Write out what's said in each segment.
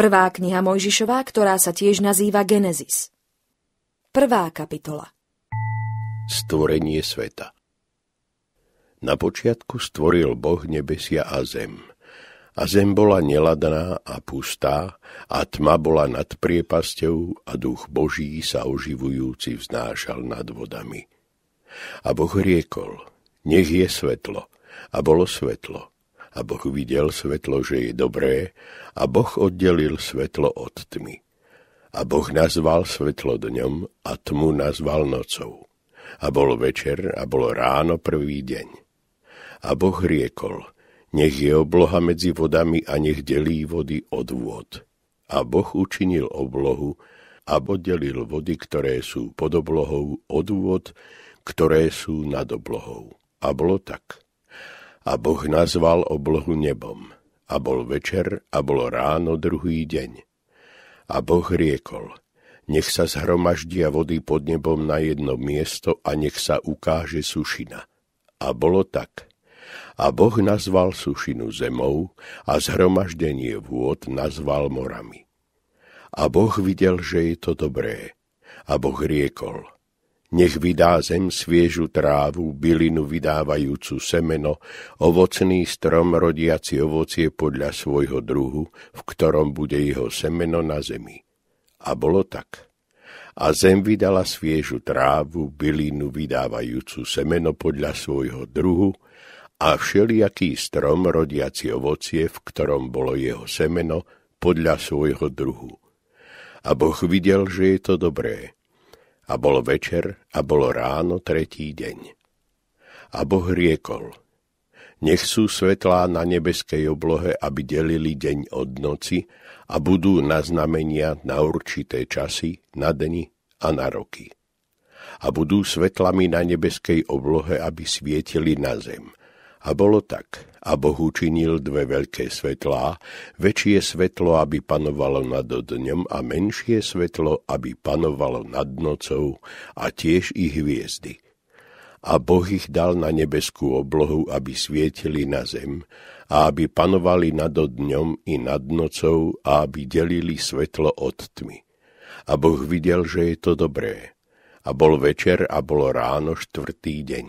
Prvá kniha Mojžišová, ktorá sa tiež nazýva Genesis. Prvá kapitola Stvorenie sveta Na počiatku stvoril Boh nebesia a zem. A zem bola neladná a pustá, a tma bola nad priepasťou, a duch Boží sa oživujúci vznášal nad vodami. A Boh riekol, nech je svetlo, a bolo svetlo. A Boh videl svetlo, že je dobré, a Boh oddelil svetlo od tmy. A Boh nazval svetlo dňom a tmu nazval nocou. A bol večer a bolo ráno prvý deň. A Boh riekol, nech je obloha medzi vodami a nech delí vody od vôd. A Boh učinil oblohu a oddelil vody, ktoré sú pod oblohou od vôd, ktoré sú nad oblohou. A bolo tak. A Boh nazval oblohu nebom. A bol večer a bolo ráno druhý deň. A Boh riekol, nech sa zhromaždia vody pod nebom na jedno miesto a nech sa ukáže sušina. A bolo tak. A Boh nazval sušinu zemou a zhromaždenie vôd nazval morami. A Boh videl, že je to dobré. A Boh riekol – nech vydá zem sviežu trávu, bylinu vydávajúcu semeno, ovocný strom rodiaci ovocie podľa svojho druhu, v ktorom bude jeho semeno na zemi. A bolo tak. A zem vydala sviežu trávu, bylinu vydávajúcu semeno podľa svojho druhu, a všelijaký strom rodiaci ovocie, v ktorom bolo jeho semeno, podľa svojho druhu. A Boh videl, že je to dobré. A bol večer a bolo ráno tretí deň. A Boh riekol, nech sú svetlá na nebeskej oblohe, aby delili deň od noci a budú na znamenia na určité časy, na dni a na roky. A budú svetlami na nebeskej oblohe, aby svietili na zem a bolo tak. A Boh učinil dve veľké svetlá, väčšie svetlo, aby panovalo nad dňom a menšie svetlo, aby panovalo nad nocou a tiež ich hviezdy. A Boh ich dal na nebeskú oblohu, aby svietili na zem a aby panovali nad dňom i nad nocou a aby delili svetlo od tmy. A Boh videl, že je to dobré. A bol večer a bolo ráno štvrtý deň.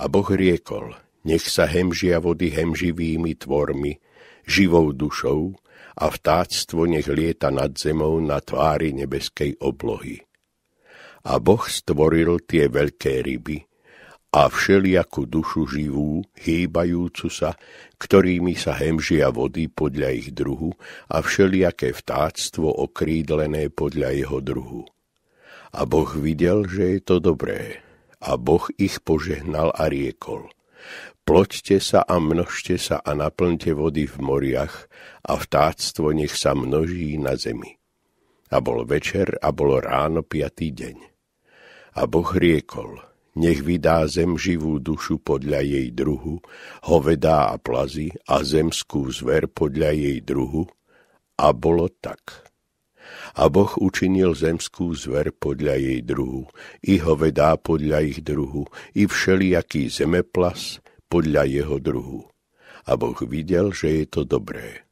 A Boh riekol – nech sa hemžia vody hemživými tvormi, živou dušou a vtáctvo nech lieta nad zemou na tvári nebeskej oblohy. A Boh stvoril tie veľké ryby a všelijakú dušu živú, hýbajúcu sa, ktorými sa hemžia vody podľa ich druhu a všelijaké vtáctvo okrídlené podľa jeho druhu. A Boh videl, že je to dobré. A Boh ich požehnal a riekol. Ploďte sa a množte sa a naplňte vody v moriach a vtáctvo nech sa množí na zemi. A bol večer a bolo ráno piatý deň. A Boh riekol, nech vydá zem živú dušu podľa jej druhu, hovedá a plazy a zemskú zver podľa jej druhu. A bolo tak. A Boh učinil zemskú zver podľa jej druhu, i hovedá podľa ich druhu, i všelijaký zemeplas, podľa jeho druhu. A Boh videl, že je to dobré.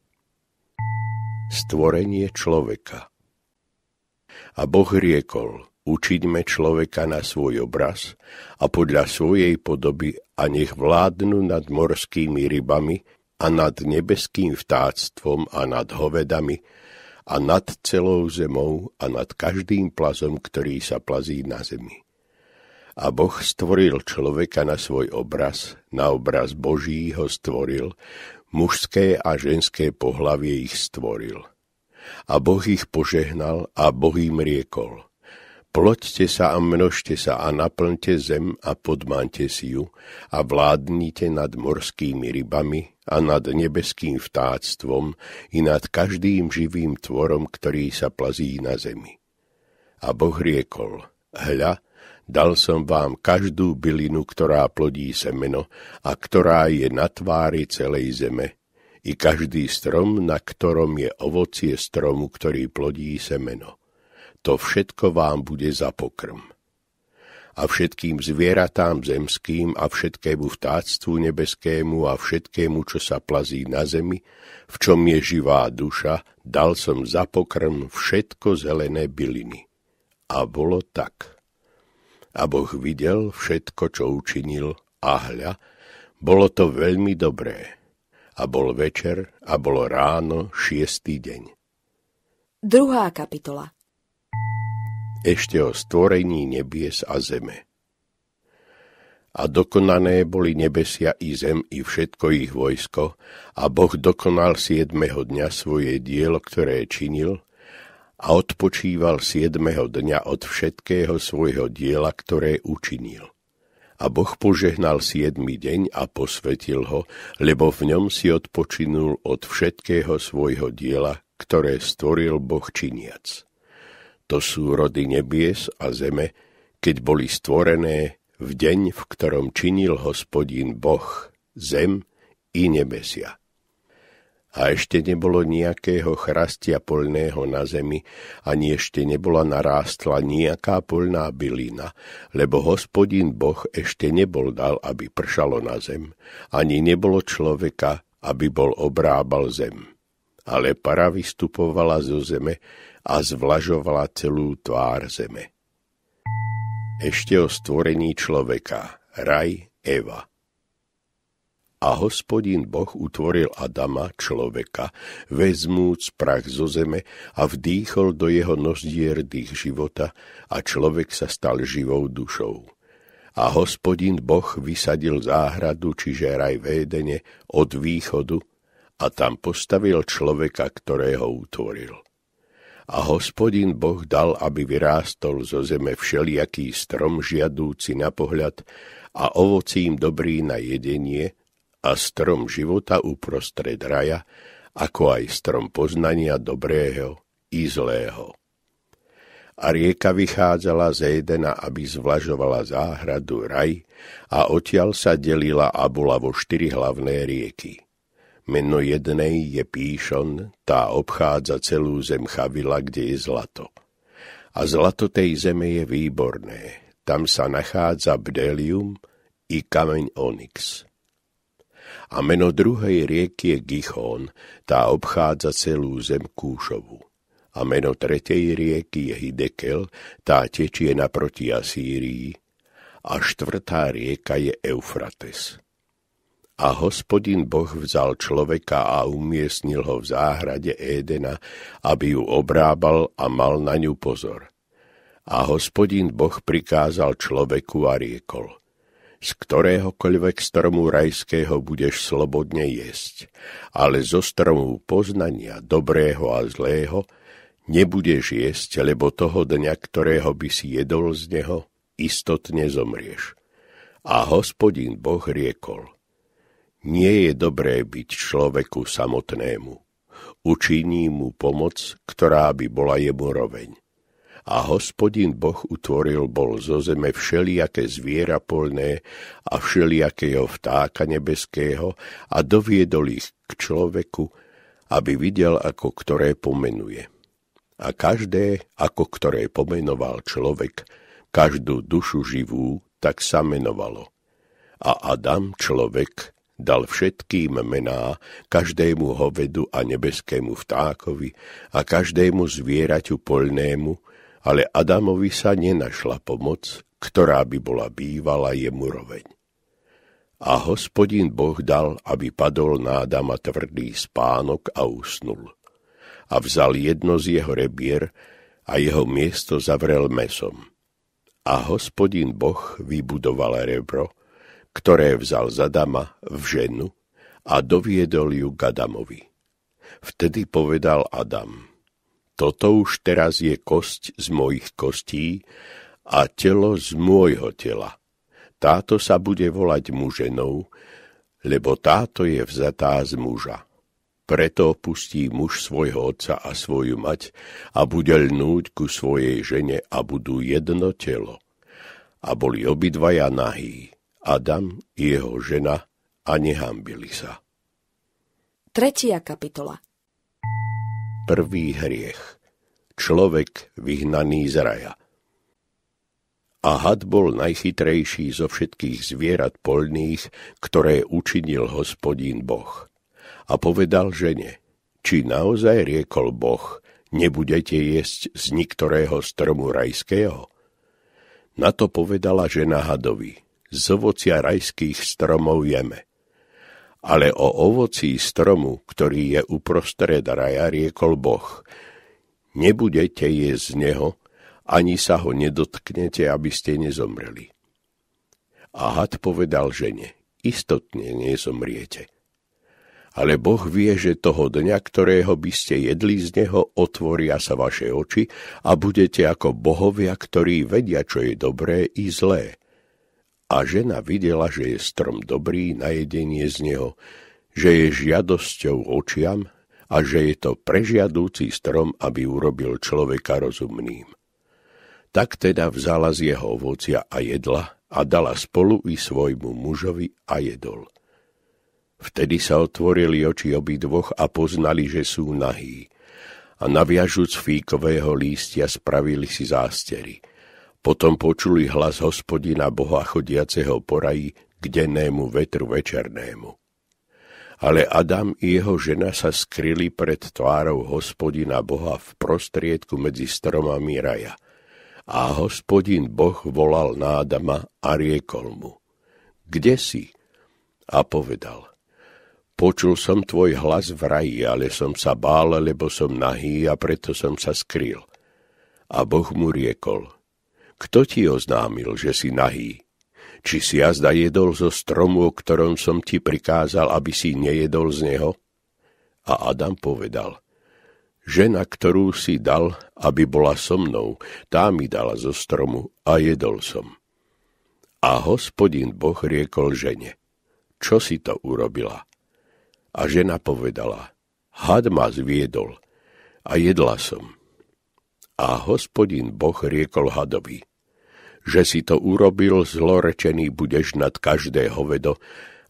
Stvorenie človeka A Boh riekol, učiňme človeka na svoj obraz a podľa svojej podoby a nech vládnu nad morskými rybami a nad nebeským vtáctvom a nad hovedami a nad celou zemou a nad každým plazom, ktorý sa plazí na zemi. A Boh stvoril človeka na svoj obraz, na obraz Boží ho stvoril, mužské a ženské pohlavie ich stvoril. A Boh ich požehnal a Boh im riekol. Ploďte sa a množte sa a naplňte zem a podmante si ju a vládnite nad morskými rybami a nad nebeským vtáctvom i nad každým živým tvorom, ktorý sa plazí na zemi. A Boh riekol, hľa, Dal som vám každú bylinu, ktorá plodí semeno a ktorá je na tvári celej zeme, i každý strom, na ktorom je ovocie stromu, ktorý plodí semeno. To všetko vám bude za pokrm. A všetkým zvieratám zemským a všetkému vtáctvu nebeskému a všetkému, čo sa plazí na zemi, v čom je živá duša, dal som za pokrm všetko zelené byliny. A bolo tak. A Boh videl všetko, čo učinil, a hľa, bolo to veľmi dobré. A bol večer a bolo ráno šiestý deň. Druhá kapitola Ešte o stvorení nebies a zeme. A dokonané boli nebesia i zem i všetko ich vojsko, a Boh dokonal siedmeho dňa svoje dielo, ktoré činil, a odpočíval siedmeho dňa od všetkého svojho diela, ktoré učinil. A Boh požehnal siedmy deň a posvetil ho, lebo v ňom si odpočinul od všetkého svojho diela, ktoré stvoril Boh činiac. To sú rody nebies a zeme, keď boli stvorené v deň, v ktorom činil hospodín Boh, zem i nebesia a ešte nebolo nejakého chrastia polného na zemi, ani ešte nebola narástla nejaká polná bylina, lebo hospodin Boh ešte nebol dal, aby pršalo na zem, ani nebolo človeka, aby bol obrábal zem. Ale para vystupovala zo zeme a zvlažovala celú tvár zeme. Ešte o stvorení človeka, raj Eva – a hospodin Boh utvoril Adama, človeka, vezmúc prach zo zeme a vdýchol do jeho nozdier dých života a človek sa stal živou dušou. A hospodin Boh vysadil záhradu, čiže raj védene, od východu a tam postavil človeka, ktorého utvoril a hospodin Boh dal, aby vyrástol zo zeme všelijaký strom žiadúci na pohľad a ovocím dobrý na jedenie a strom života uprostred raja, ako aj strom poznania dobrého i zlého. A rieka vychádzala z Edena, aby zvlažovala záhradu raj a odtiaľ sa delila a bola vo štyri hlavné rieky. Meno jednej je Píšon, tá obchádza celú zem Chavila, kde je zlato. A zlato tej zeme je výborné, tam sa nachádza bdelium i kameň onyx a meno druhej rieky je Gichón, tá obchádza celú zem Kúšovu. A meno tretej rieky je Hidekel, tá tečie naproti Asýrii. A štvrtá rieka je Eufrates. A hospodin Boh vzal človeka a umiestnil ho v záhrade Édena, aby ju obrábal a mal na ňu pozor. A hospodin Boh prikázal človeku a riekol – z ktoréhokoľvek stromu rajského budeš slobodne jesť, ale zo stromu poznania dobrého a zlého nebudeš jesť, lebo toho dňa, ktorého by si jedol z neho, istotne zomrieš. A hospodin Boh riekol, nie je dobré byť človeku samotnému. Učiní mu pomoc, ktorá by bola jemu roveň. A hospodin Boh utvoril bol zo zeme všelijaké zviera polné a všelijakého vtáka nebeského a doviedol ich k človeku, aby videl, ako ktoré pomenuje. A každé, ako ktoré pomenoval človek, každú dušu živú, tak sa menovalo. A Adam, človek, dal všetkým mená, každému hovedu a nebeskému vtákovi a každému zvieraťu polnému ale Adamovi sa nenašla pomoc, ktorá by bola bývala jemu roveň. A hospodin Boh dal, aby padol na Adama tvrdý spánok a usnul. A vzal jedno z jeho rebier a jeho miesto zavrel mesom. A hospodin Boh vybudoval rebro, ktoré vzal z Adama v ženu a doviedol ju k Adamovi. Vtedy povedal Adam – toto už teraz je kosť z mojich kostí a telo z môjho tela. Táto sa bude volať muženou, lebo táto je vzatá z muža. Preto opustí muž svojho otca a svoju mať a bude lnúť ku svojej žene a budú jedno telo. A boli obidvaja nahí, Adam i jeho žena, a nehambili sa. Tretia kapitola prvý hriech. Človek vyhnaný z raja. A had bol najchytrejší zo všetkých zvierat polných, ktoré učinil hospodín Boh. A povedal žene, či naozaj riekol Boh, nebudete jesť z niektorého stromu rajského? Na to povedala žena hadovi, z ovocia rajských stromov jeme ale o ovocí stromu, ktorý je uprostred raja, riekol Boh. Nebudete jesť z neho, ani sa ho nedotknete, aby ste nezomreli. A had povedal žene, istotne nezomriete. Ale Boh vie, že toho dňa, ktorého by ste jedli z neho, otvoria sa vaše oči a budete ako bohovia, ktorí vedia, čo je dobré i zlé. A žena videla, že je strom dobrý na jedenie z neho, že je žiadosťou očiam a že je to prežiadúci strom, aby urobil človeka rozumným. Tak teda vzala z jeho ovocia a jedla a dala spolu i svojmu mužovi a jedol. Vtedy sa otvorili oči obidvoch a poznali, že sú nahí. A naviažúc fíkového lístia spravili si zástery – potom počuli hlas hospodina Boha chodiaceho poraji k dennému vetru večernému. Ale Adam i jeho žena sa skryli pred tvárou hospodina Boha v prostriedku medzi stromami raja. A hospodin Boh volal na Adama a riekol mu, kde si? A povedal, počul som tvoj hlas v raji, ale som sa bál, lebo som nahý a preto som sa skryl. A Boh mu riekol, kto ti oznámil, že si nahý? Či si jazda jedol zo stromu, o ktorom som ti prikázal, aby si nejedol z neho? A Adam povedal, žena, ktorú si dal, aby bola so mnou, tá mi dala zo stromu a jedol som. A hospodin Boh riekol žene, čo si to urobila? A žena povedala, had ma zviedol a jedla som. A hospodin Boh riekol hadovi, že si to urobil, zlorečený budeš nad každé hovedo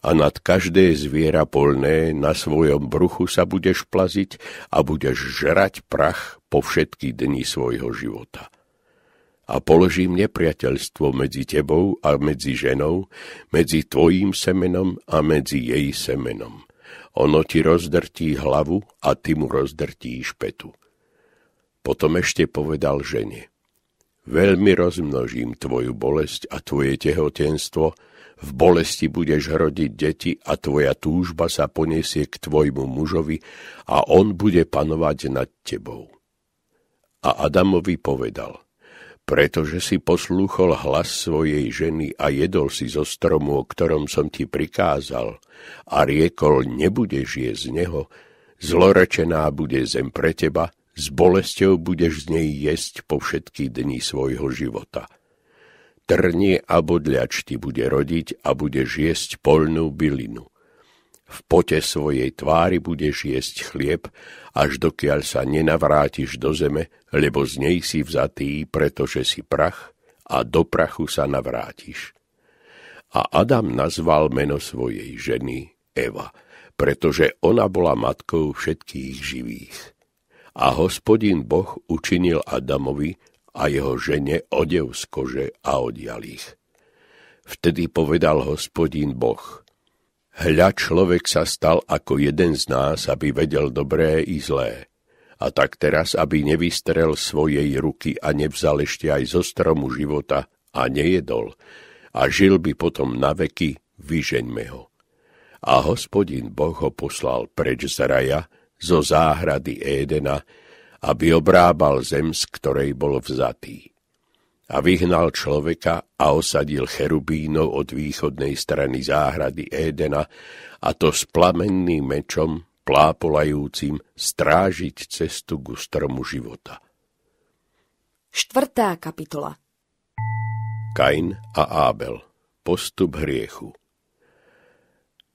a nad každé zviera polné na svojom bruchu sa budeš plaziť a budeš žrať prach po všetky dni svojho života. A položím nepriateľstvo medzi tebou a medzi ženou, medzi tvojím semenom a medzi jej semenom. Ono ti rozdrtí hlavu a ty mu rozdrtíš petu. Potom ešte povedal žene – Veľmi rozmnožím tvoju bolesť a tvoje tehotenstvo, v bolesti budeš hrodiť deti a tvoja túžba sa poniesie k tvojmu mužovi a on bude panovať nad tebou. A Adamovi povedal, pretože si poslúchol hlas svojej ženy a jedol si zo stromu, o ktorom som ti prikázal, a riekol, nebudeš jesť z neho, zlorečená bude zem pre teba, s bolesťou budeš z nej jesť po všetky dni svojho života. Trnie a bodľač ti bude rodiť a budeš jesť polnú bylinu. V pote svojej tvári budeš jesť chlieb, až dokiaľ sa nenavrátiš do zeme, lebo z nej si vzatý, pretože si prach a do prachu sa navrátiš. A Adam nazval meno svojej ženy Eva, pretože ona bola matkou všetkých živých. A hospodin Boh učinil Adamovi a jeho žene odev z kože a odjal ich. Vtedy povedal hospodín Boh, hľa človek sa stal ako jeden z nás, aby vedel dobré i zlé. A tak teraz, aby nevystrel svojej ruky a nevzal ešte aj zo stromu života a nejedol, a žil by potom na veky, vyžeňme ho. A hospodin Boh ho poslal preč z raja, zo záhrady Édena, aby obrábal zem, z ktorej bol vzatý. A vyhnal človeka a osadil cherubínov od východnej strany záhrady Édena, a to s plamenným mečom, plápolajúcim, strážiť cestu ku stromu života. Štvrtá kapitola Kain a Ábel Postup hriechu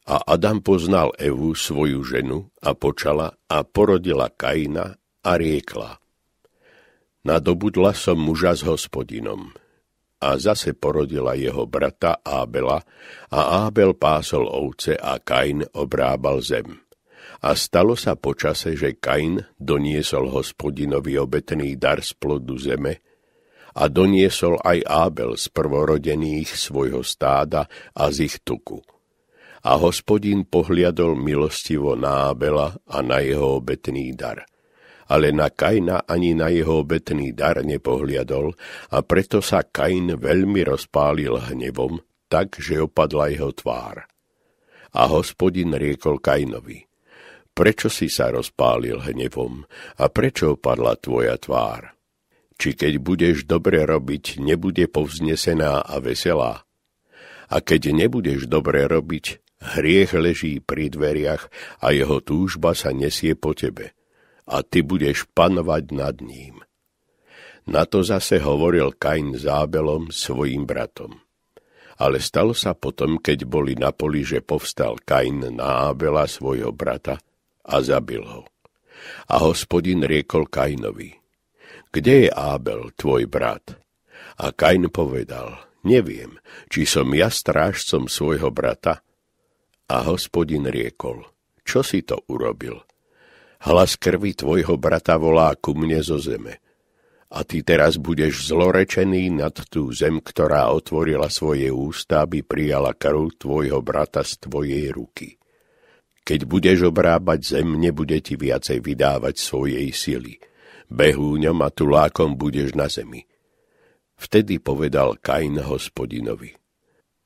a Adam poznal Evu, svoju ženu, a počala a porodila Kaina a riekla. Nadobudla som muža s hospodinom. A zase porodila jeho brata Ábela, a Ábel pásol ovce a Kain obrábal zem. A stalo sa počase, že Kain doniesol hospodinovi obetný dar z plodu zeme a doniesol aj Ábel z prvorodených svojho stáda a z ich tuku a hospodin pohliadol milostivo na Abela a na jeho obetný dar. Ale na Kaina ani na jeho obetný dar nepohliadol a preto sa Kain veľmi rozpálil hnevom, tak, že opadla jeho tvár. A hospodin riekol Kainovi, prečo si sa rozpálil hnevom a prečo opadla tvoja tvár? Či keď budeš dobre robiť, nebude povznesená a veselá? A keď nebudeš dobre robiť, Hriech leží pri dveriach a jeho túžba sa nesie po tebe a ty budeš panovať nad ním. Na to zase hovoril Kain zábelom svojim bratom. Ale stalo sa potom, keď boli na poli, že povstal Kain na Abela svojho brata a zabil ho. A hospodin riekol Kainovi, kde je Abel, tvoj brat? A Kain povedal, neviem, či som ja strážcom svojho brata, a hospodin riekol, čo si to urobil? Hlas krvi tvojho brata volá ku mne zo zeme. A ty teraz budeš zlorečený nad tú zem, ktorá otvorila svoje ústa, aby prijala krv tvojho brata z tvojej ruky. Keď budeš obrábať zem, nebude ti viacej vydávať svojej sily. Behúňom a tulákom budeš na zemi. Vtedy povedal Kain hospodinovi.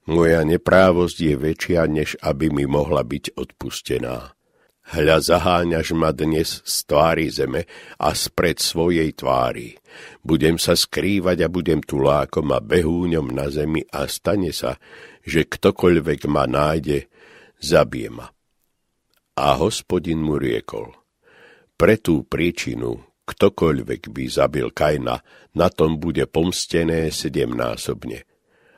Moja neprávosť je väčšia, než aby mi mohla byť odpustená. Hľa zaháňaš ma dnes z tvári zeme a spred svojej tvári. Budem sa skrývať a budem tulákom a behúňom na zemi a stane sa, že ktokoľvek ma nájde, zabije ma. A hospodin mu riekol, pre tú príčinu, ktokoľvek by zabil Kajna, na tom bude pomstené sedemnásobne –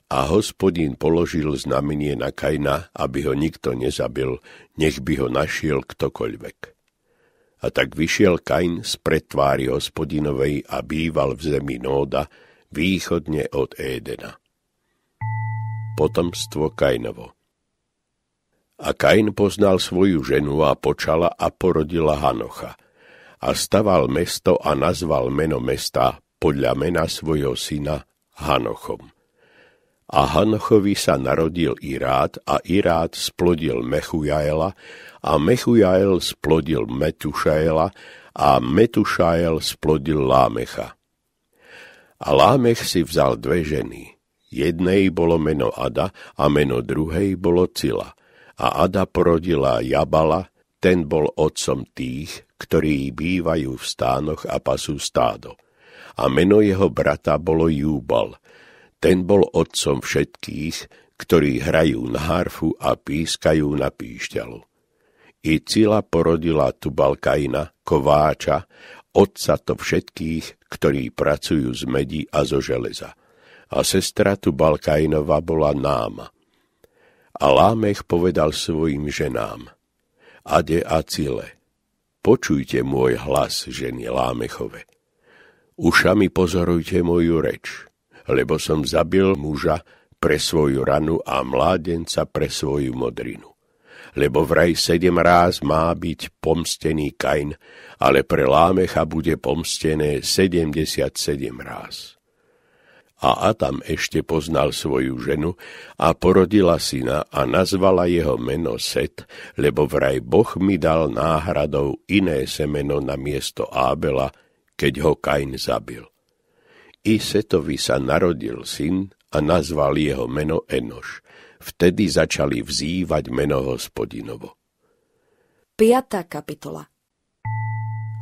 a hospodín položil znamenie na Kaina, aby ho nikto nezabil, nech by ho našiel ktokoľvek. A tak vyšiel Kain z pretvári hospodinovej a býval v zemi Nóda, východne od Édena. Potomstvo Kainovo A Kain poznal svoju ženu a počala a porodila Hanocha. A staval mesto a nazval meno mesta podľa mena svojho syna Hanochom. A Hanochovi sa narodil Irát a Irát splodil Mechujaela a Mechujael splodil Metušaela a Metušael splodil Lámecha. A Lámech si vzal dve ženy. Jednej bolo meno Ada a meno druhej bolo Cila. A Ada porodila Jabala, ten bol otcom tých, ktorí bývajú v stánoch a pasú stádo. A meno jeho brata bolo Júbal – ten bol otcom všetkých, ktorí hrajú na harfu a pískajú na píšťalu. I Cila porodila Tubalkaina, kováča, otca to všetkých, ktorí pracujú z medí a zo železa. A sestra Tubalkainova bola náma. A Lámech povedal svojim ženám, Ade a Cile, počujte môj hlas, ženy Lámechove. Ušami pozorujte moju reč, lebo som zabil muža pre svoju ranu a mládenca pre svoju modrinu. Lebo vraj sedem ráz má byť pomstený Kain, ale pre Lámecha bude pomstené sedemdesiat sedem ráz. A Atam ešte poznal svoju ženu a porodila syna a nazvala jeho meno Set, lebo vraj Boh mi dal náhradou iné semeno na miesto Ábela, keď ho Kain zabil. I Setovi sa narodil syn a nazval jeho meno Enoš. Vtedy začali vzývať meno hospodinovo. 5. kapitola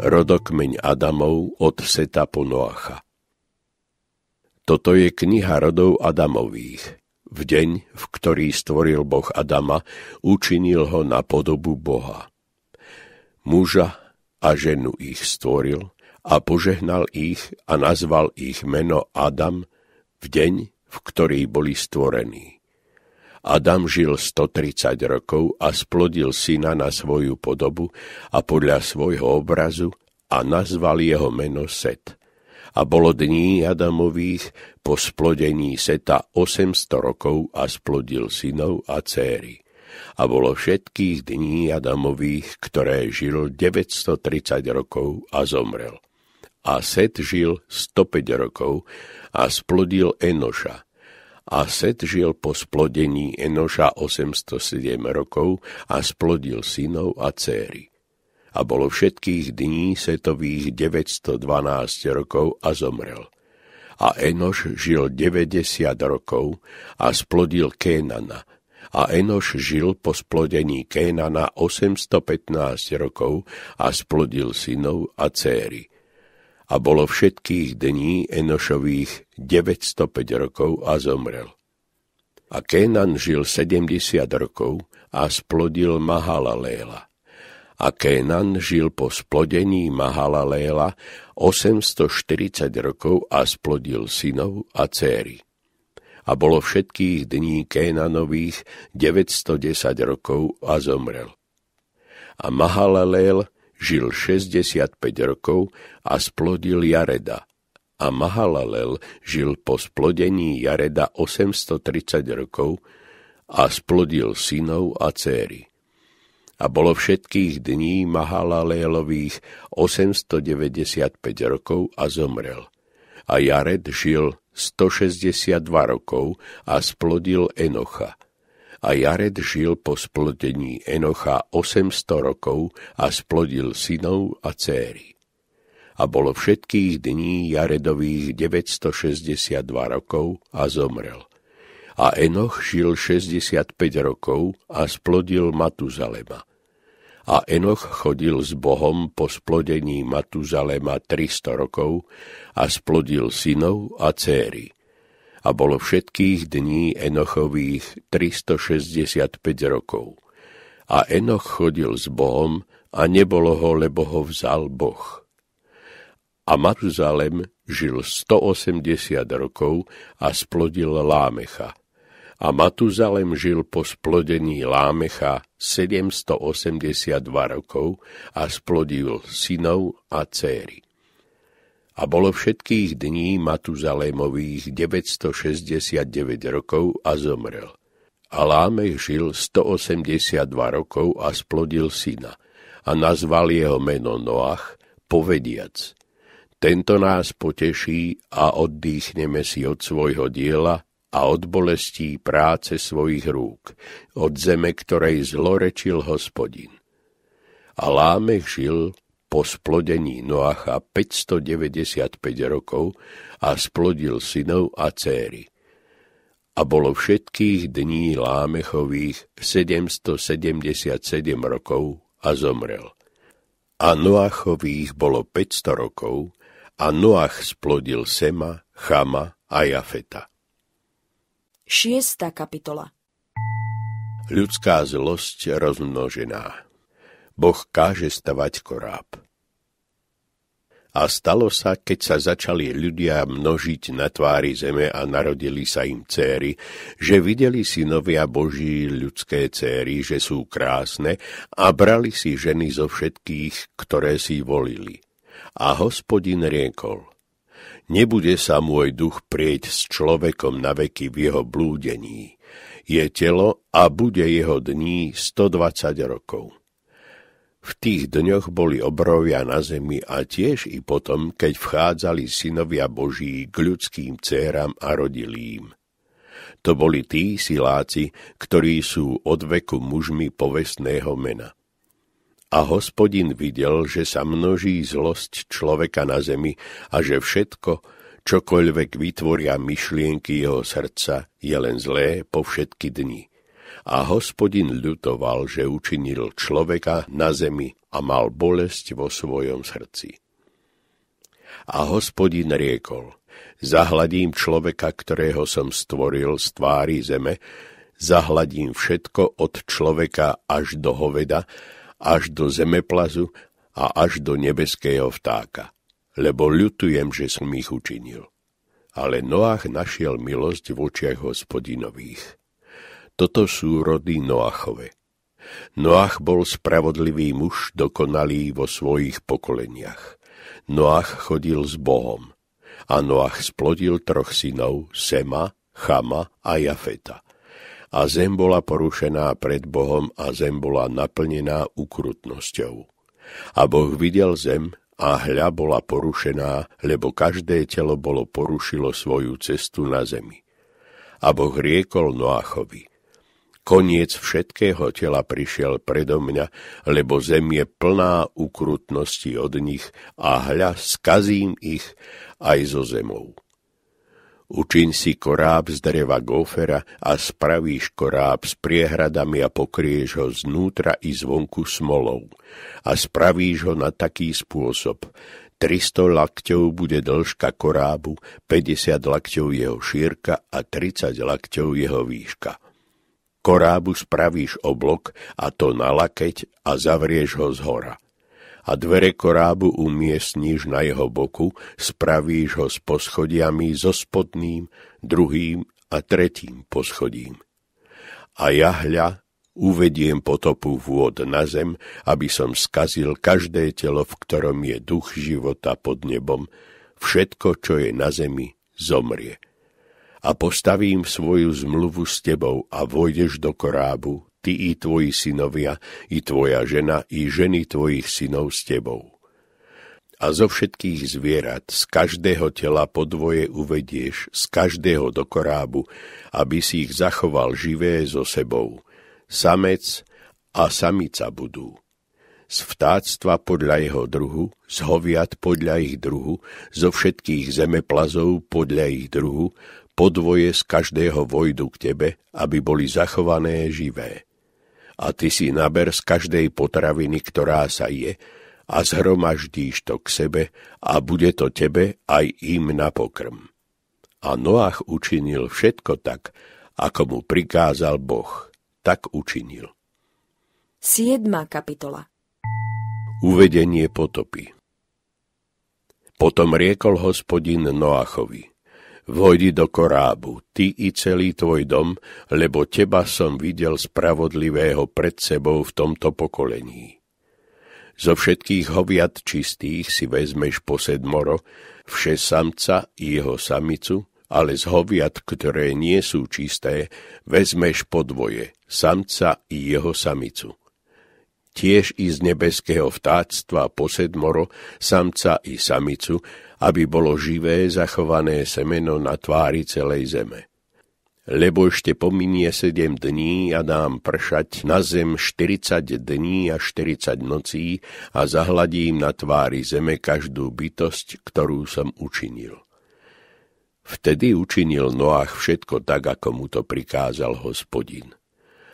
Rodokmeň Adamov od Seta po Noacha Toto je kniha rodov Adamových. V deň, v ktorý stvoril Boh Adama, učinil ho na podobu Boha. Muža a ženu ich stvoril a požehnal ich a nazval ich meno Adam v deň, v ktorý boli stvorení. Adam žil 130 rokov a splodil syna na svoju podobu a podľa svojho obrazu a nazval jeho meno Set. A bolo dní Adamových po splodení Seta 800 rokov a splodil synov a céry a bolo všetkých dní Adamových, ktoré žil 930 rokov a zomrel. A Set žil 105 rokov a splodil Enoša. A Set žil po splodení Enoša 807 rokov a splodil synov a céry. A bolo všetkých dní Setových 912 rokov a zomrel. A Enoš žil 90 rokov a splodil Kénana. A Enoš žil po splodení Kénana 815 rokov a splodil synov a céry a bolo všetkých dní Enošových 905 rokov a zomrel. A Kénan žil 70 rokov a splodil Mahalaléla. A Kénan žil po splodení Mahalaléla 840 rokov a splodil synov a céry. A bolo všetkých dní Kénanových 910 rokov a zomrel. A Mahalalel žil 65 rokov a splodil Jareda. A Mahalalel žil po splodení Jareda 830 rokov a splodil synov a céry. A bolo všetkých dní Mahalalelových 895 rokov a zomrel. A Jared žil 162 rokov a splodil Enocha a Jared žil po splodení Enocha 800 rokov a splodil synov a céry. A bolo všetkých dní Jaredových 962 rokov a zomrel. A Enoch žil 65 rokov a splodil Matuzalema. A Enoch chodil s Bohom po splodení Matuzalema 300 rokov a splodil synov a céry a bolo všetkých dní Enochových 365 rokov. A Enoch chodil s Bohom a nebolo ho, lebo ho vzal Boh. A Matuzalem žil 180 rokov a splodil Lámecha. A Matuzalem žil po splodení Lámecha 782 rokov a splodil synov a céry a bolo všetkých dní Matuzalémových 969 rokov a zomrel. A Lámech žil 182 rokov a splodil syna a nazval jeho meno Noach, povediac, tento nás poteší a oddýchneme si od svojho diela a od bolestí práce svojich rúk, od zeme, ktorej zlorečil hospodin. A Lámech žil po splodení Noacha 595 rokov a splodil synov a céry. A bolo všetkých dní Lámechových 777 rokov a zomrel. A Noachových bolo 500 rokov a Noach splodil Sema, Chama a Jafeta. 6. kapitola Ľudská zlosť rozmnožená Boh káže stavať koráb. A stalo sa, keď sa začali ľudia množiť na tvári zeme a narodili sa im céry, že videli synovia Boží ľudské céry, že sú krásne a brali si ženy zo všetkých, ktoré si volili. A hospodin riekol, nebude sa môj duch prieť s človekom na veky v jeho blúdení, je telo a bude jeho dní 120 rokov v tých dňoch boli obrovia na zemi a tiež i potom, keď vchádzali synovia Boží k ľudským céram a rodilím, To boli tí siláci, ktorí sú od veku mužmi povestného mena. A hospodin videl, že sa množí zlosť človeka na zemi a že všetko, čokoľvek vytvoria myšlienky jeho srdca, je len zlé po všetky dni. A hospodin ľutoval, že učinil človeka na zemi a mal bolesť vo svojom srdci. A hospodin riekol, zahladím človeka, ktorého som stvoril z tvári zeme, zahladím všetko od človeka až do hoveda, až do zemeplazu a až do nebeského vtáka, lebo ľutujem, že som ich učinil. Ale Noach našiel milosť v očiach hospodinových. Toto sú rody Noachove. Noach bol spravodlivý muž, dokonalý vo svojich pokoleniach. Noach chodil s Bohom a Noach splodil troch synov Sema, Chama a Jafeta. A zem bola porušená pred Bohom a zem bola naplnená ukrutnosťou. A Boh videl zem a hľa bola porušená, lebo každé telo bolo porušilo svoju cestu na zemi. A Boh riekol Noachovi – Koniec všetkého tela prišiel predo mňa, lebo zem je plná ukrutnosti od nich a hľa skazím ich aj zo zemou. Učin si koráb z dreva gofera a spravíš koráb s priehradami a pokrieš ho znútra i zvonku smolou. A spravíš ho na taký spôsob. 300 lakťov bude dĺžka korábu, 50 lakťov jeho šírka a 30 lakťov jeho výška Korábu spravíš oblok, a to na lakeť a zavrieš ho z hora. A dvere korábu umiestníš na jeho boku, spravíš ho s poschodiami so spodným, druhým a tretím poschodím. A ja hľa uvediem potopu vôd na zem, aby som skazil každé telo, v ktorom je duch života pod nebom, všetko, čo je na zemi, zomrie a postavím svoju zmluvu s tebou a vojdeš do korábu, ty i tvoji synovia, i tvoja žena, i ženy tvojich synov s tebou. A zo všetkých zvierat, z každého tela podvoje uvedieš, z každého do korábu, aby si ich zachoval živé so sebou. Samec a samica budú. Z vtáctva podľa jeho druhu, z hoviat podľa ich druhu, zo všetkých zemeplazov podľa ich druhu, podvoje z každého vojdu k tebe, aby boli zachované živé. A ty si naber z každej potraviny, ktorá sa je, a zhromaždíš to k sebe a bude to tebe aj im na pokrm. A Noach učinil všetko tak, ako mu prikázal Boh. Tak učinil. 7. kapitola Uvedenie potopy Potom riekol hospodin Noachovi – Vojdi do korábu, ty i celý tvoj dom, lebo teba som videl spravodlivého pred sebou v tomto pokolení. Zo všetkých hoviat čistých si vezmeš po sedmoro, vše samca i jeho samicu, ale z hoviat, ktoré nie sú čisté, vezmeš po dvoje, samca i jeho samicu. Tiež i z nebeského vtáctva po sedmoro, samca i samicu, aby bolo živé zachované semeno na tvári celej zeme. Lebo ešte pominie sedem dní a dám pršať na zem 40 dní a 40 nocí a zahladím na tvári zeme každú bytosť, ktorú som učinil. Vtedy učinil Noach všetko tak, ako mu to prikázal hospodin.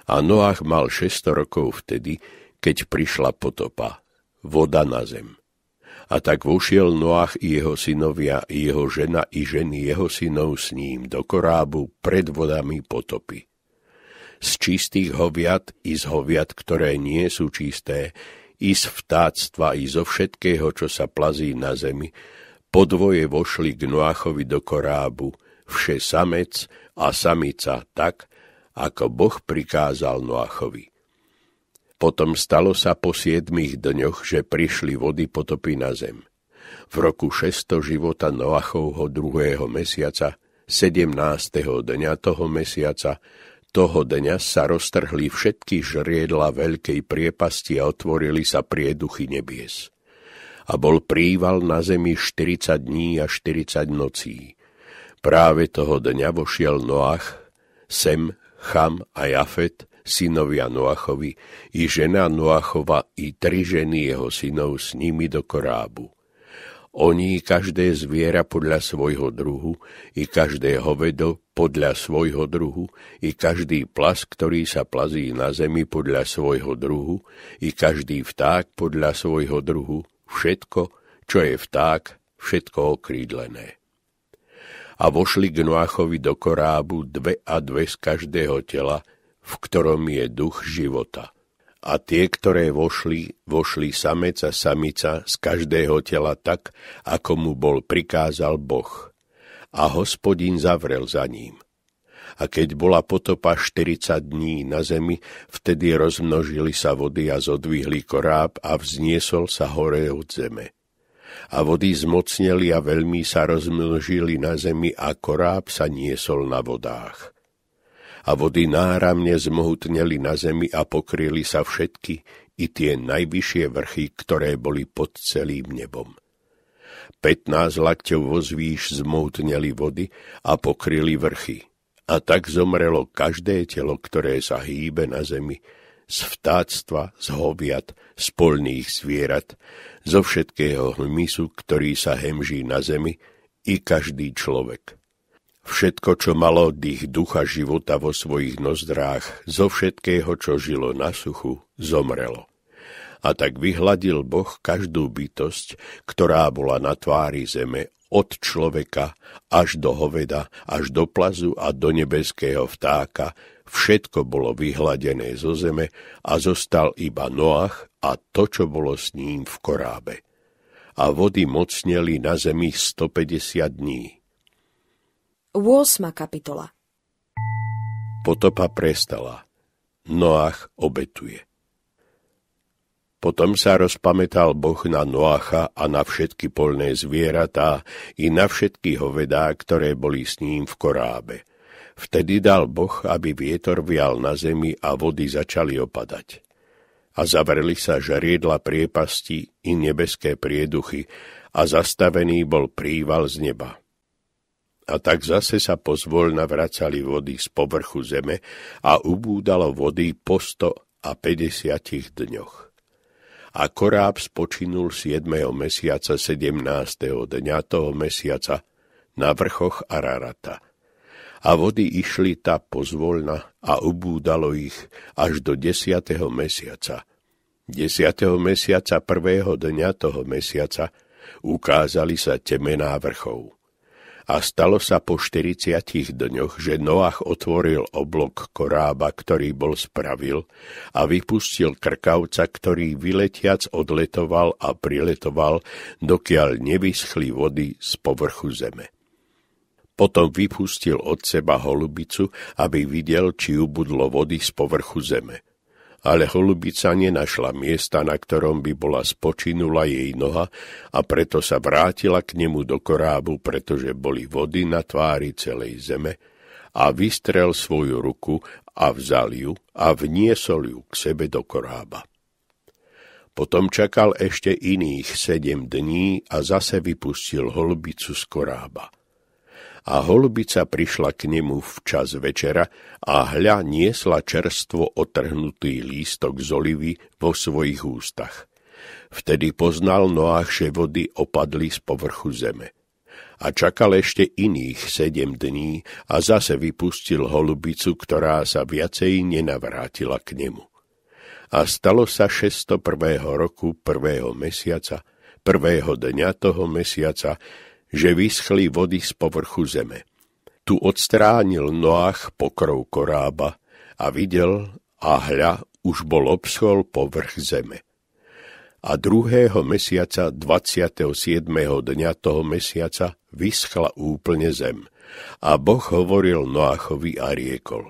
A Noach mal 600 rokov vtedy, keď prišla potopa, voda na zem. A tak vošiel Noach i jeho synovia, i jeho žena i ženy jeho synov s ním do korábu pred vodami potopy. Z čistých hoviat i z hoviat, ktoré nie sú čisté, i z vtáctva, i zo všetkého, čo sa plazí na zemi, podvoje vošli k Noachovi do korábu, vše samec a samica tak, ako Boh prikázal Noachovi. Potom stalo sa po siedmých dňoch, že prišli vody potopy na zem. V roku 600 života Noachovho druhého mesiaca, 17. dňa toho mesiaca, toho dňa sa roztrhli všetky žriedla veľkej priepasti a otvorili sa prieduchy nebies. A bol príval na zemi 40 dní a 40 nocí. Práve toho dňa vošiel Noach, Sem, Cham a Jafet, synovia Noachovi, i žena Noachova, i tri ženy jeho synov s nimi do korábu. Oni každé zviera podľa svojho druhu, i každé hovedo podľa svojho druhu, i každý plas, ktorý sa plazí na zemi podľa svojho druhu, i každý vták podľa svojho druhu, všetko, čo je vták, všetko okrídlené a vošli k Noachovi do korábu dve a dve z každého tela, v ktorom je duch života. A tie, ktoré vošli, vošli samec a samica z každého tela tak, ako mu bol prikázal Boh. A hospodín zavrel za ním. A keď bola potopa 40 dní na zemi, vtedy rozmnožili sa vody a zodvihli koráb a vzniesol sa hore od zeme a vody zmocneli a veľmi sa rozmnožili na zemi a koráb sa niesol na vodách a vody náramne zmohutneli na zemi a pokryli sa všetky, i tie najvyššie vrchy, ktoré boli pod celým nebom. 15 lakťov zvýš zmohutneli vody a pokryli vrchy. A tak zomrelo každé telo, ktoré sa hýbe na zemi, z vtáctva, z hoviat, z polných zvierat, zo všetkého hmysu, ktorý sa hemží na zemi, i každý človek. Všetko, čo malo dých ducha života vo svojich nozdrách, zo všetkého, čo žilo na suchu, zomrelo. A tak vyhladil Boh každú bytosť, ktorá bola na tvári zeme, od človeka až do hoveda, až do plazu a do nebeského vtáka, všetko bolo vyhladené zo zeme a zostal iba Noach a to, čo bolo s ním v korábe. A vody mocneli na zemi 150 dní 8. kapitola Potopa prestala. Noach obetuje. Potom sa rozpamätal Boh na Noacha a na všetky polné zvieratá i na všetky hovedá, ktoré boli s ním v korábe. Vtedy dal Boh, aby vietor vial na zemi a vody začali opadať. A zavreli sa žariedla priepasti i nebeské prieduchy a zastavený bol príval z neba. A tak zase sa pozvolna vracali vody z povrchu zeme a ubúdalo vody po 100 a 50 dňoch a Koráb spočinul 7. mesiaca 17. dňa toho mesiaca na vrchoch Ararata. A vody išli tá pozvolna a ubúdalo ich až do 10. mesiaca. 10. mesiaca prvého dňa toho mesiaca ukázali sa temená vrchov. A stalo sa po 40 dňoch, že Noach otvoril oblok korába, ktorý bol spravil a vypustil krkavca, ktorý vyletiac odletoval a priletoval, dokiaľ nevyschli vody z povrchu zeme. Potom vypustil od seba holubicu, aby videl, či ubudlo vody z povrchu zeme ale holubica nenašla miesta, na ktorom by bola spočinula jej noha a preto sa vrátila k nemu do korábu, pretože boli vody na tvári celej zeme a vystrel svoju ruku a vzal ju a vniesol ju k sebe do korába. Potom čakal ešte iných sedem dní a zase vypustil holubicu z korába – a holubica prišla k nemu včas večera a hľa niesla čerstvo otrhnutý lístok z olivy vo svojich ústach. Vtedy poznal Noach, že vody opadli z povrchu zeme. A čakal ešte iných sedem dní a zase vypustil holubicu, ktorá sa viacej nenavrátila k nemu. A stalo sa 601. roku prvého mesiaca, prvého dňa toho mesiaca, že vyschli vody z povrchu zeme. Tu odstránil Noach pokrov korába a videl, a hľa už bol obschol povrch zeme. A druhého mesiaca, 27. dňa toho mesiaca, vyschla úplne zem. A Boh hovoril Noachovi a riekol.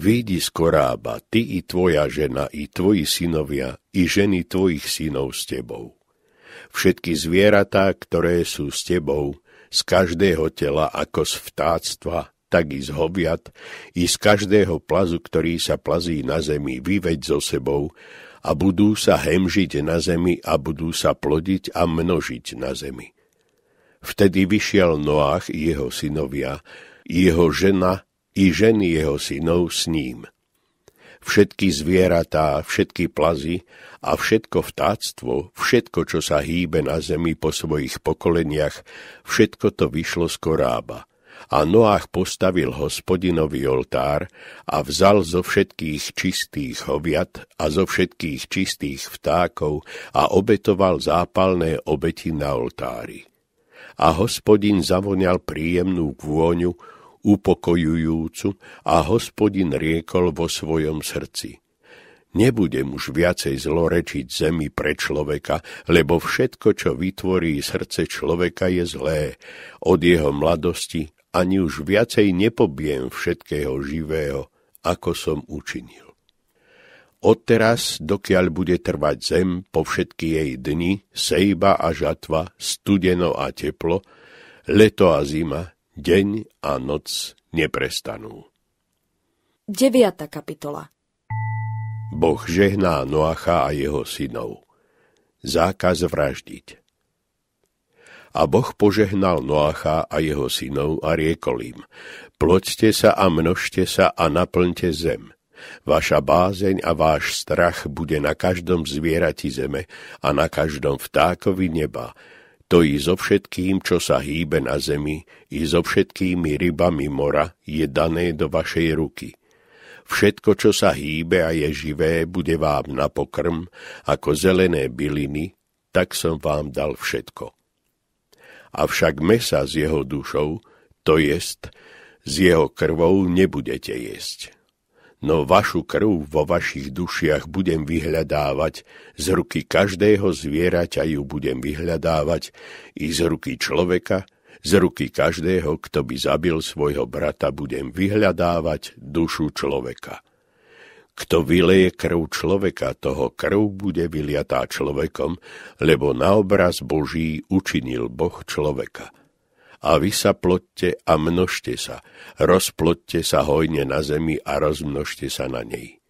Výjdi z korába, ty i tvoja žena, i tvoji synovia, i ženy tvojich synov s tebou všetky zvieratá, ktoré sú s tebou, z každého tela ako z vtáctva, tak i z hoviat, i z každého plazu, ktorý sa plazí na zemi, vyveď so sebou, a budú sa hemžiť na zemi a budú sa plodiť a množiť na zemi. Vtedy vyšiel Noach i jeho synovia, jeho žena i ženy jeho synov s ním. Všetky zvieratá, všetky plazy a všetko vtáctvo, všetko, čo sa hýbe na zemi po svojich pokoleniach, všetko to vyšlo z korába. A Noach postavil hospodinový oltár a vzal zo všetkých čistých hoviat a zo všetkých čistých vtákov a obetoval zápalné obeti na oltári. A hospodin zavonial príjemnú vôňu, upokojujúcu a hospodin riekol vo svojom srdci – Nebudem už viacej zlorečiť zemi pre človeka, lebo všetko, čo vytvorí srdce človeka, je zlé. Od jeho mladosti ani už viacej nepobiem všetkého živého, ako som učinil. Odteraz, dokiaľ bude trvať zem po všetky jej dni, sejba a žatva, studeno a teplo, leto a zima, deň a noc neprestanú. 9. kapitola Boh žehná Noacha a jeho synov. Zákaz vraždiť. A Boh požehnal Noacha a jeho synov a riekol im, ploďte sa a množte sa a naplňte zem. Vaša bázeň a váš strach bude na každom zvierati zeme a na každom vtákovi neba, to i so všetkým, čo sa hýbe na zemi, i so všetkými rybami mora je dané do vašej ruky. Všetko, čo sa hýbe a je živé, bude vám na pokrm, ako zelené byliny, tak som vám dal všetko. Avšak mesa s jeho dušou, to jest, s jeho krvou nebudete jesť. No vašu krv vo vašich dušiach budem vyhľadávať, z ruky každého zvieraťa ju budem vyhľadávať i z ruky človeka, z ruky každého, kto by zabil svojho brata, budem vyhľadávať dušu človeka. Kto vyleje krv človeka, toho krv bude vyliatá človekom, lebo na obraz Boží učinil Boh človeka. A vy sa plotte a množte sa, rozplotte sa hojne na zemi a rozmnožte sa na nej.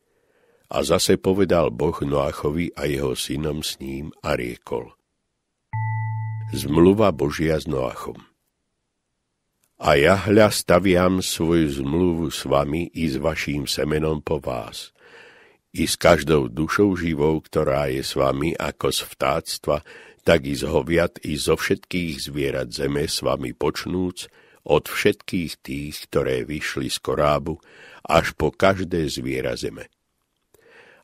A zase povedal Boh Noáchovi a jeho synom s ním a riekol. Zmluva Božia s Noachom. A ja hľa staviam svoju zmluvu s vami i s vaším semenom po vás, i s každou dušou živou, ktorá je s vami ako z vtáctva, tak i z hoviat, i zo všetkých zvierat zeme s vami počnúc, od všetkých tých, ktoré vyšli z korábu, až po každé zviera zeme.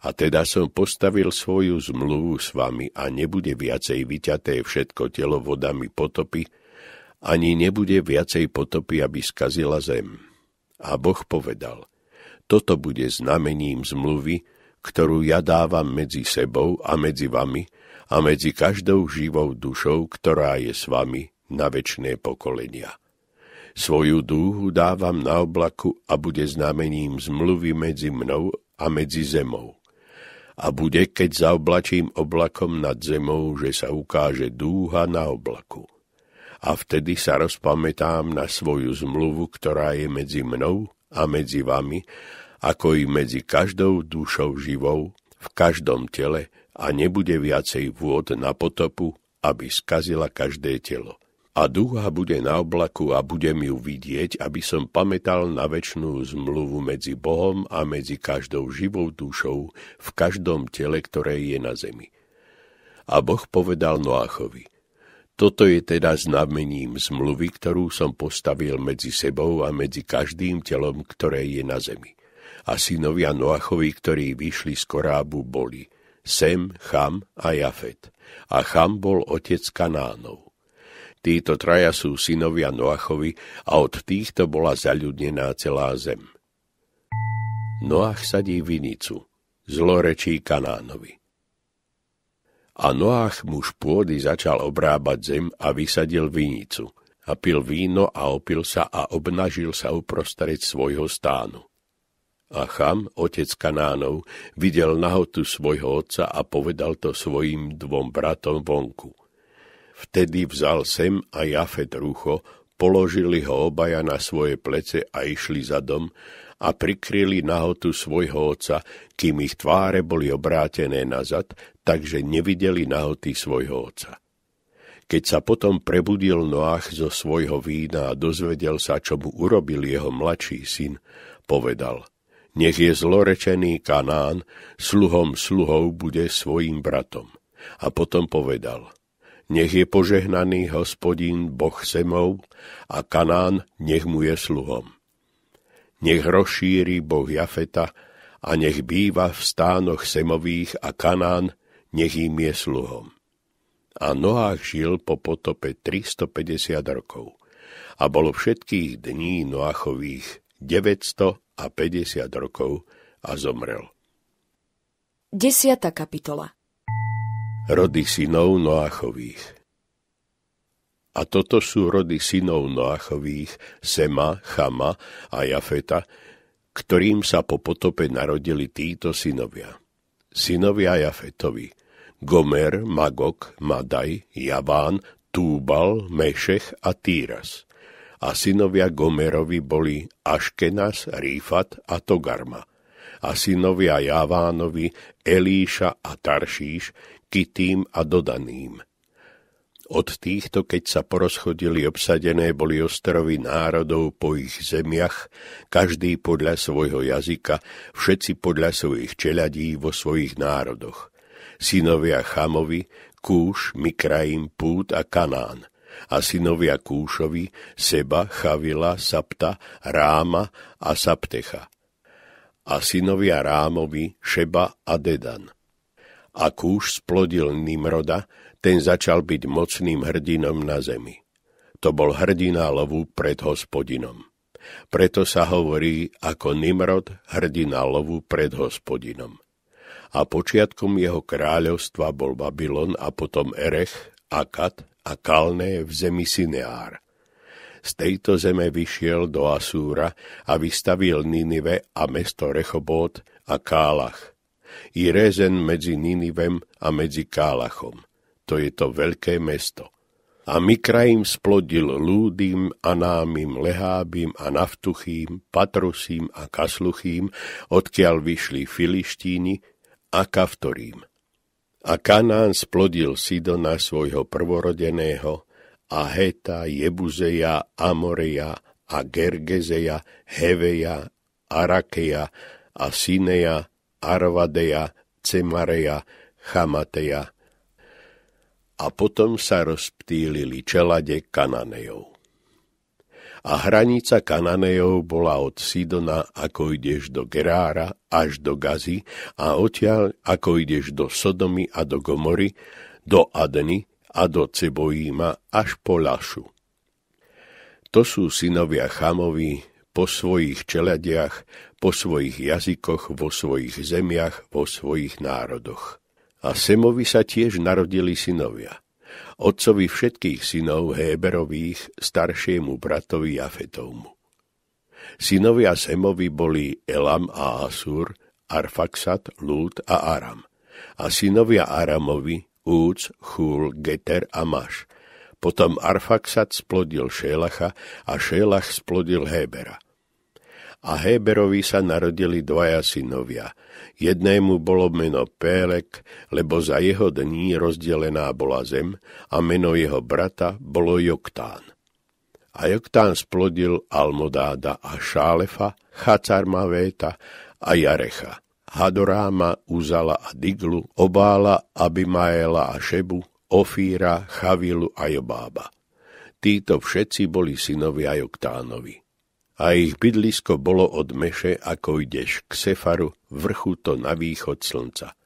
A teda som postavil svoju zmluvu s vami a nebude viacej vyťaté všetko telo vodami potopy, ani nebude viacej potopy, aby skazila zem. A Boh povedal, toto bude znamením zmluvy, ktorú ja dávam medzi sebou a medzi vami a medzi každou živou dušou, ktorá je s vami na večné pokolenia. Svoju dúhu dávam na oblaku a bude znamením zmluvy medzi mnou a medzi zemou. A bude, keď zaoblačím oblakom nad zemou, že sa ukáže dúha na oblaku – a vtedy sa rozpamätám na svoju zmluvu, ktorá je medzi mnou a medzi vami, ako i medzi každou dušou živou, v každom tele a nebude viacej vôd na potopu, aby skazila každé telo. A duha bude na oblaku a budem ju vidieť, aby som pamätal na väčšnú zmluvu medzi Bohom a medzi každou živou dušou v každom tele, ktoré je na zemi. A Boh povedal Noachovi – toto je teda znamením zmluvy, ktorú som postavil medzi sebou a medzi každým telom, ktoré je na zemi. A synovia Noachovi, ktorí vyšli z korábu, boli Sem, Cham a Jafet. A Cham bol otec Kanánov. Títo traja sú synovia Noachovi a od týchto bola zaľudnená celá zem. Noach sadí vinicu, zlorečí Kanánovi. A Noach muž pôdy začal obrábať zem a vysadil vinicu. A pil víno a opil sa a obnažil sa uprostred svojho stánu. A Cham, otec Kanánov, videl nahotu svojho otca a povedal to svojim dvom bratom vonku. Vtedy vzal Sem a Jafet rucho, položili ho obaja na svoje plece a išli za dom a prikryli nahotu svojho oca, kým ich tváre boli obrátené nazad, takže nevideli nahoty svojho oca. Keď sa potom prebudil Noach zo svojho vína a dozvedel sa, čo mu urobil jeho mladší syn, povedal, nech je zlorečený Kanán, sluhom sluhov bude svojim bratom. A potom povedal, nech je požehnaný hospodín Boh Semov a Kanán nech mu je sluhom nech rozšíri boh Jafeta a nech býva v stánoch Semových a Kanán, nech im je sluhom. A Noach žil po potope 350 rokov a bolo všetkých dní Noachových 950 rokov a zomrel. 10. kapitola Rody synov Noachových a toto sú rody synov Noachových, Sema, Chama a Jafeta, ktorým sa po potope narodili títo synovia. Synovia Jafetovi, Gomer, Magok, Madaj, Javán, Túbal, Mešech a Týras. A synovia Gomerovi boli Aškenas, Rífat a Togarma. A synovia Javánovi Elíša a Taršíš, Kitým a Dodaným od týchto, keď sa porozchodili obsadené, boli ostrovy národov po ich zemiach, každý podľa svojho jazyka, všetci podľa svojich čeladí vo svojich národoch. Synovia Chamovi, Kúš, Mikraim, Pút a Kanán. A synovia Kúšovi, Seba, Chavila, Sapta, Ráma a Saptecha. A synovia Rámovi, Šeba a Dedan. A Kúš splodil Nimroda, ten začal byť mocným hrdinom na zemi. To bol hrdina lovu pred hospodinom. Preto sa hovorí ako Nimrod hrdina lovu pred hospodinom. A počiatkom jeho kráľovstva bol Babylon a potom Erech, Akat a Kalné v zemi Sineár. Z tejto zeme vyšiel do Asúra a vystavil Ninive a mesto Rechobót a Kálach. I rezen medzi Ninivem a medzi Kálachom – to je to veľké mesto. A krajím splodil lúdým Anámim, Lehábim a naftuchým, patrusím a kasluchým, odkiaľ vyšli Filištíni a Kaftorím. A Kanán splodil Sidona svojho prvorodeného a Heta, Jebuzeja, Amoreja a Gergezeja, Heveja, Arakeja a Sineja, Arvadeja, Cemareja, Chamateja a potom sa rozptýlili čelade Kananejov. A hranica Kananejov bola od Sidona, ako ideš do Gerára, až do Gazy a odtiaľ, ako ideš do Sodomy a do Gomory, do Adny a do Cebojíma až po Lašu. To sú synovia Chamovi po svojich čeladiach, po svojich jazykoch, vo svojich zemiach, vo svojich národoch a Semovi sa tiež narodili synovia. Otcovi všetkých synov Héberových, staršiemu bratovi Jafetovmu. Synovia Semovi boli Elam a Asur, Arfaxat, Lút a Aram. A synovia Úc, Chúl, Geter a Maš. Potom Arfaxat splodil Šélacha a Šélach splodil Hébera a Héberovi sa narodili dvaja synovia. Jednému bolo meno Pélek, lebo za jeho dní rozdelená bola zem a meno jeho brata bolo Joktán. A Joktán splodil Almodáda a Šálefa, Chacarmavéta a Jarecha. Hadoráma, Uzala a Diglu, Obála, Abimaela a Šebu, Ofíra, Chavilu a Jobába. Títo všetci boli synovia Joktánovi a ich bydlisko bolo od Meše, ako ideš k Sefaru, vrchu to na východ slnca.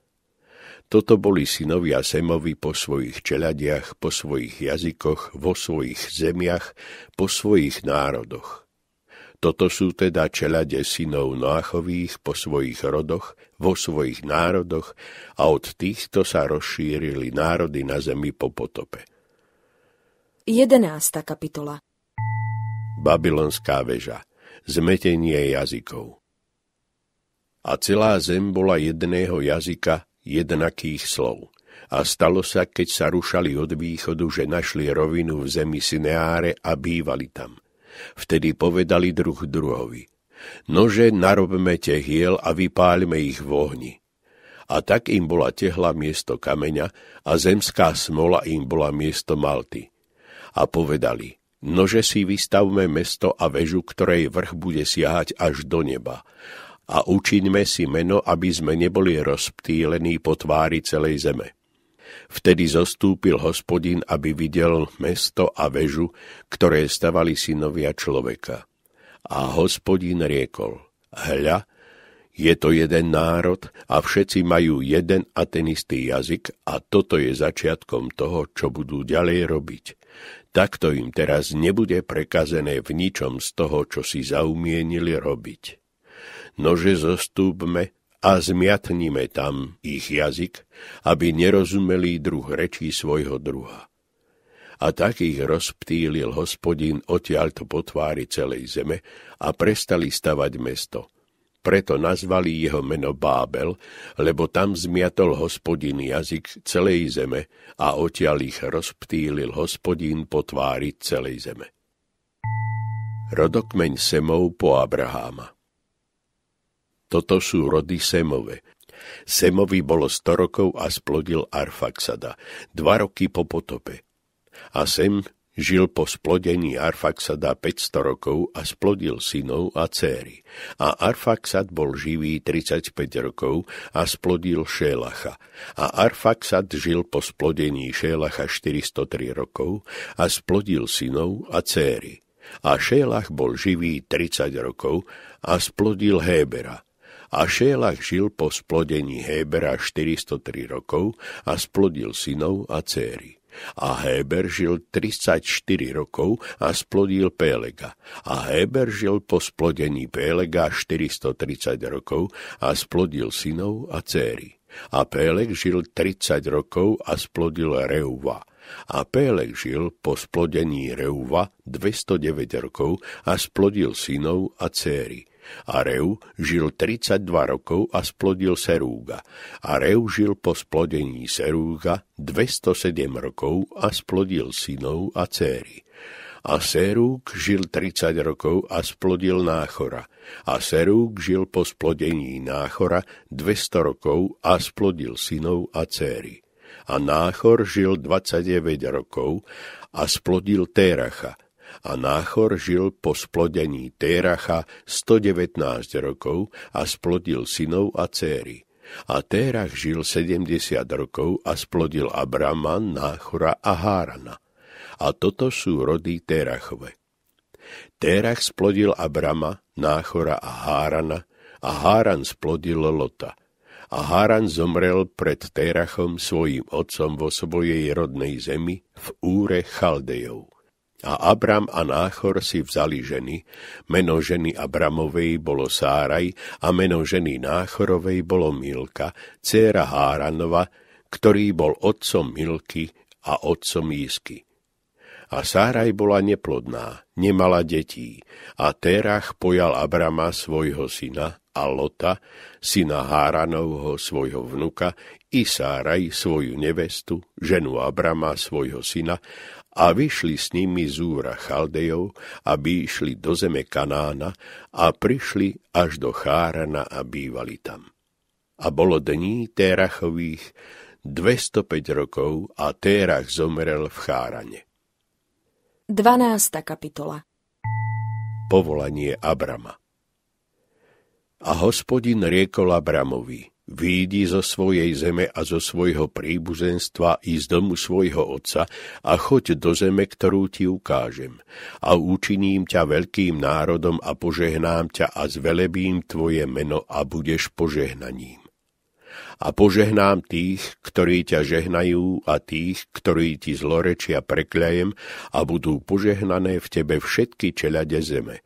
Toto boli synovia Semovi po svojich čeladiach, po svojich jazykoch, vo svojich zemiach, po svojich národoch. Toto sú teda čelade synov Noachových po svojich rodoch, vo svojich národoch a od týchto sa rozšírili národy na zemi po potope. 11. kapitola Babylonská väža, zmetenie jazykov. A celá zem bola jedného jazyka, jednakých slov. A stalo sa, keď sa rušali od východu, že našli rovinu v zemi Sineáre a bývali tam. Vtedy povedali druh druhovi, nože narobme tehiel a vypáľme ich v ohni. A tak im bola tehla miesto kameňa a zemská smola im bola miesto Malty. A povedali, Nože si vystavme mesto a väžu, ktorej vrch bude siahať až do neba. A učiňme si meno, aby sme neboli rozptýlení po tvári celej zeme. Vtedy zostúpil hospodin, aby videl mesto a väžu, ktoré stavali synovia človeka. A hospodin riekol, hľa, je to jeden národ a všetci majú jeden a ten istý jazyk a toto je začiatkom toho, čo budú ďalej robiť. Takto im teraz nebude prekazené v ničom z toho, čo si zaumienili robiť. Nože zostúpme a zmiatnime tam ich jazyk, aby nerozumeli druh rečí svojho druha. A tak ich rozptýlil hospodín odtiaľto po tvári celej zeme a prestali stavať mesto – preto nazvali jeho meno Bábel, lebo tam zmiatol hospodin jazyk celej zeme a odtiaľ ich rozptýlil hospodín po tvári celej zeme. Rodokmeň Semov po Abraháma Toto sú rody Semove. Semovi bolo 100 rokov a splodil Arfaxada, dva roky po potope. A Sem Žil po splodení Arfaxada 500 rokov a splodil synov a céry. A Arfaxad bol živý 35 rokov a splodil Šélacha. A Arfaxad žil po splodení Šélacha 403 rokov a splodil synov a céry. A Šélach bol živý 30 rokov a splodil Hébera. A Šélach žil po splodení Hébera 403 rokov a splodil synov a céry a Héber žil 34 rokov a splodil Pélega. A Héber žil po splodení Pélega 430 rokov a splodil synov a céry. A Pélek žil 30 rokov a splodil Reuva a Pélek žil po splodení Reuva 209 rokov a splodil synov a céry. Reu žil 32 rokov a splodil Serúga. Reu žil po splodení Serúga 207 rokov a splodil synov a céry. A Serúk žil 30 rokov a splodil Náchora. A Serúk žil po splodení Náchora 200 rokov a splodil synov a céry. A Náchor žil 29 rokov a splodil Téracha, a Náchor žil po splodení Téracha 119 rokov a splodil synov a céry. A Térach žil 70 rokov a splodil Abrama, Náchora a Hárana. A toto sú rody Térachove. Térach splodil Abrama, Náchora a Hárana a Háran splodil Lota. A Háran zomrel pred Térachom svojim otcom vo svojej rodnej zemi v úre Chaldejov. A Abram a Náchor si vzali ženy, meno ženy Abramovej bolo Sáraj a meno ženy Náchorovej bolo Milka, dcéra Háranova, ktorý bol otcom Milky a otcom Jísky. A Sáraj bola neplodná, nemala detí, a Terach pojal Abrama svojho syna a Lota, syna Háranovho svojho vnuka, i Sáraj svoju nevestu, ženu Abrama svojho syna, a vyšli s nimi z úra Chaldejov, aby išli do zeme Kanána a prišli až do Chárana a bývali tam. A bolo dní Térachových 205 rokov a Térach zomrel v Chárane. 12. kapitola Povolanie Abrama A hospodin riekol Abramovi – výjdi zo svojej zeme a zo svojho príbuzenstva i z domu svojho otca a choď do zeme, ktorú ti ukážem. A učiním ťa veľkým národom a požehnám ťa a zvelebím tvoje meno a budeš požehnaním. A požehnám tých, ktorí ťa žehnajú a tých, ktorí ti zlorečia prekľajem a budú požehnané v tebe všetky čelade zeme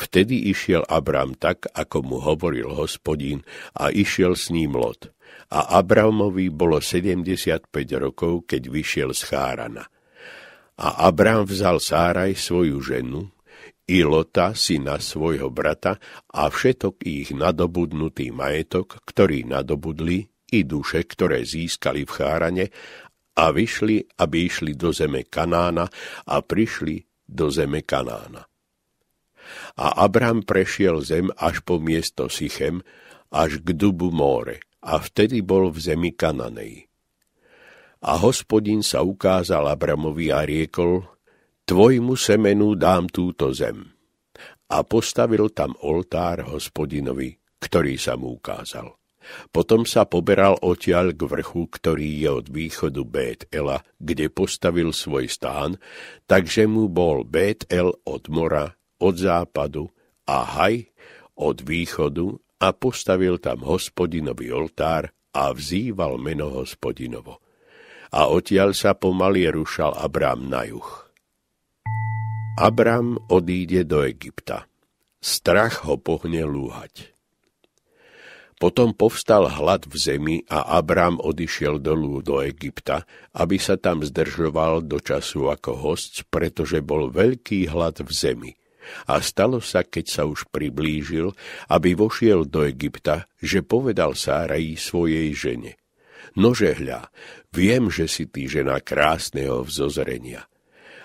Vtedy išiel Abram tak, ako mu hovoril hospodín, a išiel s ním Lot. A Abramovi bolo 75 rokov, keď vyšiel z Chárana. A Abram vzal Sáraj svoju ženu, i Lota, syna svojho brata, a všetok ich nadobudnutý majetok, ktorý nadobudli, i duše, ktoré získali v Chárane, a vyšli, aby išli do zeme Kanána a prišli do zeme Kanána. A Abram prešiel zem až po miesto Sichem, až k dubu more, a vtedy bol v zemi Kananej. A hospodin sa ukázal Abramovi a riekol, tvojmu semenu dám túto zem. A postavil tam oltár hospodinovi, ktorý sa mu ukázal. Potom sa poberal odtiaľ k vrchu, ktorý je od východu Bét Ela, kde postavil svoj stán, takže mu bol Bét El od mora od západu a Haj od východu a postavil tam hospodinový oltár a vzýval meno hospodinovo. A odtiaľ sa pomaly rušal Abram na juh. Abram odíde do Egypta. Strach ho pohne lúhať. Potom povstal hlad v zemi a Abram odišiel dolu do Egypta, aby sa tam zdržoval do času ako host, pretože bol veľký hlad v zemi a stalo sa, keď sa už priblížil, aby vošiel do Egypta, že povedal Sáraji svojej žene. Nože hľa, viem, že si ty žena krásneho vzozrenia.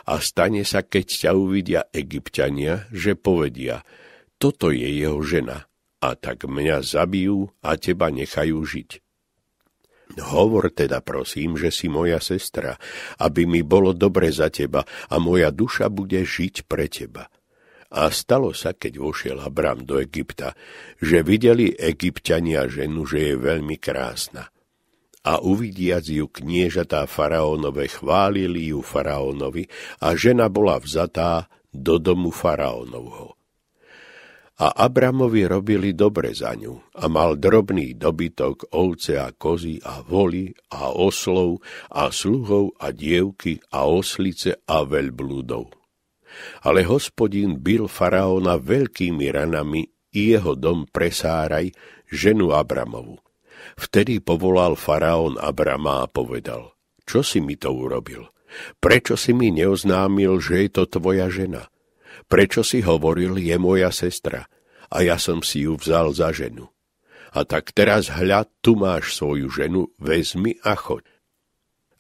A stane sa, keď ťa uvidia egyptiania, že povedia, toto je jeho žena, a tak mňa zabijú a teba nechajú žiť. Hovor teda prosím, že si moja sestra, aby mi bolo dobre za teba a moja duša bude žiť pre teba. A stalo sa, keď vošiel Abram do Egypta, že videli egyptiania ženu, že je veľmi krásna. A uvidiac ju kniežatá faraónove chválili ju faraónovi a žena bola vzatá do domu faraónovho. A Abramovi robili dobre za ňu a mal drobný dobytok ovce a kozy a voli a oslov a sluhov a dievky a oslice a veľblúdov ale hospodín bil faraóna veľkými ranami i jeho dom presáraj, ženu Abramovu. Vtedy povolal faraón Abrama a povedal, čo si mi to urobil? Prečo si mi neoznámil, že je to tvoja žena? Prečo si hovoril, je moja sestra a ja som si ju vzal za ženu? A tak teraz hľad, tu máš svoju ženu, vezmi a choď.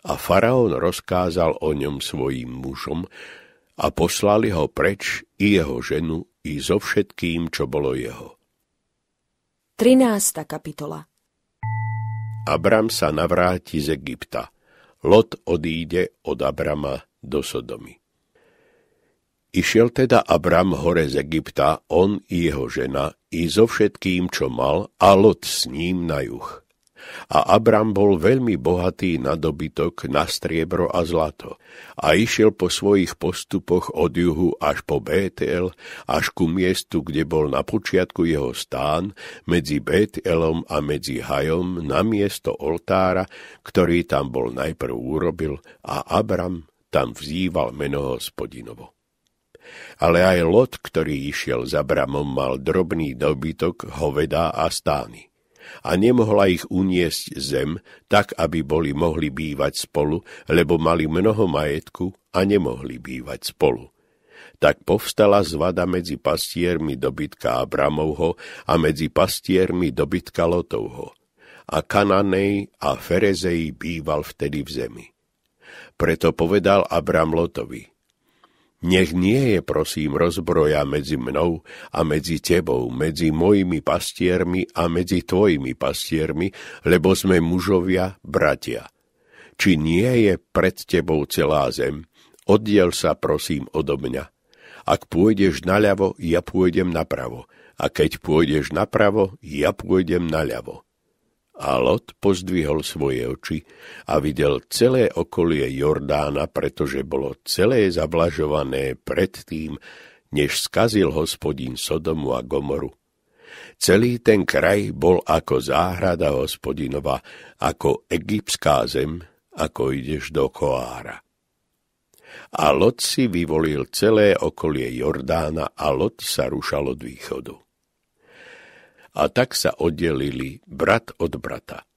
A faraón rozkázal o ňom svojim mužom, a poslali ho preč i jeho ženu i so všetkým, čo bolo jeho. 13. kapitola Abram sa navráti z Egypta. Lot odíde od Abrama do Sodomy. Išiel teda Abram hore z Egypta, on i jeho žena, i so všetkým, čo mal, a Lot s ním na juh. A Abram bol veľmi bohatý na dobytok, na striebro a zlato. A išiel po svojich postupoch od juhu až po betel, až ku miestu, kde bol na počiatku jeho stán, medzi Betelom a medzi Hajom, na miesto oltára, ktorý tam bol najprv urobil, a Abram tam vzýval meno hospodinovo. Ale aj Lot, ktorý išiel za Bramom, mal drobný dobytok, hovedá a stány a nemohla ich uniesť zem, tak aby boli mohli bývať spolu, lebo mali mnoho majetku a nemohli bývať spolu. Tak povstala zvada medzi pastiermi dobytka Abramovho a medzi pastiermi dobytka Lotovho. A Kananej a Ferezeji býval vtedy v zemi. Preto povedal Abram Lotovi – nech nie je, prosím, rozbroja medzi mnou a medzi tebou, medzi mojimi pastiermi a medzi tvojimi pastiermi, lebo sme mužovia, bratia. Či nie je pred tebou celá zem, oddiel sa, prosím, odo mňa. Ak pôjdeš naľavo, ja pôjdem napravo, a keď pôjdeš napravo, ja pôjdem naľavo. A Lot pozdvihol svoje oči a videl celé okolie Jordána, pretože bolo celé zablažované predtým, než skazil hospodín Sodomu a Gomoru. Celý ten kraj bol ako záhrada hospodinova, ako egyptská zem, ako ideš do Koára. A Lot si vyvolil celé okolie Jordána a Lot sa rušal od východu. A tak sa oddelili brat od brata.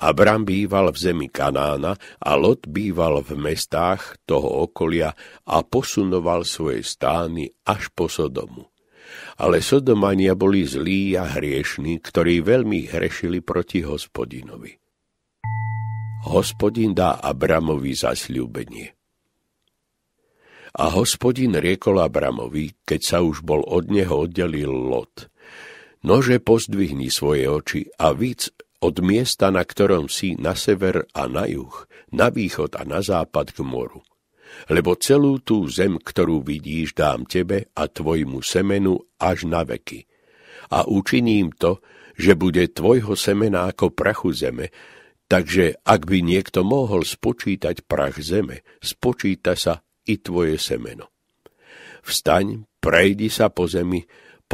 Abram býval v zemi Kanána a Lot býval v mestách toho okolia a posunoval svoje stány až po Sodomu. Ale Sodomania boli zlí a hriešní, ktorí veľmi hrešili proti hospodinovi. Hospodin dá Abramovi zasľúbenie. A hospodin riekol Abramovi, keď sa už bol od neho oddelil Lot – Nože pozdvihni svoje oči a víc od miesta, na ktorom si na sever a na juh, na východ a na západ k moru. Lebo celú tú zem, ktorú vidíš, dám tebe a tvojmu semenu až na veky. A učiním to, že bude tvojho semena ako prachu zeme, takže ak by niekto mohol spočítať prach zeme, spočíta sa i tvoje semeno. Vstaň, prejdi sa po zemi,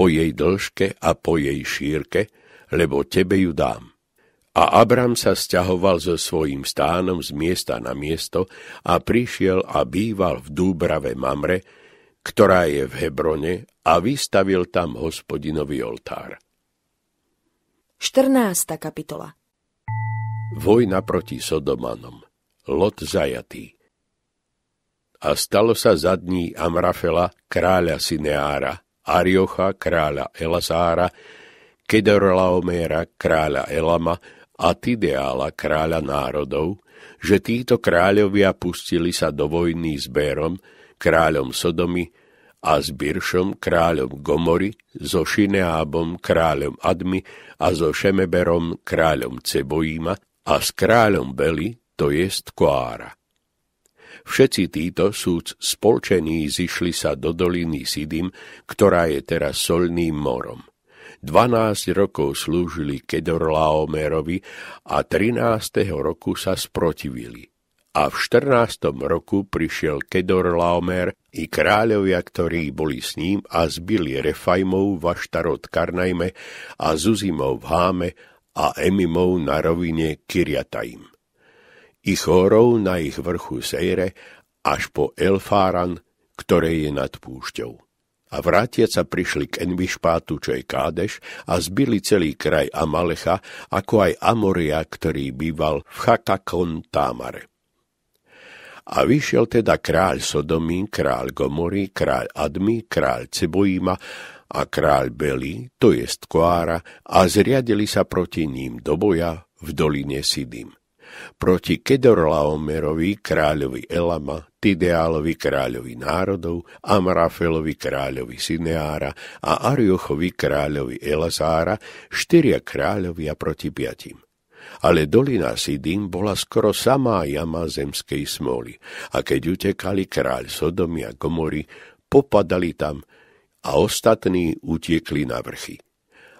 po jej dĺžke a po jej šírke, lebo tebe ju dám. A Abram sa sťahoval so svojím stánom z miesta na miesto a prišiel a býval v Dúbrave Mamre, ktorá je v Hebrone a vystavil tam hospodinový oltár. 14. kapitola Vojna proti Sodomanom Lot zajatý A stalo sa za dní Amrafela, kráľa Sineára, Ariocha, kráľa Elazára, Kedorlaoméra kráľa Elama a Tideála, kráľa národov, že títo kráľovia pustili sa do vojny s Bérom, kráľom Sodomy, a s Biršom, kráľom Gomory, so Šineábom, kráľom admi, a so Šemeberom, kráľom Cebojíma a s kráľom Beli, to jest Koára. Všetci títo súc spolčení zišli sa do doliny Sidim, ktorá je teraz solným morom. 12 rokov slúžili Kedorlaomerovi a 13. roku sa sprotivili. A v 14. roku prišiel Kedorlaomer i kráľovia, ktorí boli s ním a zbili Refajmov v Aštarot Karnajme a Zuzimov v Háme a Emimov na rovine Kiriataim i chórov na ich vrchu Sejre až po Elfáran, ktoré je nad púšťou. A vrátia sa prišli k Envišpátu, čo je Kádeš, a zbili celý kraj Amalecha, ako aj Amoria, ktorý býval v chakakon Támare. A vyšiel teda kráľ Sodomí, kráľ Gomory, kráľ Admi, kráľ Ceboima a kráľ Beli, to jest Koára, a zriadili sa proti ním do boja v doline Sidim proti Kedorlaomerovi kráľovi Elama, Tideálovi kráľovi národov, Amrafelovi kráľovi Sineára a Ariochovi kráľovi Elazára, štyria kráľovia proti piatim. Ale dolina Sidim bola skoro samá jama zemskej smoly a keď utekali kráľ Sodomy a Gomory, popadali tam a ostatní utiekli na vrchy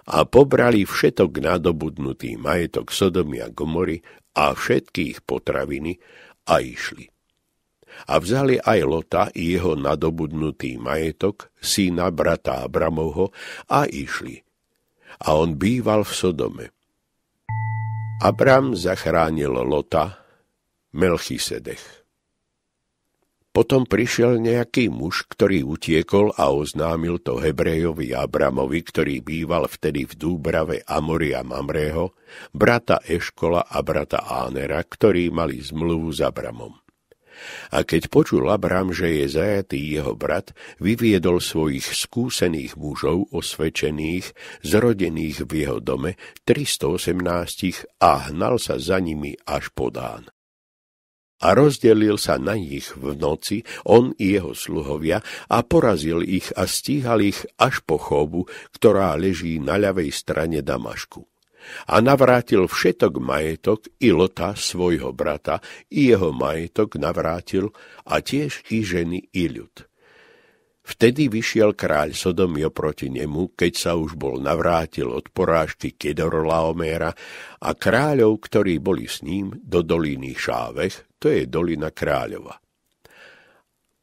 a pobrali všetok nadobudnutý majetok Sodomy a Gomory a všetky ich potraviny a išli. A vzali aj Lota i jeho nadobudnutý majetok, syna brata Abramovho, a išli. A on býval v Sodome. Abram zachránil Lota, Melchisedech. Potom prišiel nejaký muž, ktorý utiekol a oznámil to Hebrejovi Abramovi, ktorý býval vtedy v Dúbrave Amoria Mamrého, brata Eškola a brata Ánera, ktorí mali zmluvu s Abramom. A keď počul Abram, že je zajatý jeho brat, vyviedol svojich skúsených mužov, osvečených, zrodených v jeho dome, 318 a hnal sa za nimi až podán a rozdelil sa na nich v noci, on i jeho sluhovia, a porazil ich a stíhal ich až po chovu, ktorá leží na ľavej strane Damašku. A navrátil všetok majetok i Lota, svojho brata, i jeho majetok navrátil, a tiež i ženy, i ľud Vtedy vyšiel kráľ Sodomy oproti nemu, keď sa už bol navrátil od porážky Kedorlaoméra a kráľov, ktorí boli s ním, do doliny Šávech, to je dolina kráľova.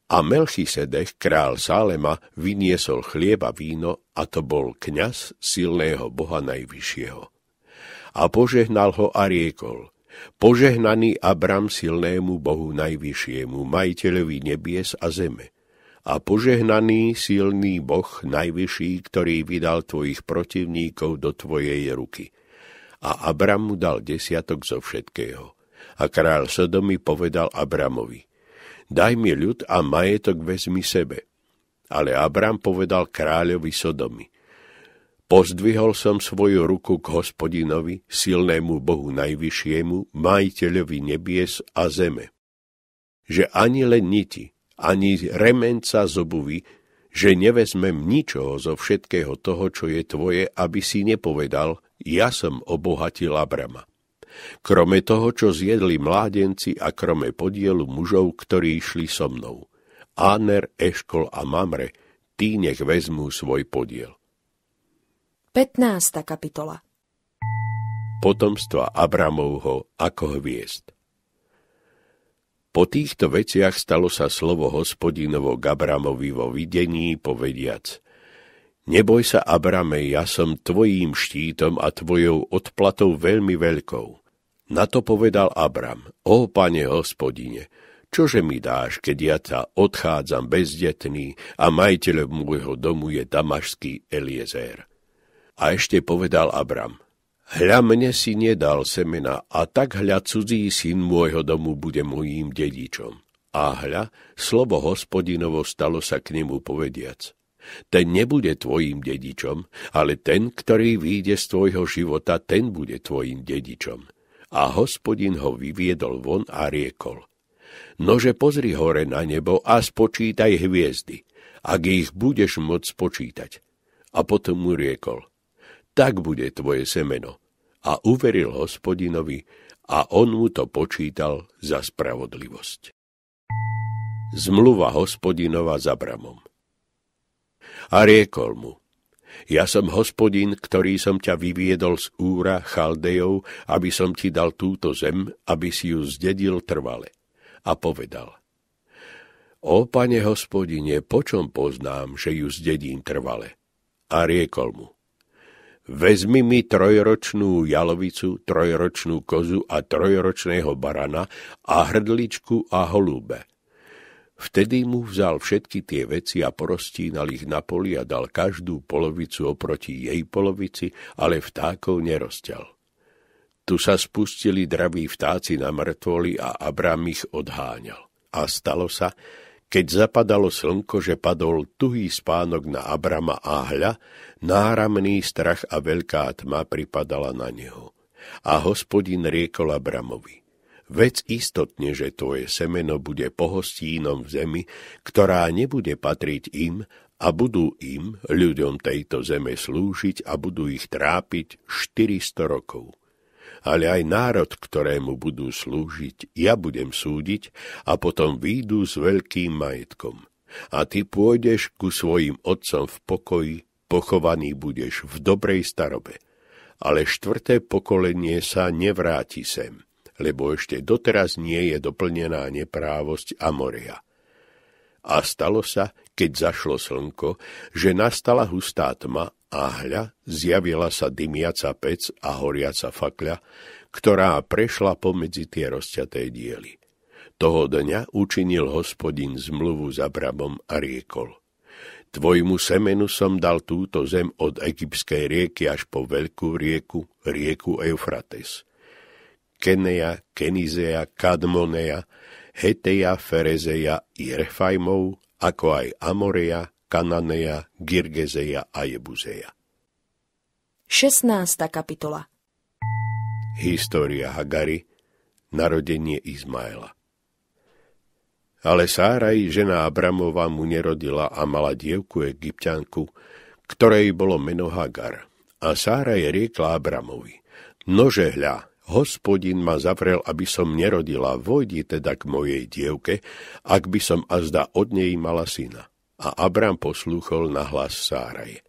A Melchisedech, král Sálema, vyniesol chlieb a víno, a to bol kňaz silného boha najvyššieho. A požehnal ho a riekol, požehnaný Abram silnému bohu najvyššiemu, majiteľovi nebies a zeme – a požehnaný silný Boh najvyšší, ktorý vydal tvojich protivníkov do tvojej ruky. A Abram mu dal desiatok zo všetkého. A král Sodomy povedal Abramovi, daj mi ľud a majetok vezmi sebe. Ale Abram povedal kráľovi Sodomy, pozdvihol som svoju ruku k hospodinovi, silnému Bohu najvyššiemu, majiteľovi nebies a zeme, že ani len niti, ani remenca z obuvy, že nevezmem ničoho zo všetkého toho, čo je tvoje, aby si nepovedal, ja som obohatil Abrama. Krome toho, čo zjedli mládenci a krome podielu mužov, ktorí išli so mnou. Áner, Eškol a Mamre, tí nech vezmú svoj podiel. 15. kapitola Potomstva Abramovho ako hviezd po týchto veciach stalo sa slovo hospodinovo Gabramovi vo videní povediac Neboj sa, Abrame, ja som tvojím štítom a tvojou odplatou veľmi veľkou. Na to povedal Abram, o pane hospodine, čože mi dáš, keď ja sa odchádzam bezdetný a majiteľom môjho domu je damašský Eliezer. A ešte povedal Abram, Hľa mne si nedal semena, a tak hľa cudzí syn môjho domu bude mojím dedičom. A hľa, slovo hospodinovo stalo sa k nemu povediac. Ten nebude tvojim dedičom, ale ten, ktorý výjde z tvojho života, ten bude tvojim dedičom. A hospodin ho vyviedol von a riekol. Nože pozri hore na nebo a spočítaj hviezdy, ak ich budeš môcť spočítať. A potom mu riekol, tak bude tvoje semeno. A uveril hospodinovi a on mu to počítal za spravodlivosť. Zmluva hospodinova za Bramom. A riekol mu, ja som hospodin, ktorý som ťa vyviedol z úra chaldejov, aby som ti dal túto zem, aby si ju zdedil trvale. A povedal, O pane hospodine, počom poznám, že ju zdedím trvale? A riekol mu, Vezmi mi trojročnú jalovicu, trojročnú kozu a trojročného barana a hrdličku a holúbe. Vtedy mu vzal všetky tie veci a porostínal ich na poli a dal každú polovicu oproti jej polovici, ale vtákov nerozťal. Tu sa spustili draví vtáci na mŕtvoli a Abram ich odháňal. A stalo sa, keď zapadalo slnko, že padol tuhý spánok na Abrama hľa, náramný strach a veľká tma pripadala na neho. A hospodin riekol Abramovi, vec istotne, že tvoje semeno bude pohostínom v zemi, ktorá nebude patriť im, a budú im, ľuďom tejto zeme, slúžiť a budú ich trápiť 400 rokov ale aj národ, ktorému budú slúžiť, ja budem súdiť a potom výjdu s veľkým majetkom. A ty pôjdeš ku svojim otcom v pokoji, pochovaný budeš v dobrej starobe. Ale štvrté pokolenie sa nevráti sem, lebo ešte doteraz nie je doplnená neprávosť Amoria. A stalo sa, keď zašlo slnko, že nastala hustá tma a hľa zjavila sa dymiaca pec a horiaca fakľa, ktorá prešla pomedzi tie rozťaté diely. Toho dňa učinil hospodin zmluvu za brabom a riekol. Tvojmu semenu som dal túto zem od egyptskej rieky až po veľkú rieku, rieku Eufrates. Kenea, Kenizea, Kadmonea, Heteja, Ferezeja Irfajmov Refajmov ako aj Amoreja, Kananeja, Girgezeja a Jebuzeja. 16. kapitola História Hagary, narodenie Izmaela Ale Sáraj, žena Abramova, mu nerodila a mala dievku egyptianku, ktorej bolo meno Hagar. A Sáraj riekla Abramovi, nože hľa, Hospodin ma zavrel, aby som nerodila, vojdi teda k mojej dievke, ak by som azda od nej mala syna. A Abram poslúchol na hlas Sáraj.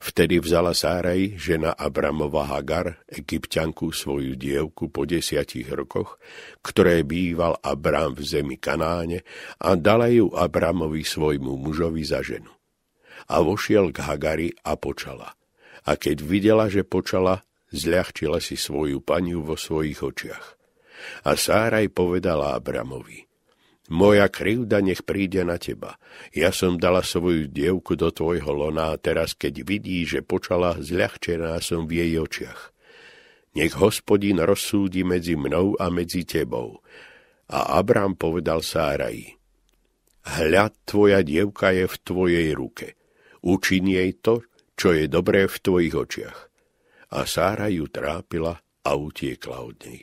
Vtedy vzala Sáraj, žena Abramova Hagar, egyptianku svoju dievku po desiatich rokoch, ktoré býval Abram v zemi Kanáne a dala ju Abramovi svojmu mužovi za ženu. A vošiel k Hagari a počala. A keď videla, že počala, zľahčila si svoju paniu vo svojich očiach. A Sáraj povedala Abramovi, moja krivda nech príde na teba. Ja som dala svoju dievku do tvojho lona a teraz, keď vidí, že počala, zľahčená som v jej očiach. Nech hospodin rozsúdi medzi mnou a medzi tebou. A Abram povedal Sáraji, hľad tvoja dievka je v tvojej ruke. Učin jej to, čo je dobré v tvojich očiach a Sára ju trápila a utiekla od nej.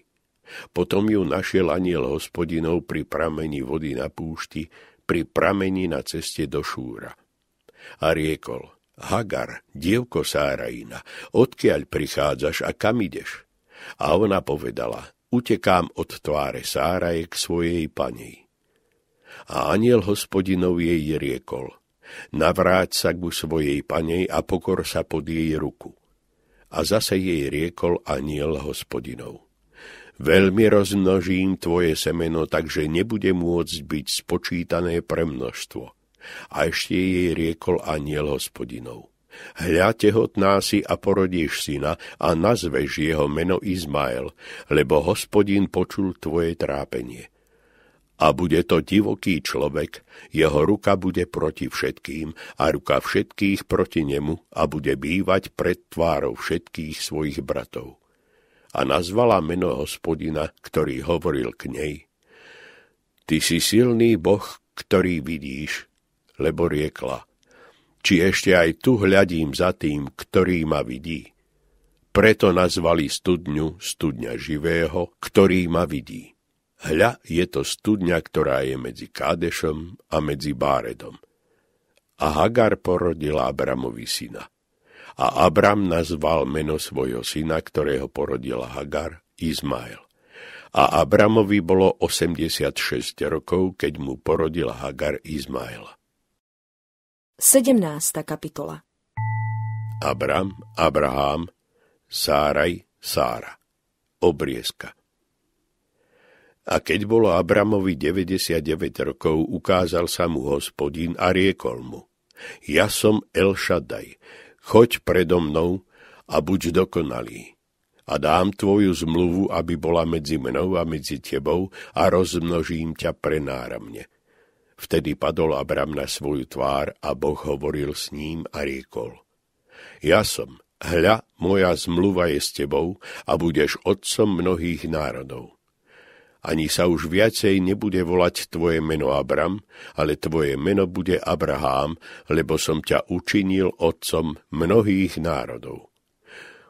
Potom ju našiel aniel hospodinov pri pramení vody na púšti, pri pramení na ceste do Šúra. A riekol, Hagar, dievko Sárajina, odkiaľ prichádzaš a kam ideš? A ona povedala, utekám od tváre Sáraje k svojej panej. A aniel hospodinov jej riekol, navráť sa ku svojej panej a pokor sa pod jej ruku a zase jej riekol aniel hospodinov. Veľmi rozmnožím tvoje semeno, takže nebude môcť byť spočítané pre množstvo. A ešte jej riekol aniel hospodinov. Hľa tehotná si a porodíš syna a nazveš jeho meno Izmael, lebo hospodin počul tvoje trápenie a bude to divoký človek, jeho ruka bude proti všetkým a ruka všetkých proti nemu a bude bývať pred tvárou všetkých svojich bratov. A nazvala meno hospodina, ktorý hovoril k nej. Ty si silný boh, ktorý vidíš, lebo riekla. Či ešte aj tu hľadím za tým, ktorý ma vidí. Preto nazvali studňu studňa živého, ktorý ma vidí. Hľa je to studňa, ktorá je medzi Kádešom a medzi Báredom. A Hagar porodila Abramovi syna. A Abram nazval meno svojho syna, ktorého porodila Hagar, Izmael. A Abramovi bolo 86 rokov, keď mu porodila Hagar Izmaela. 17. kapitola Abram, Abraham, Sáraj, Sára. Obrieska a keď bolo Abramovi 99 rokov, ukázal sa mu hospodín a riekol mu, ja som El Shaddai, choď predo mnou a buď dokonalý. A dám tvoju zmluvu, aby bola medzi mnou a medzi tebou a rozmnožím ťa prenáramne. Vtedy padol Abram na svoju tvár a Boh hovoril s ním a riekol. Ja som, hľa, moja zmluva je s tebou a budeš otcom mnohých národov ani sa už viacej nebude volať tvoje meno Abram, ale tvoje meno bude Abrahám, lebo som ťa učinil otcom mnohých národov.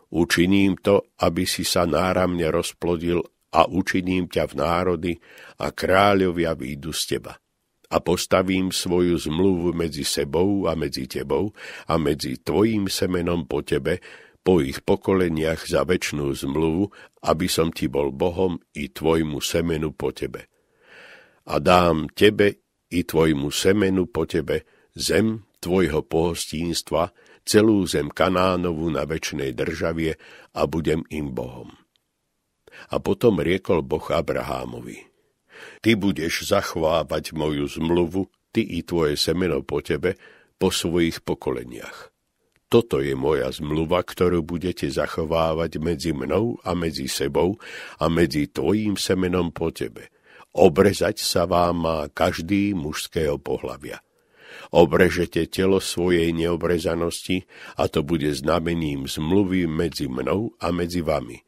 Učiním to, aby si sa náramne rozplodil a učiním ťa v národy a kráľovia výjdu z teba. A postavím svoju zmluvu medzi sebou a medzi tebou a medzi tvojim semenom po tebe, po ich pokoleniach za väčšnú zmluvu, aby som ti bol Bohom i tvojmu semenu po tebe. A dám tebe i tvojmu semenu po tebe zem tvojho pohostínstva, celú zem Kanánovu na väčšnej državie a budem im Bohom. A potom riekol Boh Abrahámovi, Ty budeš zachvávať moju zmluvu, ty i tvoje semeno po tebe, po svojich pokoleniach toto je moja zmluva, ktorú budete zachovávať medzi mnou a medzi sebou a medzi tvojím semenom po tebe. Obrezať sa vám má každý mužského pohlavia. Obrežete telo svojej neobrezanosti a to bude znamením zmluvy medzi mnou a medzi vami.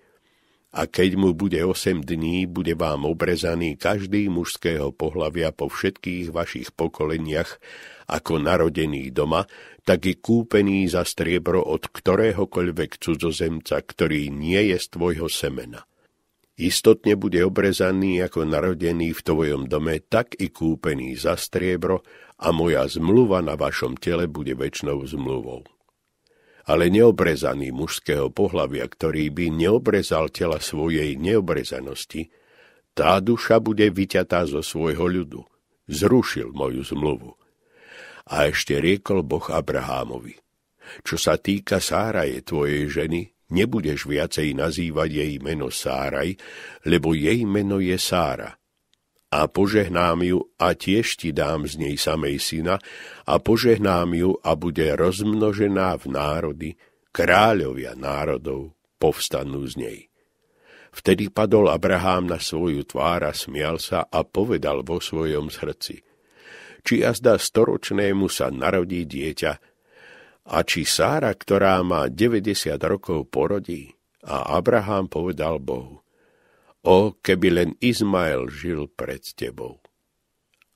A keď mu bude 8 dní, bude vám obrezaný každý mužského pohlavia po všetkých vašich pokoleniach ako narodený doma, tak i kúpený za striebro od ktoréhokoľvek cudzozemca, ktorý nie je z tvojho semena. Istotne bude obrezaný ako narodený v tvojom dome, tak i kúpený za striebro a moja zmluva na vašom tele bude väčšnou zmluvou. Ale neobrezaný mužského pohlavia, ktorý by neobrezal tela svojej neobrezanosti, tá duša bude vyťatá zo svojho ľudu. Zrušil moju zmluvu a ešte riekol Boh Abrahámovi, čo sa týka Sáraje tvojej ženy, nebudeš viacej nazývať jej meno Sáraj, lebo jej meno je Sára. A požehnám ju a tiež ti dám z nej samej syna a požehnám ju a bude rozmnožená v národy, kráľovia národov povstanú z nej. Vtedy padol Abrahám na svoju tvár a smial sa a povedal vo svojom srdci – či jazda storočnému sa narodí dieťa a či Sára, ktorá má 90 rokov, porodí. A Abraham povedal Bohu, o, keby len Izmael žil pred tebou.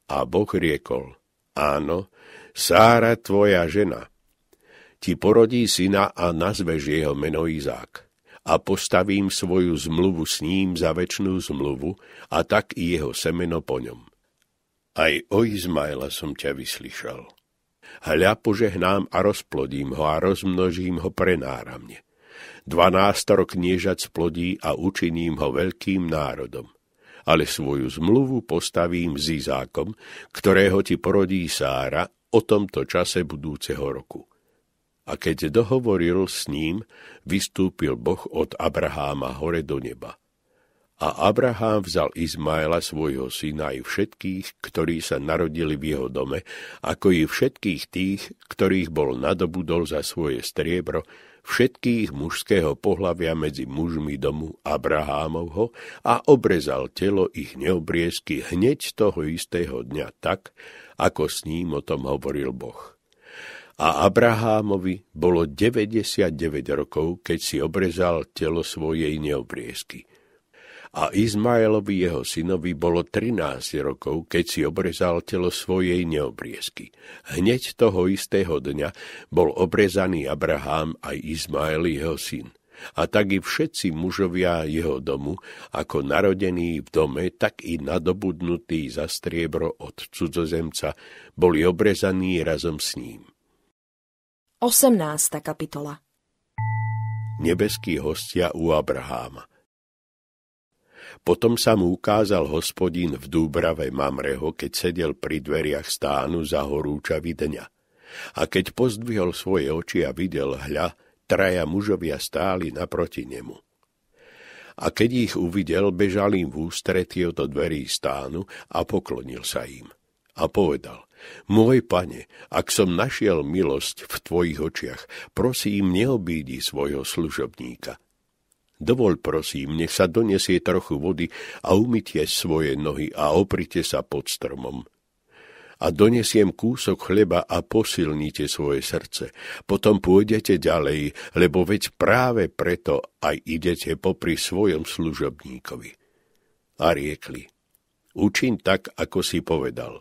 A Boh riekol, áno, Sára tvoja žena, ti porodí syna a nazveš jeho meno Izák a postavím svoju zmluvu s ním za väčšnú zmluvu a tak i jeho semeno po ňom. Aj o Izmaela som ťa vyslyšal. Hľa požehnám a rozplodím ho a rozmnožím ho prenáramne. Dvanástoro kniežat splodí a učiním ho veľkým národom. Ale svoju zmluvu postavím s Izákom, ktorého ti porodí Sára o tomto čase budúceho roku. A keď dohovoril s ním, vystúpil Boh od Abraháma hore do neba a Abraham vzal Izmaela svojho syna i všetkých, ktorí sa narodili v jeho dome, ako i všetkých tých, ktorých bol nadobudol za svoje striebro, všetkých mužského pohlavia medzi mužmi domu Abrahámovho a obrezal telo ich neobriezky hneď toho istého dňa tak, ako s ním o tom hovoril Boh. A Abrahámovi bolo 99 rokov, keď si obrezal telo svojej neobriezky – a Izmaelovi jeho synovi bolo 13 rokov, keď si obrezal telo svojej neobriezky. Hneď toho istého dňa bol obrezaný Abraham aj Izmael jeho syn. A tak i všetci mužovia jeho domu, ako narodení v dome, tak i nadobudnutí za striebro od cudzozemca, boli obrezaní razom s ním. 18. kapitola Nebeský hostia u Abraháma – potom sa mu ukázal hospodín v Dúbrave Mamreho, keď sedel pri dveriach stánu za horúčavy dňa. A keď pozdvihol svoje oči a videl hľa, traja mužovia stáli naproti nemu. A keď ich uvidel, bežal im v ústretí od dverí stánu a poklonil sa im. A povedal, môj pane, ak som našiel milosť v tvojich očiach, prosím, neobídi svojho služobníka – Dovol prosím, nech sa donesie trochu vody a umytie svoje nohy a oprite sa pod stromom. A donesiem kúsok chleba a posilnite svoje srdce. Potom pôjdete ďalej, lebo veď práve preto aj idete popri svojom služobníkovi. A riekli, učin tak, ako si povedal.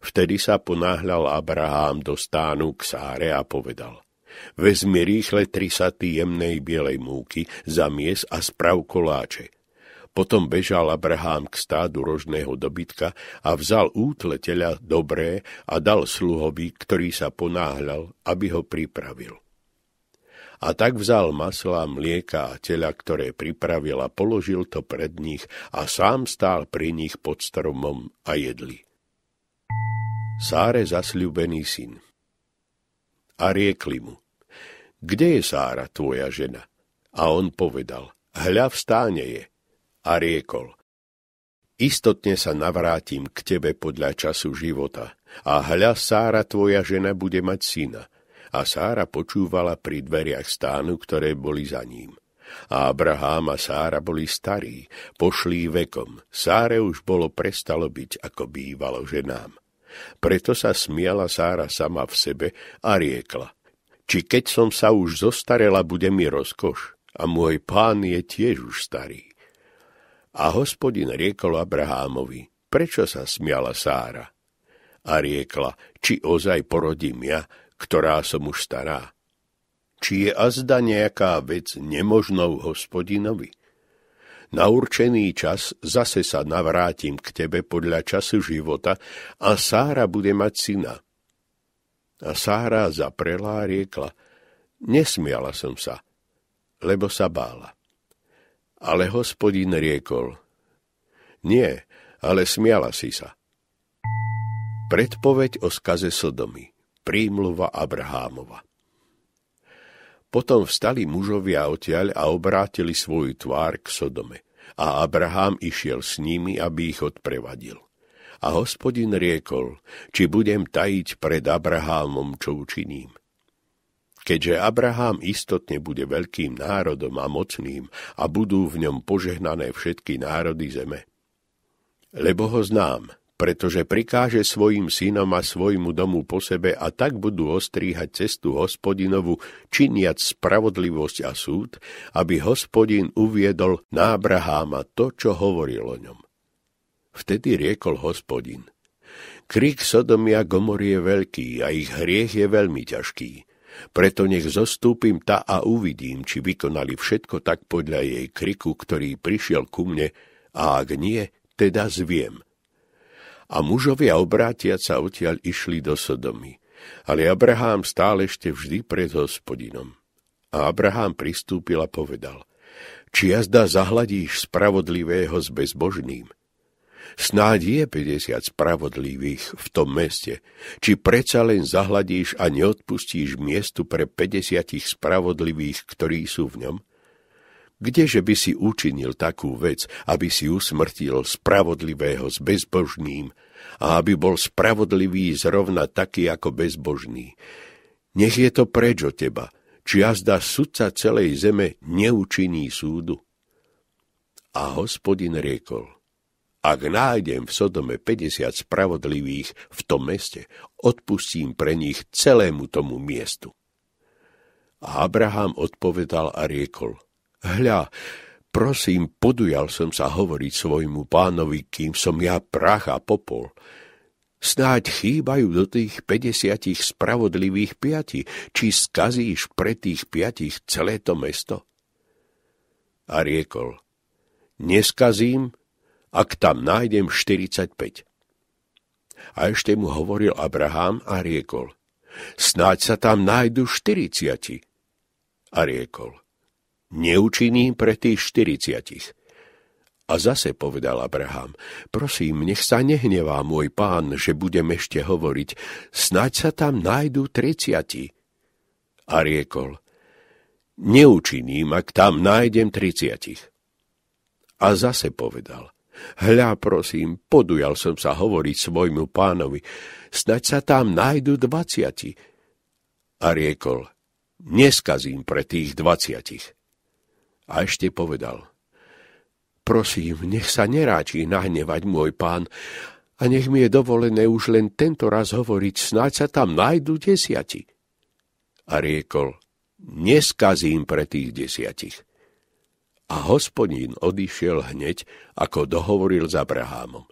Vtedy sa ponáhľal Abraham do stánu k Sáre a povedal – Vezmi rýchle tri saty jemnej bielej múky, zamies a sprav koláče. Potom bežal Abraham k stádu rožného dobytka a vzal útle dobré a dal sluhovi, ktorý sa ponáhľal, aby ho pripravil. A tak vzal masla, mlieka a tela, ktoré pripravil a položil to pred nich a sám stál pri nich pod stromom a jedli. Sáre zasľubený syn. A riekli mu, kde je Sára, tvoja žena? A on povedal, hľa v stáne je. A riekol, istotne sa navrátim k tebe podľa času života a hľa Sára, tvoja žena, bude mať syna. A Sára počúvala pri dveriach stánu, ktoré boli za ním. A Abraham a Sára boli starí, pošlí vekom. Sáre už bolo prestalo byť, ako bývalo ženám. Preto sa smiala Sára sama v sebe a riekla – či keď som sa už zostarela, bude mi rozkoš. A môj pán je tiež už starý. A hospodin riekol Abrahámovi, prečo sa smiala Sára? A riekla, či ozaj porodím ja, ktorá som už stará. Či je azda nejaká vec nemožnou hospodinovi? Na určený čas zase sa navrátim k tebe podľa času života a Sára bude mať syna a Sára zaprela a riekla, nesmiala som sa, lebo sa bála. Ale hospodin riekol, nie, ale smiala si sa. Predpoveď o skaze Sodomy, prímluva Abrahámova. Potom vstali mužovia odtiaľ a obrátili svoju tvár k Sodome a Abraham išiel s nimi, aby ich odprevadil. A hospodin riekol, či budem tajiť pred Abrahámom, čo učiním. Keďže Abrahám istotne bude veľkým národom a mocným a budú v ňom požehnané všetky národy zeme. Lebo ho znám, pretože prikáže svojim synom a svojmu domu po sebe a tak budú ostríhať cestu hospodinovu, činiac spravodlivosť a súd, aby hospodin uviedol na Abraháma to, čo hovoril o ňom. Vtedy riekol hospodin. Krik Sodomia Gomor je veľký a ich hriech je veľmi ťažký. Preto nech zostúpim ta a uvidím, či vykonali všetko tak podľa jej kriku, ktorý prišiel ku mne, a ak nie, teda zviem. A mužovia obrátiať sa odtiaľ išli do Sodomy. Ale Abraham stále ešte vždy pred hospodinom. A Abraham pristúpil a povedal, či jazda zahladíš spravodlivého s bezbožným, Snáď je 50 spravodlivých v tom meste, či predsa len zahladíš a neodpustíš miestu pre 50 spravodlivých, ktorí sú v ňom? Kdeže by si učinil takú vec, aby si usmrtil spravodlivého s bezbožným a aby bol spravodlivý zrovna taký ako bezbožný? Nech je to preč od teba, či jazda sudca celej zeme neučiní súdu. A hospodin riekol – ak nájdem v Sodome 50 spravodlivých v tom meste, odpustím pre nich celému tomu miestu. A Abraham odpovedal a riekol, hľa, prosím, podujal som sa hovoriť svojmu pánovi, kým som ja prach a popol. Snáď chýbajú do tých 50 spravodlivých piati, či skazíš pre tých piatich celé to mesto? A riekol, neskazím, ak tam nájdem 45. A ešte mu hovoril Abraham a riekol, snáď sa tam nájdu 40. A riekol, neučiním pre tých 40. A zase povedal Abraham, prosím, nech sa nehnevá môj pán, že budem ešte hovoriť, snáď sa tam nájdu 30. A riekol, neučiním, ak tam nájdem 30. A zase povedal, Hľa, prosím, podujal som sa hovoriť svojmu pánovi, snaď sa tam nájdu dvaciati. A riekol, neskazím pre tých dvaciatich. A ešte povedal, prosím, nech sa neráči nahnevať môj pán, a nech mi je dovolené už len tento raz hovoriť, snaď sa tam nájdu desiati. A riekol, neskazím pre tých desiatich. A hospodín odišiel hneď, ako dohovoril s Abrahámom.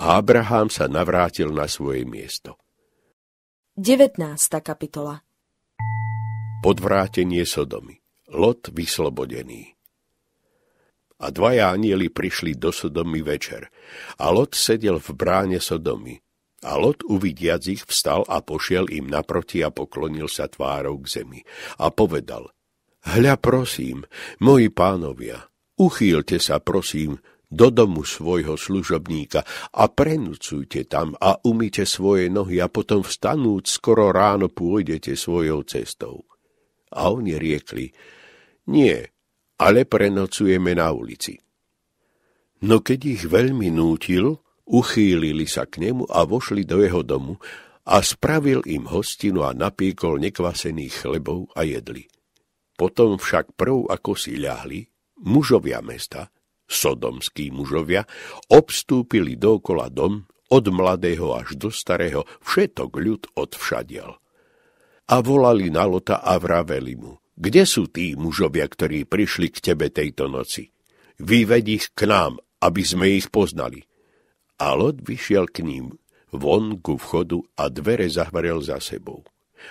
A Abrahám sa navrátil na svoje miesto. 19. kapitola Podvrátenie Sodomy. Lot vyslobodený. A dvaja anieli prišli do Sodomy večer. A Lot sedel v bráne Sodomy. A Lot uvidiac ich vstal a pošiel im naproti a poklonil sa tvárou k zemi. A povedal – Hľa prosím, moji pánovia, uchýlte sa prosím do domu svojho služobníka a prenúcujte tam a umyte svoje nohy a potom vstanúť skoro ráno pôjdete svojou cestou. A oni riekli, nie, ale prenocujeme na ulici. No keď ich veľmi nútil, uchýlili sa k nemu a vošli do jeho domu a spravil im hostinu a napíkol nekvasených chlebov a jedli. Potom však prv, ako si ľahli, mužovia mesta, sodomskí mužovia, obstúpili dokola dom, od mladého až do starého, všetok ľud odvšadiel. A volali na Lota a vraveli mu, kde sú tí mužovia, ktorí prišli k tebe tejto noci? Vyved ich k nám, aby sme ich poznali. A Lot vyšiel k ním, von ku vchodu a dvere zahvarel za sebou.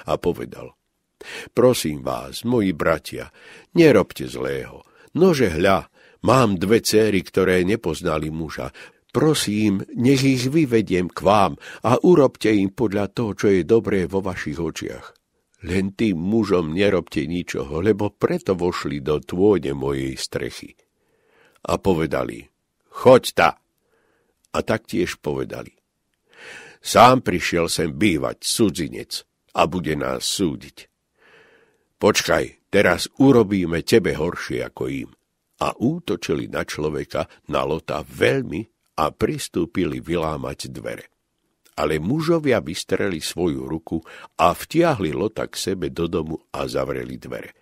A povedal, Prosím vás, moji bratia, nerobte zlého. Nože hľa, mám dve céry, ktoré nepoznali muža. Prosím, nech ich vyvediem k vám a urobte im podľa toho, čo je dobré vo vašich očiach. Len tým mužom nerobte ničoho, lebo preto vošli do tône mojej strechy. A povedali, choď ta. A taktiež povedali, sám prišiel sem bývať, cudzinec, a bude nás súdiť. Počkaj, teraz urobíme tebe horšie ako im. A útočili na človeka, na Lota veľmi a pristúpili vylámať dvere. Ale mužovia vystreli svoju ruku a vtiahli Lota k sebe do domu a zavreli dvere.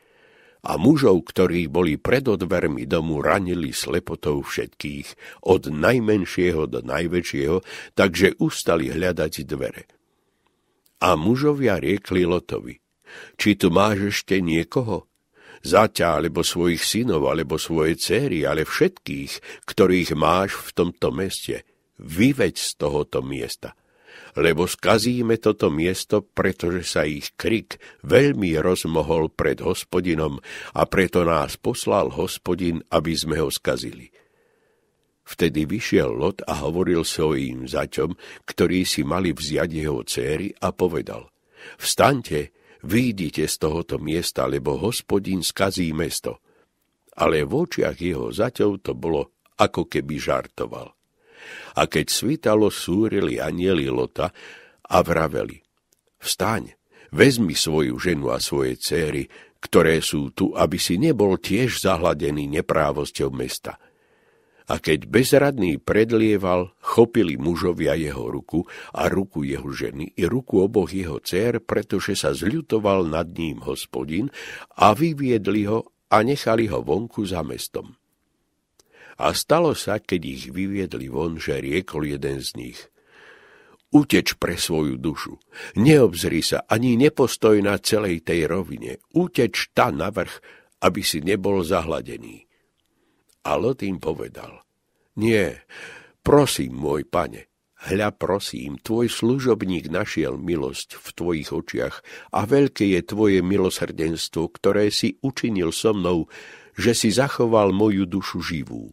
A mužov, ktorí boli pred odvermi domu, ranili slepotou všetkých, od najmenšieho do najväčšieho, takže ustali hľadať dvere. A mužovia riekli Lotovi – či tu máš ešte niekoho? Zaťa, alebo svojich synov, alebo svoje céry, ale všetkých, ktorých máš v tomto meste. Vyveď z tohoto miesta. Lebo skazíme toto miesto, pretože sa ich krik veľmi rozmohol pred hospodinom a preto nás poslal hospodin, aby sme ho skazili. Vtedy vyšiel Lot a hovoril svojím zaťom, ktorí si mali vziať jeho céry a povedal, vstaňte výjdite z tohoto miesta, lebo hospodín skazí mesto. Ale v očiach jeho zaťov to bolo, ako keby žartoval. A keď svítalo, súrili anieli Lota a vraveli, vstaň, vezmi svoju ženu a svoje céry, ktoré sú tu, aby si nebol tiež zahladený neprávosťou mesta – a keď bezradný predlieval, chopili mužovia jeho ruku a ruku jeho ženy i ruku oboch jeho dcer, pretože sa zľutoval nad ním hospodin a vyviedli ho a nechali ho vonku za mestom. A stalo sa, keď ich vyviedli von, že riekol jeden z nich – Uteč pre svoju dušu. Neobzri sa ani nepostoj na celej tej rovine. Uteč ta navrh, aby si nebol zahladený. A Lot im povedal, nie, prosím, môj pane, hľa prosím, tvoj služobník našiel milosť v tvojich očiach a veľké je tvoje milosrdenstvo, ktoré si učinil so mnou, že si zachoval moju dušu živú.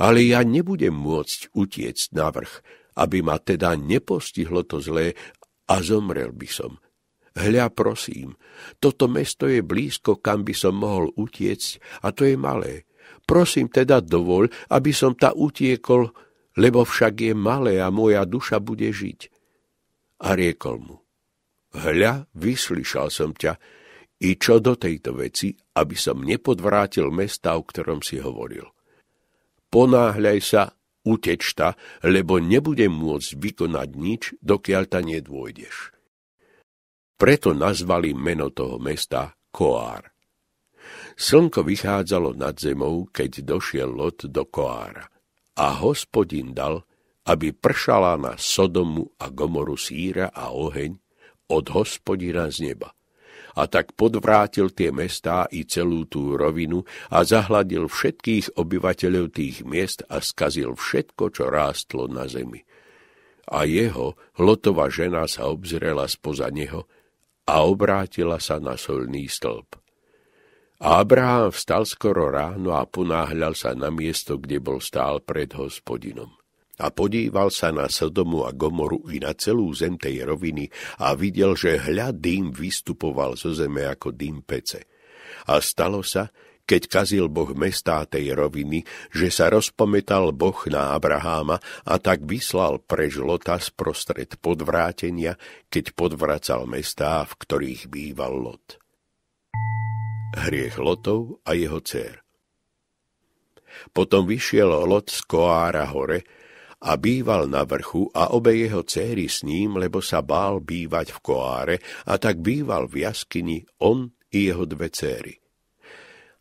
Ale ja nebudem môcť utiecť na vrch, aby ma teda nepostihlo to zlé a zomrel by som. Hľa, prosím, toto mesto je blízko, kam by som mohol utiecť a to je malé Prosím teda dovol, aby som ta utiekol, lebo však je malé a moja duša bude žiť. A riekol mu, hľa, vyslyšal som ťa, i čo do tejto veci, aby som nepodvrátil mesta, o ktorom si hovoril. Ponáhľaj sa, uteč ta, lebo nebudem môcť vykonať nič, dokiaľ ta nedôjdeš. Preto nazvali meno toho mesta Koár. Slnko vychádzalo nad zemou, keď došiel Lot do Koára. A hospodin dal, aby pršala na Sodomu a Gomoru síra a oheň od hospodina z neba. A tak podvrátil tie mestá i celú tú rovinu a zahladil všetkých obyvateľov tých miest a skazil všetko, čo rástlo na zemi. A jeho, Lotova žena sa obzrela spoza neho a obrátila sa na solný stĺp a Abraham vstal skoro ráno a ponáhľal sa na miesto, kde bol stál pred hospodinom. A podíval sa na Sodomu a Gomoru i na celú zem tej roviny a videl, že hľad dým vystupoval zo zeme ako dým pece. A stalo sa, keď kazil Boh mestá tej roviny, že sa rozpometal Boh na Abraháma a tak vyslal prež Lota sprostred podvrátenia, keď podvracal mestá, v ktorých býval Lot hriech Lotov a jeho dcer. Potom vyšiel Lot z Koára hore a býval na vrchu a obe jeho céry s ním, lebo sa bál bývať v Koáre a tak býval v jaskyni on i jeho dve céry.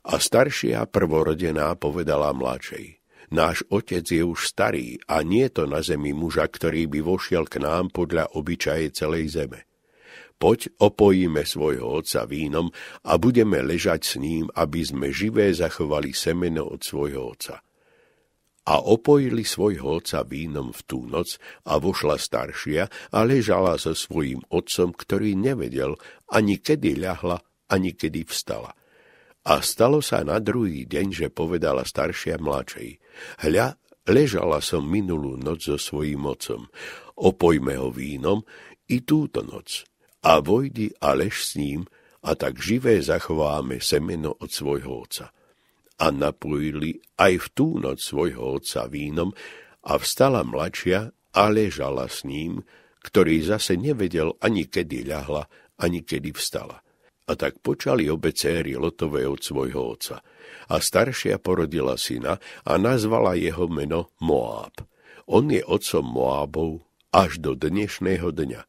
A staršia prvorodená povedala mladšej, náš otec je už starý a nie to na zemi muža, ktorý by vošiel k nám podľa obyčaje celej zeme poď opojíme svojho otca vínom a budeme ležať s ním, aby sme živé zachovali semeno od svojho otca. A opojili svojho otca vínom v tú noc a vošla staršia a ležala so svojím otcom, ktorý nevedel ani kedy ľahla, ani kedy vstala. A stalo sa na druhý deň, že povedala staršia mladšej, hľa, ležala som minulú noc so svojím otcom, opojme ho vínom i túto noc a vojdi a lež s ním, a tak živé zachováme semeno od svojho oca. A napojili aj v tú noc svojho oca vínom a vstala mladšia a ležala s ním, ktorý zase nevedel ani kedy ľahla, ani kedy vstala. A tak počali obe céry Lotové od svojho oca. A staršia porodila syna a nazvala jeho meno Moab. On je otcom Moábov až do dnešného dňa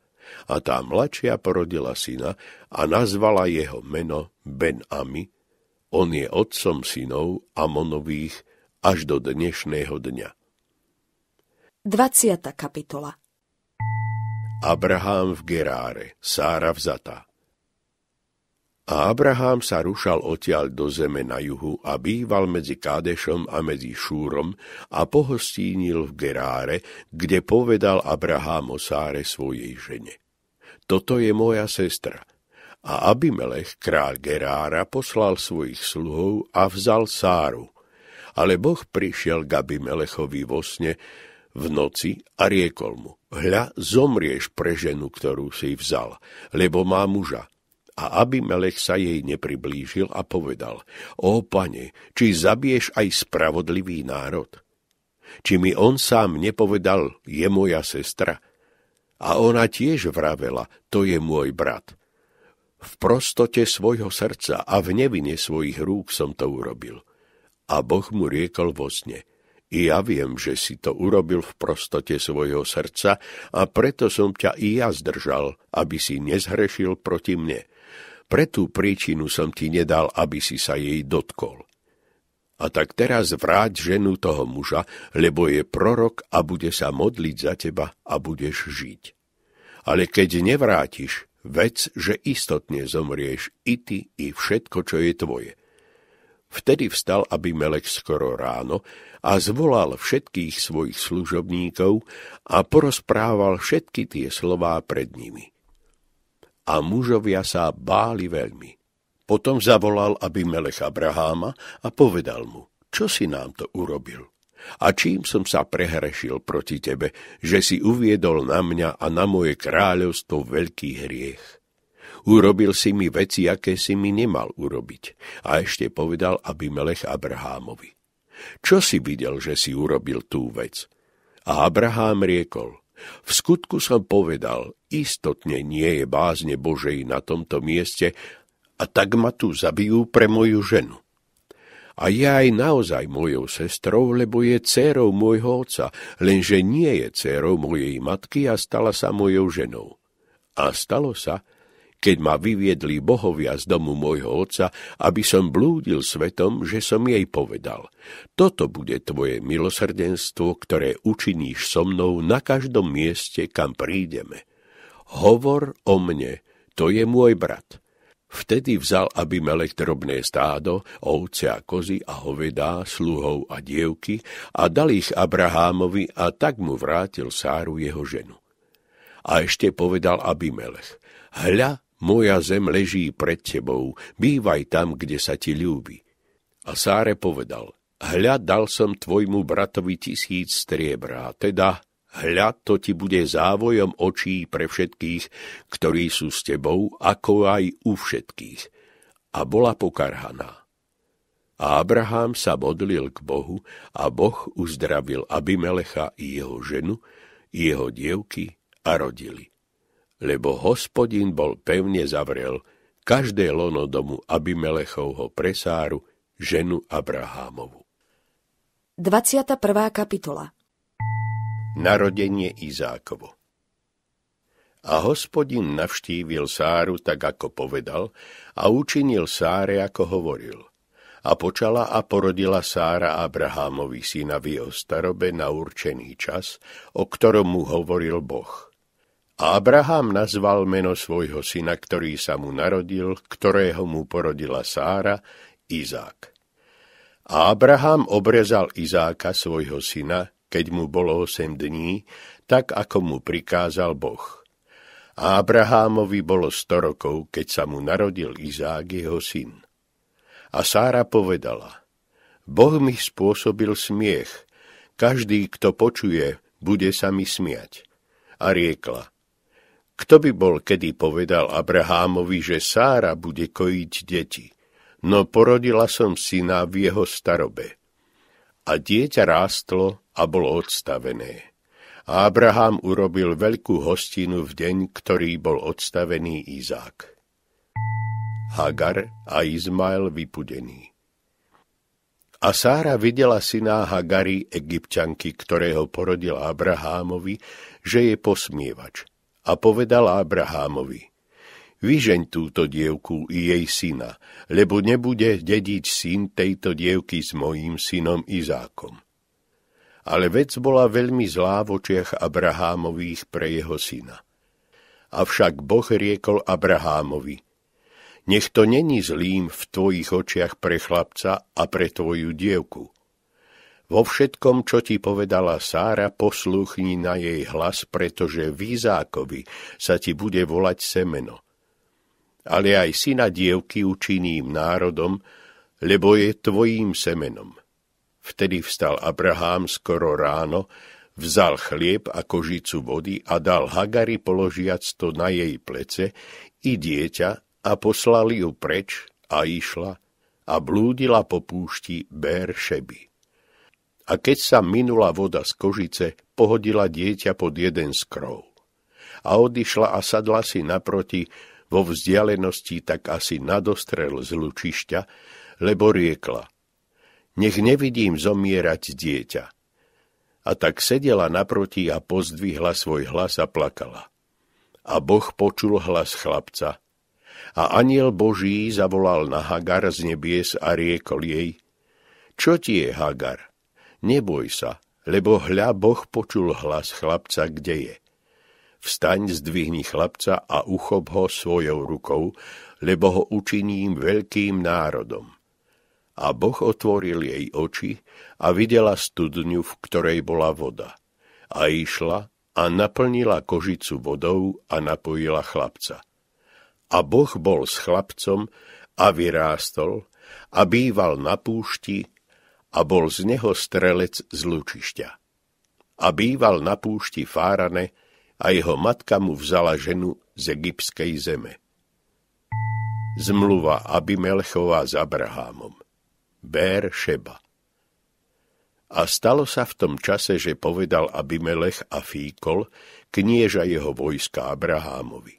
a tá mladšia porodila syna a nazvala jeho meno Ben-Ami. On je otcom synov Amonových až do dnešného dňa. 20. kapitola Abraham v Geráre, Sára vzatá. A Abraham sa rušal odtiaľ do zeme na juhu a býval medzi Kádešom a medzi Šúrom a pohostínil v Geráre, kde povedal Abraham o Sáre svojej žene. Toto je moja sestra. A Abimelech, kráľ Gerára, poslal svojich sluhov a vzal Sáru. Ale Boh prišiel k Abimelechovi vo sne v noci a riekol mu, hľa, zomrieš pre ženu, ktorú si vzal, lebo má muža a aby Melech sa jej nepriblížil a povedal, Ó pane, či zabiješ aj spravodlivý národ? Či mi on sám nepovedal, je moja sestra? A ona tiež vravela, to je môj brat. V prostote svojho srdca a v nevine svojich rúk som to urobil. A Boh mu riekol vo sne, i ja viem, že si to urobil v prostote svojho srdca a preto som ťa i ja zdržal, aby si nezhrešil proti mne pre tú príčinu som ti nedal, aby si sa jej dotkol. A tak teraz vráť ženu toho muža, lebo je prorok a bude sa modliť za teba a budeš žiť. Ale keď nevrátiš, vec, že istotne zomrieš i ty, i všetko, čo je tvoje. Vtedy vstal aby Melek skoro ráno a zvolal všetkých svojich služobníkov a porozprával všetky tie slová pred nimi a mužovia sa báli veľmi. Potom zavolal Abimelech Abraháma a povedal mu, čo si nám to urobil? A čím som sa prehrešil proti tebe, že si uviedol na mňa a na moje kráľovstvo veľký hriech? Urobil si mi veci, aké si mi nemal urobiť. A ešte povedal Abimelech Abrahámovi. Čo si videl, že si urobil tú vec? A Abraham riekol, v skutku som povedal, istotne nie je bázne Božej na tomto mieste a tak ma tu zabijú pre moju ženu. A je aj naozaj mojou sestrou, lebo je dcerou môjho otca, lenže nie je dcerou mojej matky a stala sa mojou ženou. A stalo sa, keď ma vyviedli bohovia z domu môjho otca, aby som blúdil svetom, že som jej povedal, toto bude tvoje milosrdenstvo, ktoré učiníš so mnou na každom mieste, kam prídeme. Hovor o mne, to je môj brat. Vtedy vzal Abimelech drobné stádo, ovce a kozy a hovedá, sluhov a dievky a dal ich Abrahámovi a tak mu vrátil Sáru jeho ženu. A ešte povedal Abimelech, hľa, moja zem leží pred tebou, bývaj tam, kde sa ti ľúbi. A Sáre povedal, hľa dal som tvojmu bratovi tisíc striebra, teda hľa to ti bude závojom očí pre všetkých, ktorí sú s tebou, ako aj u všetkých. A bola pokarhaná. A Abraham sa modlil k Bohu a Boh uzdravil Abimelecha i jeho ženu, i jeho dievky a rodili lebo hospodin bol pevne zavrel každé lono domu Abimelechovho presáru, ženu Abrahámovu. 21. kapitola Narodenie Izákovo A hospodin navštívil Sáru tak, ako povedal, a učinil Sáre, ako hovoril. A počala a porodila Sára Abrahámovi syna v jeho starobe na určený čas, o ktorom mu hovoril Boh – Abraham nazval meno svojho syna, ktorý sa mu narodil, ktorého mu porodila Sára, Izák. A Abraham obrezal Izáka, svojho syna, keď mu bolo 8 dní, tak ako mu prikázal Boh. A Abrahamovi bolo 100 rokov, keď sa mu narodil Izák, jeho syn. A Sára povedala, Boh mi spôsobil smiech, každý, kto počuje, bude sa mi smiať. A riekla, kto by bol kedy povedal Abrahámovi, že Sára bude kojiť deti? No porodila som syna v jeho starobe. A dieťa rástlo a bolo odstavené. A Abraham urobil veľkú hostinu v deň, ktorý bol odstavený Izák. Hagar a Izmael vypudený. A Sára videla syná Hagary, egyptianky, ktorého porodil Abrahámovi, že je posmievač – a povedala Abrahámovi, vyžeň túto dievku i jej syna, lebo nebude dediť syn tejto dievky s mojím synom Izákom. Ale vec bola veľmi zlá v očiach Abrahámových pre jeho syna. Avšak Boh riekol Abrahámovi, nech to není zlým v tvojich očiach pre chlapca a pre tvoju dievku – vo všetkom, čo ti povedala Sára, posluchni na jej hlas, pretože výzákovi sa ti bude volať semeno. Ale aj syna dievky učiním národom, lebo je tvojím semenom. Vtedy vstal Abraham skoro ráno, vzal chlieb a kožicu vody a dal Hagari položiac to na jej plece i dieťa a poslali ju preč a išla a blúdila po púšti Beršeby. Šeby a keď sa minula voda z kožice, pohodila dieťa pod jeden z krov. A odišla a sadla si naproti, vo vzdialenosti tak asi nadostrel z lučišťa, lebo riekla, nech nevidím zomierať dieťa. A tak sedela naproti a pozdvihla svoj hlas a plakala. A Boh počul hlas chlapca. A aniel Boží zavolal na Hagar z nebies a riekol jej, čo ti je, Hagar? Neboj sa, lebo hľa Boh počul hlas chlapca, kde je. Vstaň, zdvihni chlapca a uchop ho svojou rukou, lebo ho učiním veľkým národom. A Boh otvoril jej oči a videla studňu, v ktorej bola voda. A išla a naplnila kožicu vodou a napojila chlapca. A Boh bol s chlapcom a vyrástol a býval na púšti a bol z neho strelec z lučišťa. A býval na púšti Fárane a jeho matka mu vzala ženu z egyptskej zeme. Zmluva Abimelchová s Abrahámom Bér Šeba a stalo sa v tom čase, že povedal Abimelech a Fíkol, knieža jeho vojska Abrahámovi.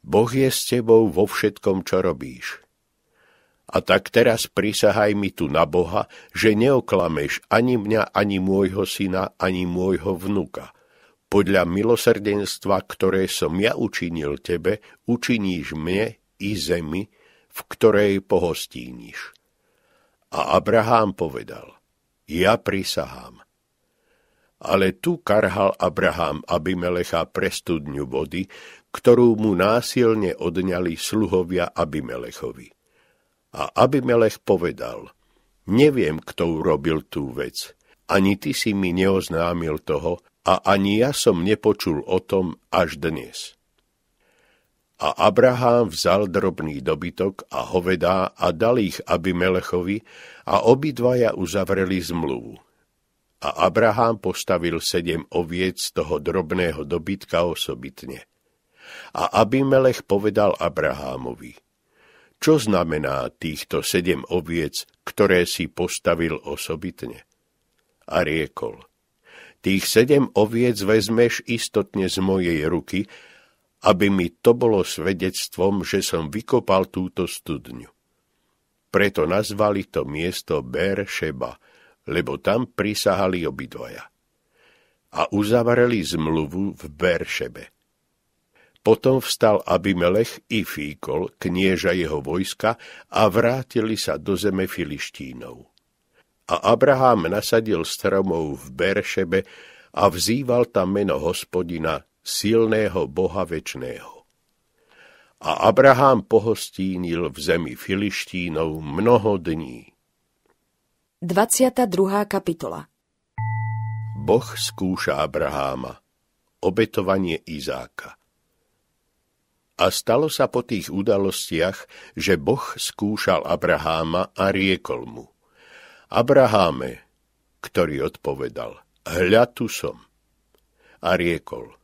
Boh je s tebou vo všetkom, čo robíš. A tak teraz prisahaj mi tu na Boha, že neoklameš ani mňa, ani môjho syna, ani môjho vnuka. Podľa milosrdenstva, ktoré som ja učinil tebe, učiníš mne i zemi, v ktorej pohostíniš. A Abraham povedal, ja prisahám. Ale tu karhal Abraham Abimelecha Melecha prestudňu vody, ktorú mu násilne odňali sluhovia Abimelechovi. A Abimelech povedal, neviem, kto urobil tú vec. Ani ty si mi neoznámil toho a ani ja som nepočul o tom až dnes. A Abraham vzal drobný dobytok a hovedá a dal ich Abimelechovi a obidvaja uzavreli zmluvu. A Abraham postavil sedem oviec toho drobného dobytka osobitne. A Abimelech povedal Abrahamovi – čo znamená týchto sedem oviec, ktoré si postavil osobitne? A riekol, tých sedem oviec vezmeš istotne z mojej ruky, aby mi to bolo svedectvom, že som vykopal túto studňu. Preto nazvali to miesto Beršeba, lebo tam prisahali obidvoja. A uzavreli zmluvu v Beršebe. Potom vstal Abimelech i Fíkol, knieža jeho vojska, a vrátili sa do zeme Filištínov. A Abraham nasadil stromov v Beršebe a vzýval tam meno hospodina, silného boha večného. A Abraham pohostínil v zemi Filištínov mnoho dní. 22. kapitola Boh skúša Abraháma Obetovanie Izáka a stalo sa po tých udalostiach, že Boh skúšal Abraháma a riekol mu. Abraháme, ktorý odpovedal, hľa tu som. A riekol,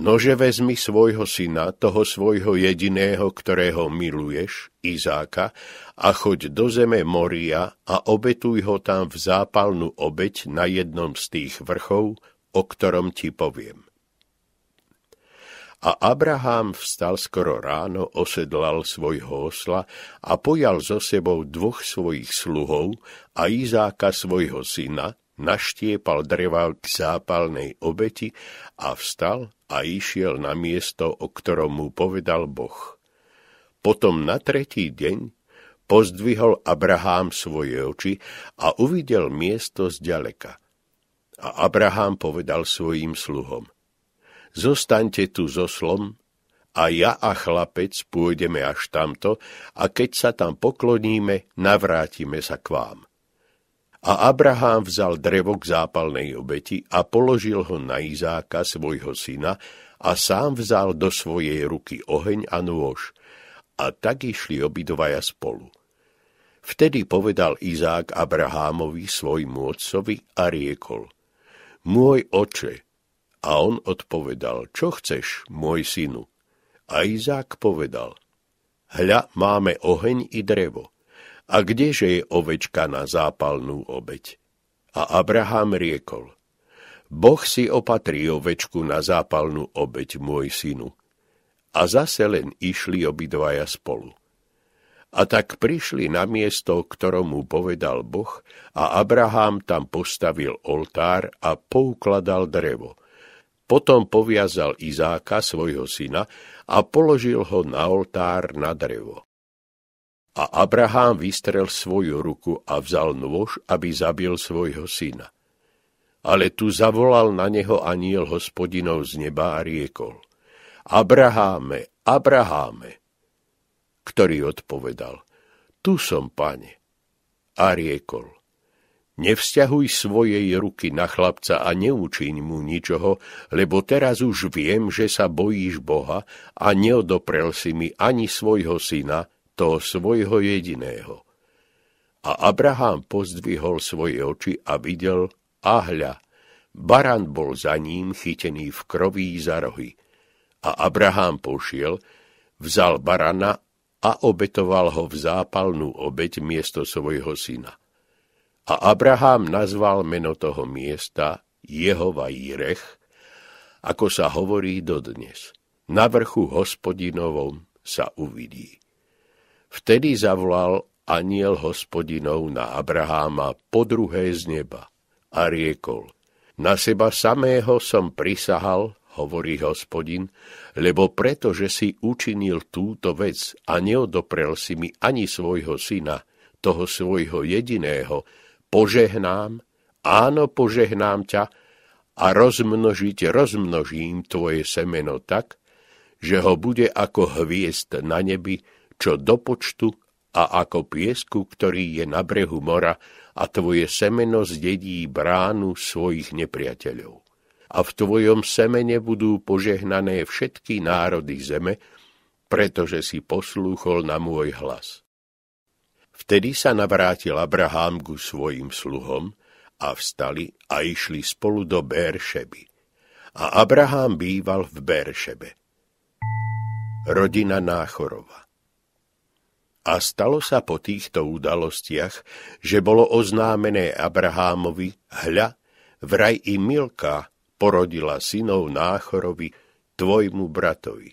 nože vezmi svojho syna, toho svojho jediného, ktorého miluješ, Izáka, a choď do zeme Moria a obetuj ho tam v zápalnú obeď na jednom z tých vrchov, o ktorom ti poviem. A Abraham vstal skoro ráno, osedlal svojho osla a pojal so sebou dvoch svojich sluhov a Izáka svojho syna, naštiepal dreva k zápalnej obeti a vstal a išiel na miesto, o ktorom mu povedal Boh. Potom na tretí deň pozdvihol Abraham svoje oči a uvidel miesto zďaleka. A Abraham povedal svojim sluhom, zostaňte tu so slom a ja a chlapec pôjdeme až tamto a keď sa tam pokloníme, navrátime sa k vám. A Abraham vzal drevo k zápalnej obeti a položil ho na Izáka, svojho syna, a sám vzal do svojej ruky oheň a nôž. A tak išli obidvaja spolu. Vtedy povedal Izák Abrahámovi svojmu otcovi a riekol. Môj oče, a on odpovedal, čo chceš, môj synu? A Izák povedal, hľa máme oheň i drevo. A kdeže je ovečka na zápalnú obeď? A Abraham riekol, Boh si opatrí ovečku na zápalnú obeď, môj synu. A zase len išli obidvaja spolu. A tak prišli na miesto, ktoromu povedal Boh, a Abraham tam postavil oltár a poukladal drevo, potom poviazal Izáka, svojho syna, a položil ho na oltár na drevo. A Abraham vystrel svoju ruku a vzal nôž, aby zabil svojho syna. Ale tu zavolal na neho aniel hospodinov z neba a riekol. Abraháme, Abraháme, ktorý odpovedal, tu som, pane. A riekol, Nevzťahuj svojej ruky na chlapca a neučiň mu ničoho, lebo teraz už viem, že sa bojíš Boha a neodoprel si mi ani svojho syna, toho svojho jediného. A Abraham pozdvihol svoje oči a videl, ahľa, baran bol za ním chytený v kroví za rohy. A Abraham pošiel, vzal barana a obetoval ho v zápalnú obeď miesto svojho syna. A Abraham nazval meno toho miesta Jehova Jirech, ako sa hovorí dodnes. Na vrchu hospodinovom sa uvidí. Vtedy zavolal aniel hospodinov na Abraháma po druhé z neba a riekol, na seba samého som prisahal, hovorí hospodin, lebo preto, že si učinil túto vec a neodoprel si mi ani svojho syna, toho svojho jediného, požehnám, áno, požehnám ťa a rozmnožiť rozmnožím tvoje semeno tak, že ho bude ako hviezd na nebi, čo do počtu a ako piesku, ktorý je na brehu mora a tvoje semeno zdedí bránu svojich nepriateľov. A v tvojom semene budú požehnané všetky národy zeme, pretože si poslúchol na môj hlas. Vtedy sa navrátil Abraham ku svojim sluhom a vstali a išli spolu do Béršeby. A Abrahám býval v Béršebe. Rodina Náchorova A stalo sa po týchto udalostiach, že bolo oznámené Abrahámovi, hľa, vraj i Milka porodila synov Náchorovi, tvojmu bratovi.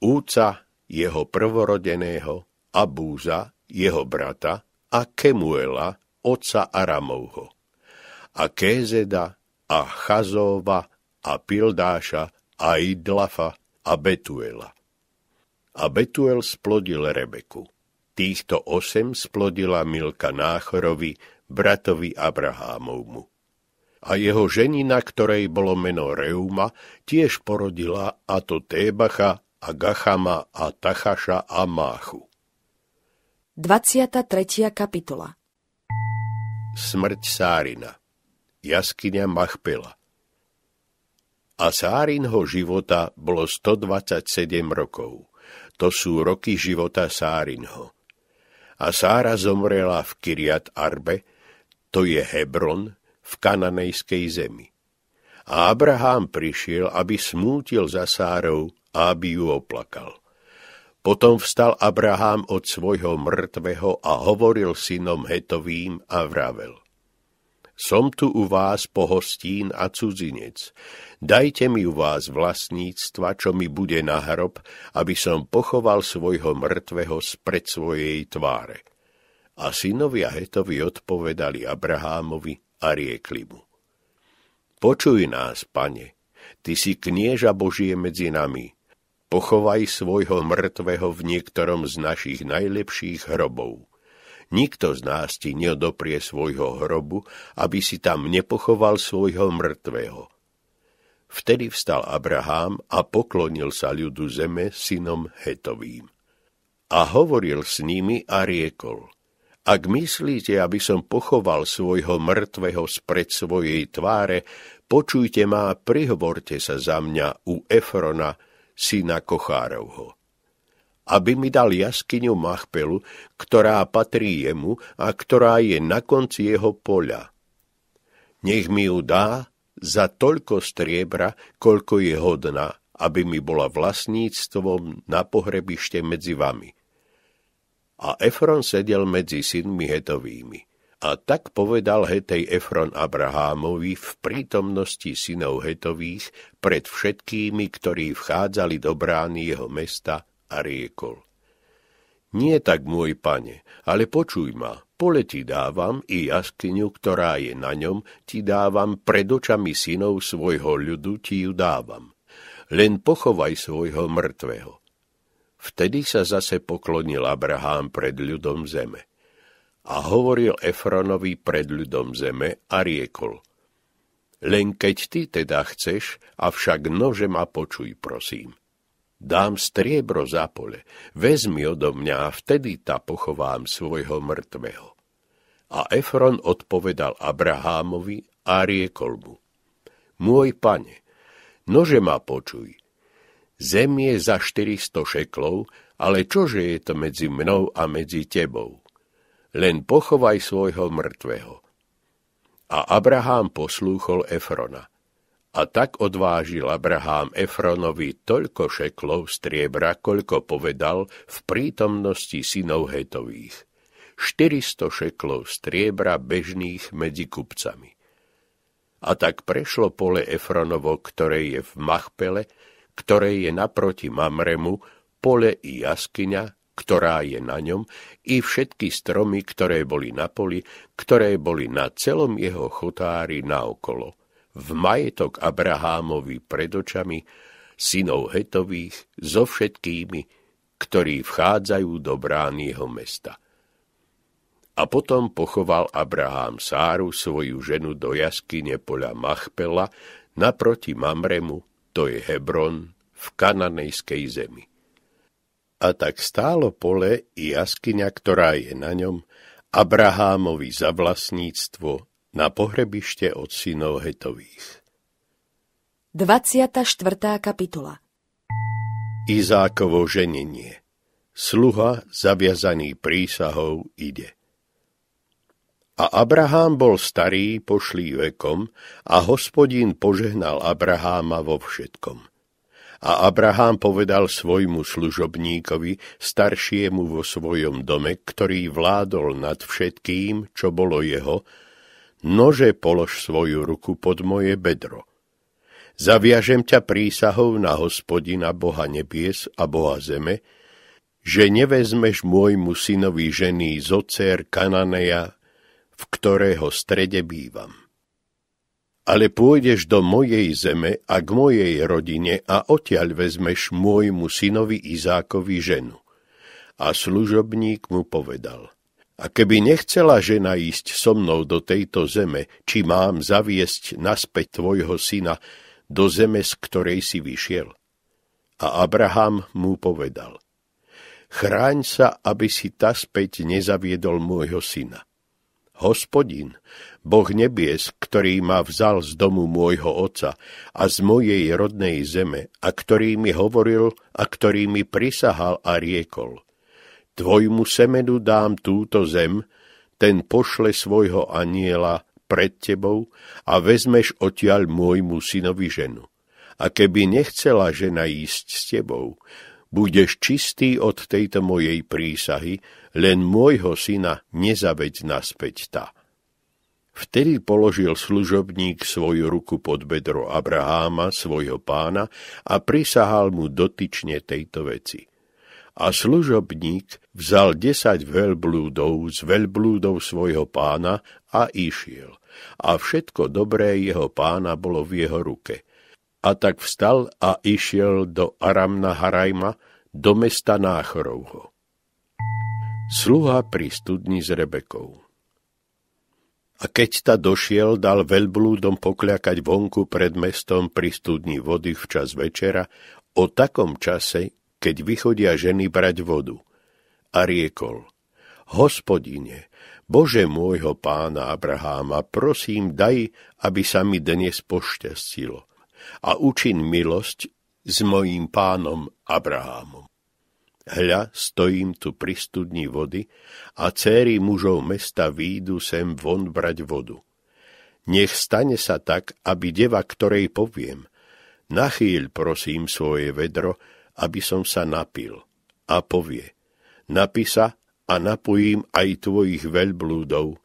Úca jeho prvorodeného a Búza jeho brata, a Kemuela, oca Aramovho, a Kézeda, a Chazóva, a Pildáša, a Idlafa, a Betuela. A Betuel splodil Rebeku. Týchto osem splodila Milka Náchorovi, bratovi Abrahámovmu. A jeho ženina, ktorej bolo meno Reuma, tiež porodila a to Tébacha a Gachama a Tachaša a Máchu. 23. kapitola Smrť Sárina Jaskyňa Machpela A Sárinho života bolo 127 rokov. To sú roky života Sárinho. A Sára zomrela v Kiriat Arbe, to je Hebron, v kananejskej zemi. A Abraham prišiel, aby smútil za Sárou a aby ju oplakal – potom vstal Abraham od svojho mŕtvého a hovoril synom Hetovým a vravel. Som tu u vás pohostín a cudzinec. Dajte mi u vás vlastníctva, čo mi bude na hrob, aby som pochoval svojho mŕtvého spred svojej tváre. A synovia Hetovi odpovedali Abrahámovi a riekli mu. Počuj nás, pane, ty si knieža Božie medzi nami – Pochovaj svojho mŕtvého v niektorom z našich najlepších hrobov. Nikto z nás ti neodoprie svojho hrobu, aby si tam nepochoval svojho mŕtvého. Vtedy vstal Abraham a poklonil sa ľudu zeme synom Hetovým. A hovoril s nimi a riekol, ak myslíte, aby som pochoval svojho mŕtvého spred svojej tváre, počujte ma a prihovorte sa za mňa u Efrona, syna Kochárovho. Aby mi dal jaskyňu Machpelu, ktorá patrí jemu a ktorá je na konci jeho poľa. Nech mi ju dá za toľko striebra, koľko je hodná, aby mi bola vlastníctvom na pohrebište medzi vami. A Efron sedel medzi synmi hetovými. A tak povedal Hetej Efron Abrahámovi v prítomnosti synov Hetových pred všetkými, ktorí vchádzali do brány jeho mesta a riekol. Nie tak, môj pane, ale počuj ma, pole ti dávam i jaskyňu, ktorá je na ňom, ti dávam pred očami synov svojho ľudu, ti ju dávam. Len pochovaj svojho mŕtvého. Vtedy sa zase poklonil Abrahám pred ľudom zeme a hovoril Efronovi pred ľudom zeme a riekol. Len keď ty teda chceš, avšak nože ma počuj, prosím. Dám striebro za pole, vezmi odo mňa a vtedy ta pochovám svojho mŕtvého. A Efron odpovedal Abrahámovi a riekol mu. Môj pane, nože ma počuj. Zem je za 400 šeklov, ale čože je to medzi mnou a medzi tebou? len pochovaj svojho mŕtvého. A Abraham poslúchol Efrona. A tak odvážil Abraham Efronovi toľko šeklov striebra, koľko povedal v prítomnosti synov Hetových. 400 šeklov striebra bežných medzi kupcami. A tak prešlo pole Efronovo, ktoré je v Machpele, ktoré je naproti Mamremu, pole i jaskyňa, ktorá je na ňom, i všetky stromy, ktoré boli na poli, ktoré boli na celom jeho chotári naokolo. V majetok Abrahámovi pred očami, synov Hetových, so všetkými, ktorí vchádzajú do brány jeho mesta. A potom pochoval Abraham Sáru, svoju ženu, do jaskyne poľa Machpela, naproti Mamremu, to je Hebron, v kananejskej zemi. A tak stálo pole i jaskyňa, ktorá je na ňom, Abrahámovi za vlastníctvo na pohrebište od synov Hetových. 24. kapitola Izákovo ženenie Sluha, zaviazaný prísahou, ide. A Abrahám bol starý, pošlý vekom, a hospodín požehnal Abraháma vo všetkom – a Abraham povedal svojmu služobníkovi, staršiemu vo svojom dome, ktorý vládol nad všetkým, čo bolo jeho, nože polož svoju ruku pod moje bedro. Zaviažem ťa prísahou na hospodina Boha nebies a Boha zeme, že nevezmeš môjmu synovi ženy zo dcer Kananeja, v ktorého strede bývam ale pôjdeš do mojej zeme a k mojej rodine a odtiaľ vezmeš môjmu synovi Izákovi ženu. A služobník mu povedal, a keby nechcela žena ísť so mnou do tejto zeme, či mám zaviesť naspäť tvojho syna do zeme, z ktorej si vyšiel? A Abraham mu povedal, chráň sa, aby si taspäť nezaviedol môjho syna. Hospodin, Boh nebies, ktorý ma vzal z domu môjho oca a z mojej rodnej zeme, a ktorý mi hovoril a ktorý mi prisahal a riekol. Tvojmu semenu dám túto zem, ten pošle svojho aniela pred tebou a vezmeš odtiaľ môjmu synovi ženu. A keby nechcela žena ísť s tebou, budeš čistý od tejto mojej prísahy, len môjho syna nezaveď naspäť ta. Vtedy položil služobník svoju ruku pod bedro Abraháma, svojho pána, a prisahal mu dotyčne tejto veci. A služobník vzal desať veľblúdov z veľblúdov svojho pána a išiel. A všetko dobré jeho pána bolo v jeho ruke. A tak vstal a išiel do Aramna Harajma, do mesta Náchorovho. Sluha pri studni s Rebekou. A keď ta došiel, dal veľblúdom pokľakať vonku pred mestom pri studni vody včas večera, o takom čase, keď vychodia ženy brať vodu. A riekol, hospodine, Bože môjho pána Abraháma, prosím, daj, aby sa mi dnes pošťastilo a učin milosť s mojím pánom Abrahámom. Hľa, stojím tu pri studni vody a céry mužov mesta výjdu sem von brať vodu. Nech stane sa tak, aby deva, ktorej poviem, nachýl prosím svoje vedro, aby som sa napil. A povie, napi sa a napojím aj tvojich veľblúdov,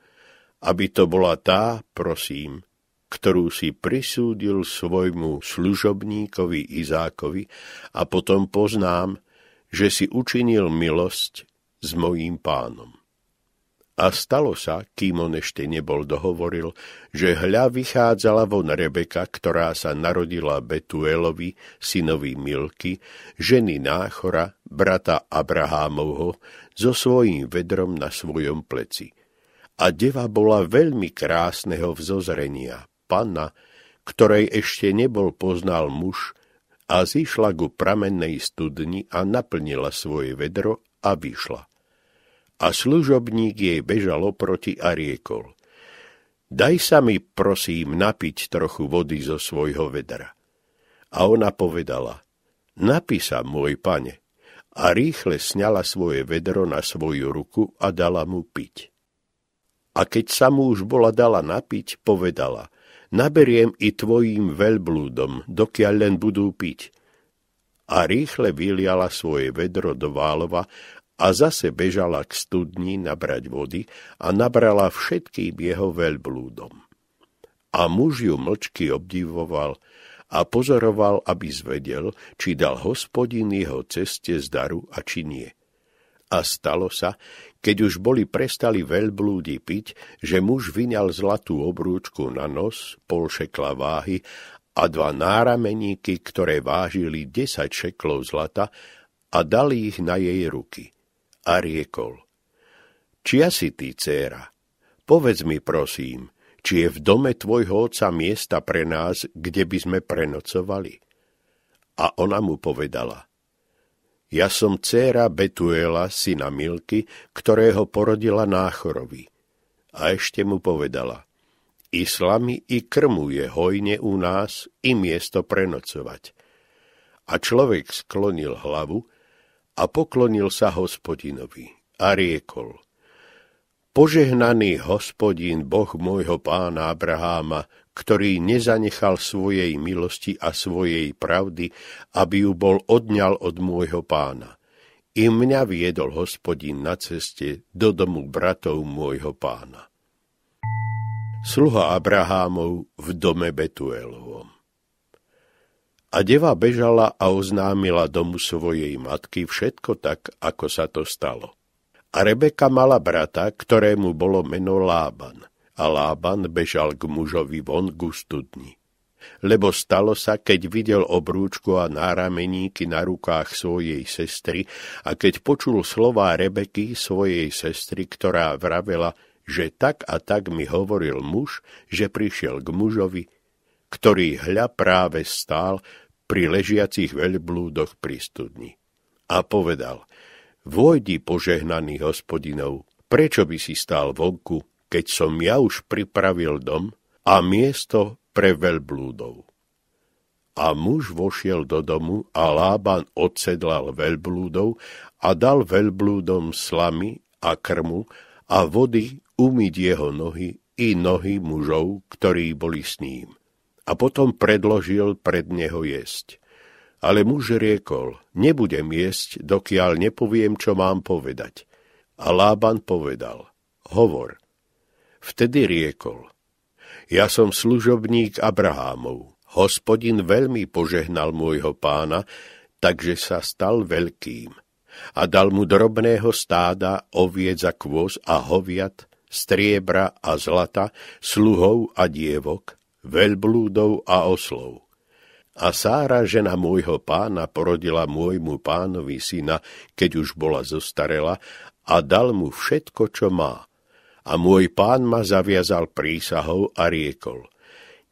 aby to bola tá, prosím, ktorú si prisúdil svojmu služobníkovi Izákovi a potom poznám, že si učinil milosť s mojím pánom. A stalo sa, kým on ešte nebol dohovoril, že hľa vychádzala von Rebeka, ktorá sa narodila Betuelovi, synovi Milky, ženy Náchora, brata Abrahámovho, so svojím vedrom na svojom pleci. A deva bola veľmi krásneho vzozrenia, pana, ktorej ešte nebol poznal muž, a zišla ku pramennej studni a naplnila svoje vedro a vyšla. A služobník jej bežal oproti a riekol. Daj sa mi, prosím, napiť trochu vody zo svojho vedra. A ona povedala, napísa, môj pane. A rýchle sňala svoje vedro na svoju ruku a dala mu piť. A keď sa mu už bola dala napiť, povedala, naberiem i tvojim veľblúdom, dokiaľ len budú piť. A rýchle vyliala svoje vedro do válova a zase bežala k studni nabrať vody a nabrala všetkým jeho veľblúdom. A muž ju mlčky obdivoval a pozoroval, aby zvedel, či dal hospodin jeho ceste zdaru a či nie. A stalo sa, keď už boli prestali veľblúdi piť, že muž vyňal zlatú obrúčku na nos, pol šekla váhy a dva nárameníky, ktoré vážili 10 šeklov zlata a dali ich na jej ruky. A riekol, čia si ty, céra? povedz mi prosím, či je v dome tvojho oca miesta pre nás, kde by sme prenocovali. A ona mu povedala, ja som dcéra Betuela, syna Milky, ktorého porodila Náchorovi. A ešte mu povedala, i i krmu je hojne u nás, i miesto prenocovať. A človek sklonil hlavu a poklonil sa hospodinovi a riekol. Požehnaný hospodin, boh môjho pána Abraháma, ktorý nezanechal svojej milosti a svojej pravdy, aby ju bol odňal od môjho pána. I mňa viedol hospodin na ceste do domu bratov môjho pána. Sluha Abrahámov v dome Betuelovom. A deva bežala a oznámila domu svojej matky všetko tak, ako sa to stalo. A Rebeka mala brata, ktorému bolo meno Lában – a Lában bežal k mužovi von ku studni. Lebo stalo sa, keď videl obrúčku a nárameníky na rukách svojej sestry a keď počul slová Rebeky, svojej sestry, ktorá vravela, že tak a tak mi hovoril muž, že prišiel k mužovi, ktorý hľa práve stál pri ležiacich veľblúdoch pri studni. A povedal, vojdi požehnaný hospodinov, prečo by si stál vonku keď som ja už pripravil dom a miesto pre veľblúdov. A muž vošiel do domu a Lában odsedlal veľblúdov a dal veľblúdom slamy a krmu a vody umyť jeho nohy i nohy mužov, ktorí boli s ním. A potom predložil pred neho jesť. Ale muž riekol, nebudem jesť, dokiaľ nepoviem, čo mám povedať. A Lában povedal, hovor. Vtedy riekol, ja som služobník Abrahámov. Hospodin veľmi požehnal môjho pána, takže sa stal veľkým a dal mu drobného stáda oviec a kôz a hoviat, striebra a zlata, sluhov a dievok, veľblúdov a oslov. A Sára, žena môjho pána, porodila môjmu pánovi syna, keď už bola zostarela, a dal mu všetko, čo má, a môj pán ma zaviazal prísahou a riekol,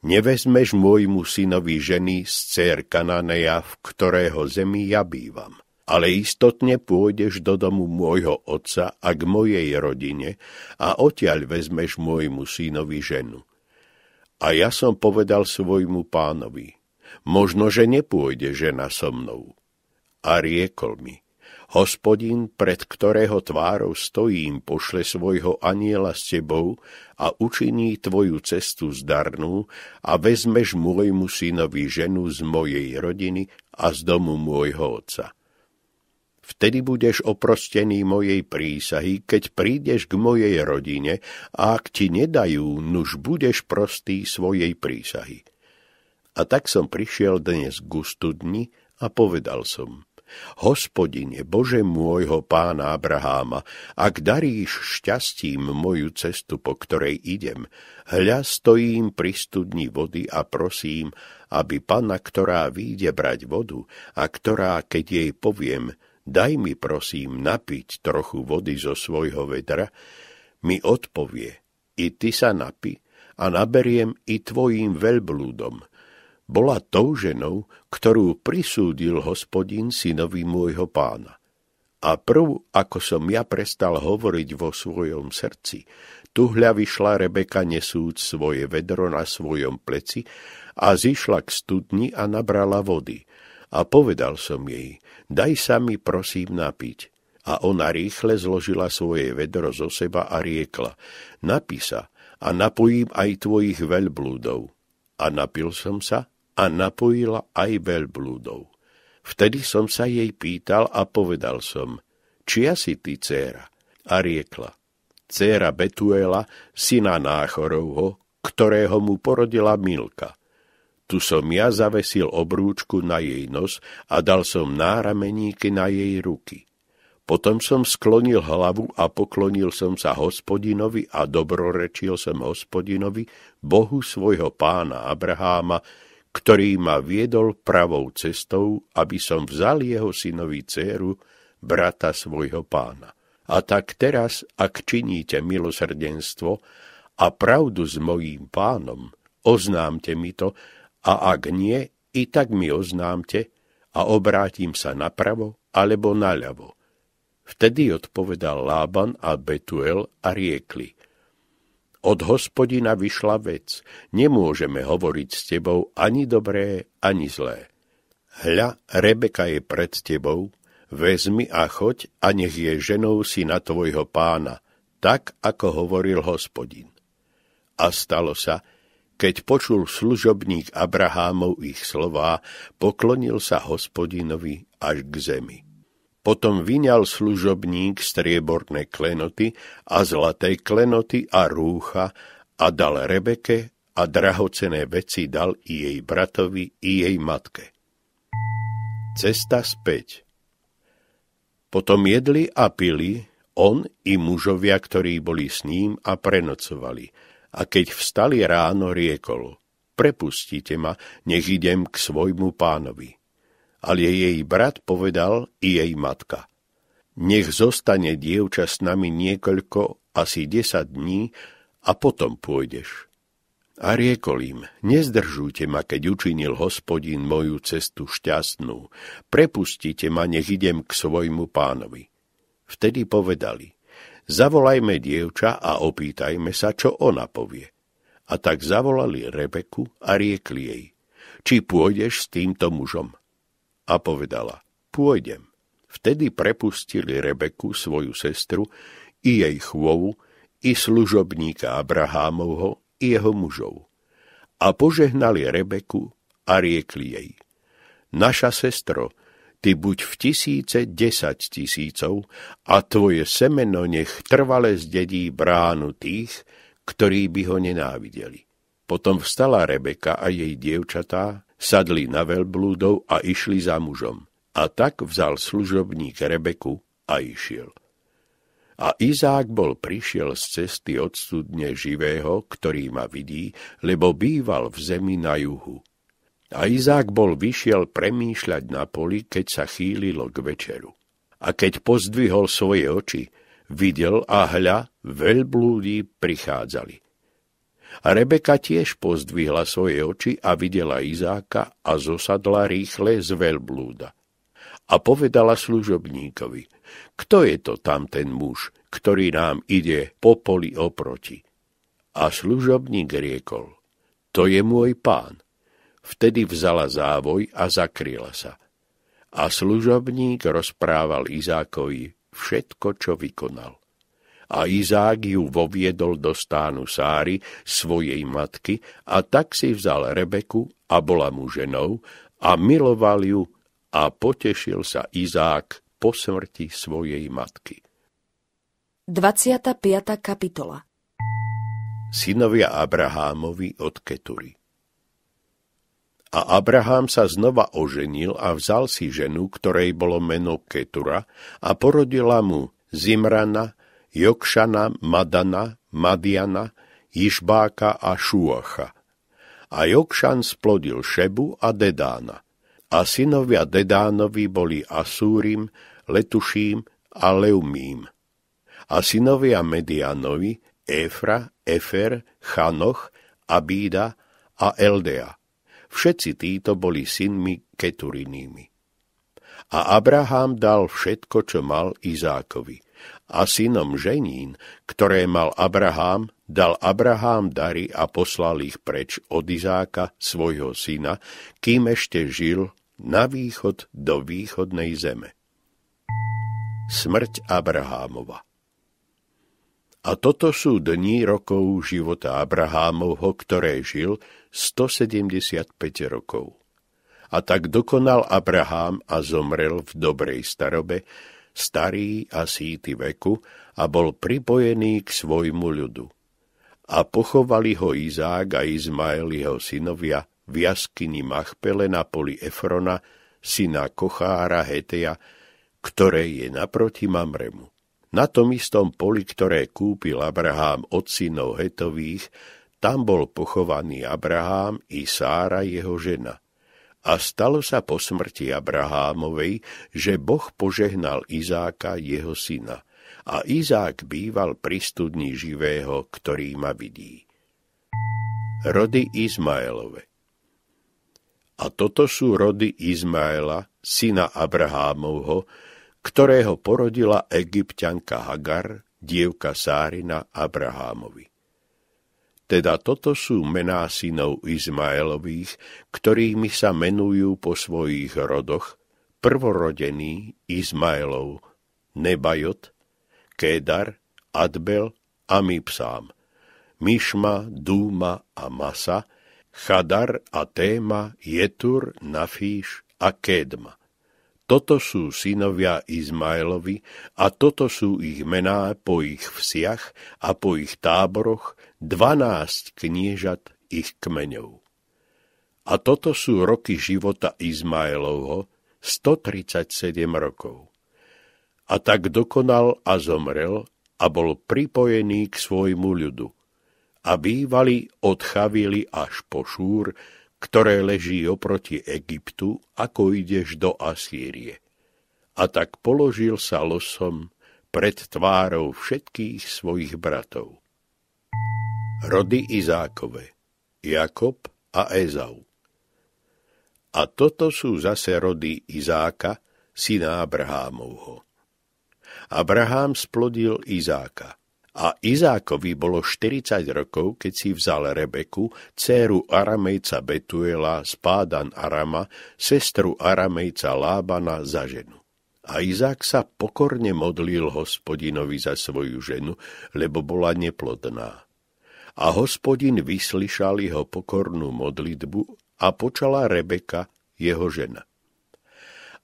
nevezmeš môjmu synovi ženy z dcer Kananeja, v ktorého zemi ja bývam. Ale istotne pôjdeš do domu môjho otca a k mojej rodine a odtiaľ vezmeš môjmu synovi ženu. A ja som povedal svojmu pánovi, možno, že nepôjde žena so mnou. A riekol mi, Hospodin, pred ktorého tvárou stojím, pošle svojho aniela s tebou a učiní tvoju cestu zdarnú a vezmeš môjmu synovi ženu z mojej rodiny a z domu môjho otca. Vtedy budeš oprostený mojej prísahy, keď prídeš k mojej rodine a ak ti nedajú, nuž budeš prostý svojej prísahy. A tak som prišiel dnes k dni a povedal som – Hospodine, Bože môjho pána Abraháma, ak daríš šťastím moju cestu, po ktorej idem, hľa stojím pri studni vody a prosím, aby pána, ktorá výjde brať vodu a ktorá, keď jej poviem, daj mi prosím napiť trochu vody zo svojho vedra, mi odpovie, i ty sa napi a naberiem i tvojim veľblúdom – bola tou ženou, ktorú prisúdil hospodín synovi môjho pána. A prv, ako som ja prestal hovoriť vo svojom srdci, tuhľa vyšla Rebeka nesúc svoje vedro na svojom pleci a zišla k studni a nabrala vody. A povedal som jej, daj sa mi prosím napiť. A ona rýchle zložila svoje vedro zo seba a riekla, napísa a napojím aj tvojich veľblúdov. A napil som sa a napojila aj veľblúdov. Vtedy som sa jej pýtal a povedal som, čia si ty, céra? A riekla, céra Betuela, syna Náchorovho, ktorého mu porodila Milka. Tu som ja zavesil obrúčku na jej nos a dal som nárameníky na jej ruky. Potom som sklonil hlavu a poklonil som sa hospodinovi a dobrorečil som hospodinovi, Bohu svojho pána Abraháma, ktorý ma viedol pravou cestou, aby som vzal jeho synovi dceru, brata svojho pána. A tak teraz, ak činíte milosrdenstvo a pravdu s mojím pánom, oznámte mi to, a ak nie, i tak mi oznámte a obrátim sa napravo alebo naľavo. Vtedy odpovedal Lában a Betuel a riekli – od hospodina vyšla vec, nemôžeme hovoriť s tebou ani dobré, ani zlé. Hľa, Rebeka je pred tebou, vezmi a choď a nech je ženou si na tvojho pána, tak ako hovoril hospodin. A stalo sa, keď počul služobník Abrahámov ich slová, poklonil sa hospodinovi až k zemi. Potom vyňal služobník strieborné klenoty a zlaté klenoty a rúcha a dal Rebeke a drahocené veci dal i jej bratovi, i jej matke. Cesta späť Potom jedli a pili, on i mužovia, ktorí boli s ním a prenocovali. A keď vstali ráno, riekol, prepustite ma, nech idem k svojmu pánovi ale jej brat povedal i jej matka. Nech zostane dievča s nami niekoľko, asi desať dní, a potom pôjdeš. A riekol im, nezdržujte ma, keď učinil hospodín moju cestu šťastnú, prepustite ma, nech idem k svojmu pánovi. Vtedy povedali, zavolajme dievča a opýtajme sa, čo ona povie. A tak zavolali Rebeku a riekli jej, či pôjdeš s týmto mužom a povedala, pôjdem. Vtedy prepustili Rebeku, svoju sestru, i jej chvovu, i služobníka Abrahámovho, i jeho mužov. A požehnali Rebeku a riekli jej, naša sestro, ty buď v tisíce desať tisícov a tvoje semeno nech trvale zdedí bránu tých, ktorí by ho nenávideli. Potom vstala Rebeka a jej dievčatá sadli na veľblúdov a išli za mužom. A tak vzal služobník Rebeku a išiel. A Izák bol prišiel z cesty od studne živého, ktorý ma vidí, lebo býval v zemi na juhu. A Izák bol vyšiel premýšľať na poli, keď sa chýlilo k večeru. A keď pozdvihol svoje oči, videl a hľa, veľblúdi prichádzali a Rebeka tiež pozdvihla svoje oči a videla Izáka a zosadla rýchle z veľblúda. A povedala služobníkovi, kto je to tam ten muž, ktorý nám ide po poli oproti? A služobník riekol, to je môj pán. Vtedy vzala závoj a zakryla sa. A služobník rozprával Izákovi všetko, čo vykonal a Izák ju voviedol do stánu Sári, svojej matky, a tak si vzal Rebeku a bola mu ženou a miloval ju a potešil sa Izák po smrti svojej matky. 25. kapitola Synovia Abrahámovi od Ketury a Abraham sa znova oženil a vzal si ženu, ktorej bolo meno Ketura, a porodila mu Zimrana, Jokšana, Madana, Madiana, Išbáka a Šuacha. A Jokšan splodil Šebu a Dedána. A synovia Dedánovi boli Asúrim, Letuším a Leumím. A synovia Medianovi Efra, Efer, Chanoch, Abída a Eldea. Všetci títo boli synmi Keturinými. A Abraham dal všetko, čo mal Izákovi – a synom ženín, ktoré mal Abraham, dal Abraham dary a poslal ich preč od Izáka, svojho syna, kým ešte žil na východ do východnej zeme. Smrť Abrahámova A toto sú dni rokov života Abrahámovho, ktoré žil 175 rokov. A tak dokonal Abrahám a zomrel v dobrej starobe, starý a síty veku, a bol pripojený k svojmu ľudu. A pochovali ho Izák a Izmael jeho synovia v jaskyni Machpele na poli Efrona, syna Kochára Heteja, ktoré je naproti Mamremu. Na tom istom poli, ktoré kúpil Abraham od synov Hetových, tam bol pochovaný Abraham i Sára jeho žena. A stalo sa po smrti Abrahámovej, že Boh požehnal Izáka, jeho syna, a Izák býval pri studni živého, ktorý ma vidí. Rody Izmaelove A toto sú rody Izmaela, syna Abrahámovho, ktorého porodila egyptianka Hagar, dievka Sárina Abrahámovi. Teda toto sú mená synov Izmaelových, ktorými sa menujú po svojich rodoch prvorodený Izmaelov, Nebajot, kedar Adbel a Mipsám, Mišma, Dúma a Masa, Chadar a Téma, Jetur, Nafíš a kedma. Toto sú synovia Izmaelovi a toto sú ich mená po ich vsiach a po ich táboroch, dvanásť kniežat ich kmeňov. A toto sú roky života Izmaelovho, 137 rokov. A tak dokonal a zomrel a bol pripojený k svojmu ľudu. A bývali od Chavily až po Šúr, ktoré leží oproti Egyptu, ako ideš do Asýrie. A tak položil sa losom pred tvárou všetkých svojich bratov rody Izákove, Jakob a Ezau. A toto sú zase rody Izáka, syna Abrahámovho. Abrahám splodil Izáka a Izákovi bolo 40 rokov, keď si vzal Rebeku, céru Aramejca Betuela z Pádan Arama, sestru Aramejca Lábana za ženu. A Izák sa pokorne modlil hospodinovi za svoju ženu, lebo bola neplodná. A hospodin vyslyšal jeho pokornú modlitbu a počala Rebeka, jeho žena.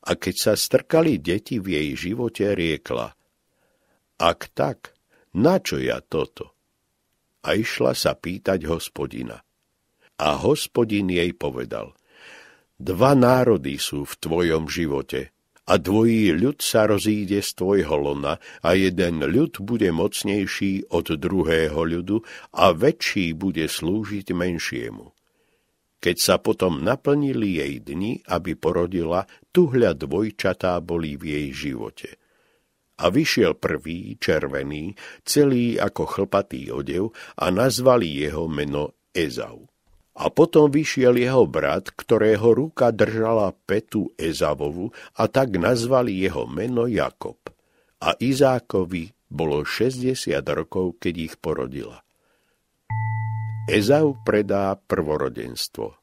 A keď sa strkali deti v jej živote, riekla, ak tak, načo ja toto? A išla sa pýtať hospodina. A hospodin jej povedal, dva národy sú v tvojom živote – a dvojí ľud sa rozíde z tvojho lona a jeden ľud bude mocnejší od druhého ľudu a väčší bude slúžiť menšiemu. Keď sa potom naplnili jej dni, aby porodila, tuhľa dvojčatá boli v jej živote. A vyšiel prvý, červený, celý ako chlpatý odev a nazvali jeho meno Ezau. A potom vyšiel jeho brat, ktorého ruka držala petu Ezavovu a tak nazvali jeho meno Jakob. A Izákovi bolo 60 rokov, keď ich porodila. Ezav predá prvorodenstvo.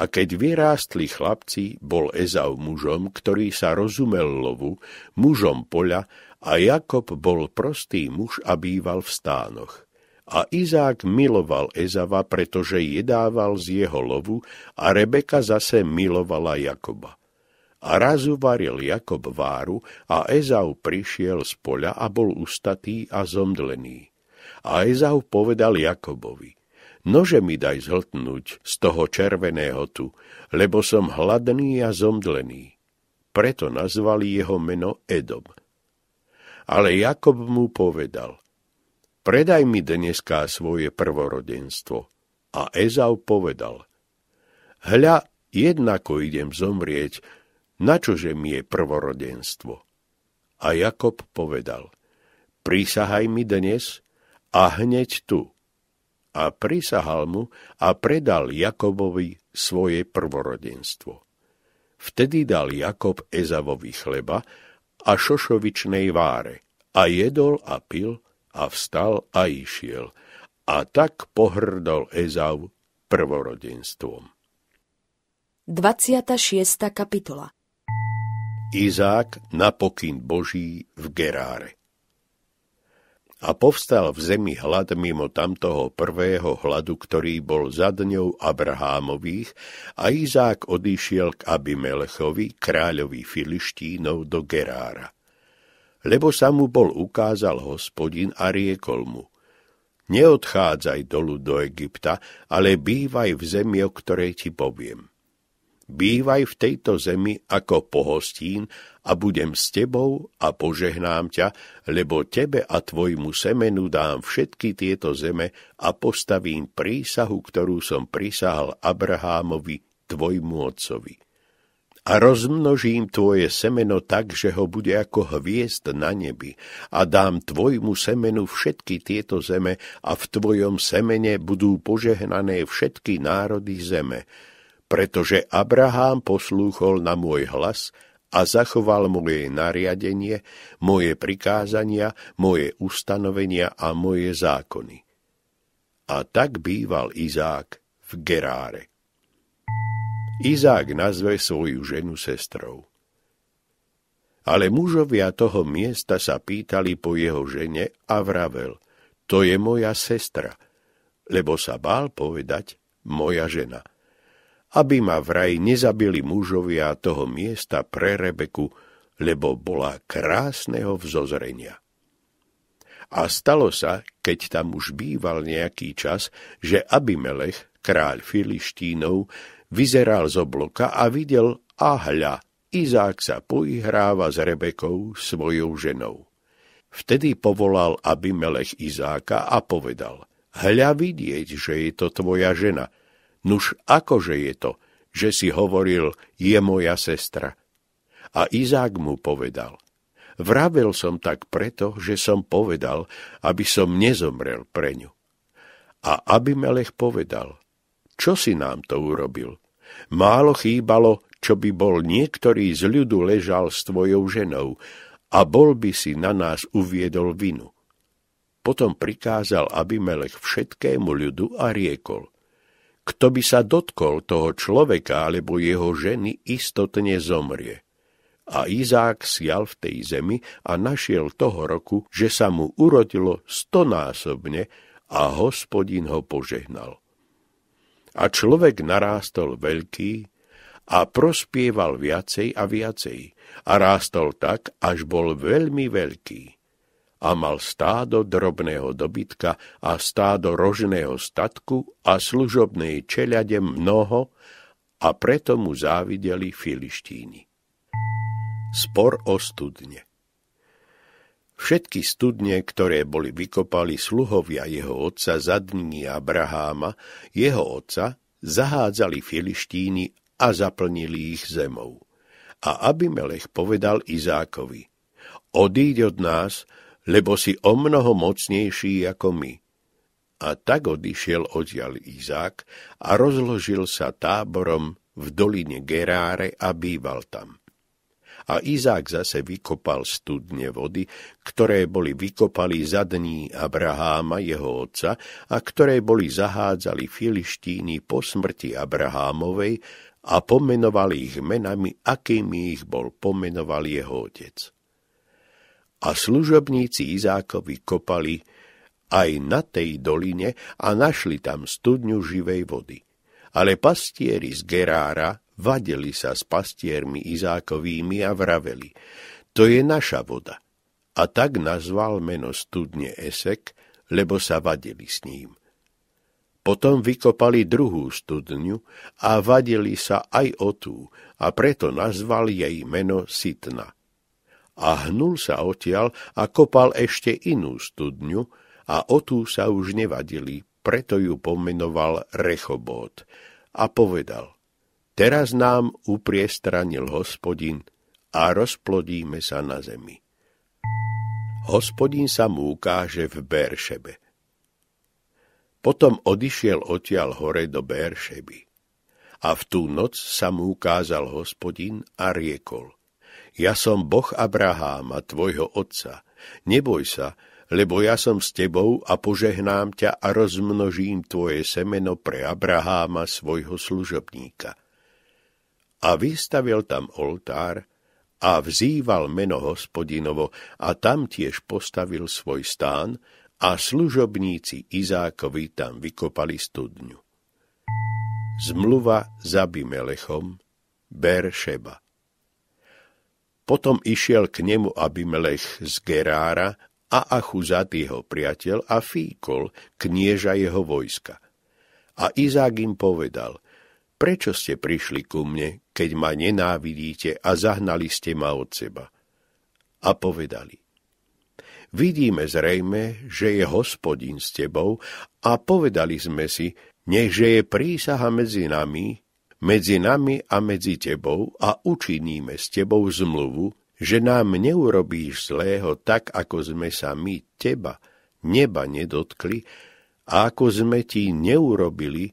A keď vyrástli chlapci, bol Ezau mužom, ktorý sa rozumel lovu, mužom poľa a Jakob bol prostý muž a býval v stánoch. A Izák miloval Ezava, pretože jedával z jeho lovu a Rebeka zase milovala Jakoba. A raz uvaril Jakob váru a Ezau prišiel z poľa a bol ustatý a zomdlený. A Ezau povedal Jakobovi, nože mi daj zhltnúť z toho červeného tu, lebo som hladný a zomdlený. Preto nazvali jeho meno Edom. Ale Jakob mu povedal, predaj mi dneska svoje prvorodenstvo. A Ezau povedal, hľa, jednako idem zomrieť, na čože mi je prvorodenstvo. A Jakob povedal, prísahaj mi dnes a hneď tu. A prísahal mu a predal Jakobovi svoje prvorodenstvo. Vtedy dal Jakob Ezavovi chleba a šošovičnej váre a jedol a pil a vstal a išiel. A tak pohrdol Ezau prvorodenstvom. 26. kapitola Izák na pokyn Boží v Geráre A povstal v zemi hlad mimo tamtoho prvého hladu, ktorý bol za dňou Abrahámových, a Izák odišiel k Abimelechovi, kráľovi Filištínov, do Gerára lebo sa mu bol ukázal hospodin a riekol mu, neodchádzaj dolu do Egypta, ale bývaj v zemi, o ktorej ti poviem. Bývaj v tejto zemi ako pohostín a budem s tebou a požehnám ťa, lebo tebe a tvojmu semenu dám všetky tieto zeme a postavím prísahu, ktorú som prisahal Abrahámovi, tvojmu otcovi a rozmnožím tvoje semeno tak, že ho bude ako hviezd na nebi a dám tvojmu semenu všetky tieto zeme a v tvojom semene budú požehnané všetky národy zeme, pretože Abraham poslúchol na môj hlas a zachoval moje nariadenie, moje prikázania, moje ustanovenia a moje zákony. A tak býval Izák v Geráre. Izák nazve svoju ženu sestrou. Ale mužovia toho miesta sa pýtali po jeho žene a vravel, to je moja sestra, lebo sa bál povedať moja žena. Aby ma vraj nezabili mužovia toho miesta pre Rebeku, lebo bola krásneho vzozrenia. A stalo sa, keď tam už býval nejaký čas, že Abimelech, kráľ Filištínov, Vyzeral z obloka a videl, hľa, Izák sa poihráva s Rebekou, svojou ženou. Vtedy povolal Abimelech Izáka a povedal, hľa vidieť, že je to tvoja žena. Nuž akože je to, že si hovoril, je moja sestra. A Izák mu povedal, vravel som tak preto, že som povedal, aby som nezomrel pre ňu. A Abimelech povedal, čo si nám to urobil? Málo chýbalo, čo by bol niektorý z ľudu ležal s tvojou ženou a bol by si na nás uviedol vinu. Potom prikázal Abimelech všetkému ľudu a riekol. Kto by sa dotkol toho človeka alebo jeho ženy, istotne zomrie. A Izák sial v tej zemi a našiel toho roku, že sa mu urodilo stonásobne a hospodin ho požehnal a človek narástol veľký a prospieval viacej a viacej a rástol tak, až bol veľmi veľký a mal stádo drobného dobytka a stádo rožného statku a služobnej čeľade mnoho a preto mu závideli filištíni. Spor o studne Všetky studne, ktoré boli vykopali sluhovia jeho otca dní Abraháma, jeho otca, zahádzali filištíny a zaplnili ich zemou. A Abimelech povedal Izákovi, odíď od nás, lebo si o mnoho mocnejší ako my. A tak odišiel odjal Izák a rozložil sa táborom v doline Geráre a býval tam a Izák zase vykopal studne vody, ktoré boli vykopali za dní Abraháma, jeho otca, a ktoré boli zahádzali Filištíny po smrti Abrahámovej a pomenovali ich menami, akými ich bol pomenoval jeho otec. A služobníci Izákovi kopali aj na tej doline a našli tam studňu živej vody. Ale pastieri z Gerára vadeli sa s pastiermi Izákovými a vraveli, to je naša voda. A tak nazval meno studne Esek, lebo sa vadeli s ním. Potom vykopali druhú studňu a vadili sa aj o tú, a preto nazval jej meno Sitna. A hnul sa odtiaľ a kopal ešte inú studňu, a o tú sa už nevadili, preto ju pomenoval Rechobót. A povedal, Teraz nám upriestranil hospodin a rozplodíme sa na zemi. Hospodin sa mu ukáže v Béršebe. Potom odišiel odtiaľ hore do Béršeby. A v tú noc sa mu ukázal hospodin a riekol. Ja som Boh Abraháma, tvojho otca. Neboj sa, lebo ja som s tebou a požehnám ťa a rozmnožím tvoje semeno pre Abraháma, svojho služobníka a vystavil tam oltár a vzýval meno hospodinovo a tam tiež postavil svoj stán a služobníci Izákovi tam vykopali studňu. Zmluva s Abimelechom Beršeba Potom išiel k nemu Abimelech z Gerára a Achuzat jeho priateľ a Fíkol, knieža jeho vojska. A Izák im povedal – prečo ste prišli ku mne, keď ma nenávidíte a zahnali ste ma od seba? A povedali, vidíme zrejme, že je hospodín s tebou a povedali sme si, nechže je prísaha medzi nami, medzi nami a medzi tebou a učiníme s tebou zmluvu, že nám neurobíš zlého tak, ako sme sa my teba, neba nedotkli a ako sme ti neurobili,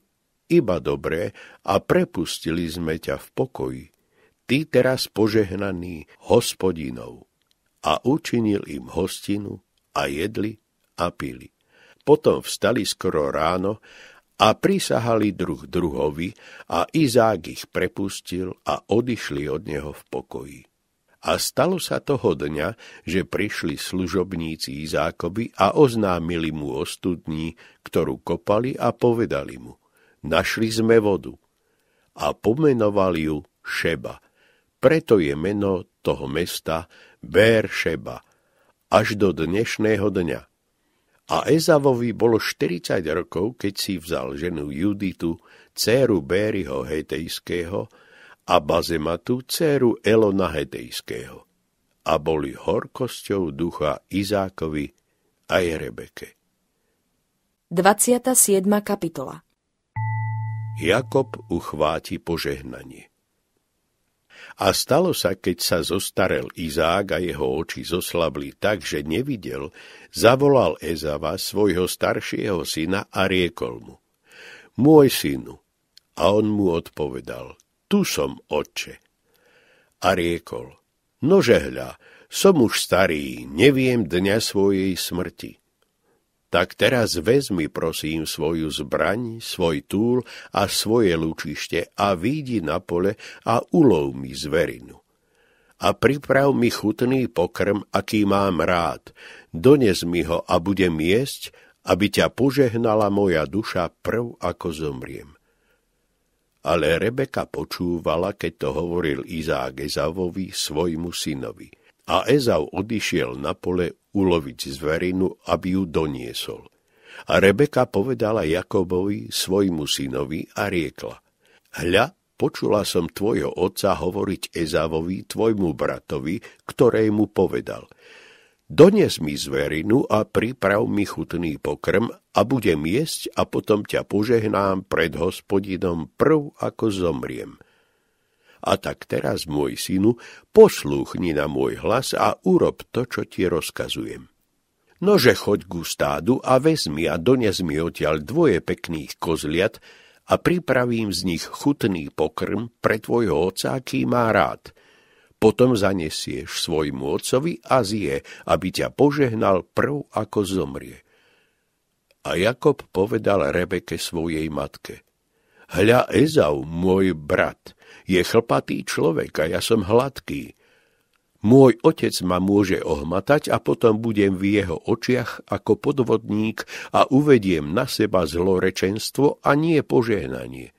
iba dobré a prepustili sme ťa v pokoji. Ty teraz požehnaný hospodinov. A učinil im hostinu a jedli a pili. Potom vstali skoro ráno a prisahali druh druhovi a Izák ich prepustil a odišli od neho v pokoji. A stalo sa toho dňa, že prišli služobníci Izákovi a oznámili mu o studní, ktorú kopali a povedali mu – Našli sme vodu a pomenovali ju Šeba. Preto je meno toho mesta Bér Šeba až do dnešného dňa. A Ezavovi bolo 40 rokov, keď si vzal ženu Juditu, dceru Bériho Hetejského a Bazematu, dceru Elona Hetejského. A boli horkosťou ducha Izákovi aj Rebeke. 27. kapitola Jakob uchváti požehnanie. A stalo sa, keď sa zostarel Izák a jeho oči zoslabli tak, že nevidel, zavolal Ezava svojho staršieho syna a riekol mu. Môj synu. A on mu odpovedal, tu som, oče. A riekol, nože hľa, som už starý, neviem dňa svojej smrti tak teraz vezmi prosím svoju zbraň, svoj túl a svoje lučište a vidi na pole a ulov mi zverinu. A priprav mi chutný pokrm, aký mám rád, dones mi ho a budem jesť, aby ťa požehnala moja duša prv, ako zomriem. Ale Rebeka počúvala, keď to hovoril Izák Ezavovi, svojmu synovi. A Ezau odišiel na pole uloviť zverinu, aby ju doniesol. A Rebeka povedala Jakobovi, svojmu synovi, a riekla. Hľa, počula som tvojho otca hovoriť Ezavovi, tvojmu bratovi, ktorému povedal. Dones mi zverinu a priprav mi chutný pokrm a budem jesť a potom ťa požehnám pred hospodinom prv, ako zomriem – a tak teraz, môj synu, poslúchni na môj hlas a urob to, čo ti rozkazujem. Nože choď ku stádu a vezmi a dones mi odtiaľ dvoje pekných kozliat a pripravím z nich chutný pokrm pre tvojho oca, aký má rád. Potom zanesieš svojmu otcovi a zje, aby ťa požehnal prv, ako zomrie. A Jakob povedal Rebeke svojej matke, Hľa Ezau, môj brat, je chlpatý človek a ja som hladký. Môj otec ma môže ohmatať a potom budem v jeho očiach ako podvodník a uvediem na seba zlorečenstvo a nie požehnanie.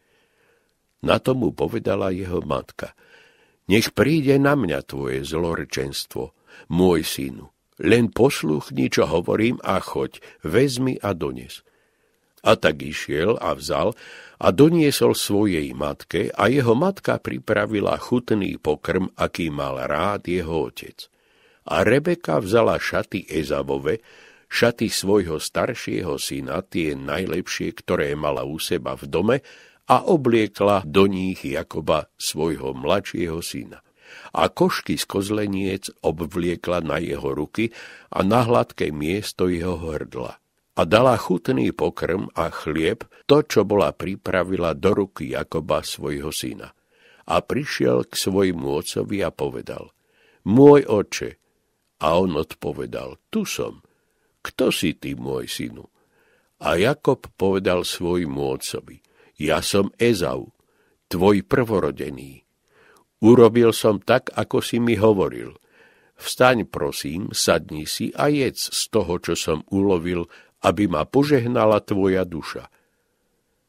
Na tomu povedala jeho matka. Nech príde na mňa tvoje zlorečenstvo, môj synu. Len posluchni, čo hovorím a choď, vezmi a dones. A tak išiel a vzal a doniesol svojej matke a jeho matka pripravila chutný pokrm, aký mal rád jeho otec. A Rebeka vzala šaty Ezavove, šaty svojho staršieho syna, tie najlepšie, ktoré mala u seba v dome, a obliekla do nich Jakoba, svojho mladšieho syna. A košky z kozleniec obvliekla na jeho ruky a na hladké miesto jeho hrdla a dala chutný pokrm a chlieb, to, čo bola pripravila do ruky Jakoba svojho syna. A prišiel k svojmu ocovi a povedal, môj oče. A on odpovedal, tu som. Kto si ty, môj synu? A Jakob povedal svojmu ocovi, ja som Ezau, tvoj prvorodený. Urobil som tak, ako si mi hovoril. Vstaň, prosím, sadni si a jedz z toho, čo som ulovil aby ma požehnala tvoja duša.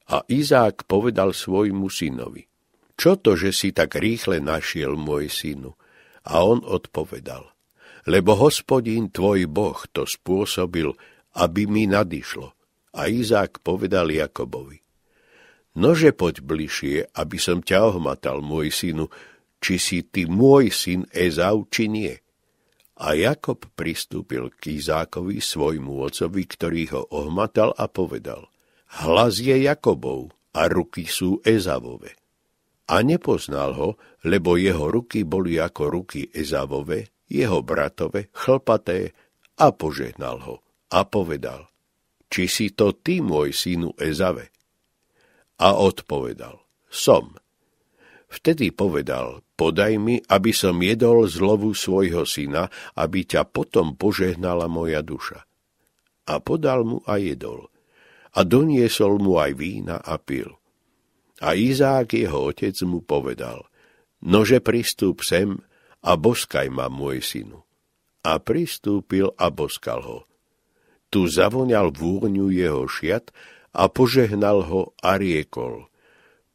A Izák povedal svojmu synovi, čo to, že si tak rýchle našiel môj synu? A on odpovedal, lebo hospodín tvoj boh to spôsobil, aby mi nadišlo. A Izák povedal Jakobovi, nože poď bližšie, aby som ťa ohmatal, môj synu, či si ty môj syn Ezau, či nie. A Jakob pristúpil k Izákovi, svojmu ocovi, ktorý ho ohmatal a povedal, hlas je Jakobov a ruky sú Ezavove. A nepoznal ho, lebo jeho ruky boli ako ruky Ezavove, jeho bratove, chlpaté, a požehnal ho a povedal, či si to ty, môj synu Ezave? A odpovedal, som. Vtedy povedal, podaj mi, aby som jedol zlovu svojho syna, aby ťa potom požehnala moja duša. A podal mu a jedol. A doniesol mu aj vína a pil. A Izák, jeho otec, mu povedal, nože pristúp sem a boskaj ma, môj synu. A pristúpil a boskal ho. Tu zavoňal vúrňu jeho šiat a požehnal ho a riekol.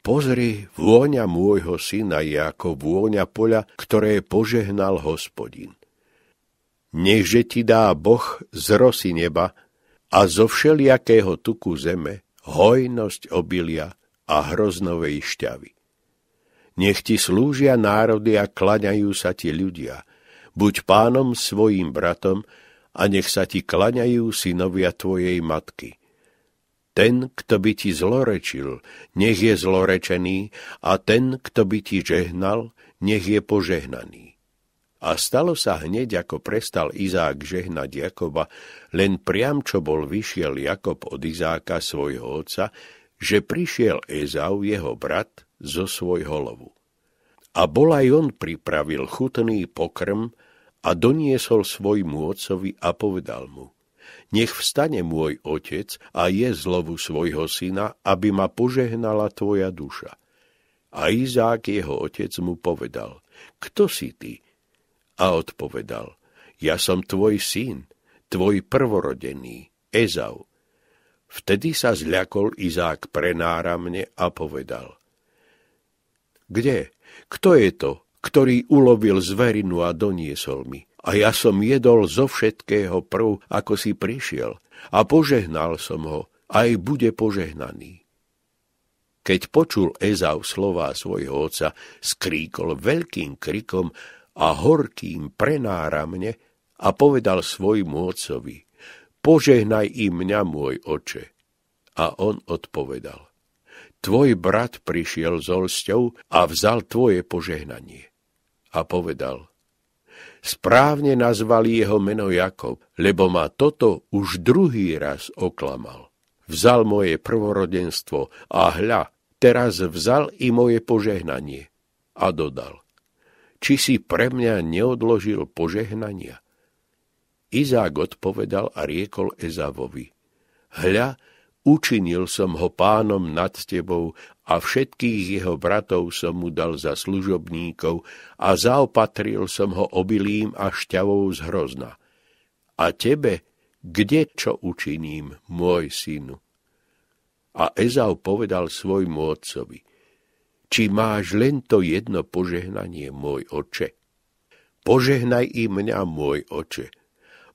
Pozri, vôňa môjho syna je ako vôňa poľa, ktoré požehnal hospodin. Nechže ti dá Boh z rosy neba a zo všelijakého tuku zeme hojnosť obilia a hroznovej šťavy. Nech ti slúžia národy a klaňajú sa ti ľudia, buď pánom svojim bratom a nech sa ti klaňajú synovia tvojej matky – ten, kto by ti zlorečil, nech je zlorečený, a ten, kto by ti žehnal, nech je požehnaný. A stalo sa hneď, ako prestal Izák žehnať Jakoba, len priam, čo bol vyšiel Jakob od Izáka, svojho otca, že prišiel Ezau, jeho brat, zo svojho lovu. A bol aj on pripravil chutný pokrm a doniesol svojmu otcovi a povedal mu, nech vstane môj otec a je zlovu svojho syna, aby ma požehnala tvoja duša. A Izák jeho otec mu povedal, kto si ty? A odpovedal, ja som tvoj syn, tvoj prvorodený, Ezau. Vtedy sa zľakol Izák prenáramne a povedal, kde? Kto je to, ktorý ulovil zverinu a doniesol mi? A ja som jedol zo všetkého prv, ako si prišiel, a požehnal som ho, aj bude požehnaný. Keď počul Ezau slová svojho oca, skríkol veľkým krikom a horkým prenáramne a povedal svojmu otcovi, požehnaj i mňa, môj oče. A on odpovedal, tvoj brat prišiel z olsťou a vzal tvoje požehnanie. A povedal, správne nazvali jeho meno Jakob, lebo ma toto už druhý raz oklamal. Vzal moje prvorodenstvo a hľa, teraz vzal i moje požehnanie. A dodal, či si pre mňa neodložil požehnania? Izák odpovedal a riekol Ezavovi, hľa, učinil som ho pánom nad tebou a všetkých jeho bratov som mu dal za služobníkov a zaopatril som ho obilím a šťavou z hrozna. A tebe, kde čo učiním, môj synu? A Ezau povedal svojmu otcovi, či máš len to jedno požehnanie, môj oče? Požehnaj i mňa, môj oče.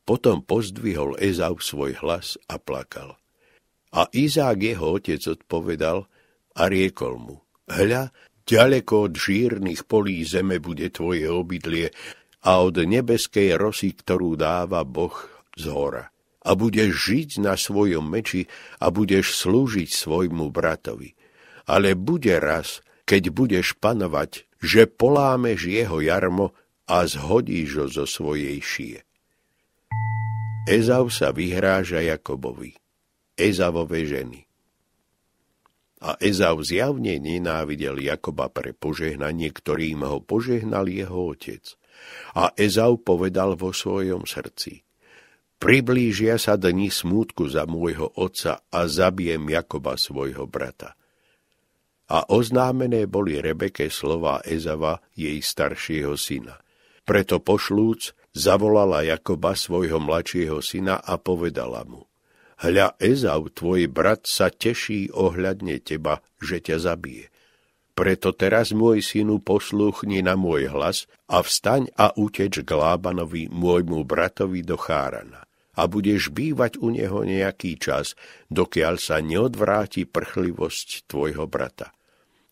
Potom pozdvihol Ezau svoj hlas a plakal. A Izák jeho otec odpovedal – a riekol mu, hľa, ďaleko od žírnych polí zeme bude tvoje obydlie a od nebeskej rosy, ktorú dáva Boh z hora. A budeš žiť na svojom meči a budeš slúžiť svojmu bratovi. Ale bude raz, keď budeš panovať, že polámeš jeho jarmo a zhodíš ho zo svojej šie. Ezau sa vyhráža Jakobovi. Ezavove ženy. A Ezau zjavne nenávidel Jakoba pre požehnanie, ktorým ho požehnal jeho otec. A Ezau povedal vo svojom srdci, priblížia sa dni smútku za môjho otca a zabijem Jakoba svojho brata. A oznámené boli Rebeke slova Ezava, jej staršieho syna. Preto pošlúc, zavolala Jakoba svojho mladšieho syna a povedala mu, Hľa Ezau, tvoj brat sa teší ohľadne teba, že ťa zabije. Preto teraz, môj synu, posluchni na môj hlas a vstaň a uteč k Lábanovi, môjmu bratovi do Chárana a budeš bývať u neho nejaký čas, dokiaľ sa neodvráti prchlivosť tvojho brata.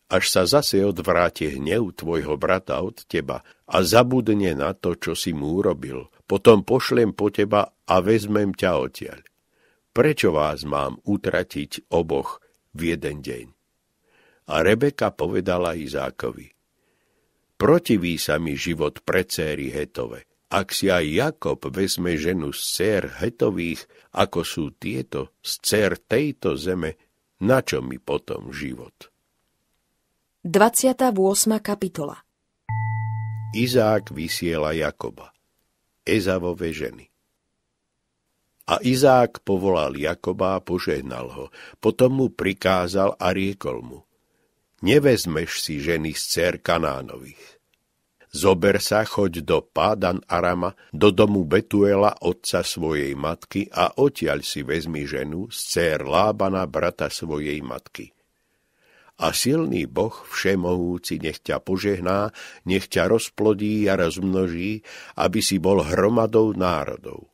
Až sa zase odvráti hnev tvojho brata od teba a zabudne na to, čo si mu urobil, potom pošlem po teba a vezmem ťa odtiaľ prečo vás mám utratiť oboch v jeden deň? A Rebeka povedala Izákovi, protiví sa mi život pre céry Hetove. Ak si aj Jakob vezme ženu z cér Hetových, ako sú tieto z cér tejto zeme, na čo mi potom život? 28. kapitola Izák vysiela Jakoba, Ezavove ženy. A Izák povolal Jakoba a požehnal ho. Potom mu prikázal a riekol mu. Nevezmeš si ženy z cer Kanánových. Zober sa, choď do Pádan Arama, do domu Betuela, otca svojej matky a odtiaľ si vezmi ženu z cer Lábana, brata svojej matky. A silný Boh všemohúci nech ťa požehná, nech ťa rozplodí a rozmnoží, aby si bol hromadou národov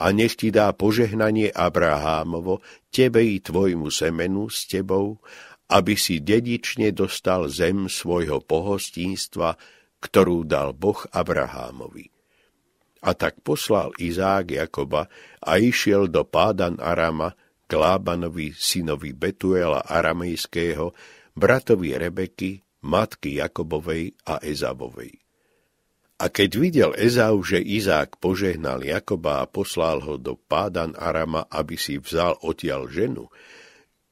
a nech ti dá požehnanie Abrahámovo, tebe i tvojmu semenu s tebou, aby si dedične dostal zem svojho pohostínstva, ktorú dal Boh Abrahámovi. A tak poslal Izák Jakoba a išiel do Pádan Arama k Lábanovi, synovi Betuela Aramejského, bratovi Rebeky, matky Jakobovej a Ezabovej. A keď videl Ezau, že Izák požehnal Jakoba a poslal ho do Pádan Arama, aby si vzal odtiaľ ženu,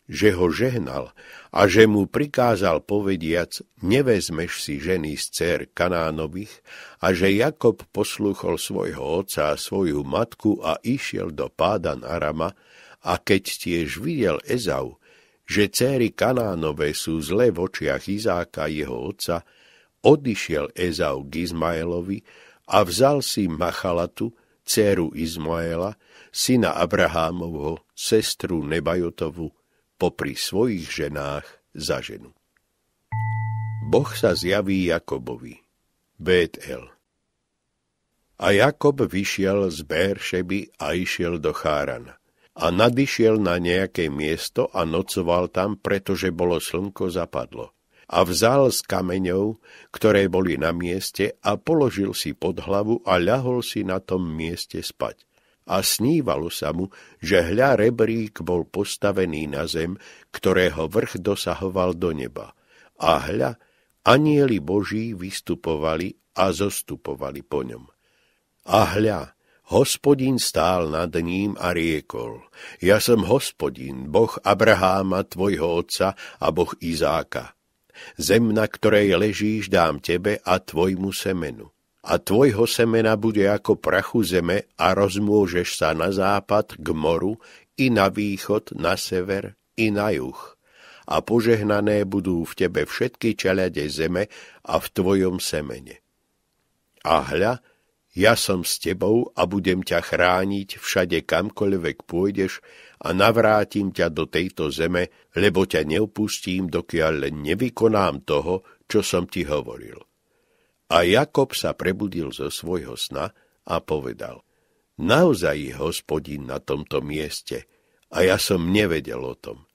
že ho žehnal a že mu prikázal povediac, nevezmeš si ženy z dcer Kanánových a že Jakob poslúchol svojho otca a svoju matku a išiel do Pádan Arama a keď tiež videl Ezau, že céry Kanánové sú zlé v očiach Izáka jeho otca, Odišiel Ezau k Izmaelovi a vzal si Machalatu, dceru Izmaela, syna Abrahámovho, sestru Nebajotovu, popri svojich ženách za ženu. Boh sa zjaví Jakobovi, Betel. A Jakob vyšiel z Béršeby a išiel do Chárana. A nadišiel na nejaké miesto a nocoval tam, pretože bolo slnko zapadlo a vzal z kameňov, ktoré boli na mieste a položil si pod hlavu a ľahol si na tom mieste spať. A snívalo sa mu, že hľa rebrík bol postavený na zem, ktorého vrch dosahoval do neba. A hľa, anieli boží vystupovali a zostupovali po ňom. A hľa, hospodín stál nad ním a riekol, ja som hospodín, boh Abraháma, tvojho otca a boh Izáka. Zem, na ktorej ležíš, dám tebe a tvojmu semenu. A tvojho semena bude ako prachu zeme a rozmôžeš sa na západ k moru i na východ, na sever i na juh a požehnané budú v tebe všetky čelade zeme a v tvojom semene. A hľa, ja som s tebou a budem ťa chrániť všade kamkoľvek pôjdeš, a navrátim ťa do tejto zeme, lebo ťa neopustím, dokiaľ len nevykonám toho, čo som ti hovoril. A Jakob sa prebudil zo svojho sna a povedal, naozaj je hospodin na tomto mieste a ja som nevedel o tom.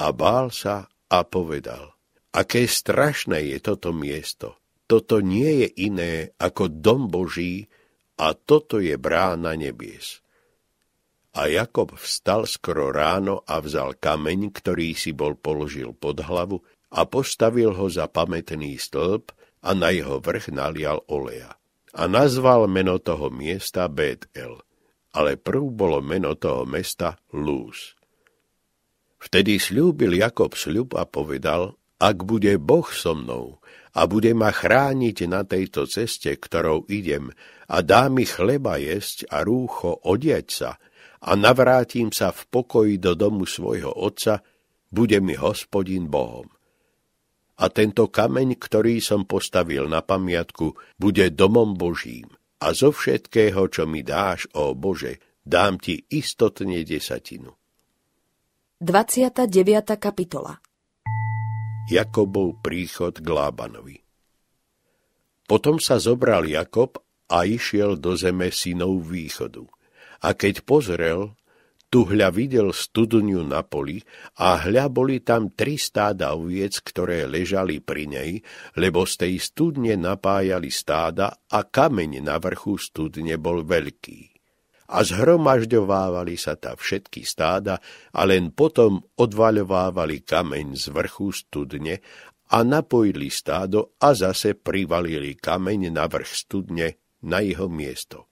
A bál sa a povedal, aké strašné je toto miesto, toto nie je iné ako dom Boží a toto je brána nebies. A Jakob vstal skoro ráno a vzal kameň, ktorý si bol položil pod hlavu a postavil ho za pamätný stĺp a na jeho vrch nalial oleja. A nazval meno toho miesta Bethel, ale prv bolo meno toho mesta Lúz. Vtedy slúbil Jakob sľub a povedal, ak bude Boh so mnou a bude ma chrániť na tejto ceste, ktorou idem, a dá mi chleba jesť a rúcho odiať sa, a navrátim sa v pokoji do domu svojho otca, bude mi hospodin Bohom. A tento kameň, ktorý som postavil na pamiatku, bude domom Božím. A zo všetkého, čo mi dáš, o Bože, dám ti istotne desatinu. 29. kapitola Jakobov príchod k Lábanovi Potom sa zobral Jakob a išiel do zeme synov východu – a keď pozrel, tu hľa videl studňu na poli a hľa boli tam tri stáda oviec, ktoré ležali pri nej, lebo z tej studne napájali stáda a kameň na vrchu studne bol veľký. A zhromažďovávali sa tá všetky stáda a len potom odvaľovávali kameň z vrchu studne a napojili stádo a zase privalili kameň na vrch studne na jeho miesto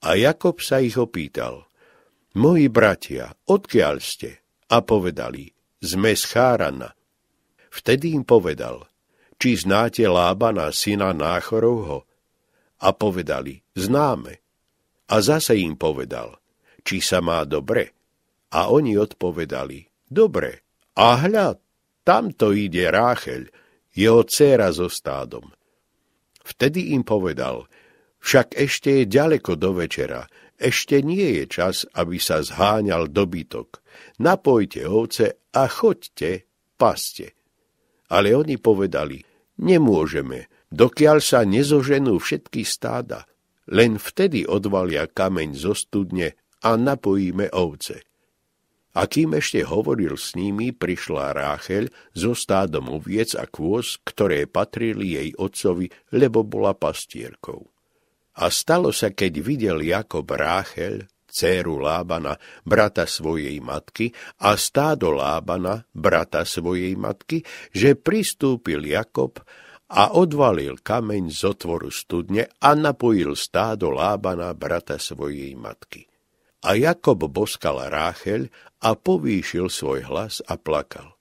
a Jakob sa ich opýtal, moji bratia, odkiaľ ste? A povedali, sme z Chárana. Vtedy im povedal, či znáte Lábana, syna Náchorovho? A povedali, známe. A zase im povedal, či sa má dobre. A oni odpovedali, dobre. A hľad, tamto ide Rácheľ, jeho dcéra so stádom. Vtedy im povedal, však ešte je ďaleko do večera, ešte nie je čas, aby sa zháňal dobytok. Napojte ovce a choďte, paste. Ale oni povedali, nemôžeme, dokiaľ sa nezoženú všetky stáda. Len vtedy odvalia kameň zo studne a napojíme ovce. A kým ešte hovoril s nimi, prišla Ráchel so stádom uviec a kôz, ktoré patrili jej otcovi, lebo bola pastierkou. A stalo sa, keď videl Jakob Ráchel, dceru Lábana, brata svojej matky, a stádo Lábana, brata svojej matky, že pristúpil Jakob a odvalil kameň z otvoru studne a napojil stádo Lábana, brata svojej matky. A Jakob boskal Rácheľ a povýšil svoj hlas a plakal.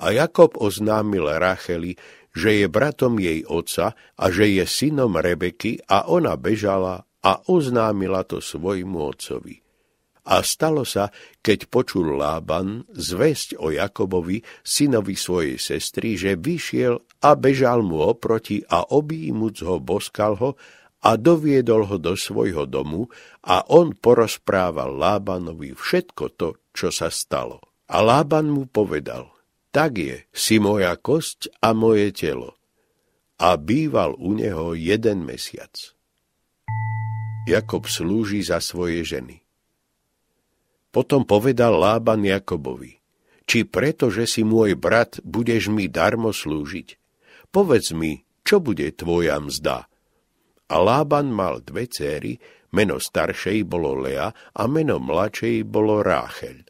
A Jakob oznámil Rácheli, že je bratom jej oca a že je synom Rebeky a ona bežala a oznámila to svojmu otcovi. A stalo sa, keď počul Lában zväzť o Jakobovi, synovi svojej sestry, že vyšiel a bežal mu oproti a objímuc ho boskal ho a doviedol ho do svojho domu a on porozprával Lábanovi všetko to, čo sa stalo. A Lában mu povedal, tak je, si moja kosť a moje telo. A býval u neho jeden mesiac. Jakob slúži za svoje ženy. Potom povedal Lában Jakobovi, či preto, že si môj brat, budeš mi darmo slúžiť? Povedz mi, čo bude tvoja mzda? A Lában mal dve céry, meno staršej bolo Lea a meno mladšej bolo Ráchel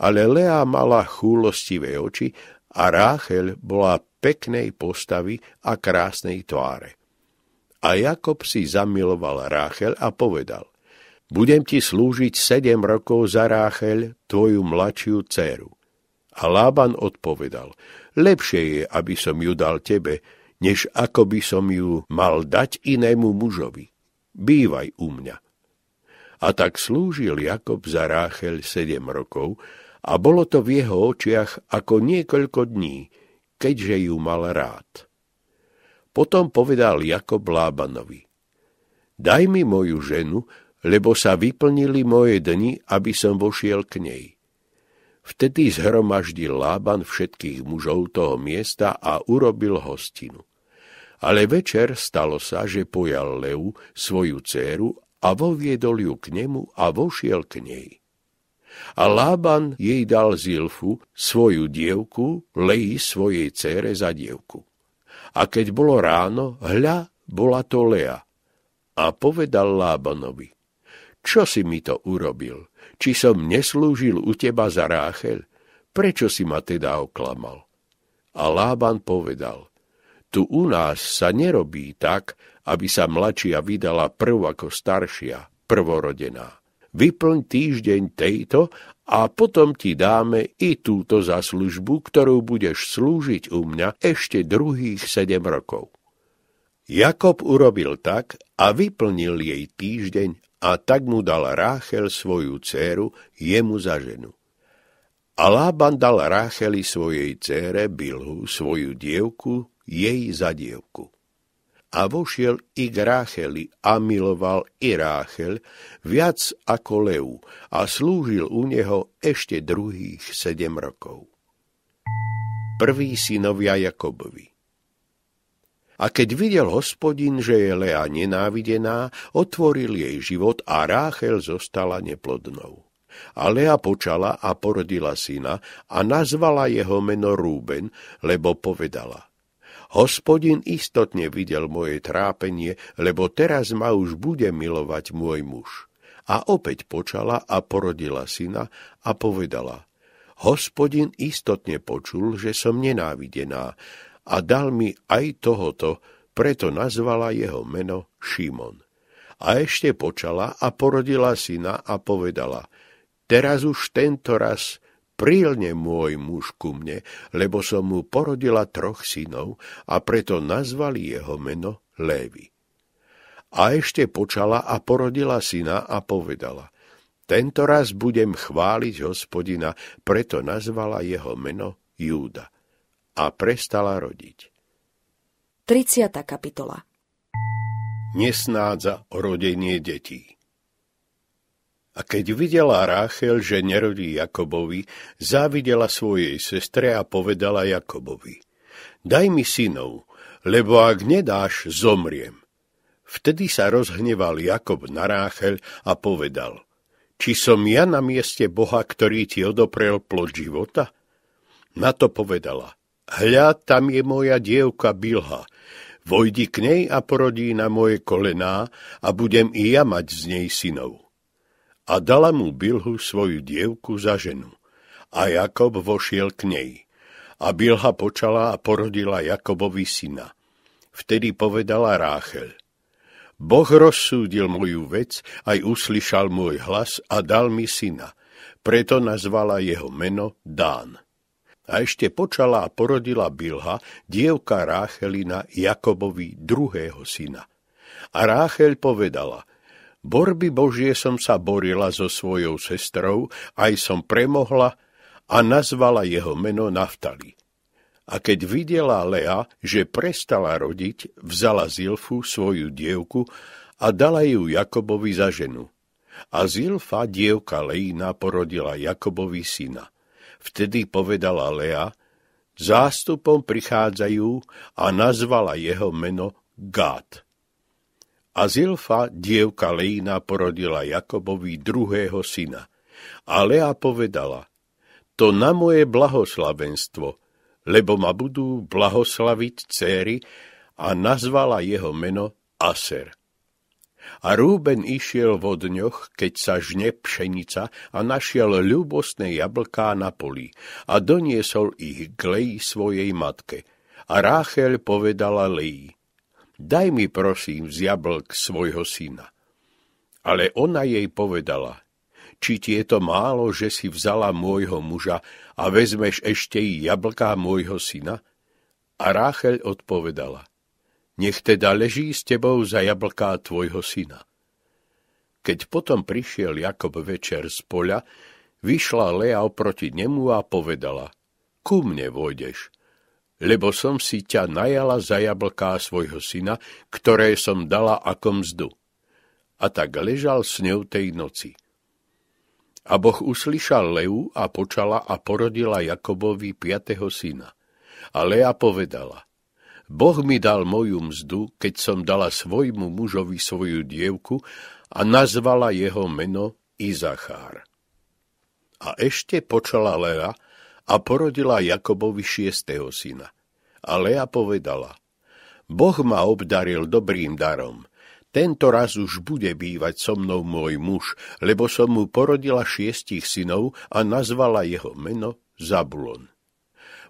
ale Lea mala chúlostivé oči a Ráchel bola peknej postavy a krásnej tváre. A Jakob si zamiloval Ráchel a povedal, budem ti slúžiť sedem rokov za Ráchel, tvoju mladšiu dceru. A Lában odpovedal, lepšie je, aby som ju dal tebe, než ako by som ju mal dať inému mužovi. Bývaj u mňa. A tak slúžil Jakob za Ráchel sedem rokov a bolo to v jeho očiach ako niekoľko dní, keďže ju mal rád. Potom povedal Jakob Lábanovi, daj mi moju ženu, lebo sa vyplnili moje dni, aby som vošiel k nej. Vtedy zhromaždil Lában všetkých mužov toho miesta a urobil hostinu. Ale večer stalo sa, že pojal Leu, svoju dceru, a voviedol ju k nemu a vošiel k nej. A Lában jej dal Zilfu, svoju dievku, Leji svojej cére za dievku. A keď bolo ráno, hľa, bola to Lea. A povedal Lábanovi, čo si mi to urobil? Či som neslúžil u teba za Ráchel? Prečo si ma teda oklamal? A Lában povedal, tu u nás sa nerobí tak, aby sa mladšia vydala prv ako staršia, prvorodená vyplň týždeň tejto a potom ti dáme i túto zaslužbu, ktorú budeš slúžiť u mňa ešte druhých sedem rokov. Jakob urobil tak a vyplnil jej týždeň a tak mu dal Ráchel svoju dceru jemu za ženu. A Lában dal Rácheli svojej cére Bilhu svoju dievku jej za dievku a vošiel i k Rácheli a miloval i Ráchel viac ako Leu a slúžil u neho ešte druhých sedem rokov. Prví synovia Jakobovi A keď videl hospodin, že je Lea nenávidená, otvoril jej život a Ráchel zostala neplodnou. A Lea počala a porodila syna a nazvala jeho meno Rúben, lebo povedala – Hospodin istotne videl moje trápenie, lebo teraz ma už bude milovať môj muž. A opäť počala a porodila syna a povedala, hospodin istotne počul, že som nenávidená a dal mi aj tohoto, preto nazvala jeho meno Šimon. A ešte počala a porodila syna a povedala, teraz už tento raz prílne môj muž ku mne, lebo som mu porodila troch synov a preto nazvali jeho meno Lévy. A ešte počala a porodila syna a povedala, tento raz budem chváliť hospodina, preto nazvala jeho meno Júda. A prestala rodiť. 30. kapitola Nesnádza rodenie detí a keď videla Ráchel, že nerodí Jakobovi, závidela svojej sestre a povedala Jakobovi, daj mi synov, lebo ak nedáš, zomriem. Vtedy sa rozhneval Jakob na Ráchel a povedal, či som ja na mieste Boha, ktorý ti odoprel plod života? Na to povedala, hľa, tam je moja dievka Bilha, vojdi k nej a porodí na moje kolená a budem i ja mať z nej synov a dala mu Bilhu svoju dievku za ženu. A Jakob vošiel k nej. A Bilha počala a porodila Jakobovi syna. Vtedy povedala Ráchel. Boh rozsúdil moju vec, aj uslyšal môj hlas a dal mi syna. Preto nazvala jeho meno Dán. A ešte počala a porodila Bilha, dievka Ráchelina, Jakobovi druhého syna. A Ráchel povedala, Borby Božie som sa borila so svojou sestrou, aj som premohla a nazvala jeho meno Naftali. A keď videla Lea, že prestala rodiť, vzala Zilfu, svoju dievku, a dala ju Jakobovi za ženu. A Zilfa, dievka Leina, porodila Jakobovi syna. Vtedy povedala Lea, zástupom prichádzajú a nazvala jeho meno Gát. A Zilfa, dievka Lejna, porodila Jakobovi druhého syna. A Lea povedala, to na moje blahoslavenstvo, lebo ma budú blahoslaviť céry a nazvala jeho meno Aser. A Rúben išiel vo dňoch, keď sa žne pšenica a našiel ľubostné jablká na poli a doniesol ich k Leji svojej matke. A Ráchel povedala Leji, daj mi prosím z jablk svojho syna. Ale ona jej povedala, či ti je to málo, že si vzala môjho muža a vezmeš ešte i jablká môjho syna? A Ráchel odpovedala, nech teda leží s tebou za jablká tvojho syna. Keď potom prišiel Jakob večer z poľa, vyšla Lea oproti nemu a povedala, ku mne vojdeš lebo som si ťa najala za jablká svojho syna, ktoré som dala ako mzdu. A tak ležal s ňou tej noci. A Boh uslyšal Leu a počala a porodila Jakobovi piatého syna. A Lea povedala, Boh mi dal moju mzdu, keď som dala svojmu mužovi svoju dievku a nazvala jeho meno Izachár. A ešte počala Lea, a porodila Jakobovi šiestého syna. A Lea povedala, Boh ma obdaril dobrým darom. Tento raz už bude bývať so mnou môj muž, lebo som mu porodila šiestich synov a nazvala jeho meno Zabulon.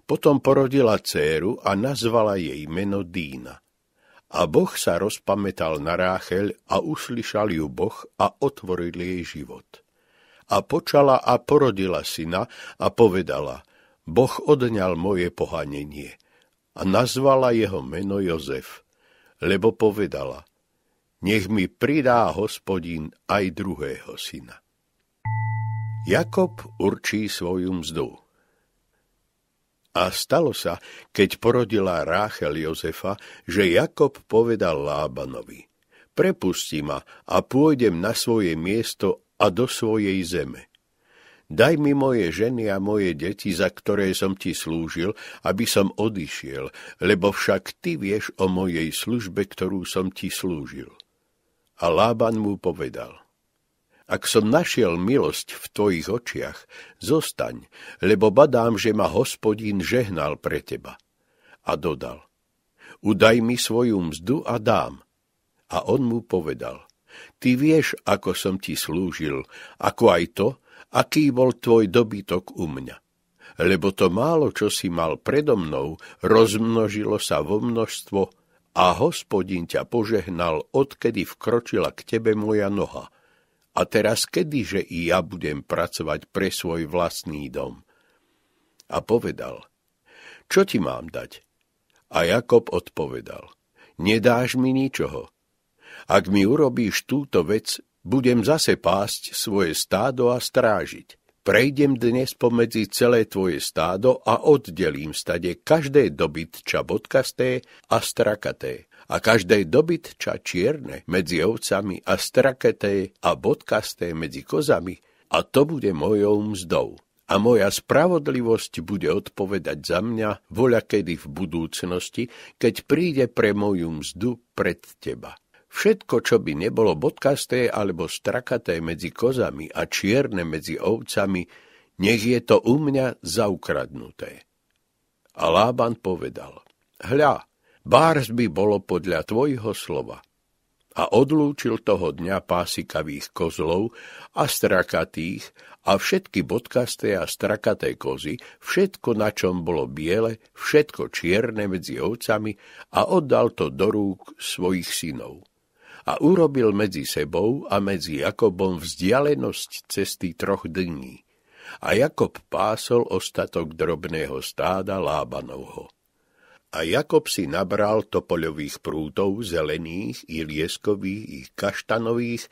Potom porodila céru a nazvala jej meno Dína. A Boh sa rozpamätal na Ráchel a uslyšal ju Boh a otvoril jej život a počala a porodila syna a povedala, Boh odňal moje pohanenie a nazvala jeho meno Jozef, lebo povedala, nech mi pridá hospodín aj druhého syna. Jakob určí svoju mzdu. A stalo sa, keď porodila Ráchel Jozefa, že Jakob povedal Lábanovi, prepusti ma a pôjdem na svoje miesto a do svojej zeme. Daj mi moje ženy a moje deti, za ktoré som ti slúžil, aby som odišiel, lebo však ty vieš o mojej službe, ktorú som ti slúžil. A Lában mu povedal, ak som našiel milosť v tvojich očiach, zostaň, lebo badám, že ma hospodín žehnal pre teba. A dodal, udaj mi svoju mzdu a dám. A on mu povedal, ty vieš, ako som ti slúžil, ako aj to, aký bol tvoj dobytok u mňa. Lebo to málo, čo si mal predo mnou, rozmnožilo sa vo množstvo a hospodin ťa požehnal, odkedy vkročila k tebe moja noha. A teraz kedyže i ja budem pracovať pre svoj vlastný dom? A povedal, čo ti mám dať? A Jakob odpovedal, nedáš mi ničoho. Ak mi urobíš túto vec, budem zase pásť svoje stádo a strážiť. Prejdem dnes pomedzi celé tvoje stádo a oddelím stade každé dobytča bodkasté a strakaté a každé dobytča čierne medzi ovcami a strakaté a bodkasté medzi kozami a to bude mojou mzdou. A moja spravodlivosť bude odpovedať za mňa voľakedy v budúcnosti, keď príde pre moju mzdu pred teba. Všetko, čo by nebolo bodkasté alebo strakaté medzi kozami a čierne medzi ovcami, nech je to u mňa zaukradnuté. A Lában povedal, hľa, bárs by bolo podľa tvojho slova. A odlúčil toho dňa pásikavých kozlov a strakatých a všetky bodkasté a strakaté kozy, všetko, na čom bolo biele, všetko čierne medzi ovcami a oddal to do rúk svojich synov a urobil medzi sebou a medzi Jakobom vzdialenosť cesty troch dní. A Jakob pásol ostatok drobného stáda Lábanovho. A Jakob si nabral topoľových prútov, zelených i lieskových i kaštanových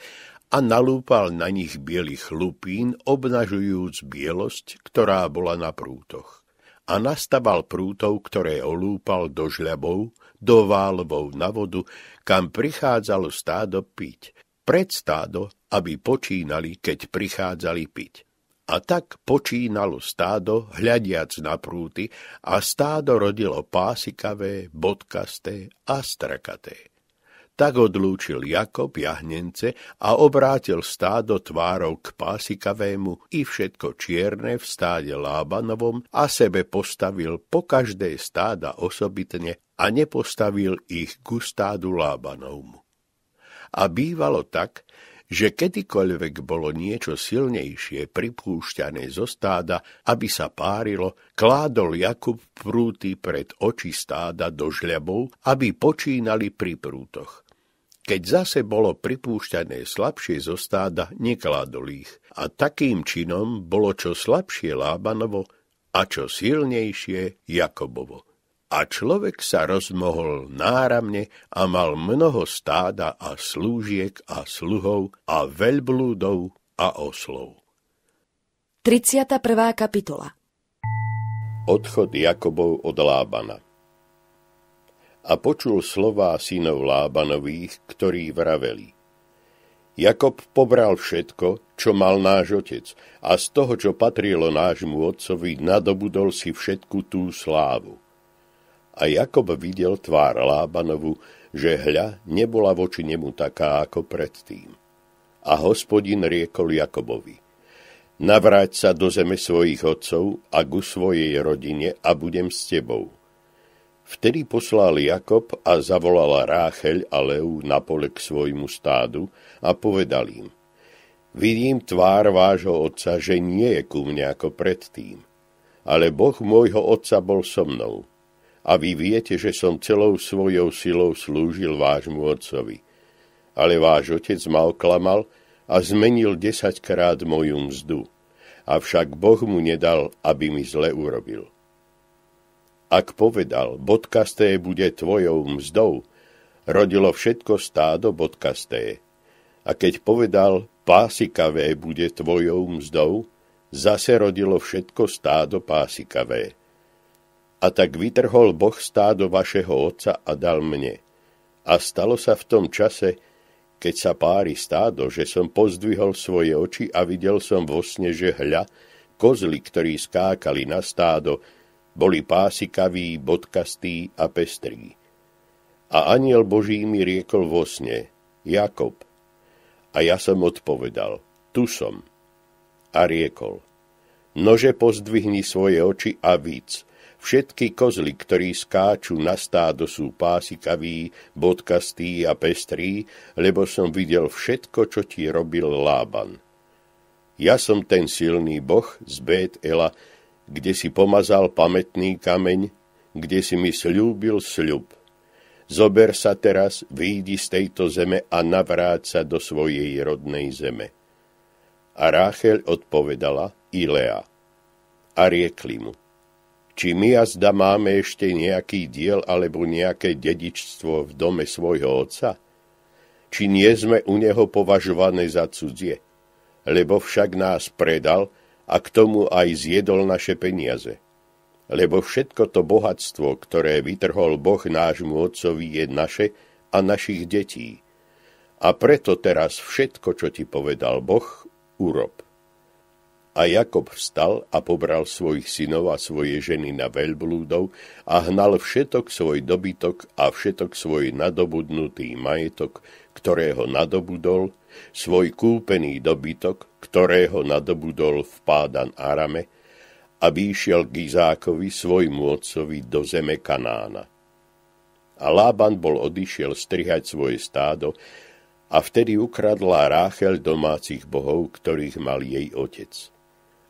a nalúpal na nich bielých lupín, obnažujúc bielosť, ktorá bola na prútoch. A nastaval prútov, ktoré olúpal do žľabov, do válvov na vodu, kam prichádzalo stádo piť, pred stádo, aby počínali, keď prichádzali piť. A tak počínalo stádo, hľadiac na prúty, a stádo rodilo pásikavé, bodkasté a strakaté. Tak odlúčil Jakob jahnence a obrátil stádo tvárov k pásikavému i všetko čierne v stáde Lábanovom a sebe postavil po každé stáda osobitne a nepostavil ich ku stádu Lábanovmu. A bývalo tak, že kedykoľvek bolo niečo silnejšie pripúšťané zo stáda, aby sa párilo, kládol Jakub prúty pred oči stáda do žľabov, aby počínali pri prútoch keď zase bolo pripúšťané slabšie zo stáda nekladol ich a takým činom bolo čo slabšie Lábanovo a čo silnejšie Jakobovo. A človek sa rozmohol náramne a mal mnoho stáda a slúžiek a sluhov a veľblúdov a oslov. 31. kapitola Odchod Jakobov od Lábana a počul slová synov Lábanových, ktorí vraveli. Jakob pobral všetko, čo mal náš otec a z toho, čo patrilo nášmu otcovi, nadobudol si všetku tú slávu. A Jakob videl tvár Lábanovu, že hľa nebola voči nemu taká ako predtým. A hospodin riekol Jakobovi, navráť sa do zeme svojich otcov a ku svojej rodine a budem s tebou Vtedy poslal Jakob a zavolal Rácheľ a Leu na pole k svojmu stádu a povedal im, vidím tvár vášho otca, že nie je ku mne ako predtým, ale Boh môjho otca bol so mnou. A vy viete, že som celou svojou silou slúžil vášmu otcovi. Ale váš otec ma oklamal a zmenil desaťkrát moju mzdu. Avšak Boh mu nedal, aby mi zle urobil. Ak povedal, bodkasté bude tvojou mzdou, rodilo všetko stádo bodkasté. A keď povedal, pásikavé bude tvojou mzdou, zase rodilo všetko stádo pásikavé. A tak vytrhol Boh stádo vašeho otca a dal mne. A stalo sa v tom čase, keď sa pári stádo, že som pozdvihol svoje oči a videl som vo sne, že hľa, kozly, ktorí skákali na stádo, boli pásikaví, bodkastí a pestrí. A aniel Boží mi riekol vo sne, Jakob. A ja som odpovedal, tu som. A riekol, nože pozdvihni svoje oči a víc. Všetky kozly, ktorí skáču na stádo, sú pásikaví, bodkastí a pestrí, lebo som videl všetko, čo ti robil Lában. Ja som ten silný boh z Bét Ela, kde si pomazal pamätný kameň, kde si mi slúbil sľub. Zober sa teraz, výjdi z tejto zeme a navráť sa do svojej rodnej zeme. A Ráchel odpovedala Ilea. A riekli mu, či my jazda máme ešte nejaký diel alebo nejaké dedičstvo v dome svojho otca? Či nie sme u neho považované za cudzie? Lebo však nás predal a k tomu aj zjedol naše peniaze. Lebo všetko to bohatstvo, ktoré vytrhol Boh nášmu otcovi, je naše a našich detí. A preto teraz všetko, čo ti povedal Boh, urob. A Jakob vstal a pobral svojich synov a svoje ženy na veľblúdov a hnal všetok svoj dobytok a všetok svoj nadobudnutý majetok, ktorého nadobudol svoj kúpený dobytok, ktorého nadobudol v Pádan Arame, a vyšiel k Izákovi, svojmu otcovi, do zeme Kanána. A Lában bol odišiel strihať svoje stádo a vtedy ukradla Ráchel domácich bohov, ktorých mal jej otec.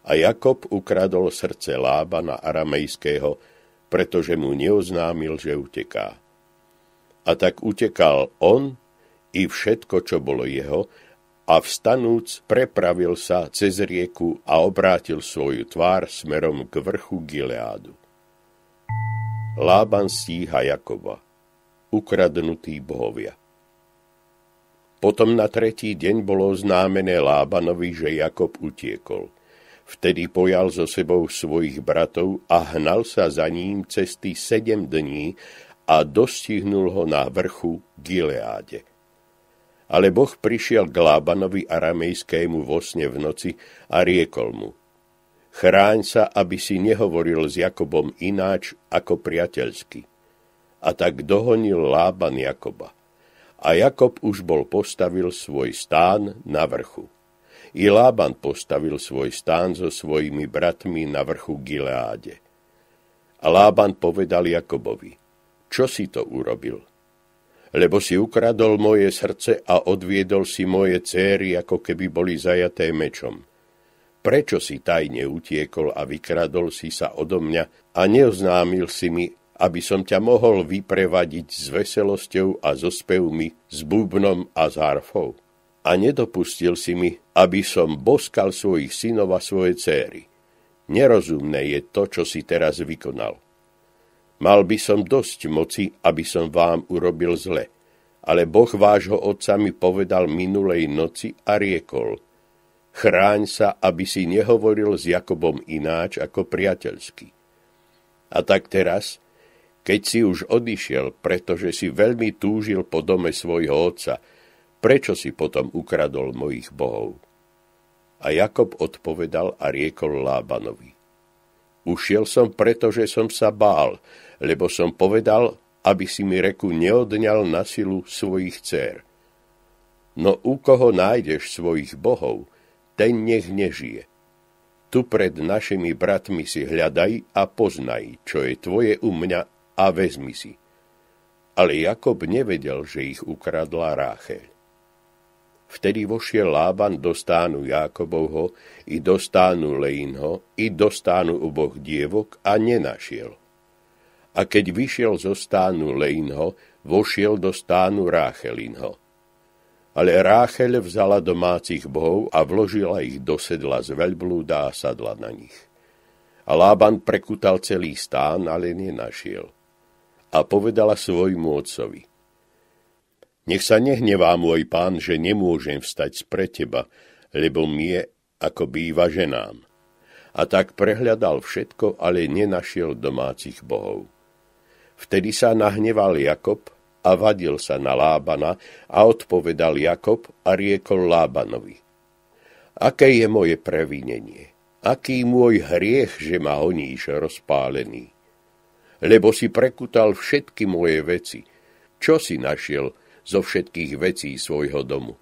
A Jakob ukradol srdce Lábana aramejského, pretože mu neoznámil, že uteká. A tak utekal on i všetko, čo bolo jeho, a vstanúc prepravil sa cez rieku a obrátil svoju tvár smerom k vrchu Gileádu. Lában stíha Jakova, ukradnutý bohovia. Potom na tretí deň bolo známené Lábanovi, že Jakob utiekol. Vtedy pojal so sebou svojich bratov a hnal sa za ním cesty sedem dní a dostihnul ho na vrchu Gileáde. Ale Boh prišiel k Lábanovi aramejskému vo sne v noci a riekol mu, chráň sa, aby si nehovoril s Jakobom ináč ako priateľsky. A tak dohonil Lában Jakoba. A Jakob už bol postavil svoj stán na vrchu. I Lában postavil svoj stán so svojimi bratmi na vrchu Gileáde. A Lában povedal Jakobovi, čo si to urobil? lebo si ukradol moje srdce a odviedol si moje céry, ako keby boli zajaté mečom. Prečo si tajne utiekol a vykradol si sa odo mňa a neoznámil si mi, aby som ťa mohol vyprevadiť s veselosťou a so spevmi, s bubnom a zárfou? harfou? A nedopustil si mi, aby som boskal svojich synov a svoje céry. Nerozumné je to, čo si teraz vykonal. Mal by som dosť moci, aby som vám urobil zle. Ale Boh vášho otca mi povedal minulej noci a riekol. Chráň sa, aby si nehovoril s Jakobom ináč ako priateľsky. A tak teraz, keď si už odišiel, pretože si veľmi túžil po dome svojho otca, prečo si potom ukradol mojich bohov? A Jakob odpovedal a riekol Lábanovi. Ušiel som, pretože som sa bál, lebo som povedal, aby si mi reku neodňal na silu svojich dcer. No u koho nájdeš svojich bohov, ten nech nežije. Tu pred našimi bratmi si hľadaj a poznaj, čo je tvoje u mňa a vezmi si. Ale Jakob nevedel, že ich ukradla Ráchel. Vtedy vošiel Lában do stánu Jákobovho i do stánu Leinho i do stánu oboch dievok a nenašiel a keď vyšiel zo stánu Lejnho, vošiel do stánu Ráchelinho. Ale Ráchel vzala domácich bohov a vložila ich do sedla z veľblúda a sadla na nich. A Lában prekutal celý stán, ale nenašiel. A povedala svojmu otcovi, nech sa nehnevá môj pán, že nemôžem vstať spre teba, lebo mi je ako býva ženám. A tak prehľadal všetko, ale nenašiel domácich bohov. Vtedy sa nahneval Jakob a vadil sa na Lábana a odpovedal Jakob a riekol Lábanovi. Aké je moje previnenie? Aký môj hriech, že ma honíš rozpálený? Lebo si prekutal všetky moje veci. Čo si našiel zo všetkých vecí svojho domu?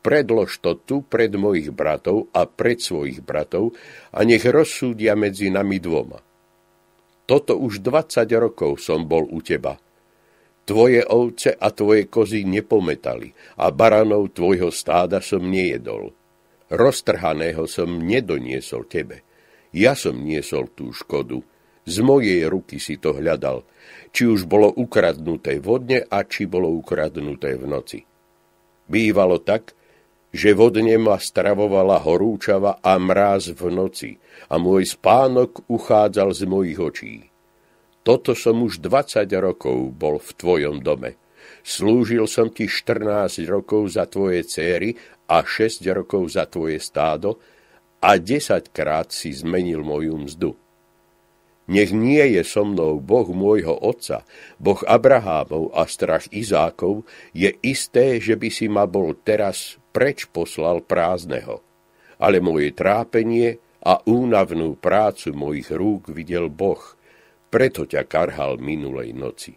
Predlož to tu pred mojich bratov a pred svojich bratov a nech rozsúdia medzi nami dvoma toto už 20 rokov som bol u teba. Tvoje ovce a tvoje kozy nepometali a baranov tvojho stáda som nejedol. Roztrhaného som nedoniesol tebe. Ja som niesol tú škodu. Z mojej ruky si to hľadal, či už bolo ukradnuté vodne a či bolo ukradnuté v noci. Bývalo tak, že vodne ma stravovala horúčava a mráz v noci a môj spánok uchádzal z mojich očí. Toto som už 20 rokov bol v tvojom dome. Slúžil som ti 14 rokov za tvoje céry a 6 rokov za tvoje stádo a 10 krát si zmenil moju mzdu. Nech nie je so mnou Boh môjho otca, Boh Abrahámov a strach Izákov, je isté, že by si ma bol teraz preč poslal prázdneho. Ale moje trápenie a únavnú prácu mojich rúk videl Boh, preto ťa karhal minulej noci.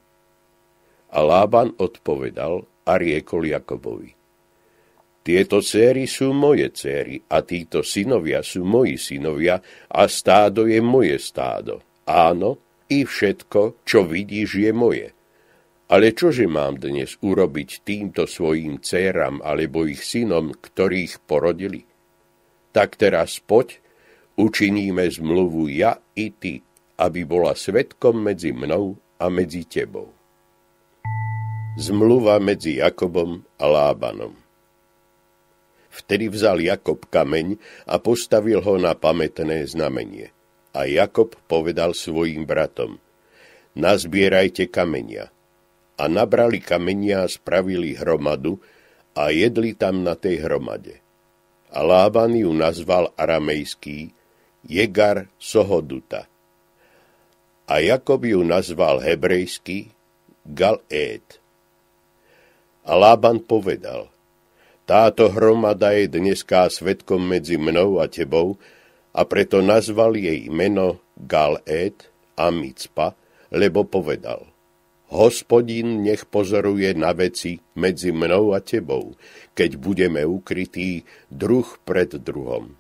A Lában odpovedal a riekol Jakobovi. Tieto céry sú moje céry a títo synovia sú moji synovia a stádo je moje stádo. Áno, i všetko, čo vidíš, je moje – ale čože mám dnes urobiť týmto svojim céram alebo ich synom, ktorých porodili? Tak teraz poď, učiníme zmluvu ja i ty, aby bola svetkom medzi mnou a medzi tebou. Zmluva medzi Jakobom a Lábanom Vtedy vzal Jakob kameň a postavil ho na pamätné znamenie. A Jakob povedal svojim bratom, nazbierajte kamenia, a nabrali kamenia a spravili hromadu a jedli tam na tej hromade. A Lában ju nazval aramejský Jegar Sohoduta. A Jakob ju nazval hebrejský Galét. A Lában povedal, táto hromada je dneská svetkom medzi mnou a tebou, a preto nazval jej meno Galét a Micpa, lebo povedal, Hospodin nech pozoruje na veci medzi mnou a tebou, keď budeme ukrytí druh pred druhom.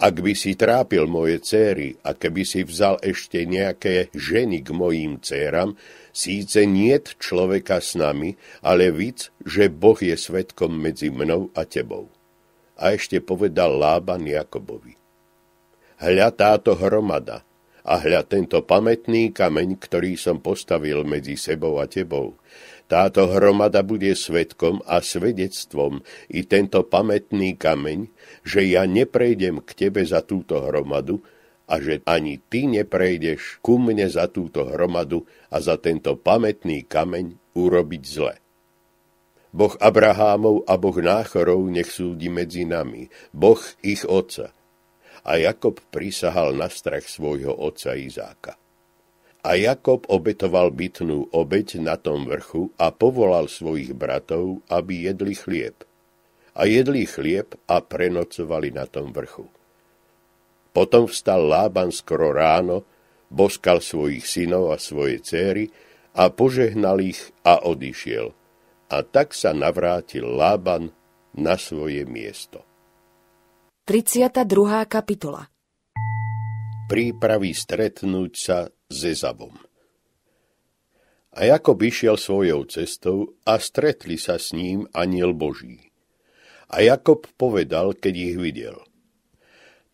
Ak by si trápil moje céry a keby si vzal ešte nejaké ženy k mojim céram, síce niet človeka s nami, ale víc, že Boh je svetkom medzi mnou a tebou. A ešte povedal Lában Jakobovi. Hľa táto hromada, a hľa tento pamätný kameň, ktorý som postavil medzi sebou a tebou. Táto hromada bude svetkom a svedectvom i tento pamätný kameň, že ja neprejdem k tebe za túto hromadu a že ani ty neprejdeš ku mne za túto hromadu a za tento pamätný kameň urobiť zle. Boh Abrahámov a Boh Náchorov nech súdi medzi nami, Boh ich Otca a Jakob prisahal na strach svojho otca Izáka. A Jakob obetoval bytnú obeď na tom vrchu a povolal svojich bratov, aby jedli chlieb. A jedli chlieb a prenocovali na tom vrchu. Potom vstal Lában skoro ráno, boskal svojich synov a svoje céry a požehnal ich a odišiel. A tak sa navrátil Lában na svoje miesto. 32. kapitola Prípravy stretnúť sa s Ezabom A Jakob išiel svojou cestou a stretli sa s ním aniel Boží. A Jakob povedal, keď ich videl.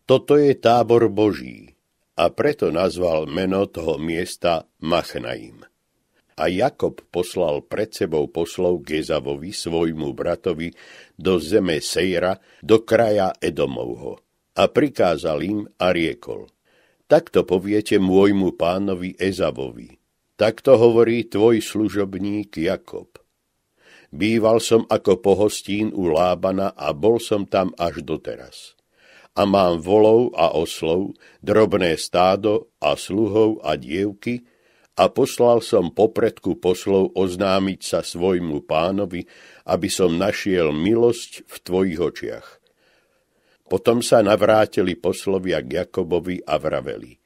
Toto je tábor Boží a preto nazval meno toho miesta Machnaim. A Jakob poslal pred sebou poslov Gezavovi, svojmu bratovi, do zeme Sejra, do kraja Edomovho. A prikázal im a riekol, takto poviete môjmu pánovi Ezavovi, takto hovorí tvoj služobník Jakob. Býval som ako pohostín u Lábana a bol som tam až doteraz. A mám volov a oslov, drobné stádo a sluhov a dievky, a poslal som popredku poslov oznámiť sa svojmu pánovi, aby som našiel milosť v tvojich očiach. Potom sa navrátili poslovia k Jakobovi a vraveli.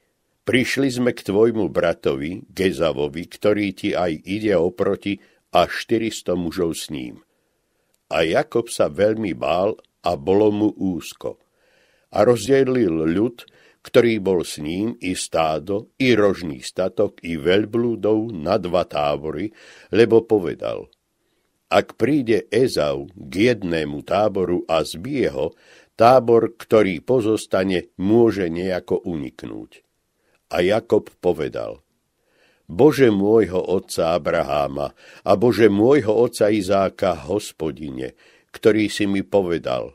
Prišli sme k tvojmu bratovi, Gezavovi, ktorý ti aj ide oproti a 400 mužov s ním. A Jakob sa veľmi bál a bolo mu úzko. A rozdelil ľud, ktorý bol s ním i stádo, i rožný statok, i veľblúdov na dva tábory, lebo povedal – ak príde Ezau k jednému táboru a zbije ho, tábor, ktorý pozostane, môže nejako uniknúť. A Jakob povedal, Bože môjho otca Abraháma a Bože môjho otca Izáka, hospodine, ktorý si mi povedal,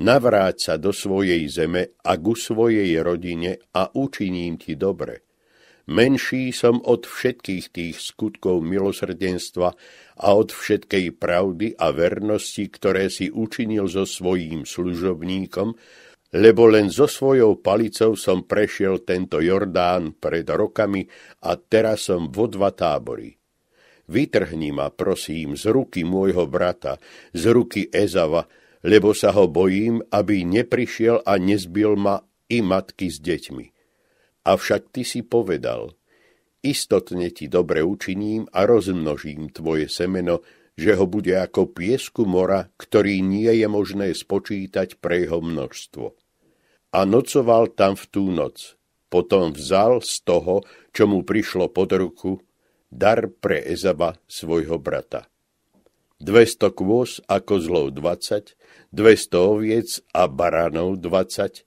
navráť sa do svojej zeme a ku svojej rodine a učiním ti dobre. Menší som od všetkých tých skutkov milosrdenstva a od všetkej pravdy a vernosti, ktoré si učinil so svojím služobníkom, lebo len so svojou palicou som prešiel tento Jordán pred rokami a teraz som vo dva tábory. Vytrhni ma, prosím, z ruky môjho brata, z ruky Ezava, lebo sa ho bojím, aby neprišiel a nezbil ma i matky s deťmi Avšak ty si povedal, istotne ti dobre učiním a rozmnožím tvoje semeno, že ho bude ako piesku mora, ktorý nie je možné spočítať pre jeho množstvo. A nocoval tam v tú noc. Potom vzal z toho, čo mu prišlo pod ruku, dar pre Ezaba, svojho brata. 200 kôz ako zlov 20, 200 oviec a baranov 20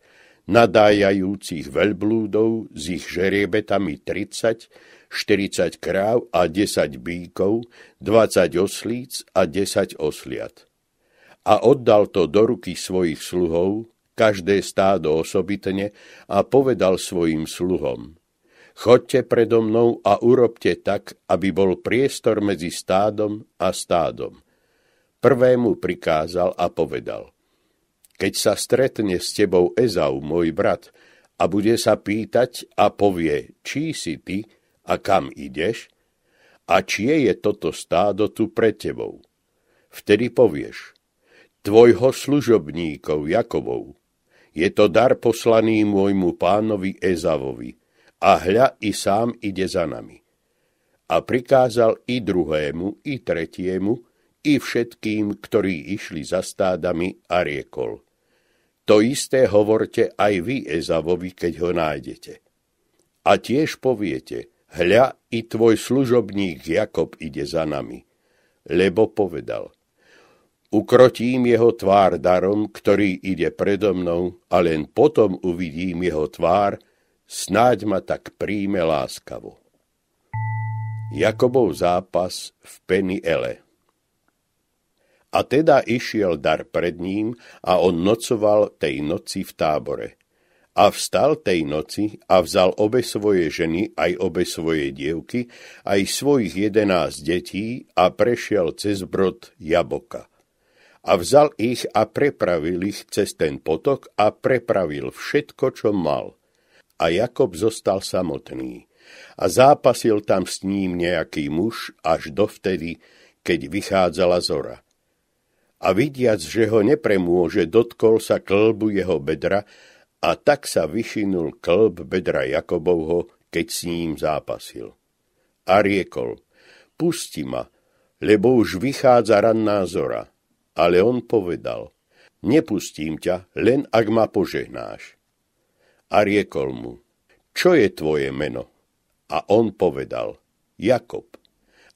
nadájajúcich veľblúdov s ich žeriebetami 30, 40 kráv a 10 bíkov, 20 oslíc a 10 osliat. A oddal to do ruky svojich sluhov, každé stádo osobitne, a povedal svojim sluhom, Chodte predo mnou a urobte tak, aby bol priestor medzi stádom a stádom. Prvému prikázal a povedal – keď sa stretne s tebou Ezau, môj brat, a bude sa pýtať a povie, čí si ty a kam ideš, a čie je toto stádo tu pred tebou. Vtedy povieš, tvojho služobníkov Jakovou, je to dar poslaný môjmu pánovi Ezavovi, a hľa i sám ide za nami. A prikázal i druhému, i tretiemu, i všetkým, ktorí išli za stádami a riekol. To isté hovorte aj vy Ezavovi, keď ho nájdete. A tiež poviete, hľa i tvoj služobník Jakob ide za nami. Lebo povedal, ukrotím jeho tvár darom, ktorý ide predo mnou, a len potom uvidím jeho tvár, snáď ma tak príjme láskavo. Jakobov zápas v Ele a teda išiel dar pred ním a on nocoval tej noci v tábore. A vstal tej noci a vzal obe svoje ženy, aj obe svoje dievky, aj svojich jedenásť detí a prešiel cez brod jaboka. A vzal ich a prepravil ich cez ten potok a prepravil všetko, čo mal. A Jakob zostal samotný. A zápasil tam s ním nejaký muž až dovtedy, keď vychádzala zora a vidiac, že ho nepremôže, dotkol sa klbu jeho bedra a tak sa vyšinul klb bedra Jakobovho, keď s ním zápasil. A riekol, pusti ma, lebo už vychádza ranná zora. Ale on povedal, nepustím ťa, len ak ma požehnáš. A riekol mu, čo je tvoje meno? A on povedal, Jakob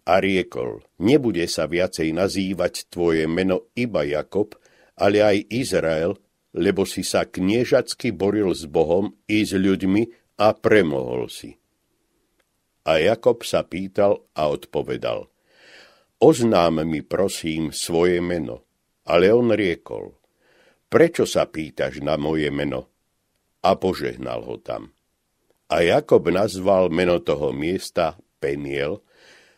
a riekol, nebude sa viacej nazývať tvoje meno iba Jakob, ale aj Izrael, lebo si sa kniežacky boril s Bohom i s ľuďmi a premohol si. A Jakob sa pýtal a odpovedal, oznám mi prosím svoje meno. Ale on riekol, prečo sa pýtaš na moje meno? A požehnal ho tam. A Jakob nazval meno toho miesta Peniel,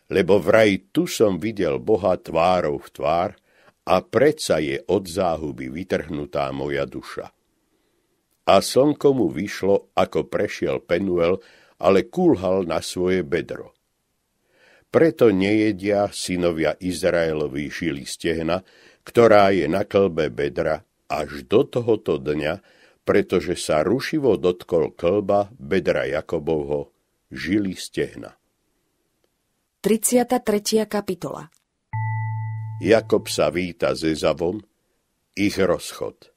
lebo vraj tu som videl Boha tvárov v tvár a predsa je od záhuby vytrhnutá moja duša. A slnko mu vyšlo, ako prešiel Penuel, ale kúlhal na svoje bedro. Preto nejedia synovia Izraelovi žili stehna, ktorá je na klbe bedra až do tohoto dňa, pretože sa rušivo dotkol klba bedra Jakobovho žili stehna. 33. kapitola Jakob sa víta s Ezavom, ich rozchod.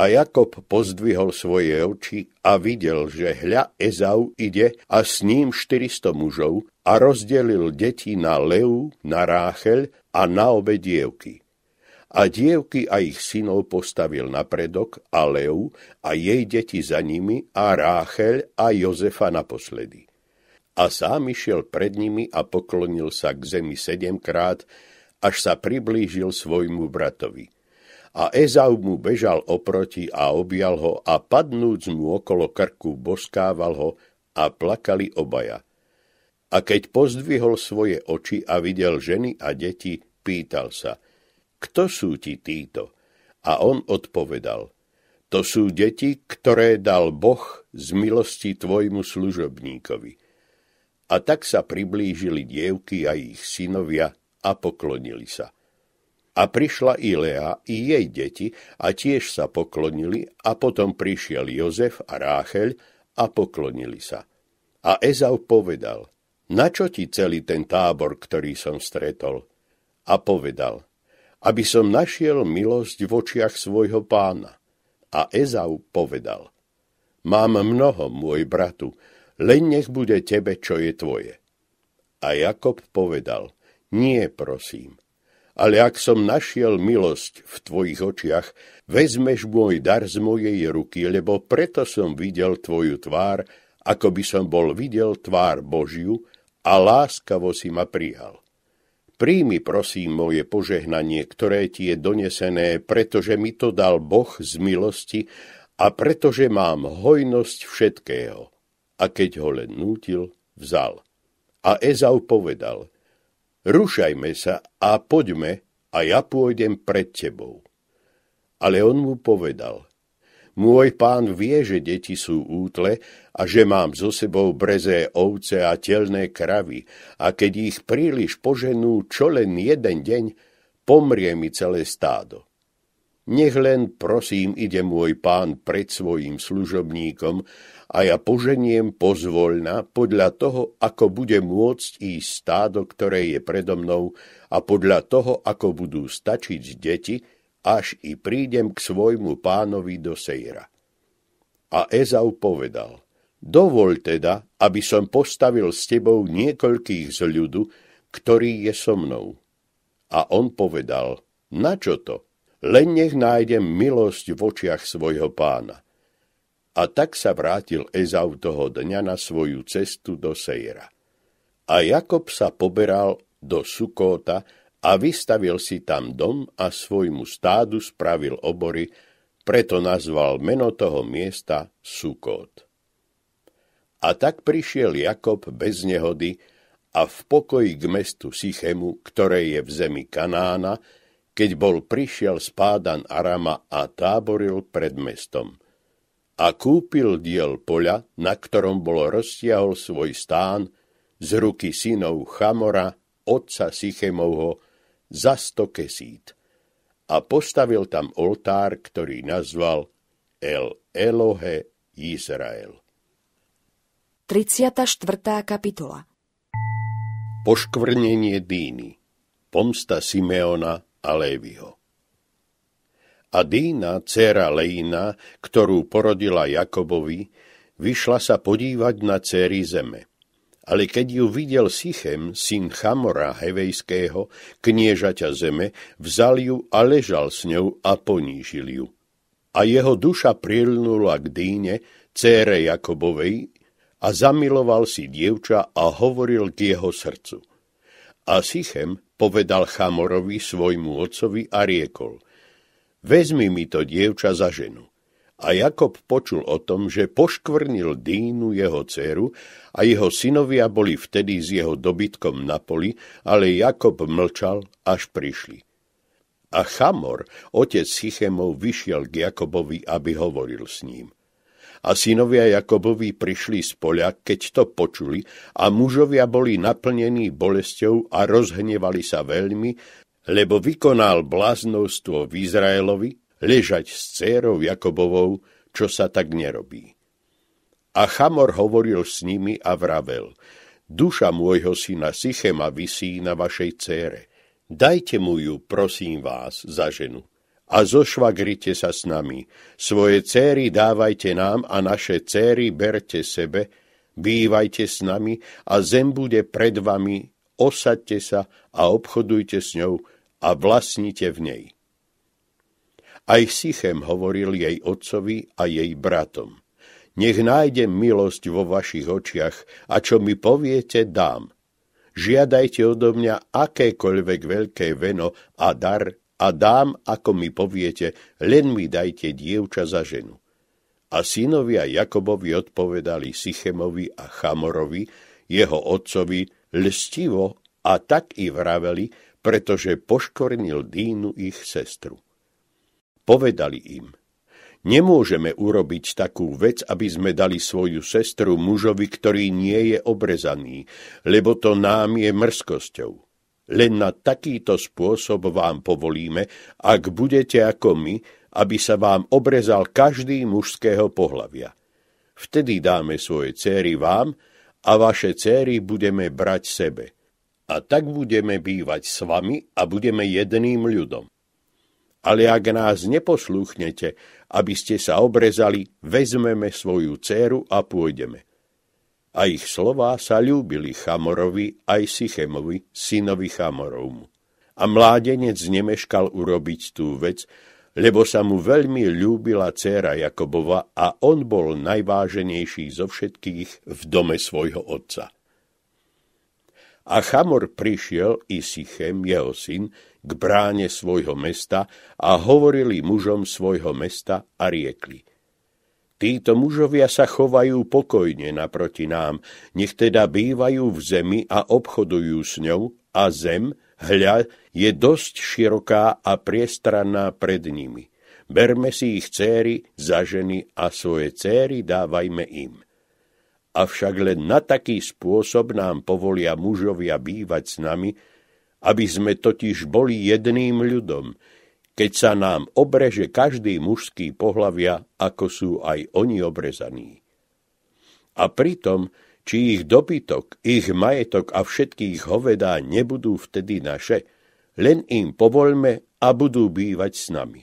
A Jakob pozdvihol svoje oči a videl, že hľa Ezau ide a s ním 400 mužov a rozdelil deti na Leu, na Ráchel a na obe dievky. A dievky a ich synov postavil na predok a Leu a jej deti za nimi a Ráchel a Jozefa naposledy a sám išiel pred nimi a poklonil sa k zemi sedemkrát, až sa priblížil svojmu bratovi. A Ezau mu bežal oproti a objal ho a padnúc mu okolo krku boskával ho a plakali obaja. A keď pozdvihol svoje oči a videl ženy a deti, pýtal sa, kto sú ti títo? A on odpovedal, to sú deti, ktoré dal Boh z milosti tvojmu služobníkovi. A tak sa priblížili dievky a ich synovia a poklonili sa. A prišla i Lea, i jej deti, a tiež sa poklonili, a potom prišiel Jozef a Rácheľ a poklonili sa. A Ezau povedal, na čo ti celý ten tábor, ktorý som stretol? A povedal, aby som našiel milosť v očiach svojho pána. A Ezau povedal, mám mnoho, môj bratu, len nech bude tebe, čo je tvoje. A Jakob povedal, nie prosím, ale ak som našiel milosť v tvojich očiach, vezmeš môj dar z mojej ruky, lebo preto som videl tvoju tvár, ako by som bol videl tvár Božiu a láskavo si ma prijal. Príjmi prosím moje požehnanie, ktoré ti je donesené, pretože mi to dal Boh z milosti a pretože mám hojnosť všetkého a keď ho len nútil, vzal. A Ezau povedal, rušajme sa a poďme a ja pôjdem pred tebou. Ale on mu povedal, môj pán vie, že deti sú útle a že mám so sebou brezé ovce a telné kravy a keď ich príliš poženú čo len jeden deň, pomrie mi celé stádo. Nech len, prosím, ide môj pán pred svojim služobníkom a ja poženiem pozvoľna podľa toho, ako bude môcť ísť stádo, ktoré je predo mnou a podľa toho, ako budú stačiť deti, až i prídem k svojmu pánovi do Sejra. A Ezau povedal, dovol teda, aby som postavil s tebou niekoľkých z ľudu, ktorý je so mnou. A on povedal, na čo to? Len nech nájdem milosť v očiach svojho pána. A tak sa vrátil Ezau toho dňa na svoju cestu do Sejra. A Jakob sa poberal do Sukóta a vystavil si tam dom a svojmu stádu spravil obory, preto nazval meno toho miesta Sukót. A tak prišiel Jakob bez nehody a v pokoji k mestu Sichemu, ktoré je v zemi Kanána, keď bol prišiel spádan Arama a táboril pred mestom a kúpil diel poľa, na ktorom bolo roztiahol svoj stán z ruky synov Chamora, otca Sichemovho, za sto kesít a postavil tam oltár, ktorý nazval El Elohe Izrael. 34. kapitola Poškvrnenie Dýny Pomsta Simeona a Lévyho a Dýna, dcera Lejna, ktorú porodila Jakobovi, vyšla sa podívať na céry zeme. Ale keď ju videl Sichem, syn Chamora Hevejského, kniežaťa zeme, vzal ju a ležal s ňou a ponížil ju. A jeho duša prilnula k Dýne, cére Jakobovej, a zamiloval si dievča a hovoril k jeho srdcu. A Sichem povedal Chamorovi svojmu otcovi a riekol – vezmi mi to dievča za ženu. A Jakob počul o tom, že poškvrnil Dínu jeho dceru a jeho synovia boli vtedy s jeho dobytkom na poli, ale Jakob mlčal, až prišli. A Chamor, otec Chichemov, vyšiel k Jakobovi, aby hovoril s ním. A synovia Jakobovi prišli z poľa, keď to počuli, a mužovia boli naplnení bolesťou a rozhnevali sa veľmi, lebo vykonal bláznostvo v Izraelovi, ležať s cérou Jakobovou, čo sa tak nerobí. A Chamor hovoril s nimi a vravel, duša môjho syna Sichema visí na vašej cére. Dajte mu ju, prosím vás, za ženu. A zošvagrite sa s nami. Svoje céry dávajte nám a naše céry berte sebe, bývajte s nami a zem bude pred vami osaďte sa a obchodujte s ňou a vlastnite v nej. Aj Sichem hovoril jej otcovi a jej bratom. Nech nájdem milosť vo vašich očiach a čo mi poviete, dám. Žiadajte odo mňa akékoľvek veľké veno a dar a dám, ako mi poviete, len mi dajte dievča za ženu. A synovia Jakobovi odpovedali Sichemovi a Chamorovi, jeho otcovi, lstivo a tak i vraveli, pretože poškornil Dínu ich sestru. Povedali im, nemôžeme urobiť takú vec, aby sme dali svoju sestru mužovi, ktorý nie je obrezaný, lebo to nám je mrzkosťou. Len na takýto spôsob vám povolíme, ak budete ako my, aby sa vám obrezal každý mužského pohlavia. Vtedy dáme svoje céry vám, a vaše céry budeme brať sebe. A tak budeme bývať s vami a budeme jedným ľudom. Ale ak nás neposluchnete, aby ste sa obrezali, vezmeme svoju céru a pôjdeme. A ich slová sa ľúbili Chamorovi aj Sichemovi, synovi Chamorovmu. A mládenec nemeškal urobiť tú vec, lebo sa mu veľmi ľúbila dcéra Jakobova a on bol najváženejší zo všetkých v dome svojho otca. A Chamor prišiel i Sichem, jeho syn, k bráne svojho mesta a hovorili mužom svojho mesta a riekli. Títo mužovia sa chovajú pokojne naproti nám, nech teda bývajú v zemi a obchodujú s ňou a zem, Hľa je dosť široká a priestranná pred nimi. Berme si ich céry za ženy a svoje céry dávajme im. Avšak len na taký spôsob nám povolia mužovia bývať s nami, aby sme totiž boli jedným ľudom, keď sa nám obreže každý mužský pohlavia, ako sú aj oni obrezaní. A pritom či ich dobytok, ich majetok a všetkých hovedá nebudú vtedy naše, len im povolme a budú bývať s nami.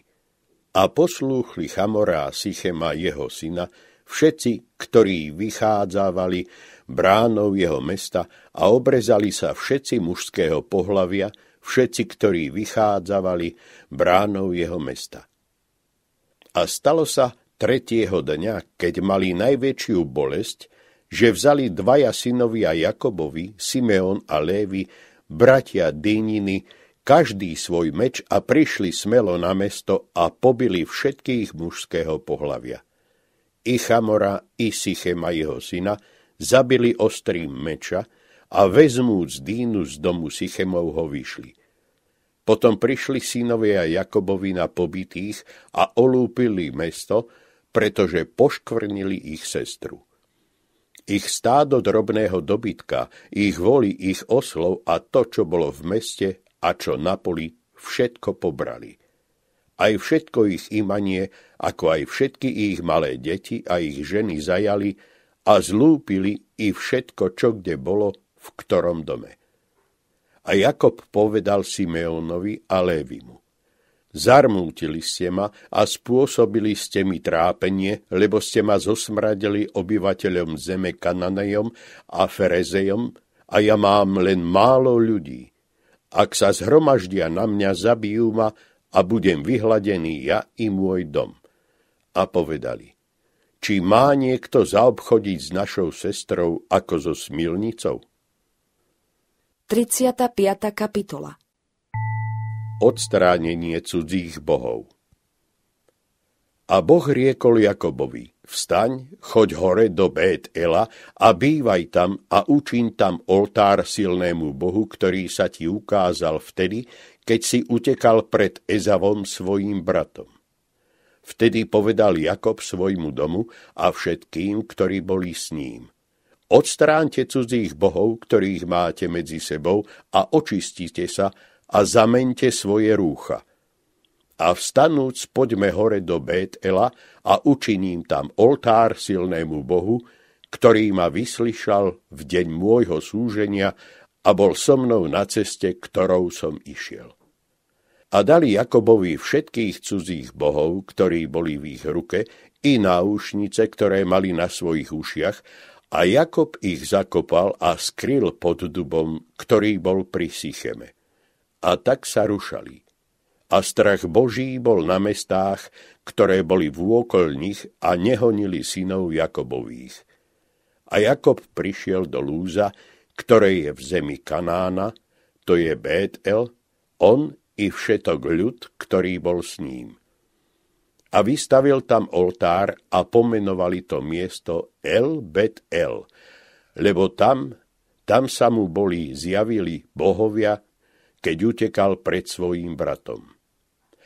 A poslúchli Chamorá Sichema jeho syna, všetci, ktorí vychádzávali bránou jeho mesta a obrezali sa všetci mužského pohlavia, všetci, ktorí vychádzávali bránou jeho mesta. A stalo sa tretieho dňa, keď mali najväčšiu bolesť, že vzali dvaja synovia Jakobovi, Simeon a Lévy, bratia Dyniny, každý svoj meč a prišli smelo na mesto a pobili všetkých mužského pohlavia. I Chamora, i Sichema jeho syna, zabili ostrým meča a vezmúc Dínu z domu Sichemov ho vyšli. Potom prišli synovia Jakobovi na pobitých a olúpili mesto, pretože poškvrnili ich sestru ich stádo drobného dobytka, ich voli, ich oslov a to, čo bolo v meste a čo na poli, všetko pobrali. Aj všetko ich imanie, ako aj všetky ich malé deti a ich ženy zajali a zlúpili i všetko, čo kde bolo, v ktorom dome. A Jakob povedal Simeonovi a Lévimu, Zarmútili ste ma a spôsobili ste mi trápenie, lebo ste ma zosmradili obyvateľom zeme Kananejom a Ferezejom a ja mám len málo ľudí. Ak sa zhromaždia na mňa, zabijú ma a budem vyhladený ja i môj dom. A povedali, či má niekto zaobchodiť s našou sestrou ako so smilnicou? 35. kapitola odstránenie cudzích bohov. A Boh riekol Jakobovi, vstaň, choď hore do Bét Ela a bývaj tam a učiň tam oltár silnému Bohu, ktorý sa ti ukázal vtedy, keď si utekal pred Ezavom svojim bratom. Vtedy povedal Jakob svojmu domu a všetkým, ktorí boli s ním. Odstránte cudzích bohov, ktorých máte medzi sebou a očistite sa, a zamente svoje rúcha. A vstanúc poďme hore do Bétela a učiním tam oltár silnému Bohu, ktorý ma vyslyšal v deň môjho súženia a bol so mnou na ceste, ktorou som išiel. A dali Jakobovi všetkých cudzích bohov, ktorí boli v ich ruke, i náušnice, ktoré mali na svojich ušiach, a Jakob ich zakopal a skryl pod dubom, ktorý bol pri Sicheme. A tak sa rušali. A strach Boží bol na mestách, ktoré boli vôkol nich a nehonili synov Jakobových. A Jakob prišiel do Lúza, ktoré je v zemi Kanána, to je Bétel, on i všetok ľud, ktorý bol s ním. A vystavil tam oltár a pomenovali to miesto El Bet El, lebo tam, tam sa mu boli zjavili bohovia, keď utekal pred svojím bratom.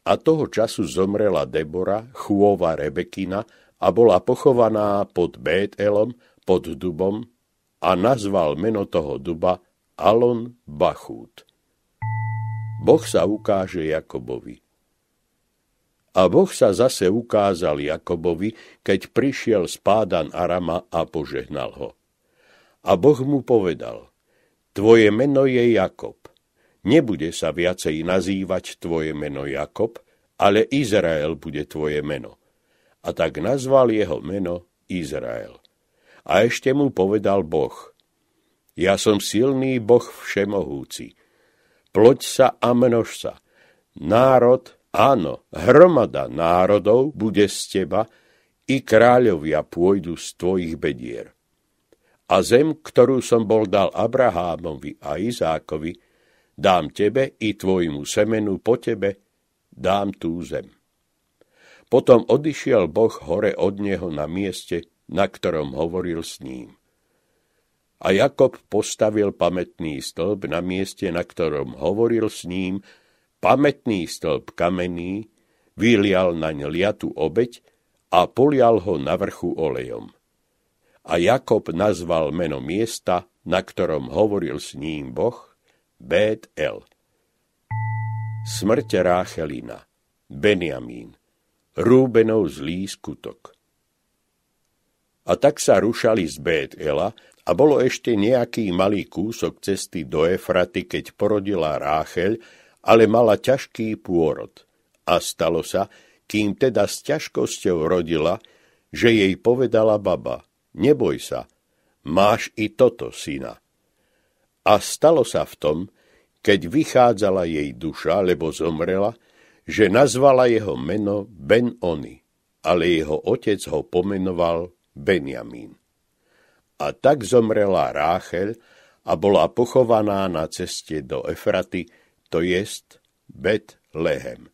A toho času zomrela Debora, chôva Rebekina, a bola pochovaná pod Bételom, pod dubom, a nazval meno toho duba Alon Bachút. Boh sa ukáže Jakobovi. A Boh sa zase ukázal Jakobovi, keď prišiel z pádan Arama a požehnal ho. A Boh mu povedal, tvoje meno je Jakob, Nebude sa viacej nazývať tvoje meno Jakob, ale Izrael bude tvoje meno. A tak nazval jeho meno Izrael. A ešte mu povedal Boh. Ja som silný Boh všemohúci. Ploď sa a množ sa. Národ, áno, hromada národov bude z teba, i kráľovia pôjdu z tvojich bedier. A zem, ktorú som bol dal Abrahámovi a Izákovi, dám tebe i tvojmu semenu po tebe, dám tú zem. Potom odišiel Boh hore od neho na mieste, na ktorom hovoril s ním. A Jakob postavil pamätný stĺp na mieste, na ktorom hovoril s ním, pamätný stĺp kamenný, vylial naň liatu obeď a polial ho na vrchu olejom. A Jakob nazval meno miesta, na ktorom hovoril s ním Boh, Bét El. Smrť Ráchelina, Benjamín, Rúbenov zlý skutok. A tak sa rušali z Bet Ela a bolo ešte nejaký malý kúsok cesty do Efraty, keď porodila Rácheľ, ale mala ťažký pôrod. A stalo sa, kým teda s ťažkosťou rodila, že jej povedala baba, neboj sa, máš i toto syna. A stalo sa v tom, keď vychádzala jej duša, lebo zomrela, že nazvala jeho meno Ben-Oni, ale jeho otec ho pomenoval Benjamín. A tak zomrela Ráchel a bola pochovaná na ceste do Efraty, to jest Bet-Lehem.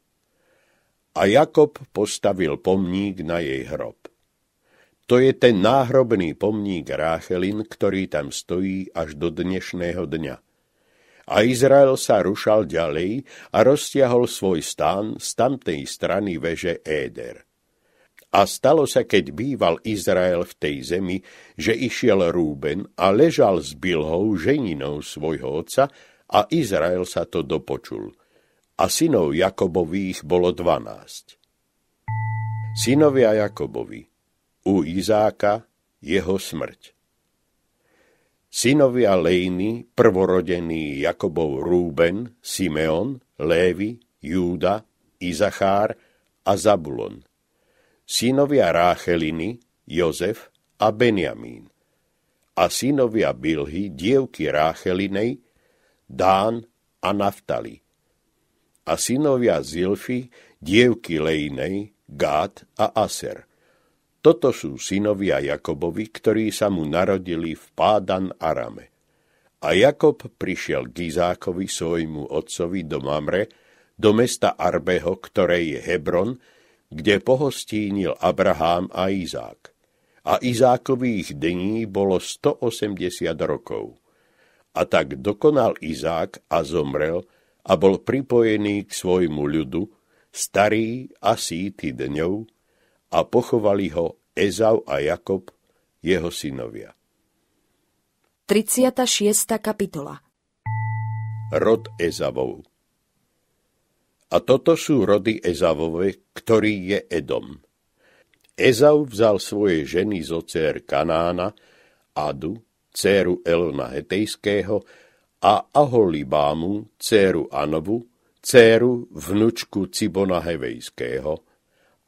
A Jakob postavil pomník na jej hrob. To je ten náhrobný pomník Ráchelin, ktorý tam stojí až do dnešného dňa. A Izrael sa rušal ďalej a roztiahol svoj stán z tamtej strany veže Éder. A stalo sa, keď býval Izrael v tej zemi, že išiel Rúben a ležal s Bilhou, ženinou svojho otca, a Izrael sa to dopočul. A synov Jakobových bolo dvanásť. Synovia Jakobovi u Izáka jeho smrť. Synovia Lejny, prvorodený Jakobov Rúben, Simeon, Lévy, Júda, Izachár a Zabulon. Synovia Rácheliny, Jozef a Benjamín. A synovia Bilhy, dievky Ráchelinej, Dán a Naftali. A synovia Zilfy, dievky Lejnej, Gát a Aser. Toto sú synovia Jakobovi, ktorí sa mu narodili v Pádan Arame. A Jakob prišiel k Izákovi, svojmu otcovi, do Mamre, do mesta Arbeho, ktoré je Hebron, kde pohostínil Abrahám a Izák. A Izákových dní bolo 180 rokov. A tak dokonal Izák a zomrel a bol pripojený k svojmu ľudu, starý a síty dňov, a pochovali ho Ezau a Jakob, jeho synovia. 36. kapitola Rod Ezavov A toto sú rody Ezavove, ktorý je Edom. Ezau vzal svoje ženy zo dcer Kanána, Adu, dceru Elona Hetejského, a Aholibámu, dceru Anovu, dceru vnučku Cibona Hevejského –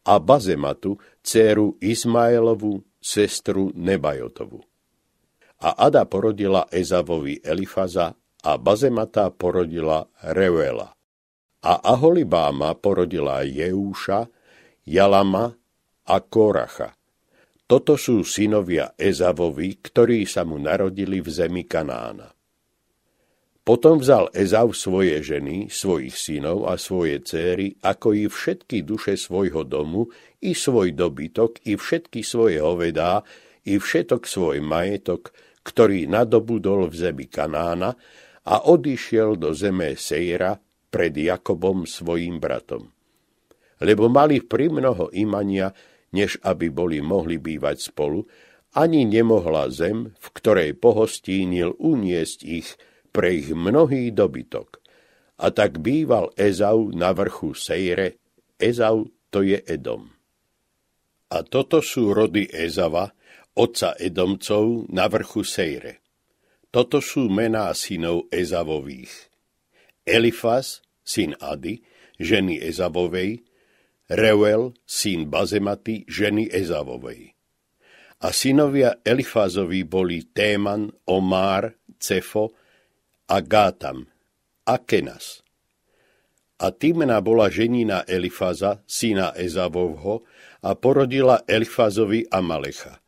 a Bazematu, dceru Izmaelovu, sestru Nebajotovu. A Ada porodila Ezavovi Elifaza a Bazemata porodila Reuela. A Aholibáma porodila Jeúša, Jalama a Koracha. Toto sú synovia Ezavovi, ktorí sa mu narodili v zemi Kanána. Potom vzal Ezau svoje ženy, svojich synov a svoje céry, ako i všetky duše svojho domu, i svoj dobytok, i všetky svoje hovedá, i všetok svoj majetok, ktorý nadobudol v zemi Kanána a odišiel do zeme Sejra pred Jakobom svojim bratom. Lebo mali mnoho imania, než aby boli mohli bývať spolu, ani nemohla zem, v ktorej pohostínil uniesť ich pre ich mnohý dobytok. A tak býval Ezau na vrchu Sejre, Ezau to je Edom. A toto sú rody Ezava, otca Edomcov na vrchu Sejre. Toto sú mená synov Ezavových. Elifas, syn Ady, ženy Ezavovej, Reuel, syn Bazematy, ženy Ezavovej. A synovia Elifazovi boli Téman, Omar, Cefo Agátam, Akenas. A Týmena bola ženina Elifaza, syna Ezavovho, a porodila Elifazovi Amalecha.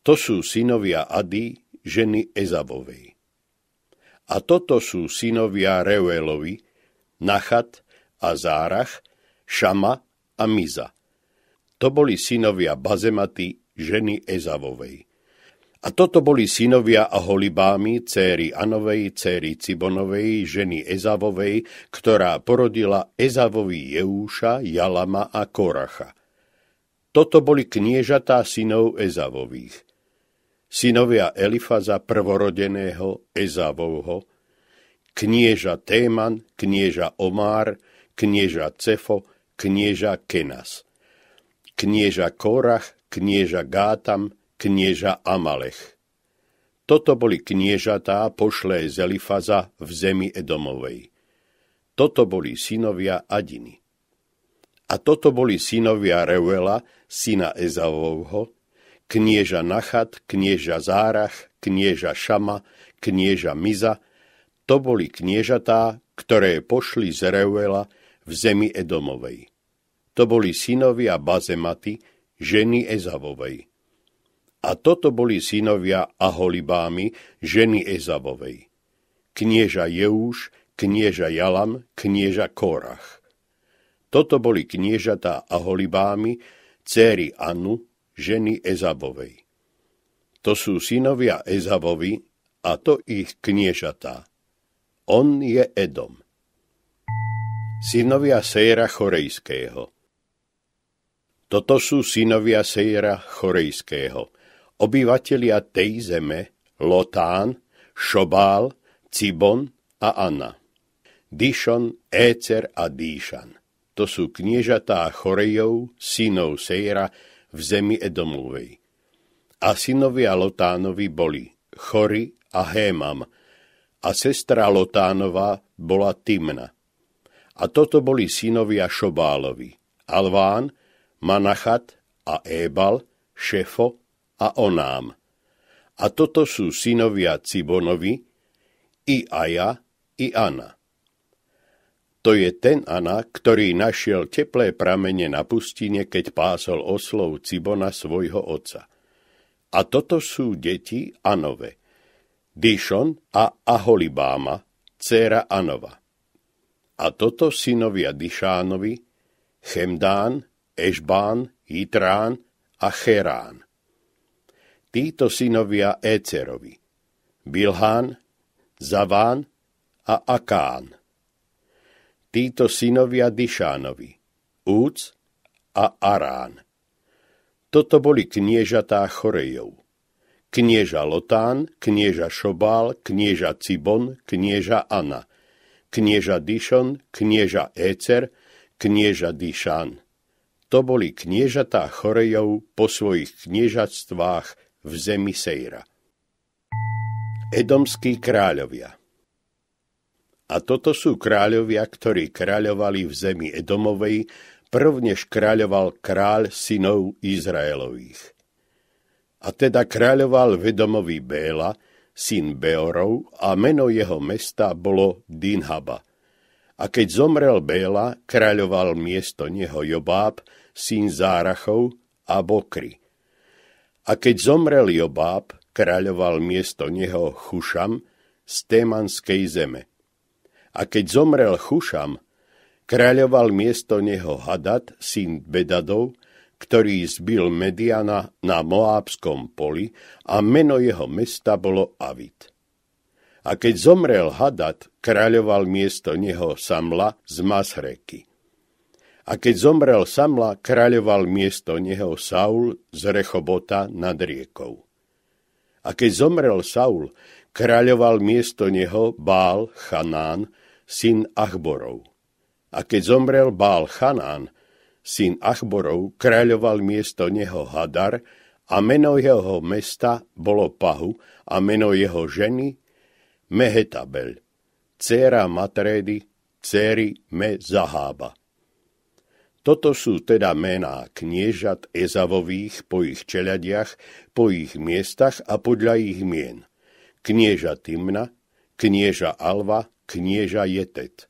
To sú synovia Ady, ženy Ezavovej. A toto sú synovia Reuelovi, Nachat a Zárach, Šama a Miza. To boli synovia Bazematy, ženy Ezavovej. A toto boli synovia a Aholibámi, céry Anovej, céry Cibonovej, ženy Ezavovej, ktorá porodila Ezavovi Jeúša, Jalama a Koracha. Toto boli kniežatá synov Ezavových. Synovia Elifaza prvorodeného Ezavovho, knieža Téman, knieža Omár, knieža Cefo, knieža Kenas, knieža Korach, knieža Gátam, knieža Amalech. Toto boli kniežatá pošlé z Elifaza v zemi Edomovej. Toto boli synovia Adiny. A toto boli synovia Reuela, syna Ezavovho, knieža Nachat, knieža Zárach, knieža Šama, knieža Miza, to boli kniežatá, ktoré pošli z Reuela v zemi Edomovej. To boli synovia Bazematy, ženy Ezavovej. A toto boli synovia Aholibámy, ženy Ezabovej. Knieža Jeúš, knieža Jalam, knieža Korach. Toto boli kniežatá Aholibámy, céry Anu, ženy Ezabovej. To sú synovia Ezabovi, a to ich kniežatá. On je Edom. Synovia Sejra Chorejského Toto sú synovia Sejra Chorejského – obyvatelia tej zeme, Lotán, Šobál, Cibon a Anna. Dišon, Écer a Díšan. To sú kniežatá Chorejov, synov Sejra v zemi Edomovej. A synovia Lotánovi boli Chory a Hémam, a sestra Lotánova bola Timna. A toto boli synovia Šobálovi, Alván, Manachat a Ébal, Šefo a Onám. A toto sú synovia Cibonovi, i Aja, i Ana. To je ten Ana, ktorý našiel teplé pramene na pustine, keď pásol oslov Cibona svojho otca. A toto sú deti Anove, Dishon a Aholibáma, dcéra Anova. A toto synovia Dišánovi, Chemdán, Ešbán, Jitrán a Cherán títo synovia Écerovi. Bilhán, Zaván a Akán. Títo synovia Dišánovi. Úc a Arán. Toto boli kniežatá Chorejov. Knieža Lotán, knieža Šobál, knieža Cibon, knieža Ana, knieža Dišon, knieža Écer, knieža Dišán. To boli kniežatá Chorejov po svojich kniežatstvách v zemi Sejra. Edomskí kráľovia A toto sú kráľovia, ktorí kráľovali v zemi Edomovej, prvnež kráľoval kráľ synov Izraelových. A teda kráľoval vedomový Béla, syn Beorov, a meno jeho mesta bolo Dinhaba. A keď zomrel Béla, kráľoval miesto neho Jobáb, syn Zárachov a Bokry a keď zomrel Jobáb, kráľoval miesto neho Chušam z Témanskej zeme. A keď zomrel Chušam, kráľoval miesto neho Hadad, syn Bedadov, ktorý zbil Mediana na Moábskom poli a meno jeho mesta bolo Avid. A keď zomrel Hadad, kráľoval miesto neho Samla z Masreky. A keď zomrel Samla, kráľoval miesto neho Saul z Rechobota nad riekou. A keď zomrel Saul, kráľoval miesto neho Bál Chanán, syn Achborov. A keď zomrel Bál Chanán, syn Achborov, kráľoval miesto neho Hadar, a meno jeho mesta bolo Pahu a meno jeho ženy Mehetabel, dcera Matrédy, dcery Me toto sú teda mená kniežat Ezavových po ich čeladiach, po ich miestach a podľa ich mien. Knieža Timna, knieža Alva, knieža Jetet,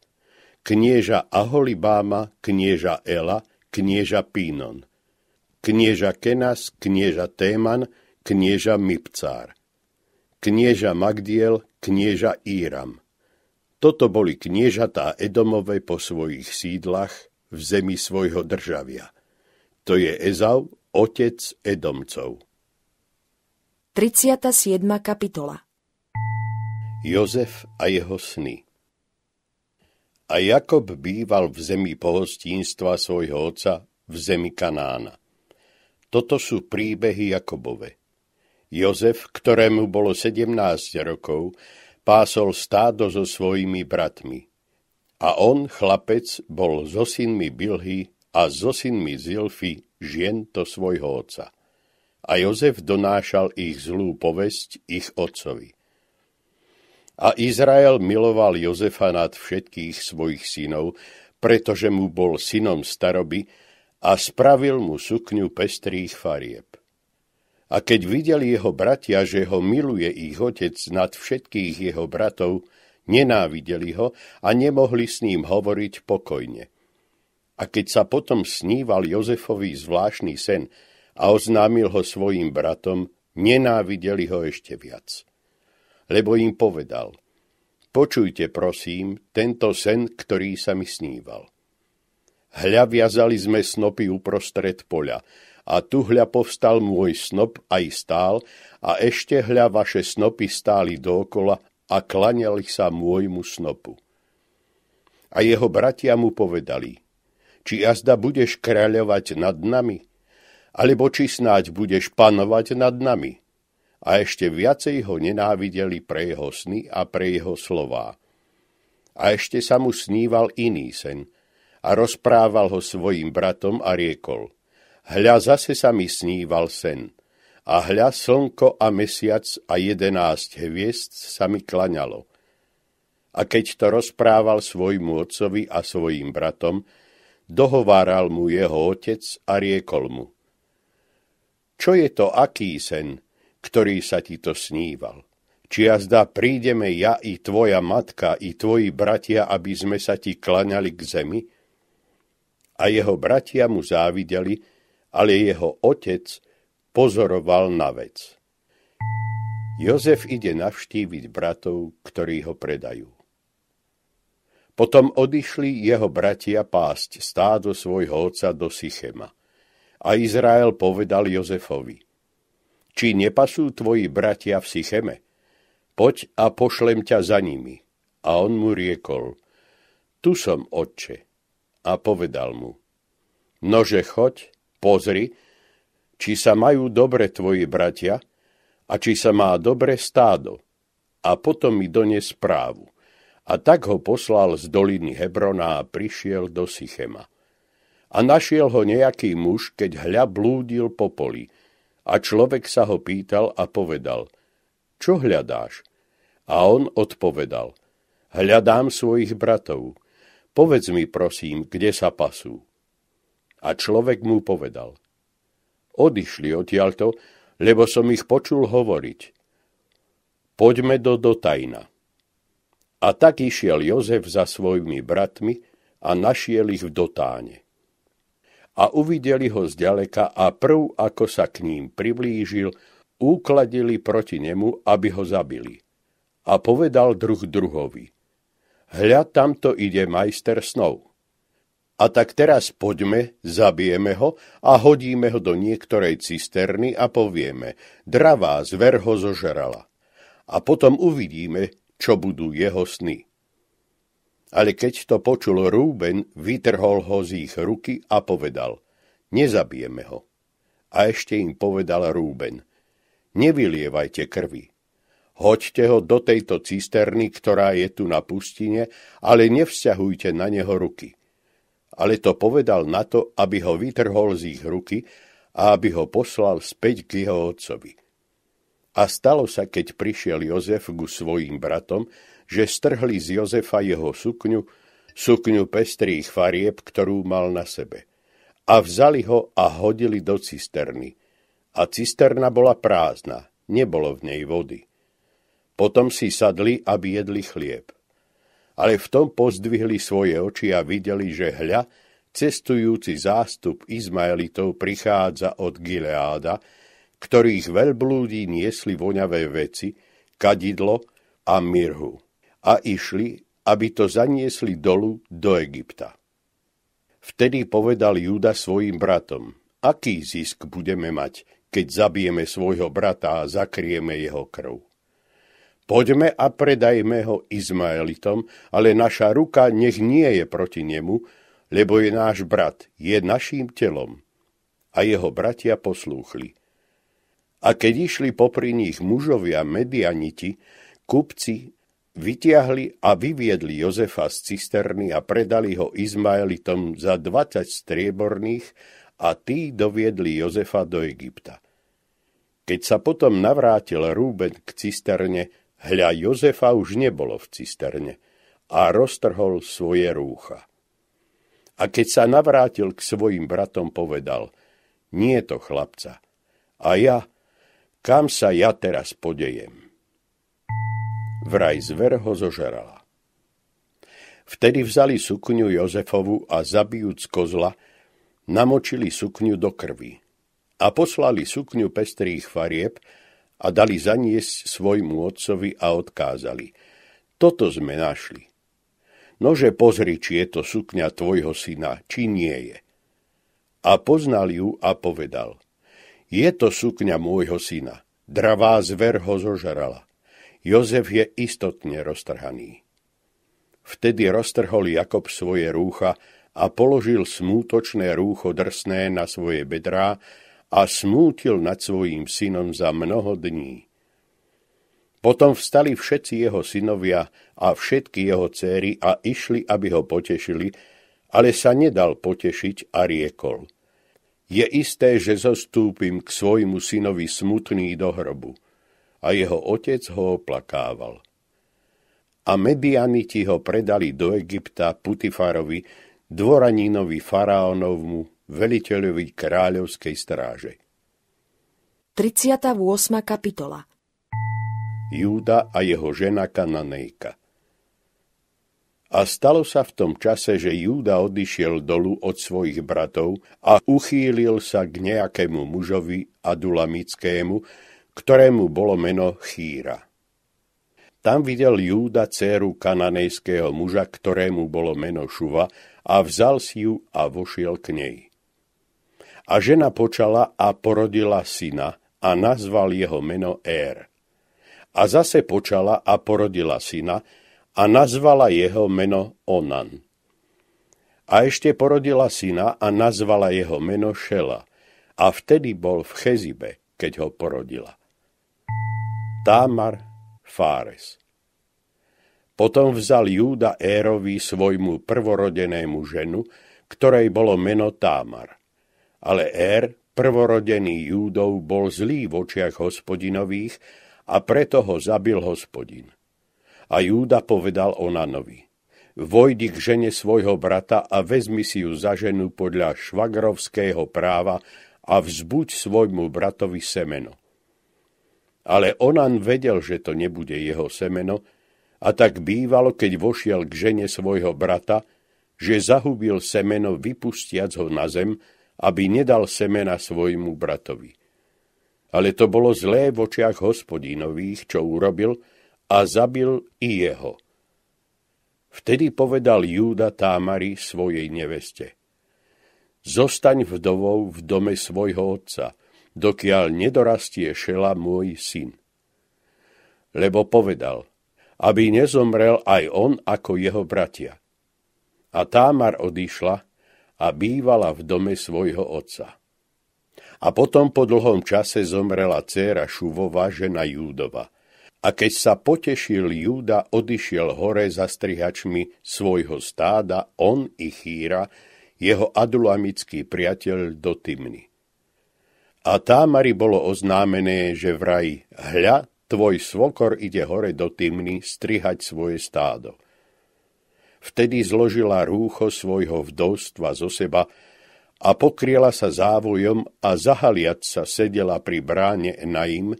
knieža Aholibáma, knieža Ela, knieža Pínon, knieža Kenas, knieža Téman, knieža Mipcár, knieža Magdiel, knieža Íram. Toto boli kniežatá Edomové po svojich sídlach, v zemi svojho državia. To je Ezau, otec Edomcov. 37. kapitola Jozef a jeho sny A Jakob býval v zemi pohostínstva svojho otca v zemi Kanána. Toto sú príbehy Jakobove. Jozef, ktorému bolo 17 rokov, pásol stádo so svojimi bratmi. A on, chlapec, bol so synmi Bilhy a so synmi Zilfy žien to svojho oca. A Jozef donášal ich zlú povesť ich otcovi. A Izrael miloval Jozefa nad všetkých svojich synov, pretože mu bol synom staroby a spravil mu sukňu pestrých farieb. A keď videli jeho bratia, že ho miluje ich otec nad všetkých jeho bratov, Nenávideli ho a nemohli s ním hovoriť pokojne. A keď sa potom sníval Jozefovi zvláštny sen a oznámil ho svojim bratom, nenávideli ho ešte viac. Lebo im povedal, počujte prosím tento sen, ktorý sa mi sníval. Hľa viazali sme snopy uprostred poľa, a tu hľa povstal môj snop aj stál, a ešte hľa vaše snopy stáli dokola a klaňali sa môjmu snopu. A jeho bratia mu povedali, či jazda budeš kráľovať nad nami, alebo či snáď budeš panovať nad nami. A ešte viacej ho nenávideli pre jeho sny a pre jeho slová. A ešte sa mu sníval iný sen a rozprával ho svojim bratom a riekol, hľa zase sa mi sníval sen – a hľa slnko a mesiac a jedenáct hviezd sa mi klaňalo. A keď to rozprával svojmu otcovi a svojim bratom, dohováral mu jeho otec a riekol mu. Čo je to aký sen, ktorý sa ti to sníval? Či jazda prídeme ja i tvoja matka i tvoji bratia, aby sme sa ti klaňali k zemi? A jeho bratia mu závideli, ale jeho otec pozoroval na vec. Jozef ide navštíviť bratov, ktorí ho predajú. Potom odišli jeho bratia pásť stádo svojho oca do Sichema. A Izrael povedal Jozefovi, či nepasú tvoji bratia v Sicheme? Poď a pošlem ťa za nimi. A on mu riekol, tu som, otče. A povedal mu, nože choď, pozri, či sa majú dobre tvoji bratia a či sa má dobre stádo. A potom mi dones správu. A tak ho poslal z doliny Hebrona a prišiel do Sychema. A našiel ho nejaký muž, keď hľa blúdil po poli. A človek sa ho pýtal a povedal, čo hľadáš? A on odpovedal, hľadám svojich bratov. Povedz mi prosím, kde sa pasú. A človek mu povedal, odišli odtiaľto, lebo som ich počul hovoriť. Poďme do Dotajna. A tak išiel Jozef za svojimi bratmi a našiel ich v Dotáne. A uvideli ho zďaleka a prv, ako sa k ním priblížil, úkladili proti nemu, aby ho zabili. A povedal druh druhovi, hľa tamto ide majster snov. A tak teraz poďme, zabijeme ho a hodíme ho do niektorej cisterny a povieme, dravá zver ho zožerala. A potom uvidíme, čo budú jeho sny. Ale keď to počul Rúben, vytrhol ho z ich ruky a povedal, nezabijeme ho. A ešte im povedal Rúben, nevylievajte krvi. Hoďte ho do tejto cisterny, ktorá je tu na pustine, ale nevzťahujte na neho ruky ale to povedal na to, aby ho vytrhol z ich ruky a aby ho poslal späť k jeho otcovi. A stalo sa, keď prišiel Jozef ku svojim bratom, že strhli z Jozefa jeho sukňu, sukňu pestrých farieb, ktorú mal na sebe. A vzali ho a hodili do cisterny. A cisterna bola prázdna, nebolo v nej vody. Potom si sadli, aby jedli chlieb ale v tom pozdvihli svoje oči a videli, že hľa, cestujúci zástup Izmaelitov prichádza od Gileáda, ktorých veľblúdi niesli voňavé veci, kadidlo a mirhu a išli, aby to zaniesli dolu do Egypta. Vtedy povedal Júda svojim bratom, aký zisk budeme mať, keď zabijeme svojho brata a zakrieme jeho krv. Poďme a predajme ho Izmaelitom, ale naša ruka nech nie je proti nemu, lebo je náš brat, je našim telom. A jeho bratia poslúchli. A keď išli popri nich mužovia medianiti, kupci vytiahli a vyviedli Jozefa z cisterny a predali ho Izmaelitom za 20 strieborných a tí doviedli Jozefa do Egypta. Keď sa potom navrátil Rúben k cisterne, Hľa Jozefa už nebolo v cisterne a roztrhol svoje rúcha. A keď sa navrátil k svojim bratom, povedal, nie to chlapca. A ja, kam sa ja teraz podejem? Vraj zver ho zožerala. Vtedy vzali sukňu Jozefovu a zabijúc kozla, namočili sukňu do krvi a poslali sukňu pestrých farieb, a dali zaniesť svojmu otcovi a odkázali. Toto sme našli. Nože pozri, či je to sukňa tvojho syna, či nie je. A poznal ju a povedal. Je to sukňa môjho syna. Dravá zver ho zožrala. Jozef je istotne roztrhaný. Vtedy roztrhol Jakob svoje rúcha a položil smútočné rúcho drsné na svoje bedrá, a smútil nad svojím synom za mnoho dní. Potom vstali všetci jeho synovia a všetky jeho céry a išli, aby ho potešili, ale sa nedal potešiť a riekol. Je isté, že zostúpim k svojmu synovi smutný do hrobu. A jeho otec ho oplakával. A Medianiti ho predali do Egypta Putifarovi, dvoraninovi faraónovmu, veliteľovi kráľovskej stráže. 38. kapitola Júda a jeho žena Kananejka A stalo sa v tom čase, že Júda odišiel dolu od svojich bratov a uchýlil sa k nejakému mužovi adulamickému, ktorému bolo meno Chýra. Tam videl Júda dceru kananejského muža, ktorému bolo meno Šuva, a vzal si ju a vošiel k nej. A žena počala a porodila syna a nazval jeho meno Ér. A zase počala a porodila syna a nazvala jeho meno Onan. A ešte porodila syna a nazvala jeho meno Šela. A vtedy bol v Chezibe, keď ho porodila. Támar Fáres Potom vzal Júda Érovi svojmu prvorodenému ženu, ktorej bolo meno Támar. Ale Er, prvorodený Júdov, bol zlý v očiach hospodinových a preto ho zabil hospodin. A Júda povedal Onanovi, vojdi k žene svojho brata a vezmi si ju za ženu podľa švagrovského práva a vzbuď svojmu bratovi semeno. Ale Onan vedel, že to nebude jeho semeno, a tak bývalo, keď vošiel k žene svojho brata, že zahubil semeno vypustiac ho na zem, aby nedal semena svojmu bratovi. Ale to bolo zlé v očiach hospodinových, čo urobil, a zabil i jeho. Vtedy povedal Júda Támari svojej neveste. Zostaň vdovou v dome svojho otca, dokiaľ nedorastie Šela môj syn. Lebo povedal, aby nezomrel aj on ako jeho bratia. A Támar odišla, a bývala v dome svojho otca. A potom po dlhom čase zomrela dcéra Šuvova, žena Júdova. A keď sa potešil Júda, odišiel hore za strihačmi svojho stáda, on i Chýra, jeho adulamický priateľ do Tymny. A Támari bolo oznámené, že vraj hľa, tvoj svokor ide hore do Tymny strihať svoje stádo. Vtedy zložila rúcho svojho vdovstva zo seba a pokriela sa závojom a zahaliac sa sedela pri bráne Naim,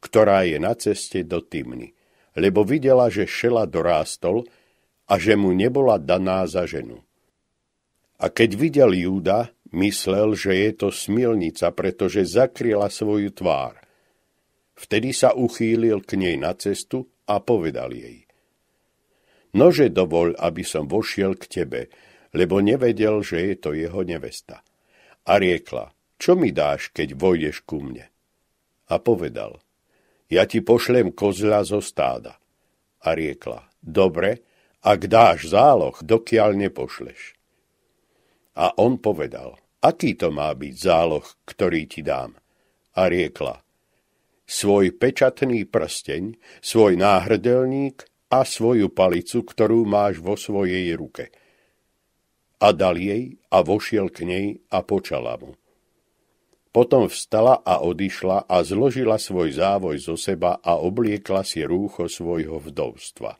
ktorá je na ceste do Tymny, lebo videla, že Šela dorástol a že mu nebola daná za ženu. A keď videl Júda, myslel, že je to smilnica, pretože zakryla svoju tvár. Vtedy sa uchýlil k nej na cestu a povedal jej. Nože dovol, aby som vošiel k tebe, lebo nevedel, že je to jeho nevesta. A riekla, čo mi dáš, keď vojdeš ku mne? A povedal, ja ti pošlem kozla zo stáda. A riekla, dobre, ak dáš záloh, dokiaľ nepošleš. A on povedal, aký to má byť záloh, ktorý ti dám? A riekla, svoj pečatný prsteň, svoj náhrdelník a svoju palicu, ktorú máš vo svojej ruke. A dal jej a vošiel k nej a počala mu. Potom vstala a odišla a zložila svoj závoj zo seba a obliekla si rúcho svojho vdovstva.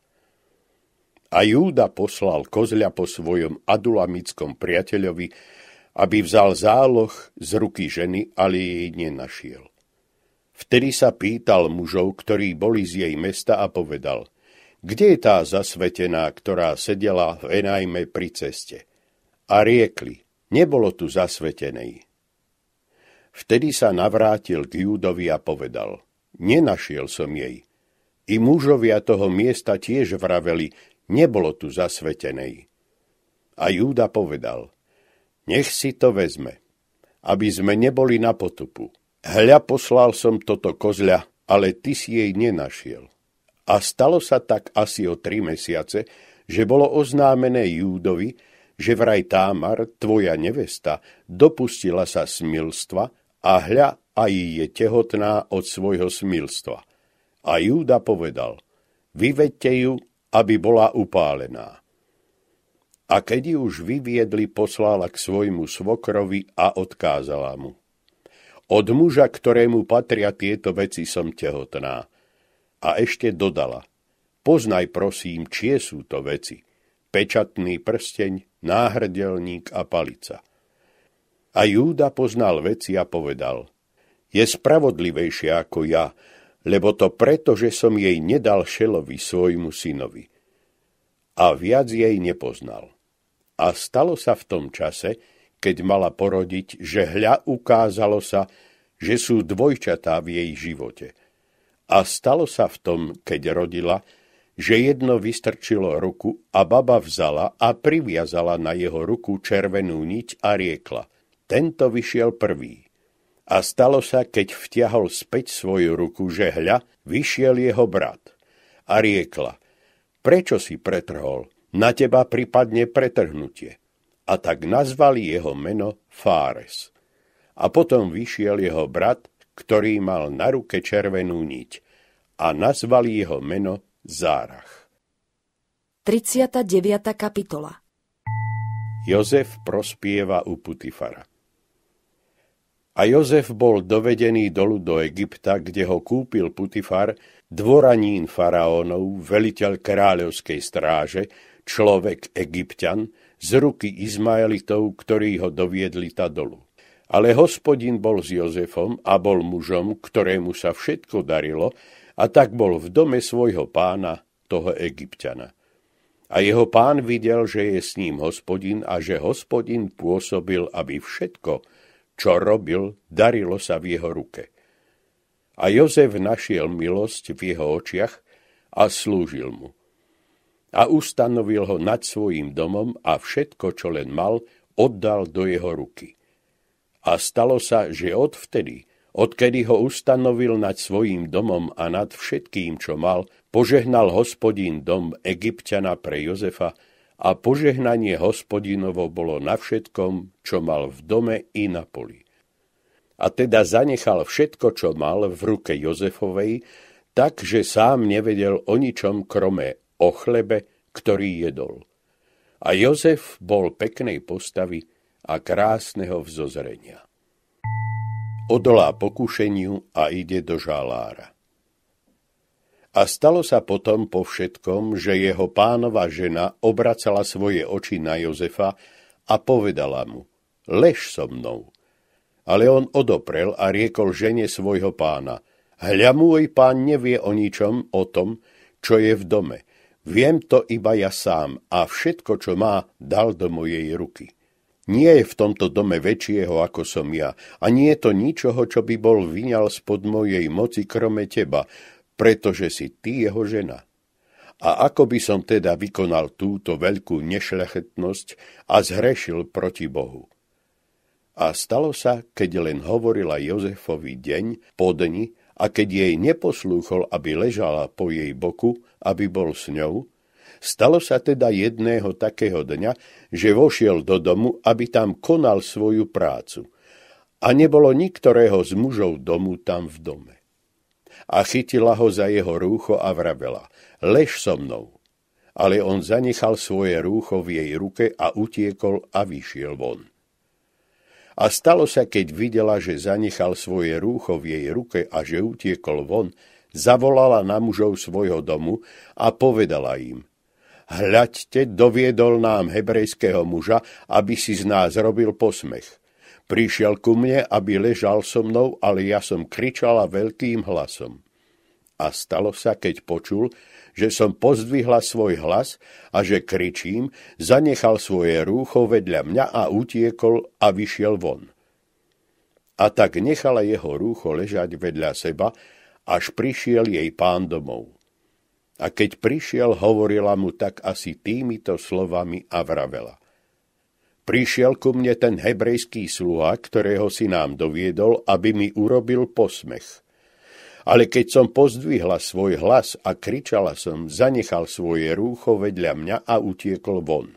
A Júda poslal kozľa po svojom adulamickom priateľovi, aby vzal záloh z ruky ženy, ale jej nenašiel. Vtedy sa pýtal mužov, ktorí boli z jej mesta a povedal – kde je tá zasvetená, ktorá sedela v Enajme pri ceste? A riekli, nebolo tu zasvetenej. Vtedy sa navrátil k Júdovi a povedal, nenašiel som jej. I mužovia toho miesta tiež vraveli, nebolo tu zasvetenej. A Júda povedal, nech si to vezme, aby sme neboli na potupu. Hľa poslal som toto kozľa, ale ty si jej nenašiel. A stalo sa tak asi o tri mesiace, že bolo oznámené Júdovi, že vraj Támar, tvoja nevesta, dopustila sa smilstva a hľa aj je tehotná od svojho smilstva. A Júda povedal, vyvedte ju, aby bola upálená. A keď ju už vyviedli, poslala k svojmu svokrovi a odkázala mu. Od muža, ktorému patria tieto veci, som tehotná a ešte dodala. Poznaj prosím, čie sú to veci. Pečatný prsteň, náhrdelník a palica. A Júda poznal veci a povedal, je spravodlivejšia ako ja, lebo to preto, že som jej nedal Šelovi svojmu synovi. A viac jej nepoznal. A stalo sa v tom čase, keď mala porodiť, že hľa ukázalo sa, že sú dvojčatá v jej živote – a stalo sa v tom, keď rodila, že jedno vystrčilo ruku a baba vzala a priviazala na jeho ruku červenú niť a riekla. Tento vyšiel prvý. A stalo sa, keď vtiahol späť svoju ruku, že hľa, vyšiel jeho brat. A riekla, prečo si pretrhol? Na teba prípadne pretrhnutie. A tak nazvali jeho meno Fáres. A potom vyšiel jeho brat ktorý mal na ruke červenú niť a nazvali jeho meno Zárach. 39. kapitola Jozef prospieva u Putifara A Jozef bol dovedený dolu do Egypta, kde ho kúpil Putifar, dvoranín faraónov, veliteľ kráľovskej stráže, človek egyptian, z ruky Izmaelitov, ktorí ho doviedli ta dolu. Ale hospodin bol s Jozefom a bol mužom, ktorému sa všetko darilo, a tak bol v dome svojho pána, toho egyptiana. A jeho pán videl, že je s ním hospodin a že hospodin pôsobil, aby všetko, čo robil, darilo sa v jeho ruke. A Jozef našiel milosť v jeho očiach a slúžil mu. A ustanovil ho nad svojim domom a všetko, čo len mal, oddal do jeho ruky a stalo sa, že odvtedy, odkedy ho ustanovil nad svojím domom a nad všetkým, čo mal, požehnal hospodín dom Egyptiana pre Jozefa a požehnanie hospodinovo bolo na všetkom, čo mal v dome i na poli. A teda zanechal všetko, čo mal v ruke Jozefovej, tak, že sám nevedel o ničom krome o chlebe, ktorý jedol. A Jozef bol peknej postavy, a krásneho vzozrenia. Odolá pokušeniu a ide do žalára. A stalo sa potom po všetkom, že jeho pánova žena obracala svoje oči na Jozefa a povedala mu, lež so mnou. Ale on odoprel a riekol žene svojho pána, hľa môj pán nevie o ničom, o tom, čo je v dome. Viem to iba ja sám a všetko, čo má, dal do mojej ruky. Nie je v tomto dome väčšieho ako som ja a nie je to ničoho, čo by bol vyňal spod mojej moci krome teba, pretože si ty jeho žena. A ako by som teda vykonal túto veľkú nešlechetnosť a zhrešil proti Bohu? A stalo sa, keď len hovorila Jozefovi deň po dni a keď jej neposlúchol, aby ležala po jej boku, aby bol s ňou, Stalo sa teda jedného takého dňa, že vošiel do domu, aby tam konal svoju prácu. A nebolo niktorého z mužov domu tam v dome. A chytila ho za jeho rúcho a vravela, lež so mnou. Ale on zanechal svoje rúcho v jej ruke a utiekol a vyšiel von. A stalo sa, keď videla, že zanechal svoje rúcho v jej ruke a že utiekol von, zavolala na mužov svojho domu a povedala im – hľaďte, doviedol nám hebrejského muža, aby si z nás robil posmech. Prišiel ku mne, aby ležal so mnou, ale ja som kričala veľkým hlasom. A stalo sa, keď počul, že som pozdvihla svoj hlas a že kričím, zanechal svoje rúcho vedľa mňa a utiekol a vyšiel von. A tak nechala jeho rúcho ležať vedľa seba, až prišiel jej pán domov. A keď prišiel, hovorila mu tak asi týmito slovami a vravela. Prišiel ku mne ten hebrejský sluha, ktorého si nám doviedol, aby mi urobil posmech. Ale keď som pozdvihla svoj hlas a kričala som, zanechal svoje rúcho vedľa mňa a utiekol von.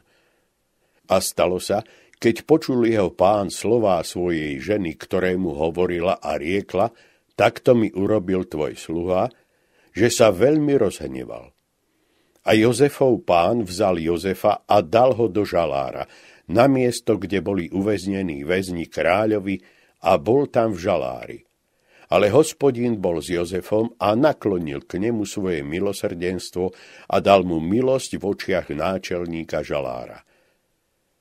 A stalo sa, keď počul jeho pán slová svojej ženy, ktorému hovorila a riekla, takto mi urobil tvoj sluha, že sa veľmi rozhneval. A Jozefov pán vzal Jozefa a dal ho do žalára, na miesto, kde boli uväznení väzni kráľovi a bol tam v žalári. Ale hospodín bol s Jozefom a naklonil k nemu svoje milosrdenstvo a dal mu milosť v očiach náčelníka žalára.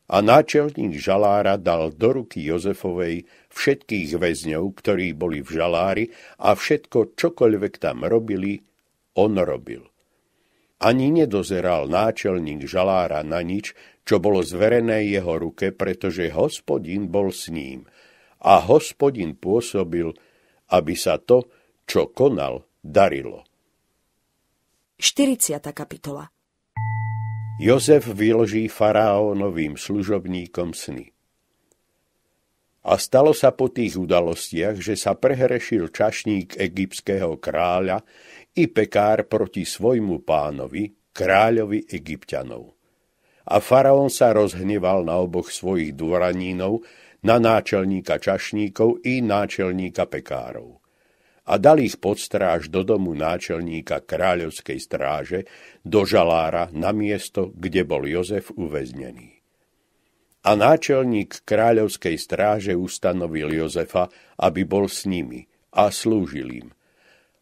A náčelník žalára dal do ruky Jozefovej všetkých väzňov, ktorí boli v žalári a všetko, čokoľvek tam robili, on robil. Ani nedozeral náčelník žalára na nič, čo bolo zverené jeho ruke, pretože hospodin bol s ním a hospodin pôsobil, aby sa to, čo konal, darilo. 40. kapitola Jozef vyloží faraónovým služobníkom sny. A stalo sa po tých udalostiach, že sa prehrešil čašník egyptského kráľa i pekár proti svojmu pánovi, kráľovi egyptianov. A faraón sa rozhneval na oboch svojich dvoranínov, na náčelníka čašníkov i náčelníka pekárov. A dal ich pod stráž do domu náčelníka kráľovskej stráže, do žalára, na miesto, kde bol Jozef uväznený a náčelník kráľovskej stráže ustanovil Jozefa, aby bol s nimi a slúžil im.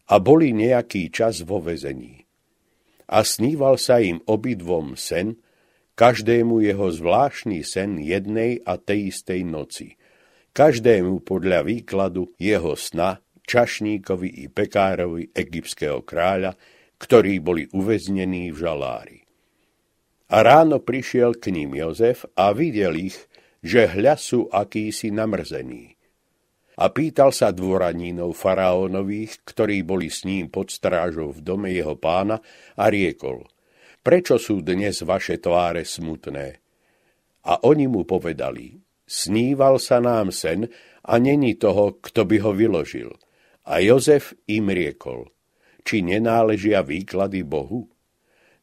A boli nejaký čas vo vezení. A sníval sa im obidvom sen, každému jeho zvláštny sen jednej a tej istej noci, každému podľa výkladu jeho sna, čašníkovi i pekárovi egyptského kráľa, ktorí boli uväznení v žalári. A ráno prišiel k ním Jozef a videl ich, že hľa sú akýsi namrzení. A pýtal sa dvoraninov faraónových, ktorí boli s ním pod strážou v dome jeho pána, a riekol, prečo sú dnes vaše tváre smutné? A oni mu povedali, sníval sa nám sen a není toho, kto by ho vyložil. A Jozef im riekol, či nenáležia výklady Bohu?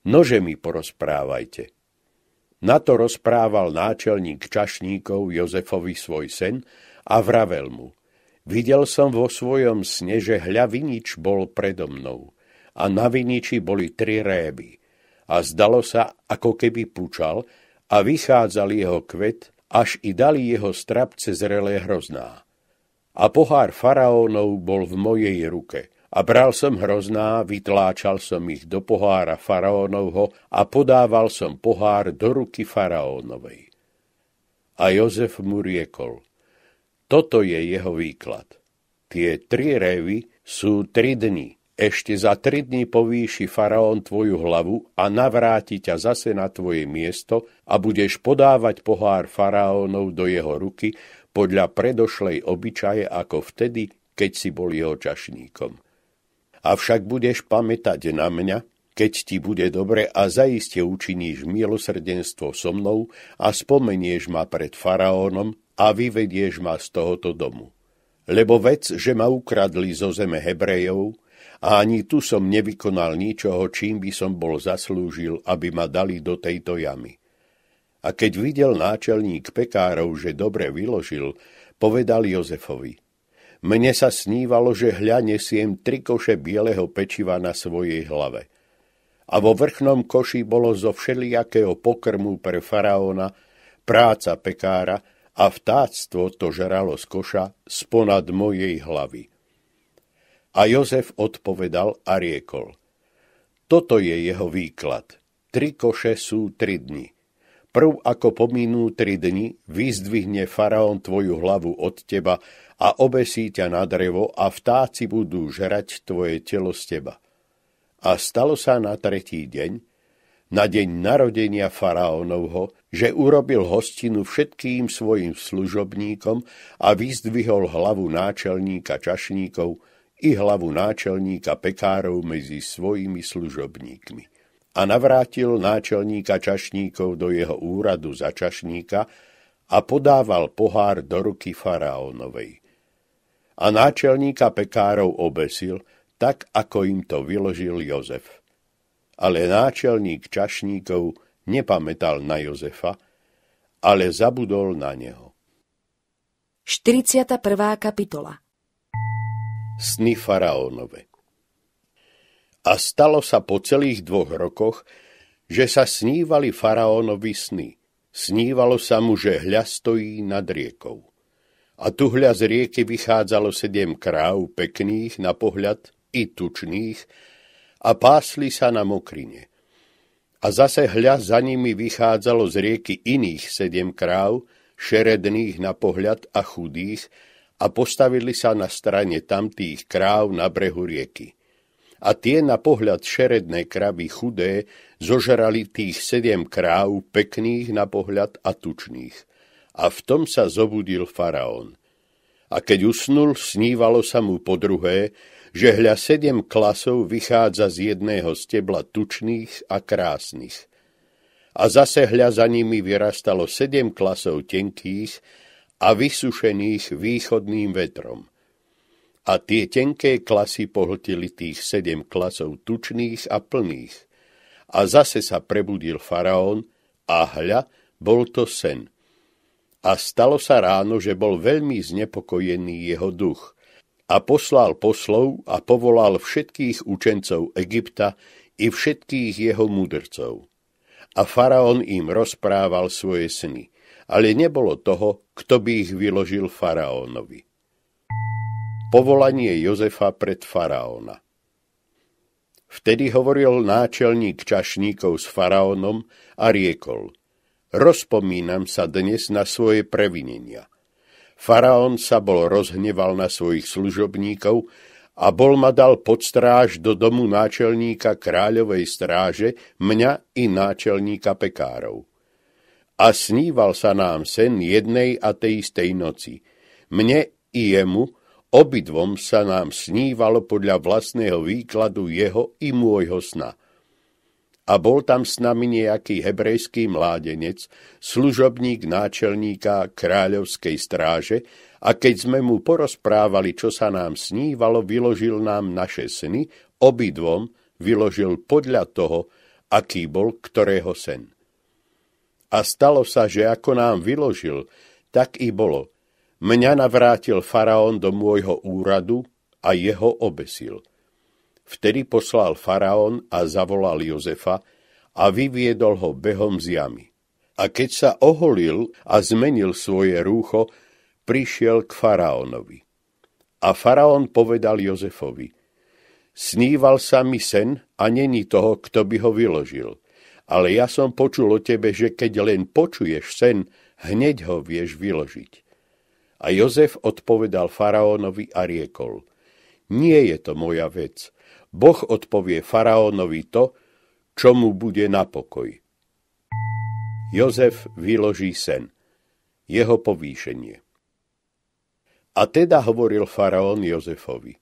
Nože mi porozprávajte. Na to rozprával náčelník čašníkov Jozefovi svoj sen a vravel mu. Videl som vo svojom sne, že hľavinič bol predo mnou a na viniči boli tri réby a zdalo sa, ako keby pučal a vychádzal jeho kvet, až i dali jeho strapce zrelé hrozná. A pohár faraónov bol v mojej ruke – a bral som hrozná, vytláčal som ich do pohára faraónovho a podával som pohár do ruky faraónovej. A Jozef mu riekol, toto je jeho výklad. Tie tri revy sú tri dni. Ešte za tri dni povýši faraón tvoju hlavu a navráti ťa zase na tvoje miesto a budeš podávať pohár faraónov do jeho ruky podľa predošlej obyčaje ako vtedy, keď si bol jeho čašníkom. Avšak budeš pamätať na mňa, keď ti bude dobre a zaiste učiníš milosrdenstvo so mnou a spomenieš ma pred faraónom a vyvedieš ma z tohoto domu. Lebo vec, že ma ukradli zo zeme Hebrejov, a ani tu som nevykonal ničoho, čím by som bol zaslúžil, aby ma dali do tejto jamy. A keď videl náčelník pekárov, že dobre vyložil, povedal Jozefovi, mne sa snívalo, že hľa nesiem tri koše bieleho pečiva na svojej hlave. A vo vrchnom koši bolo zo všelijakého pokrmu pre faraóna, práca pekára a vtáctvo to žralo z koša sponad mojej hlavy. A Jozef odpovedal a riekol. Toto je jeho výklad. Tri koše sú tri dni. Prv ako pominú tri dni, vyzdvihne faraón tvoju hlavu od teba a obesí ťa na drevo a vtáci budú žrať tvoje telo z teba. A stalo sa na tretí deň, na deň narodenia faraónovho, že urobil hostinu všetkým svojim služobníkom a vyzdvihol hlavu náčelníka čašníkov i hlavu náčelníka pekárov medzi svojimi služobníkmi. A navrátil náčelníka čašníkov do jeho úradu za čašníka a podával pohár do ruky faraónovej a náčelníka pekárov obesil, tak ako im to vyložil Jozef. Ale náčelník čašníkov nepamätal na Jozefa, ale zabudol na neho. 41. kapitola Sny faraónove A stalo sa po celých dvoch rokoch, že sa snívali faraónovi sny. Snívalo sa mu, že hľa stojí nad riekou a tuhľa z rieky vychádzalo sedem kráv pekných na pohľad i tučných a pásli sa na mokrine. A zase hľa za nimi vychádzalo z rieky iných sedem kráv, šeredných na pohľad a chudých, a postavili sa na strane tamtých kráv na brehu rieky. A tie na pohľad šeredné kravy chudé zožrali tých sedem kráv pekných na pohľad a tučných a v tom sa zobudil faraón. A keď usnul, snívalo sa mu po druhé, že hľa sedem klasov vychádza z jedného stebla tučných a krásnych. A zase hľa za nimi vyrastalo sedem klasov tenkých a vysušených východným vetrom. A tie tenké klasy pohltili tých sedem klasov tučných a plných. A zase sa prebudil faraón a hľa bol to sen. A stalo sa ráno, že bol veľmi znepokojený jeho duch a poslal poslov a povolal všetkých učencov Egypta i všetkých jeho mudrcov. A faraón im rozprával svoje sny, ale nebolo toho, kto by ich vyložil faraónovi. Povolanie Jozefa pred faraóna Vtedy hovoril náčelník čašníkov s faraónom a riekol – Rozpomínam sa dnes na svoje previnenia. Faraón sa bol rozhneval na svojich služobníkov a bol ma dal pod stráž do domu náčelníka kráľovej stráže, mňa i náčelníka pekárov. A sníval sa nám sen jednej a tej istej noci. Mne i jemu, obidvom sa nám snívalo podľa vlastného výkladu jeho i môjho sna a bol tam s nami nejaký hebrejský mládenec, služobník náčelníka kráľovskej stráže a keď sme mu porozprávali, čo sa nám snívalo, vyložil nám naše sny, obidvom vyložil podľa toho, aký bol ktorého sen. A stalo sa, že ako nám vyložil, tak i bolo. Mňa navrátil faraón do môjho úradu a jeho obesil – Vtedy poslal faraón a zavolal Jozefa a vyviedol ho behom z jamy. A keď sa oholil a zmenil svoje rúcho, prišiel k faraónovi. A faraón povedal Jozefovi, sníval sa mi sen a není toho, kto by ho vyložil. Ale ja som počul o tebe, že keď len počuješ sen, hneď ho vieš vyložiť. A Jozef odpovedal faraónovi a riekol, nie je to moja vec, Boh odpovie faraónovi to, čo mu bude na pokoj. Jozef vyloží sen, jeho povýšenie. A teda hovoril faraón Jozefovi.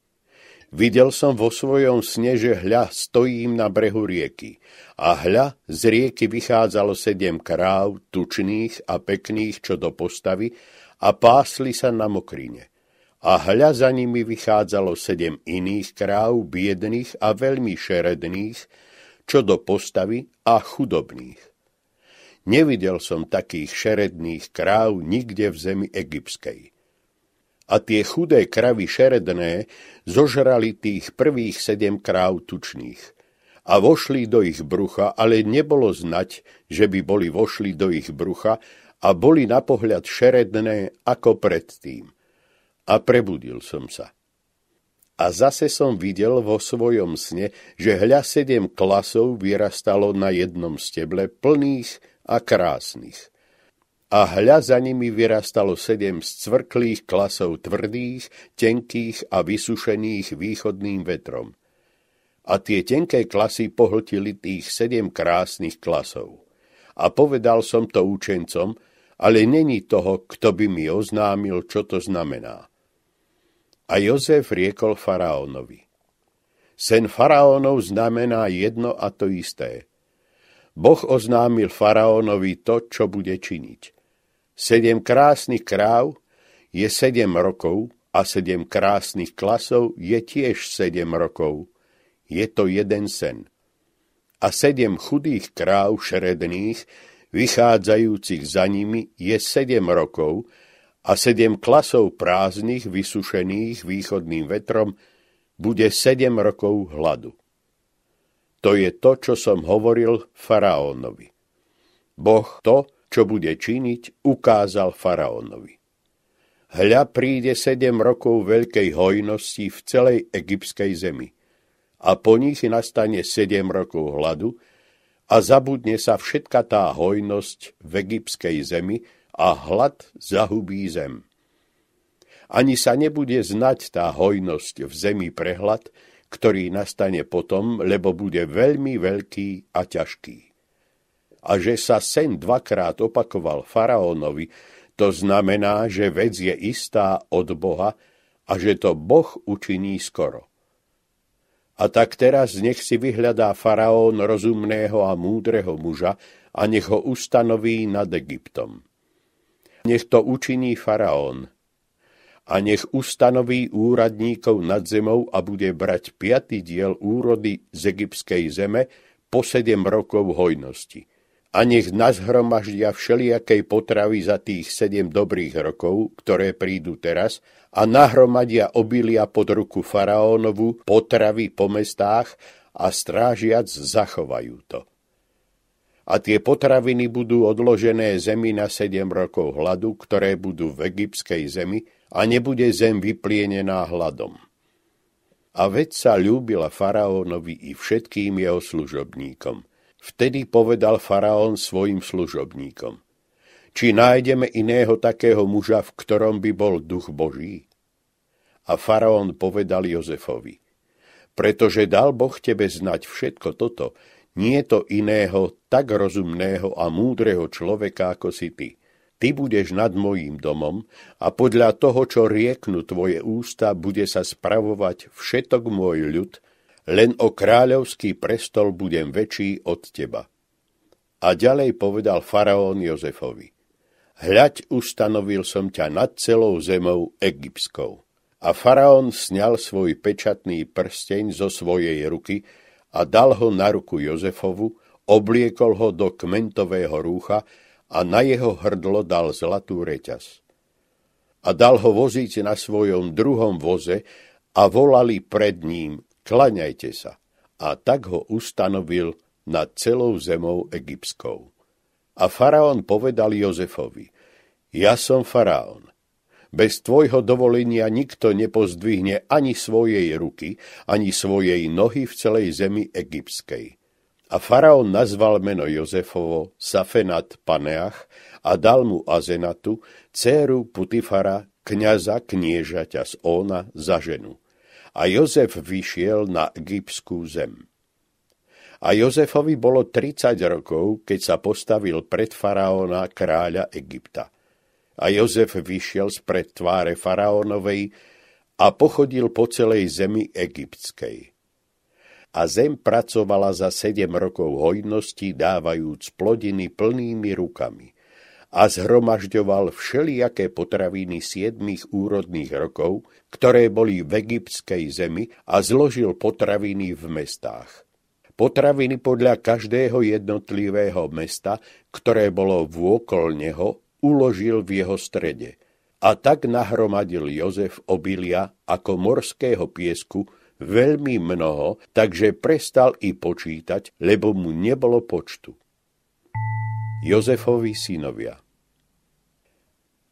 Videl som vo svojom sne, že hľa stojím na brehu rieky a hľa z rieky vychádzalo sedem kráv, tučných a pekných čo do postavy a pásli sa na mokrine a hľa za nimi vychádzalo sedem iných kráv, biedných a veľmi šeredných, čo do postavy a chudobných. Nevidel som takých šeredných kráv nikde v zemi egyptskej. A tie chudé kravy šeredné zožrali tých prvých sedem kráv tučných a vošli do ich brucha, ale nebolo znať, že by boli vošli do ich brucha a boli na pohľad šeredné ako predtým a prebudil som sa. A zase som videl vo svojom sne, že hľa sedem klasov vyrastalo na jednom steble plných a krásnych. A hľa za nimi vyrastalo sedem zcvrklých klasov tvrdých, tenkých a vysušených východným vetrom. A tie tenké klasy pohltili tých sedem krásnych klasov. A povedal som to učencom, ale není toho, kto by mi oznámil, čo to znamená a Jozef riekol faraónovi. Sen faraónov znamená jedno a to isté. Boh oznámil faraónovi to, čo bude činiť. Sedem krásnych kráv je sedem rokov a sedem krásnych klasov je tiež sedem rokov. Je to jeden sen. A sedem chudých kráv šredných, vychádzajúcich za nimi, je sedem rokov, a sedem klasov prázdnych, vysušených východným vetrom, bude sedem rokov hladu. To je to, čo som hovoril faraónovi. Boh to, čo bude činiť, ukázal faraónovi. Hľa príde sedem rokov veľkej hojnosti v celej egyptskej zemi a po nich nastane sedem rokov hladu a zabudne sa všetka tá hojnosť v egyptskej zemi, a hlad zahubí zem. Ani sa nebude znať tá hojnosť v zemi prehlad, ktorý nastane potom, lebo bude veľmi veľký a ťažký. A že sa sen dvakrát opakoval faraónovi, to znamená, že vec je istá od Boha a že to Boh učiní skoro. A tak teraz nech si vyhľadá faraón rozumného a múdreho muža a nech ho ustanoví nad Egyptom. Nech to učiní faraón. A nech ustanoví úradníkov nad zemou a bude brať piatý diel úrody z egyptskej zeme po sedem rokov hojnosti. A nech nazhromaždia všelijakej potravy za tých sedem dobrých rokov, ktoré prídu teraz, a nahromadia obilia pod ruku faraónovu potravy po mestách a strážiac zachovajú to a tie potraviny budú odložené zemi na sedem rokov hladu, ktoré budú v egyptskej zemi a nebude zem vyplienená hladom. A vec sa ľúbila faraónovi i všetkým jeho služobníkom. Vtedy povedal faraón svojim služobníkom, či nájdeme iného takého muža, v ktorom by bol duch Boží? A faraón povedal Jozefovi, pretože dal Boh tebe znať všetko toto, nie to iného tak rozumného a múdreho človeka ako si ty. Ty budeš nad mojím domom a podľa toho, čo rieknu tvoje ústa, bude sa spravovať všetok môj ľud, len o kráľovský prestol budem väčší od teba. A ďalej povedal faraón Jozefovi, hľaď ustanovil som ťa nad celou zemou egyptskou. A faraón sňal svoj pečatný prsteň zo svojej ruky, a dal ho na ruku Jozefovu, obliekol ho do kmentového rúcha a na jeho hrdlo dal zlatú reťaz. A dal ho voziť na svojom druhom voze a volali pred ním, klaňajte sa. A tak ho ustanovil nad celou zemou egyptskou. A faraón povedal Jozefovi, ja som faraón, bez tvojho dovolenia nikto nepozdvihne ani svojej ruky, ani svojej nohy v celej zemi egyptskej. A faraón nazval meno Jozefovo Safenat Paneach a dal mu Azenatu, céru Putifara, kniaza kniežaťa z Óna za ženu. A Jozef vyšiel na egyptskú zem. A Jozefovi bolo 30 rokov, keď sa postavil pred faraóna kráľa Egypta. A Jozef vyšiel spred tváre faraónovej a pochodil po celej zemi egyptskej. A zem pracovala za sedem rokov hojnosti, dávajúc plodiny plnými rukami a zhromažďoval všelijaké potraviny siedmých úrodných rokov, ktoré boli v egyptskej zemi a zložil potraviny v mestách potraviny podľa každého jednotlivého mesta, ktoré bolo vôkol neho uložil v jeho strede. A tak nahromadil Jozef obilia ako morského piesku veľmi mnoho, takže prestal i počítať, lebo mu nebolo počtu. Jozefovi synovia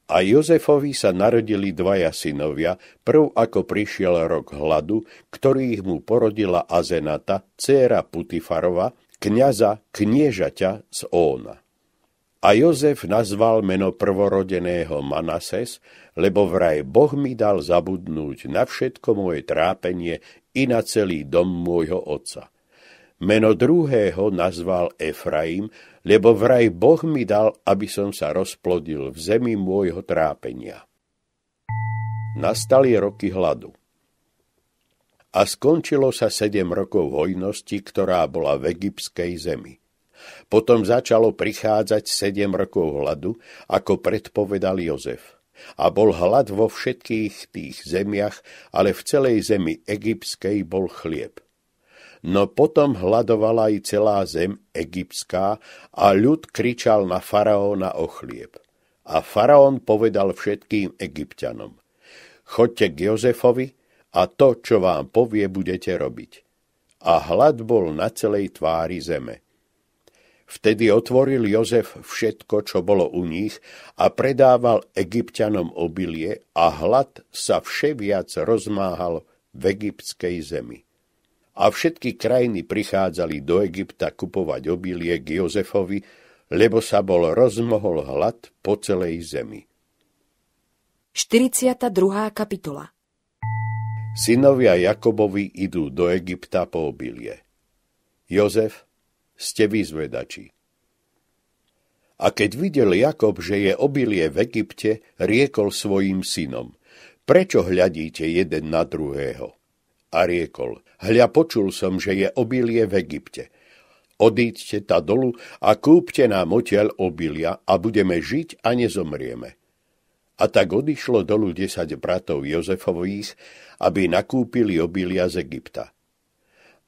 a Jozefovi sa narodili dvaja synovia, prv ako prišiel rok hladu, ktorých mu porodila Azenata, dcéra Putifarova, kniaza, kniežaťa z Óna. A Jozef nazval meno prvorodeného Manases, lebo vraj Boh mi dal zabudnúť na všetko moje trápenie i na celý dom môjho otca. Meno druhého nazval Efraim, lebo vraj Boh mi dal, aby som sa rozplodil v zemi môjho trápenia. Nastali roky hladu. A skončilo sa sedem rokov hojnosti, ktorá bola v egyptskej zemi. Potom začalo prichádzať sedem rokov hladu, ako predpovedal Jozef. A bol hlad vo všetkých tých zemiach, ale v celej zemi egyptskej bol chlieb. No potom hladovala aj celá zem egyptská a ľud kričal na faraóna o chlieb. A faraón povedal všetkým egyptianom, chodte k Jozefovi a to, čo vám povie, budete robiť a hlad bol na celej tvári zeme. Vtedy otvoril Jozef všetko, čo bolo u nich a predával egyptianom obilie a hlad sa vševiac rozmáhal v egyptskej zemi. A všetky krajiny prichádzali do Egypta kupovať obilie k Jozefovi, lebo sa bol rozmohol hlad po celej zemi. 42. kapitola Synovia Jakobovi idú do Egypta po obilie. Jozef, ste vy zvedači. A keď videl Jakob, že je obilie v Egypte, riekol svojim synom, prečo hľadíte jeden na druhého? A riekol, hľa počul som, že je obilie v Egypte. Odíďte ta dolu a kúpte nám oteľ obilia a budeme žiť a nezomrieme. A tak odišlo dolu desať bratov Jozefových, aby nakúpili obilia z Egypta.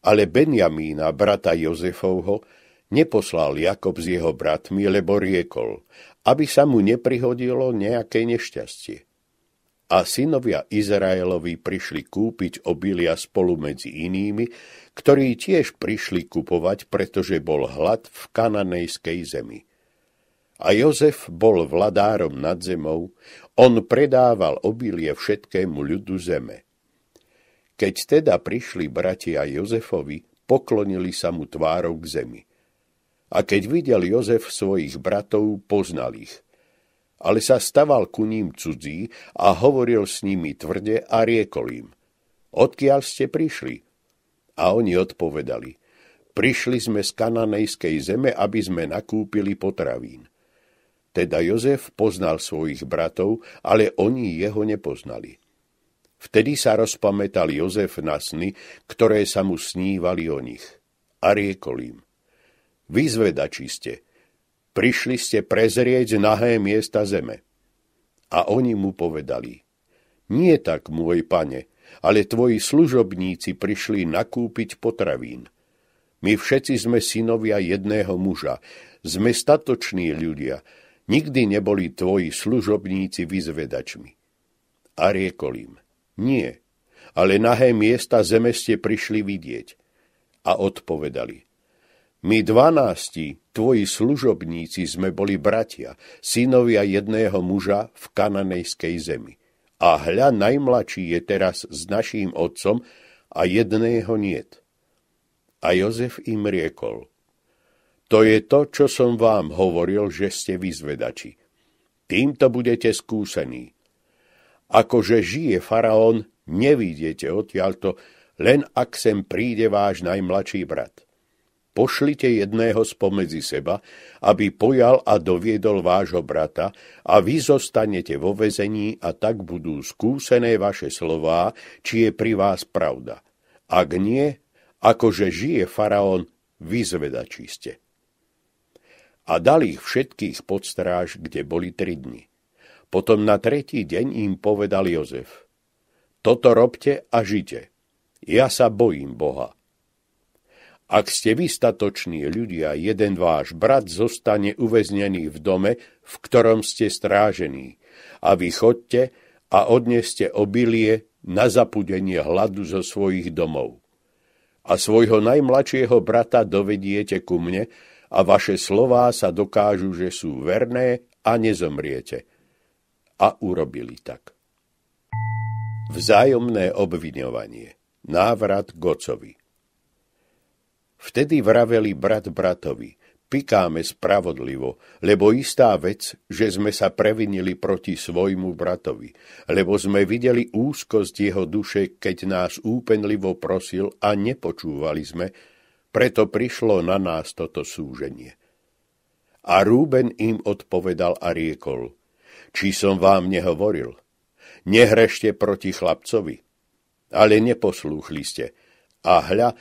Ale Benjamína, brata Jozefovho, neposlal Jakob s jeho bratmi, lebo riekol, aby sa mu neprihodilo nejaké nešťastie. A synovia Izraelovi prišli kúpiť obilia spolu medzi inými, ktorí tiež prišli kupovať, pretože bol hlad v kananejskej zemi. A Jozef bol vladárom nad zemou, on predával obilie všetkému ľudu zeme. Keď teda prišli bratia Jozefovi, poklonili sa mu tvárou k zemi. A keď videl Jozef svojich bratov, poznal ich. Ale sa staval ku ním cudzí a hovoril s nimi tvrde a riekol im, odkiaľ ste prišli? A oni odpovedali, prišli sme z kananejskej zeme, aby sme nakúpili potravín. Teda Jozef poznal svojich bratov, ale oni jeho nepoznali. Vtedy sa rozpamätal Jozef na sny, ktoré sa mu snívali o nich. A riekol im, vyzvedači ste, prišli ste prezrieť nahé miesta zeme. A oni mu povedali, nie tak, môj pane, ale tvoji služobníci prišli nakúpiť potravín. My všetci sme synovia jedného muža, sme statoční ľudia, nikdy neboli tvoji služobníci vyzvedačmi. A riekol im, nie, ale nahé miesta zeme ste prišli vidieť. A odpovedali, my dvanásti, tvoji služobníci, sme boli bratia, synovia jedného muža v kananejskej zemi. A hľa najmladší je teraz s naším otcom a jedného niet. A Jozef im riekol, to je to, čo som vám hovoril, že ste vyzvedači. Týmto budete skúsení. Akože žije faraón, nevidíte odtiaľto, len ak sem príde váš najmladší brat. Pošlite jedného spomedzi seba, aby pojal a doviedol vášho brata a vy zostanete vo vezení a tak budú skúsené vaše slová, či je pri vás pravda. Ak nie, akože žije faraón, vyzvedačí ste. A dali ich všetkých pod stráž, kde boli tri dni. Potom na tretí deň im povedal Jozef, toto robte a žite. Ja sa bojím Boha. Ak ste vy statoční ľudia, jeden váš brat zostane uväznený v dome, v ktorom ste strážení, a vy chodte a odneste obilie na zapudenie hladu zo svojich domov. A svojho najmladšieho brata dovediete ku mne, a vaše slová sa dokážu, že sú verné a nezomriete. A urobili tak. Vzájomné obviňovanie. Návrat Gocovi. Vtedy vraveli brat bratovi, pikáme spravodlivo, lebo istá vec, že sme sa previnili proti svojmu bratovi, lebo sme videli úzkosť jeho duše, keď nás úpenlivo prosil a nepočúvali sme, preto prišlo na nás toto súženie. A Rúben im odpovedal a riekol – či som vám nehovoril. Nehrešte proti chlapcovi. Ale neposlúchli ste. A hľa,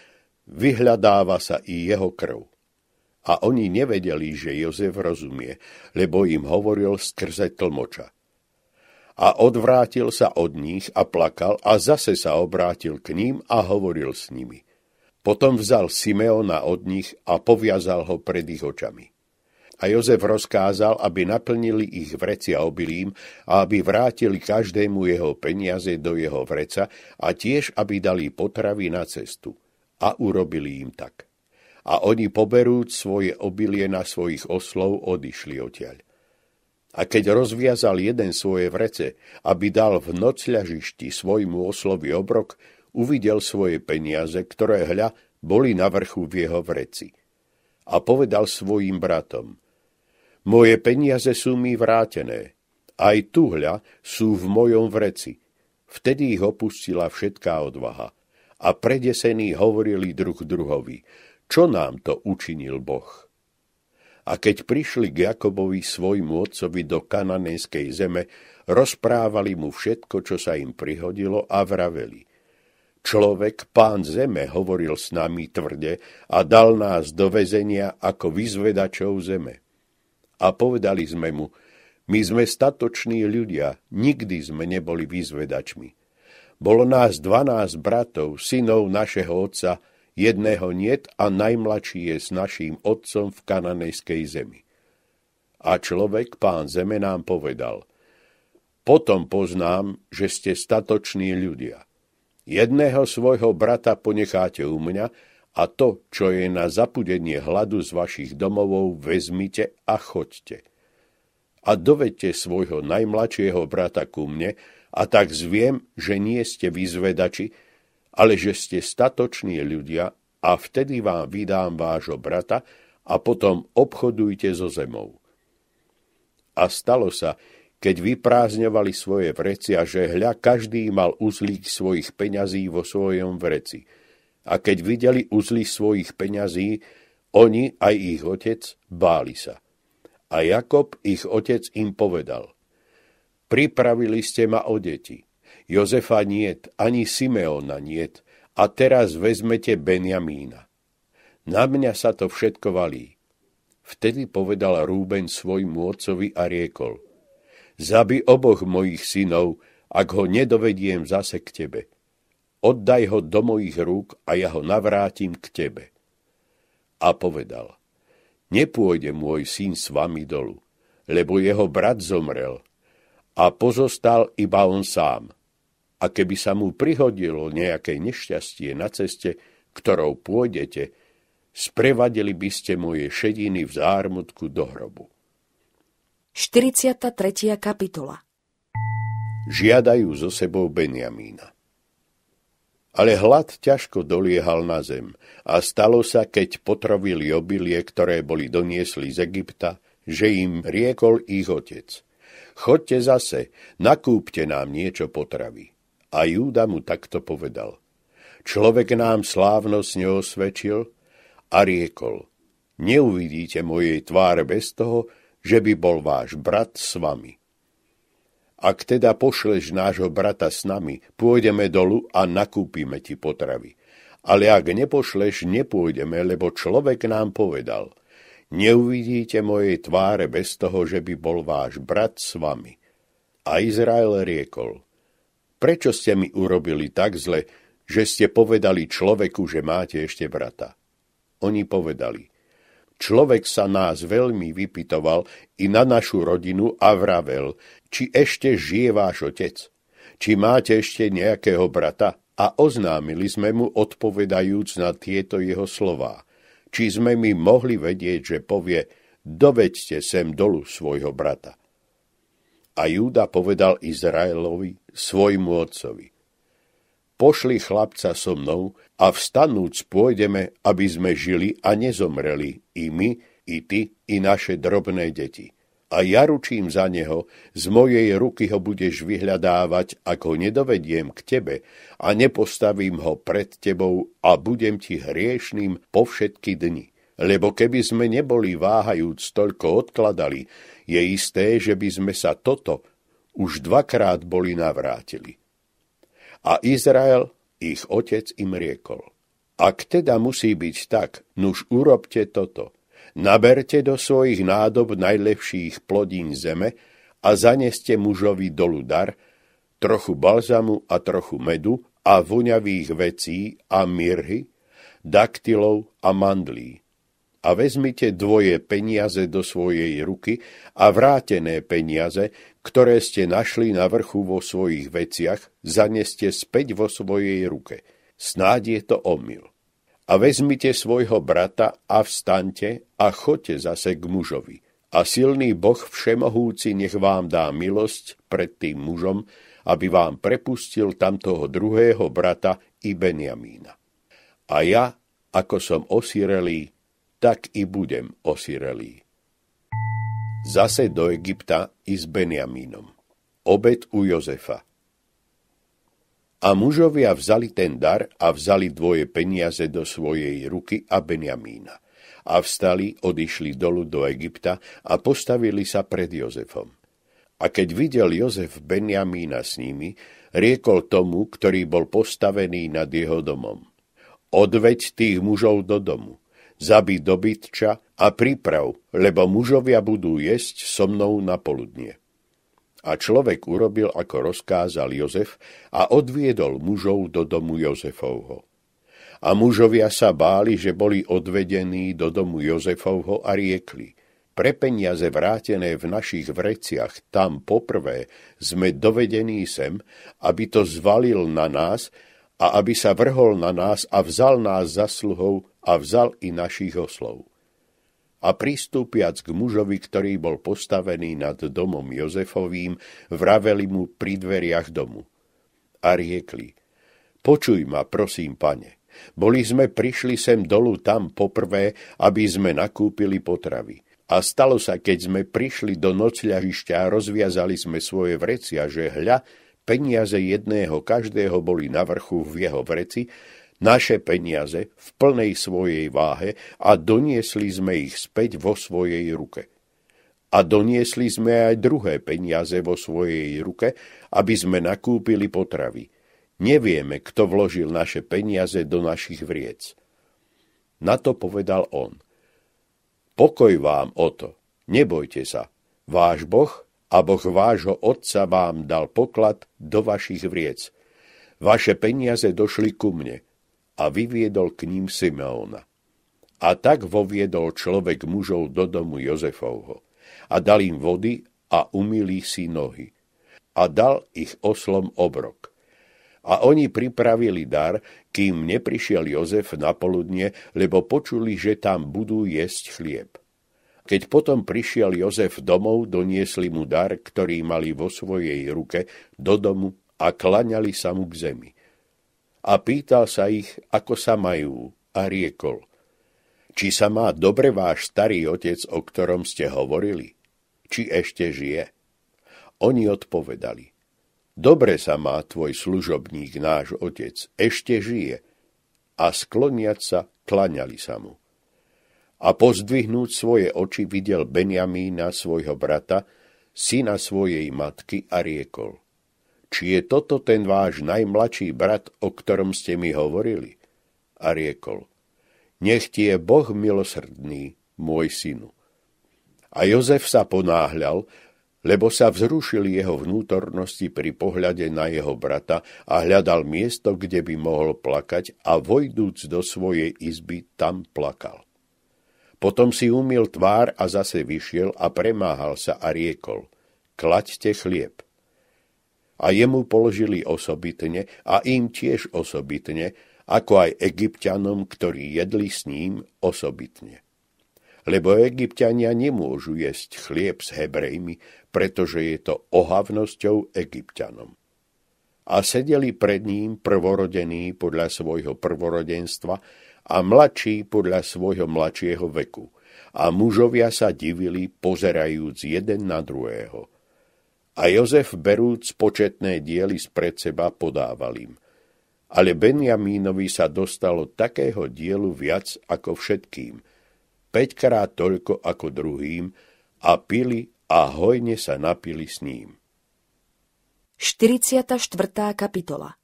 vyhľadáva sa i jeho krv. A oni nevedeli, že Jozef rozumie, lebo im hovoril skrze tlmoča. A odvrátil sa od nich a plakal a zase sa obrátil k ním a hovoril s nimi. Potom vzal Simeona od nich a poviazal ho pred ich očami. A Jozef rozkázal, aby naplnili ich vrecia obilím a aby vrátili každému jeho peniaze do jeho vreca a tiež, aby dali potravy na cestu. A urobili im tak. A oni poberúc svoje obilie na svojich oslov odišli odtiaľ. A keď rozviazal jeden svoje vrece, aby dal v nocľažišti svojmu oslovi obrok, uvidel svoje peniaze, ktoré hľa boli na vrchu v jeho vreci. A povedal svojim bratom – moje peniaze sú mi vrátené. Aj tuhľa sú v mojom vreci. Vtedy ich opustila všetká odvaha. A predesení hovorili druh druhovi, čo nám to učinil Boh. A keď prišli k Jakobovi svojmu otcovi do kananejskej zeme, rozprávali mu všetko, čo sa im prihodilo a vraveli. Človek, pán zeme, hovoril s nami tvrde a dal nás do vezenia ako vyzvedačov zeme a povedali sme mu, my sme statoční ľudia, nikdy sme neboli vyzvedačmi. Bolo nás dvanásť bratov, synov našeho otca, jedného niet a najmladší je s naším otcom v kananejskej zemi. A človek, pán zeme, nám povedal, potom poznám, že ste statoční ľudia. Jedného svojho brata ponecháte u mňa a to, čo je na zapudenie hladu z vašich domovov, vezmite a choďte. A dovedte svojho najmladšieho brata ku mne, a tak zviem, že nie ste vyzvedači, ale že ste statoční ľudia a vtedy vám vydám vášho brata a potom obchodujte so zemou. A stalo sa, keď vyprázdňovali svoje vrecia, že hľa každý mal uzlík svojich peňazí vo svojom vreci – a keď videli uzly svojich peňazí, oni aj ich otec báli sa. A Jakob, ich otec, im povedal, pripravili ste ma o deti. Jozefa niet, ani Simeona niet, a teraz vezmete Benjamína. Na mňa sa to všetko valí. Vtedy povedal Rúben svojmu otcovi a riekol, zabi oboch mojich synov, ak ho nedovediem zase k tebe oddaj ho do mojich rúk a ja ho navrátim k tebe. A povedal, nepôjde môj syn s vami dolu, lebo jeho brat zomrel a pozostal iba on sám. A keby sa mu prihodilo nejaké nešťastie na ceste, ktorou pôjdete, sprevadili by ste moje šediny v zármutku do hrobu. 43. kapitola Žiadajú zo sebou Benjamína. Ale hlad ťažko doliehal na zem a stalo sa, keď potrovili obilie, ktoré boli doniesli z Egypta, že im riekol ich otec. Chodte zase, nakúpte nám niečo potravy. A Júda mu takto povedal. Človek nám slávnosť neosvedčil a riekol. Neuvidíte mojej tváre bez toho, že by bol váš brat s vami. Ak teda pošleš nášho brata s nami, pôjdeme dolu a nakúpime ti potravy. Ale ak nepošleš, nepôjdeme, lebo človek nám povedal, neuvidíte mojej tváre bez toho, že by bol váš brat s vami. A Izrael riekol, prečo ste mi urobili tak zle, že ste povedali človeku, že máte ešte brata? Oni povedali, človek sa nás veľmi vypitoval i na našu rodinu a vravel, či ešte žije váš otec, či máte ešte nejakého brata a oznámili sme mu odpovedajúc na tieto jeho slová, či sme mi mohli vedieť, že povie, doveďte sem dolu svojho brata. A Júda povedal Izraelovi, svojmu otcovi, pošli chlapca so mnou a vstanúc pôjdeme, aby sme žili a nezomreli i my, i ty, i naše drobné deti a ja ručím za neho, z mojej ruky ho budeš vyhľadávať, ak ho nedovediem k tebe a nepostavím ho pred tebou a budem ti hriešným po všetky dni. Lebo keby sme neboli váhajúc toľko odkladali, je isté, že by sme sa toto už dvakrát boli navrátili. A Izrael, ich otec im riekol. Ak teda musí byť tak, nuž urobte toto – Naberte do svojich nádob najlepších plodín zeme a zaneste mužovi dolu dar, trochu balzamu a trochu medu a voňavých vecí a mirhy, daktilov a mandlí. A vezmite dvoje peniaze do svojej ruky a vrátené peniaze, ktoré ste našli na vrchu vo svojich veciach, zaneste späť vo svojej ruke. Snáď je to omyl a vezmite svojho brata a vstante a choďte zase k mužovi. A silný Boh všemohúci nech vám dá milosť pred tým mužom, aby vám prepustil tamtoho druhého brata i Benjamína. A ja, ako som osirelý, tak i budem osirelý. Zase do Egypta i s Benjamínom. Obed u Jozefa. A mužovia vzali ten dar a vzali dvoje peniaze do svojej ruky a Benjamína. A vstali, odišli dolu do Egypta a postavili sa pred Jozefom. A keď videl Jozef Benjamína s nimi, riekol tomu, ktorý bol postavený nad jeho domom. Odveď tých mužov do domu, zabi dobytča a priprav, lebo mužovia budú jesť so mnou na poludnie. A človek urobil, ako rozkázal Jozef, a odviedol mužov do domu Jozefovho. A mužovia sa báli, že boli odvedení do domu Jozefovho a riekli, pre peniaze vrátené v našich vreciach tam poprvé sme dovedení sem, aby to zvalil na nás a aby sa vrhol na nás a vzal nás za sluhov a vzal i našich oslov a pristúpiac k mužovi, ktorý bol postavený nad domom Jozefovým, vraveli mu pri dveriach domu. A riekli, počuj ma, prosím, pane, boli sme prišli sem dolu tam poprvé, aby sme nakúpili potravy. A stalo sa, keď sme prišli do nocľažišťa a rozviazali sme svoje vrecia, že hľa, peniaze jedného každého boli na vrchu v jeho vreci naše peniaze v plnej svojej váhe a doniesli sme ich späť vo svojej ruke. A doniesli sme aj druhé peniaze vo svojej ruke, aby sme nakúpili potravy. Nevieme, kto vložil naše peniaze do našich vriec. Na to povedal on. Pokoj vám o to, nebojte sa. Váš Boh a Boh vášho Otca vám dal poklad do vašich vriec. Vaše peniaze došli ku mne – a vyviedol k ním Simeona. A tak voviedol človek mužov do domu Jozefovho a dal im vody a umýli si nohy. A dal ich oslom obrok. A oni pripravili dar, kým neprišiel Jozef na poludne, lebo počuli, že tam budú jesť chlieb. Keď potom prišiel Jozef domov, doniesli mu dar, ktorý mali vo svojej ruke, do domu a klaňali sa mu k zemi a pýtal sa ich, ako sa majú, a riekol, či sa má dobre váš starý otec, o ktorom ste hovorili, či ešte žije. Oni odpovedali, dobre sa má tvoj služobník, náš otec, ešte žije, a skloniať sa, klaňali sa mu. A pozdvihnúť svoje oči videl Benjamína, svojho brata, syna svojej matky a riekol – či je toto ten váš najmladší brat, o ktorom ste mi hovorili? A riekol, nech ti je Boh milosrdný, môj synu. A Jozef sa ponáhľal, lebo sa vzrušili jeho vnútornosti pri pohľade na jeho brata a hľadal miesto, kde by mohol plakať a vojdúc do svojej izby, tam plakal. Potom si umil tvár a zase vyšiel a premáhal sa a riekol, klaďte chlieb a jemu položili osobitne a im tiež osobitne, ako aj egyptianom, ktorí jedli s ním osobitne. Lebo egyptiania nemôžu jesť chlieb s hebrejmi, pretože je to ohavnosťou egyptianom a sedeli pred ním prvorodení podľa svojho prvorodenstva a mladší podľa svojho mladšieho veku. A mužovia sa divili, pozerajúc jeden na druhého. A Jozef, berúc početné diely spred seba, podával im. Ale Benjamínovi sa dostalo takého dielu viac ako všetkým, päťkrát toľko ako druhým, a pili a hojne sa napili s ním. 44. kapitola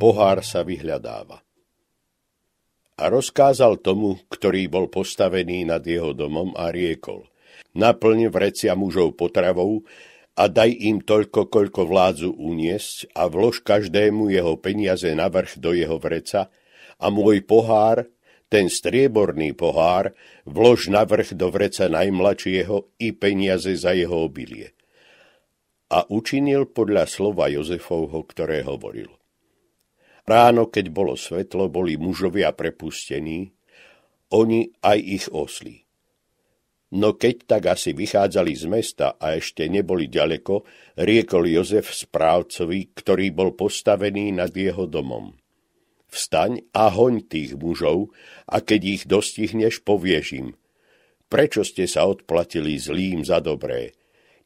Pohár sa vyhľadáva. A rozkázal tomu, ktorý bol postavený nad jeho domom a riekol. Naplň vrecia mužov potravou, a daj im toľko, koľko vládzu uniesť a vlož každému jeho peniaze na vrch do jeho vreca a môj pohár, ten strieborný pohár, vlož na vrch do vreca najmladšieho i peniaze za jeho obilie. A učinil podľa slova Jozefovho, ktoré hovoril. Ráno, keď bolo svetlo, boli mužovia prepustení, oni aj ich oslí. No keď tak asi vychádzali z mesta a ešte neboli ďaleko, riekol Jozef správcovi, ktorý bol postavený nad jeho domom. Vstaň a hoň tých mužov a keď ich dostihneš, povieš im, prečo ste sa odplatili zlým za dobré?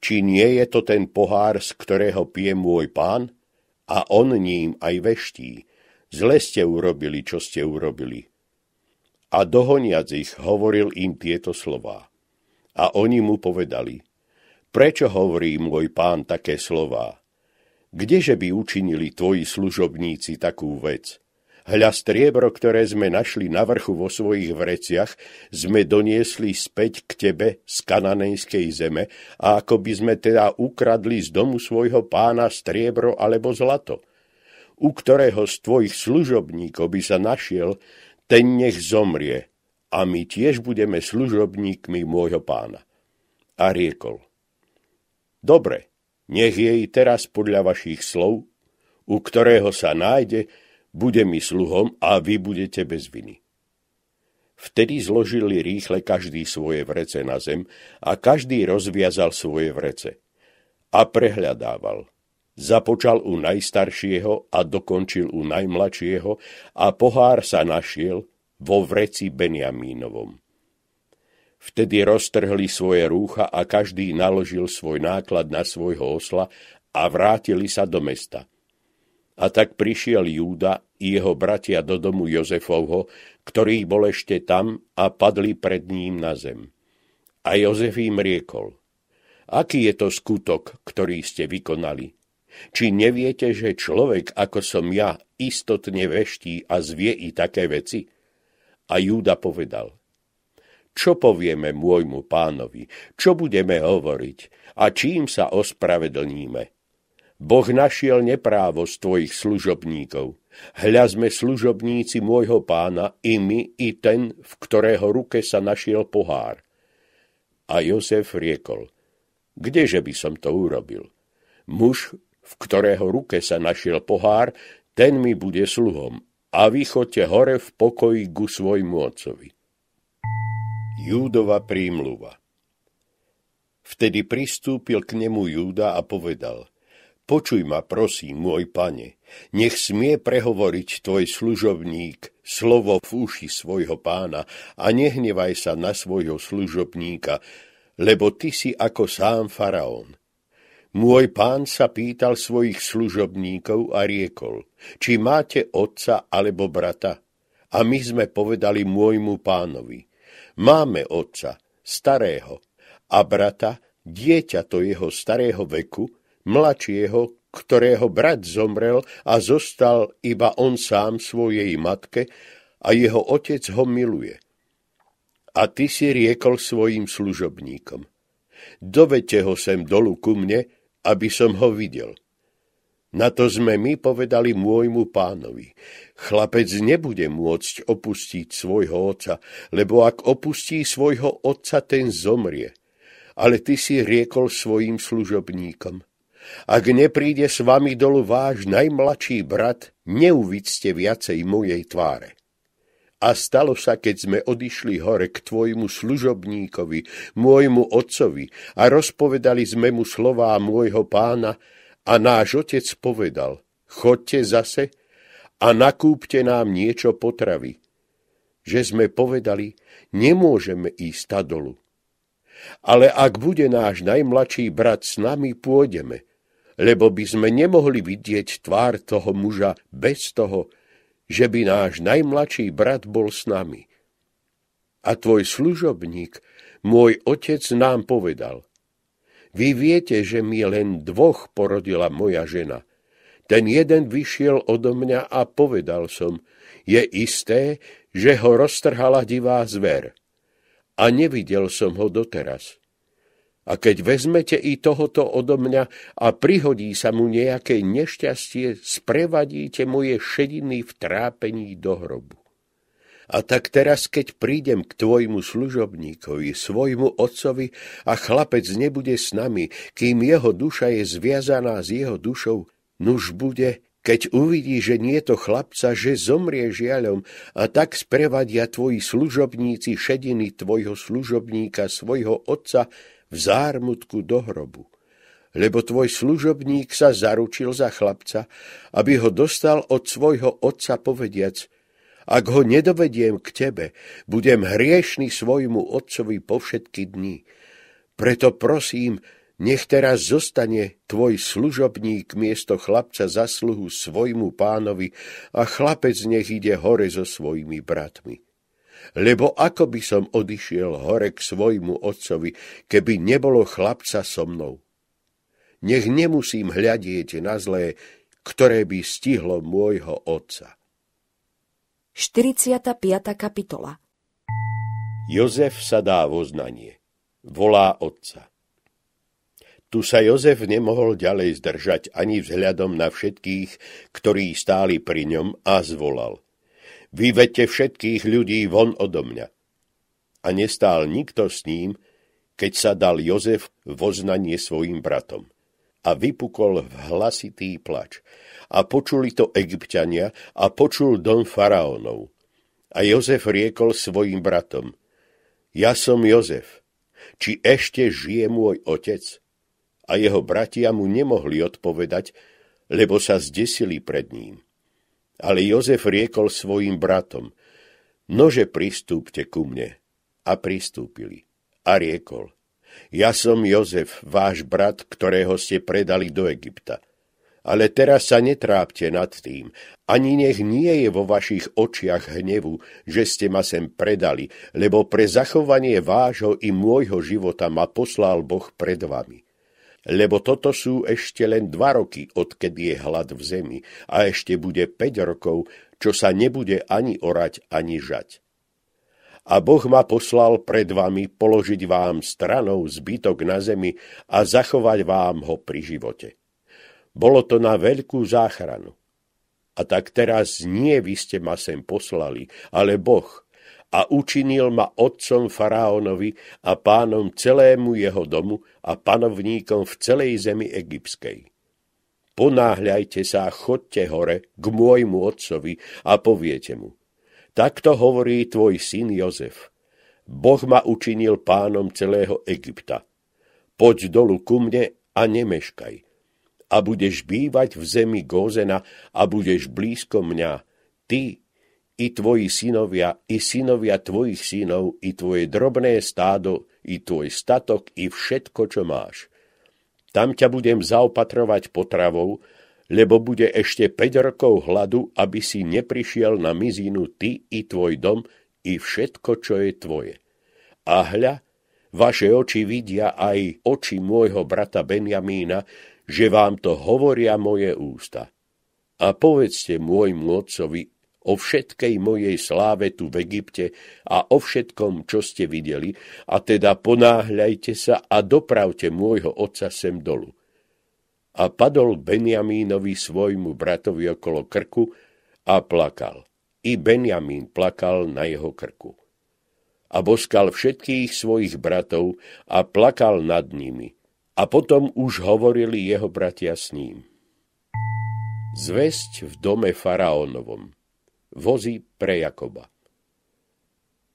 Či nie je to ten pohár, z ktorého pije môj pán? A on ním aj veští. Zle ste urobili, čo ste urobili. A dohoniac ich hovoril im tieto slová. A oni mu povedali, prečo hovorí môj pán také slová? Kdeže by učinili tvoji služobníci takú vec? Hľa striebro, ktoré sme našli na vrchu vo svojich vreciach, sme doniesli späť k tebe z kananejskej zeme a ako by sme teda ukradli z domu svojho pána striebro alebo zlato. U ktorého z tvojich služobníkov by sa našiel, ten nech zomrie a my tiež budeme služobníkmi môjho pána. A riekol, dobre, nech jej teraz podľa vašich slov, u ktorého sa nájde, bude mi sluhom a vy budete bez viny. Vtedy zložili rýchle každý svoje vrece na zem a každý rozviazal svoje vrece. A prehľadával. Započal u najstaršieho a dokončil u najmladšieho a pohár sa našiel, vo vreci Benjamínovom. Vtedy roztrhli svoje rúcha a každý naložil svoj náklad na svojho osla a vrátili sa do mesta. A tak prišiel Júda i jeho bratia do domu Jozefovho, ktorý bol ešte tam a padli pred ním na zem. A Jozef im riekol, aký je to skutok, ktorý ste vykonali? Či neviete, že človek ako som ja istotne veští a zvie i také veci? A Júda povedal, čo povieme môjmu pánovi, čo budeme hovoriť a čím sa ospravedlníme. Boh našiel neprávo z tvojich služobníkov. Hľa sme služobníci môjho pána, i my, i ten, v ktorého ruke sa našiel pohár. A Jozef riekol, kdeže by som to urobil? Muž, v ktorého ruke sa našiel pohár, ten mi bude sluhom a vychoďte hore v pokoji ku svojmu otcovi. Júdova prímluva Vtedy pristúpil k nemu Júda a povedal, počuj ma, prosím, môj pane, nech smie prehovoriť tvoj služobník slovo v uši svojho pána a nehnevaj sa na svojho služobníka, lebo ty si ako sám faraón. Môj pán sa pýtal svojich služobníkov a riekol, či máte otca alebo brata? A my sme povedali môjmu pánovi, máme otca, starého, a brata, dieťa to jeho starého veku, mladšieho, ktorého brat zomrel a zostal iba on sám svojej matke a jeho otec ho miluje. A ty si riekol svojim služobníkom. Dovete ho sem dolu ku mne, aby som ho videl. Na to sme my povedali môjmu pánovi. Chlapec nebude môcť opustiť svojho otca, lebo ak opustí svojho otca, ten zomrie. Ale ty si riekol svojim služobníkom. Ak nepríde s vami dolu váš najmladší brat, neuvidzte viacej mojej tváre. A stalo sa, keď sme odišli hore k tvojmu služobníkovi, môjmu otcovi, a rozpovedali sme mu slová môjho pána, a náš otec povedal, chodte zase a nakúpte nám niečo potravy. Že sme povedali, nemôžeme ísť dolu. Ale ak bude náš najmladší brat s nami, pôjdeme, lebo by sme nemohli vidieť tvár toho muža bez toho, že by náš najmladší brat bol s nami. A tvoj služobník, môj otec nám povedal, vy viete, že mi len dvoch porodila moja žena. Ten jeden vyšiel odo mňa a povedal som, je isté, že ho roztrhala divá zver. A nevidel som ho doteraz. A keď vezmete i tohoto odo mňa a prihodí sa mu nejaké nešťastie, sprevadíte moje šediny v trápení do hrobu. A tak teraz, keď prídem k tvojmu služobníkovi, svojmu otcovi, a chlapec nebude s nami, kým jeho duša je zviazaná s jeho dušou, nuž bude, keď uvidí, že nie to chlapca, že zomrie žiaľom, a tak sprevadia tvoji služobníci šediny tvojho služobníka, svojho otca, v zármutku do hrobu. Lebo tvoj služobník sa zaručil za chlapca, aby ho dostal od svojho otca povediac – ak ho nedovediem k tebe, budem hriešný svojmu otcovi po všetky dni. Preto prosím, nech teraz zostane tvoj služobník miesto chlapca za sluhu svojmu pánovi a chlapec nech ide hore so svojimi bratmi. Lebo ako by som odišiel hore k svojmu otcovi, keby nebolo chlapca so mnou? Nech nemusím hľadieť na zlé, ktoré by stihlo môjho otca. 45. kapitola Jozef sa dá voznanie. Volá otca. Tu sa Jozef nemohol ďalej zdržať ani vzhľadom na všetkých, ktorí stáli pri ňom a zvolal. Vyvete všetkých ľudí von odo mňa. A nestál nikto s ním, keď sa dal Jozef voznanie svojim bratom. A vypukol v hlasitý plač a počuli to egyptiania a počul dom faraónov. A Jozef riekol svojim bratom, ja som Jozef, či ešte žije môj otec? A jeho bratia mu nemohli odpovedať, lebo sa zdesili pred ním. Ale Jozef riekol svojim bratom, nože pristúpte ku mne. A pristúpili. A riekol, ja som Jozef, váš brat, ktorého ste predali do Egypta. Ale teraz sa netrápte nad tým, ani nech nie je vo vašich očiach hnevu, že ste ma sem predali, lebo pre zachovanie vášho i môjho života ma poslal Boh pred vami. Lebo toto sú ešte len dva roky, odkedy je hlad v zemi, a ešte bude 5 rokov, čo sa nebude ani orať, ani žať. A Boh ma poslal pred vami položiť vám stranou zbytok na zemi a zachovať vám ho pri živote bolo to na veľkú záchranu. A tak teraz nie vy ste ma sem poslali, ale Boh. A učinil ma otcom faraónovi a pánom celému jeho domu a panovníkom v celej zemi egyptskej. Ponáhľajte sa a chodte hore k môjmu otcovi a poviete mu. Takto hovorí tvoj syn Jozef. Boh ma učinil pánom celého Egypta. Poď dolu ku mne a nemeškaj a budeš bývať v zemi Gózena a budeš blízko mňa, ty i tvoji synovia, i synovia tvojich synov, i tvoje drobné stádo, i tvoj statok, i všetko, čo máš. Tam ťa budem zaopatrovať potravou, lebo bude ešte 5 rokov hladu, aby si neprišiel na mizinu ty i tvoj dom i všetko, čo je tvoje. A hľa, vaše oči vidia aj oči môjho brata Benjamína, že vám to hovoria moje ústa. A povedzte môjmu otcovi o všetkej mojej sláve tu v Egypte a o všetkom, čo ste videli, a teda ponáhľajte sa a dopravte môjho otca sem dolu. A padol Benjamínovi svojmu bratovi okolo krku a plakal. I Benjamín plakal na jeho krku. A boskal všetkých svojich bratov a plakal nad nimi. A potom už hovorili jeho bratia s ním. Zvesť v dome faraónovom. Vozy pre Jakoba.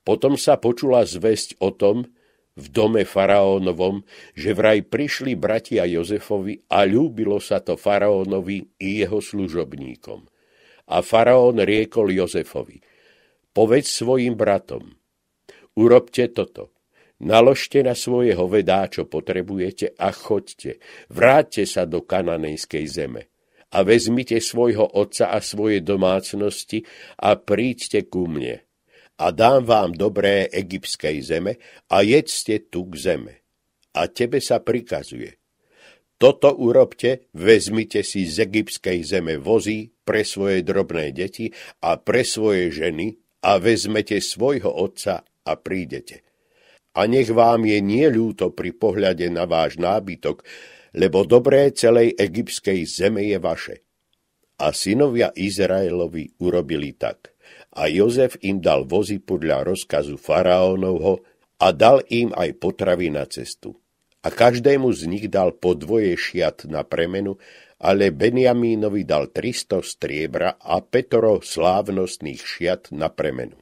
Potom sa počula zvesť o tom, v dome faraónovom, že vraj prišli bratia Jozefovi a ľúbilo sa to faraónovi i jeho služobníkom. A faraón riekol Jozefovi, povedz svojim bratom, urobte toto, Naložte na svoje hovedá, čo potrebujete a choďte. Vráťte sa do kananejskej zeme a vezmite svojho otca a svoje domácnosti a príďte ku mne. A dám vám dobré egyptskej zeme a jedzte tu k zeme. A tebe sa prikazuje. Toto urobte, vezmite si z egyptskej zeme vozy pre svoje drobné deti a pre svoje ženy a vezmete svojho otca a prídete. A nech vám je nie ľúto pri pohľade na váš nábytok, lebo dobré celej egyptskej zeme je vaše. A synovia Izraelovi urobili tak. A Jozef im dal vozy podľa rozkazu faraónovho a dal im aj potravy na cestu. A každému z nich dal po dvoje šiat na premenu, ale Benjamínovi dal 300 striebra a Petoro slávnostných šiat na premenu.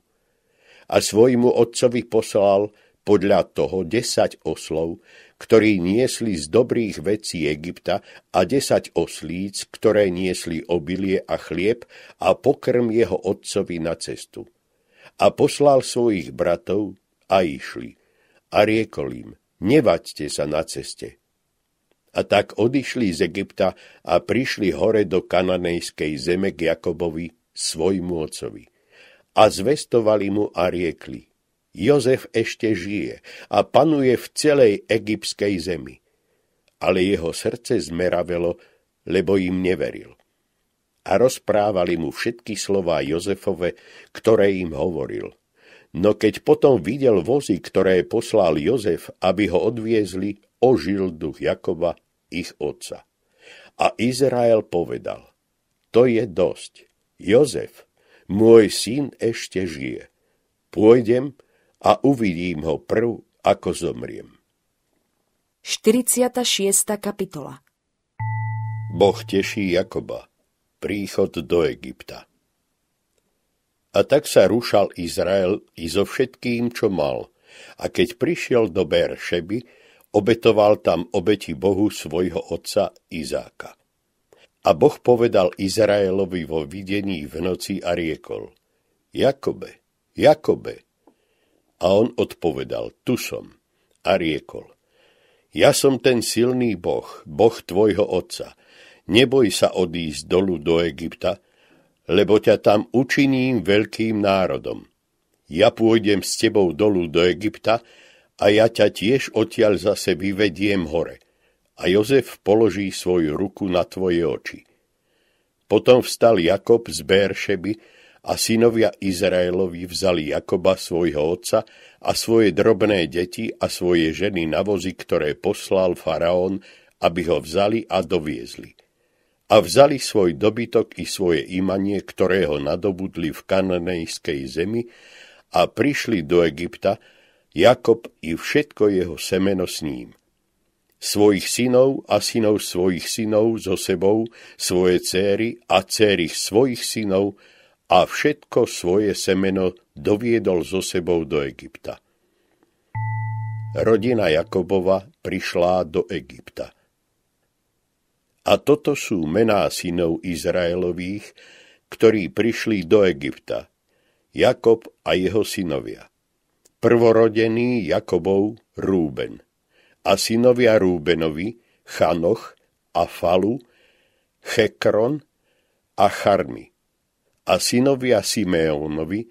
A svojmu otcovi poslal podľa toho desať oslov, ktorí niesli z dobrých vecí Egypta a desať oslíc, ktoré niesli obilie a chlieb a pokrm jeho otcovi na cestu. A poslal svojich bratov a išli. A riekol im, nevaďte sa na ceste. A tak odišli z Egypta a prišli hore do kananejskej zeme k Jakobovi, svojmu otcovi. A zvestovali mu a riekli, Jozef ešte žije a panuje v celej egyptskej zemi. Ale jeho srdce zmeravelo, lebo im neveril. A rozprávali mu všetky slová Jozefove, ktoré im hovoril. No keď potom videl vozy, ktoré poslal Jozef, aby ho odviezli, ožil duch Jakoba, ich otca. A Izrael povedal, to je dosť. Jozef, môj syn ešte žije. Pôjdem a uvidím ho prv, ako zomriem. 46. kapitola Boh teší Jakoba, príchod do Egypta. A tak sa rušal Izrael i so všetkým, čo mal, a keď prišiel do Beršeby, obetoval tam obeti Bohu svojho otca Izáka. A Boh povedal Izraelovi vo videní v noci a riekol, Jakobe, Jakobe, a on odpovedal, tu som. A riekol, ja som ten silný boh, boh tvojho otca. Neboj sa odísť dolu do Egypta, lebo ťa tam učiním veľkým národom. Ja pôjdem s tebou dolu do Egypta a ja ťa tiež odtiaľ zase vyvediem hore. A Jozef položí svoju ruku na tvoje oči. Potom vstal Jakob z Béršeby, a synovia Izraelovi vzali Jakoba svojho otca a svoje drobné deti a svoje ženy na vozy, ktoré poslal faraón, aby ho vzali a doviezli. A vzali svoj dobytok i svoje imanie, ktoré ho nadobudli v kananejskej zemi a prišli do Egypta, Jakob i všetko jeho semeno s ním. Svojich synov a synov svojich synov so sebou, svoje céry a céry svojich synov, a všetko svoje semeno doviedol zo sebou do Egypta. Rodina Jakobova prišla do Egypta. A toto sú mená synov Izraelových, ktorí prišli do Egypta, Jakob a jeho synovia. Prvorodený Jakobov Rúben a synovia Rúbenovi Chanoch a Falu, Chekron a Charmi a synovia Simeónovi,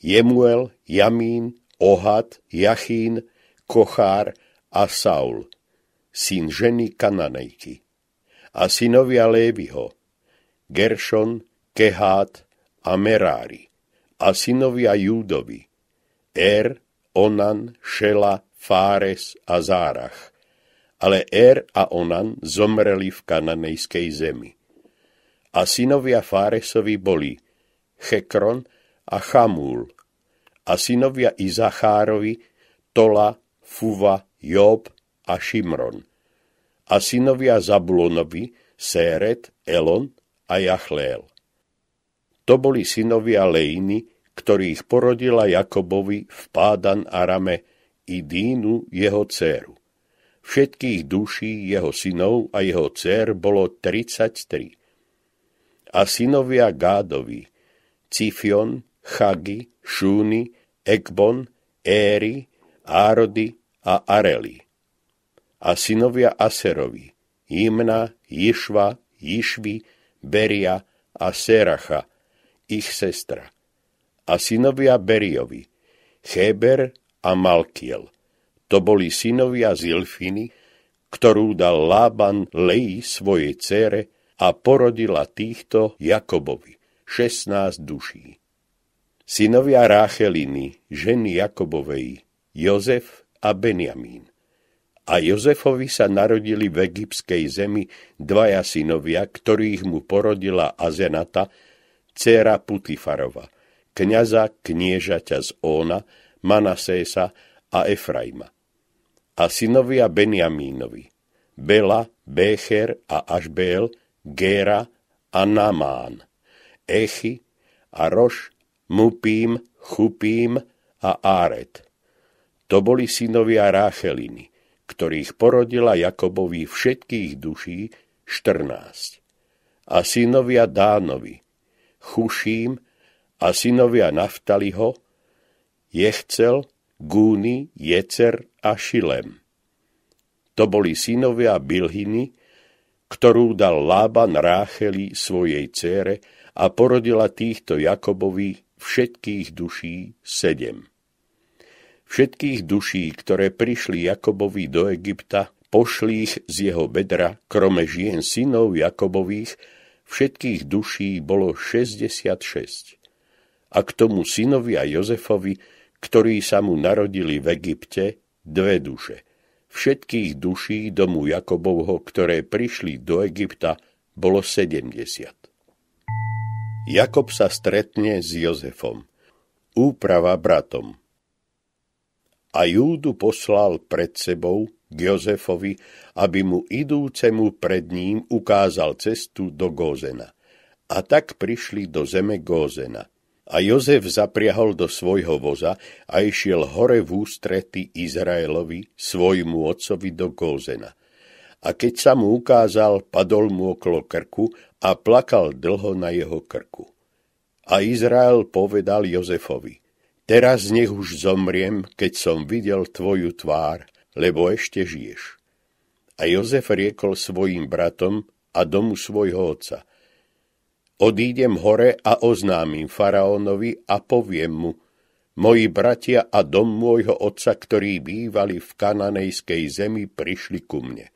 Jemuel, Jamín, Ohad, Jachín, Kochár a Saul, syn ženy Kananejky. A synovia Lévyho, Geršon, Kehát a Merári. A synovia Júdovi, Er, Onan, Šela, Fáres a Zárach. Ale Er a Onan zomreli v kananejskej zemi. A synovia Fáresovi boli Chekron a Chamúl a synovia Izachárovi Tola, Fuva, Job a Šimron a synovia Zabulonovi Séret, Elon a Jachlél. To boli synovia Lejny, ktorých porodila Jakobovi v Pádan Arame i Dínu jeho dceru. Všetkých duší jeho synov a jeho dcer bolo 33. A synovia Gádovi, Cifion, Chagi, Šúny, Ekbon, Éry, Árody a Areli. A synovia Aserovi, Jimna, Jišva, Jišvi, Beria a Seracha, ich sestra. A synovia Beriovi, Cheber a Malkiel. To boli synovia Zilfiny, ktorú dal Lában Leji svojej cére a porodila týchto Jakobovi. 16 duší. Synovia Rácheliny, ženy Jakobovej, Jozef a Benjamín. A Jozefovi sa narodili v egyptskej zemi dvaja synovia, ktorých mu porodila Azenata, dcéra Putifarova, kniaza kniežaťa z Óna, Manasésa a Efraima. A synovia Benjamínovi, Bela, Becher a Ašbel, Géra a Namán. Echy, Aroš, Mupím, Chupím a Áret. To boli synovia Rácheliny, ktorých porodila Jakobovi všetkých duší 14. A synovia Dánovi, Chuším a synovia Naftaliho, Jechcel, Gúny, Jecer a Šilem. To boli synovia Bilhiny, ktorú dal Lában Rácheli svojej cére a porodila týchto Jakobovi všetkých duší sedem. Všetkých duší, ktoré prišli Jakobovi do Egypta, ich z jeho bedra, krome žien synov Jakobových, všetkých duší bolo 66. A k tomu synovi a Jozefovi, ktorí sa mu narodili v Egypte, dve duše. Všetkých duší domu Jakobovho, ktoré prišli do Egypta, bolo 70. Jakob sa stretne s Jozefom. Úprava bratom. A Júdu poslal pred sebou k Jozefovi, aby mu idúcemu pred ním ukázal cestu do Gózena. A tak prišli do zeme Gózena. A Jozef zapriahol do svojho voza a išiel hore v ústrety Izraelovi, svojmu otcovi do Gózena. A keď sa mu ukázal, padol mu okolo krku a plakal dlho na jeho krku. A Izrael povedal Jozefovi, teraz nech už zomriem, keď som videl tvoju tvár, lebo ešte žiješ. A Jozef riekol svojim bratom a domu svojho otca, odídem hore a oznámim faraónovi a poviem mu, moji bratia a dom môjho otca, ktorí bývali v kananejskej zemi, prišli ku mne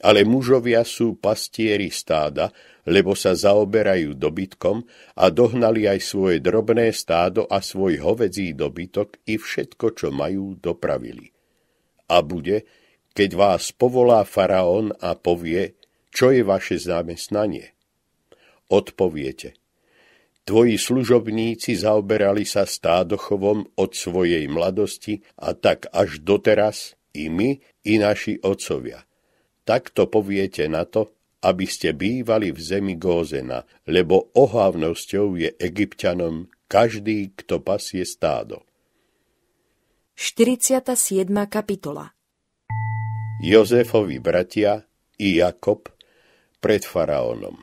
ale mužovia sú pastieri stáda, lebo sa zaoberajú dobytkom a dohnali aj svoje drobné stádo a svoj hovedzí dobytok i všetko, čo majú, dopravili. A bude, keď vás povolá faraón a povie, čo je vaše zamestnanie. Odpoviete, tvoji služobníci zaoberali sa stádochovom od svojej mladosti a tak až doteraz i my, i naši otcovia – Takto poviete na to, aby ste bývali v zemi Gózena, lebo ohávnosťou je egyptianom každý, kto pasie stádo. 47. kapitola Jozefovi bratia i Jakob pred faraónom.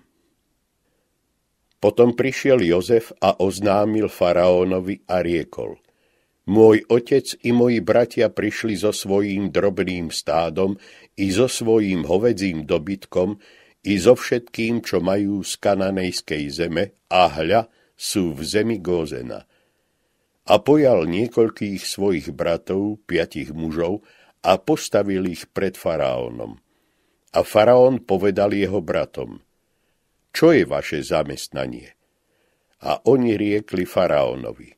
Potom prišiel Jozef a oznámil faraónovi a riekol – môj otec i moji bratia prišli so svojím drobným stádom i so svojím hovedzím dobytkom i so všetkým, čo majú z kananejskej zeme a hľa sú v zemi Gózena. A pojal niekoľkých svojich bratov, piatich mužov, a postavil ich pred faraónom. A faraón povedal jeho bratom, čo je vaše zamestnanie? A oni riekli faraónovi,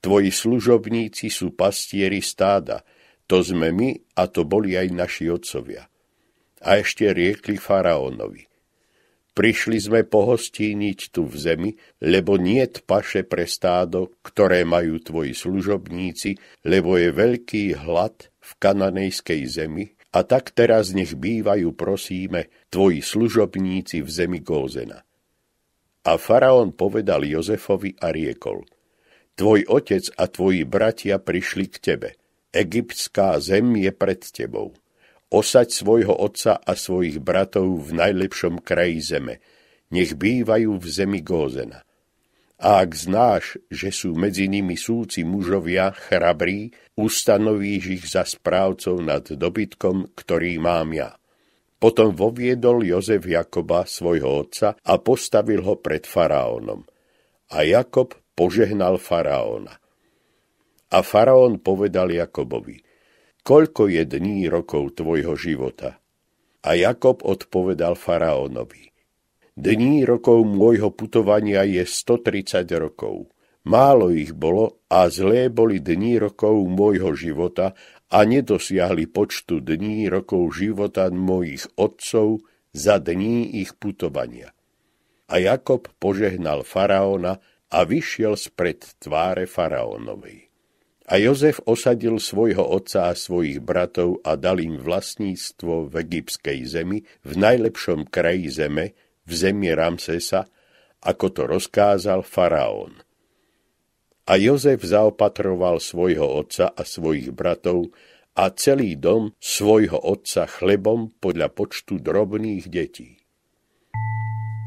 Tvoji služobníci sú pastieri stáda, to sme my a to boli aj naši otcovia. A ešte riekli faraónovi. Prišli sme pohostíniť tu v zemi, lebo niet paše pre stádo, ktoré majú tvoji služobníci, lebo je veľký hlad v kananejskej zemi a tak teraz nech bývajú, prosíme, tvoji služobníci v zemi Gózena. A faraón povedal Jozefovi a riekol – Tvoj otec a tvoji bratia prišli k tebe. Egyptská zem je pred tebou. Osaď svojho otca a svojich bratov v najlepšom kraji zeme. Nech bývajú v zemi Gózena. A ak znáš, že sú medzi nimi súci mužovia, chrabrí, ustanovíš ich za správcov nad dobytkom, ktorý mám ja. Potom voviedol Jozef Jakoba, svojho otca, a postavil ho pred faraónom. A Jakob požehnal faraóna. A faraón povedal Jakobovi, koľko je dní rokov tvojho života? A Jakob odpovedal faraónovi, dní rokov môjho putovania je 130 rokov. Málo ich bolo a zlé boli dní rokov môjho života a nedosiahli počtu dní rokov života mojich otcov za dní ich putovania. A Jakob požehnal faraóna a vyšiel spred tváre faraónovej. A Jozef osadil svojho otca a svojich bratov a dal im vlastníctvo v egyptskej zemi, v najlepšom kraji zeme, v zemi Ramsesa, ako to rozkázal faraón. A Jozef zaopatroval svojho otca a svojich bratov a celý dom svojho otca chlebom podľa počtu drobných detí.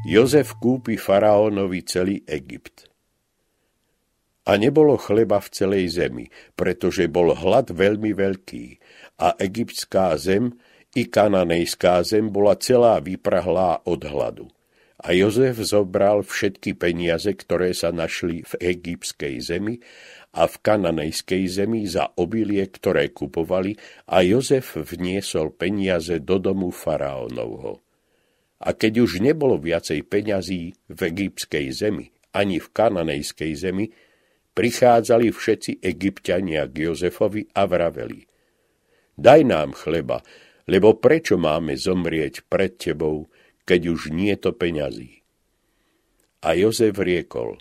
Jozef kúpi faraónovi celý Egypt – a nebolo chleba v celej zemi, pretože bol hlad veľmi veľký a egyptská zem i kananejská zem bola celá vyprahlá od hladu. A Jozef zobral všetky peniaze, ktoré sa našli v egyptskej zemi a v kananejskej zemi za obilie, ktoré kupovali, a Jozef vniesol peniaze do domu faraónovho. A keď už nebolo viacej peňazí v egyptskej zemi, ani v kananejskej zemi, prichádzali všetci egyptiania k Jozefovi a vraveli. Daj nám chleba, lebo prečo máme zomrieť pred tebou, keď už nie to peňazí? A Jozef riekol,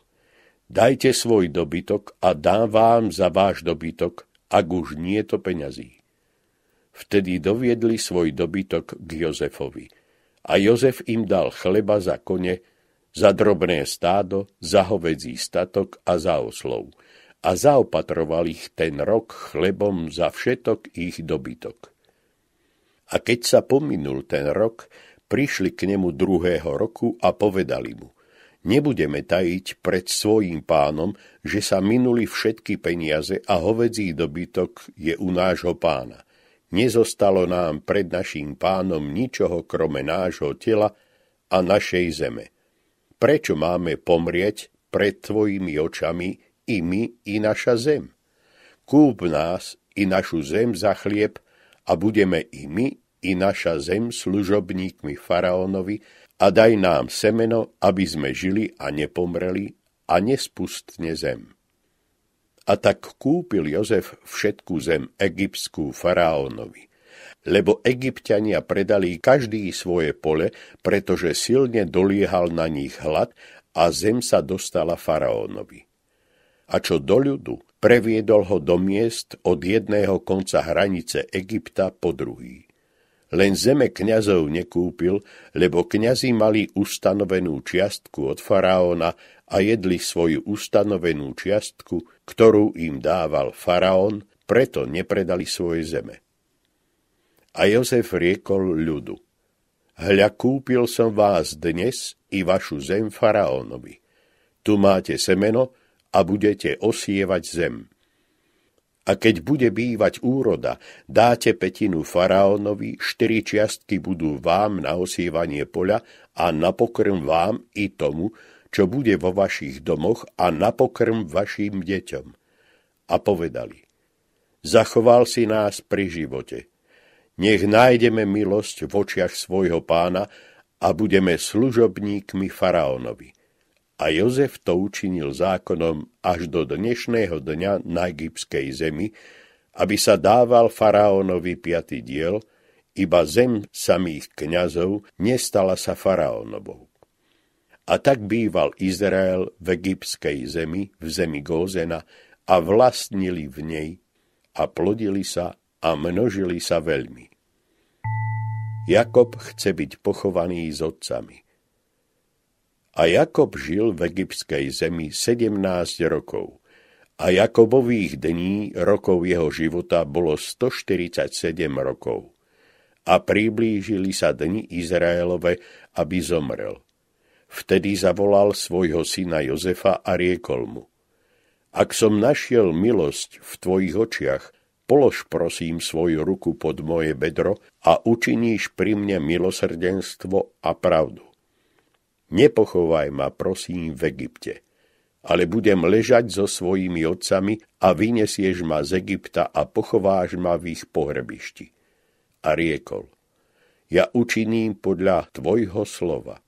dajte svoj dobytok a dám vám za váš dobytok, ak už nie to peňazí. Vtedy doviedli svoj dobytok k Jozefovi. A Jozef im dal chleba za kone za drobné stádo, za hovedzí statok a za oslov. A zaopatroval ich ten rok chlebom za všetok ich dobytok. A keď sa pominul ten rok, prišli k nemu druhého roku a povedali mu, nebudeme tajiť pred svojím pánom, že sa minuli všetky peniaze a hovedzí dobytok je u nášho pána. Nezostalo nám pred naším pánom ničoho krome nášho tela a našej zeme prečo máme pomrieť pred tvojimi očami i my, i naša zem? Kúp nás i našu zem za chlieb a budeme i my, i naša zem služobníkmi faraónovi a daj nám semeno, aby sme žili a nepomreli a nespustne zem. A tak kúpil Jozef všetku zem egyptskú faraónovi lebo egyptiania predali každý svoje pole, pretože silne doliehal na nich hlad a zem sa dostala faraónovi. A čo do ľudu, previedol ho do miest od jedného konca hranice Egypta po druhý. Len zeme kňazov nekúpil, lebo kňazi mali ustanovenú čiastku od faraóna a jedli svoju ustanovenú čiastku, ktorú im dával faraón, preto nepredali svoje zeme. A Jozef riekol ľudu, hľa kúpil som vás dnes i vašu zem faraónovi. Tu máte semeno a budete osievať zem. A keď bude bývať úroda, dáte petinu faraónovi, štyri čiastky budú vám na osievanie poľa a na pokrm vám i tomu, čo bude vo vašich domoch a na pokrm vašim deťom. A povedali, zachoval si nás pri živote, nech nájdeme milosť v očiach svojho pána a budeme služobníkmi faraónovi. A Jozef to učinil zákonom až do dnešného dňa na egyptskej zemi, aby sa dával faraónovi piaty diel, iba zem samých kňazov nestala sa faraónovou. A tak býval Izrael v egyptskej zemi, v zemi Gózena, a vlastnili v nej a plodili sa a množili sa veľmi. Jakob chce byť pochovaný s otcami. A Jakob žil v egyptskej zemi 17 rokov. A Jakobových dní rokov jeho života bolo 147 rokov. A priblížili sa dni Izraelove, aby zomrel. Vtedy zavolal svojho syna Jozefa a riekol mu. Ak som našiel milosť v tvojich očiach, Polož prosím svoju ruku pod moje bedro a učiníš pri mne milosrdenstvo a pravdu. Nepochovaj ma, prosím, v Egypte, ale budem ležať so svojimi otcami a vynesieš ma z Egypta a pochováš ma v ich pohrebišti. A riekol, ja učiním podľa tvojho slova.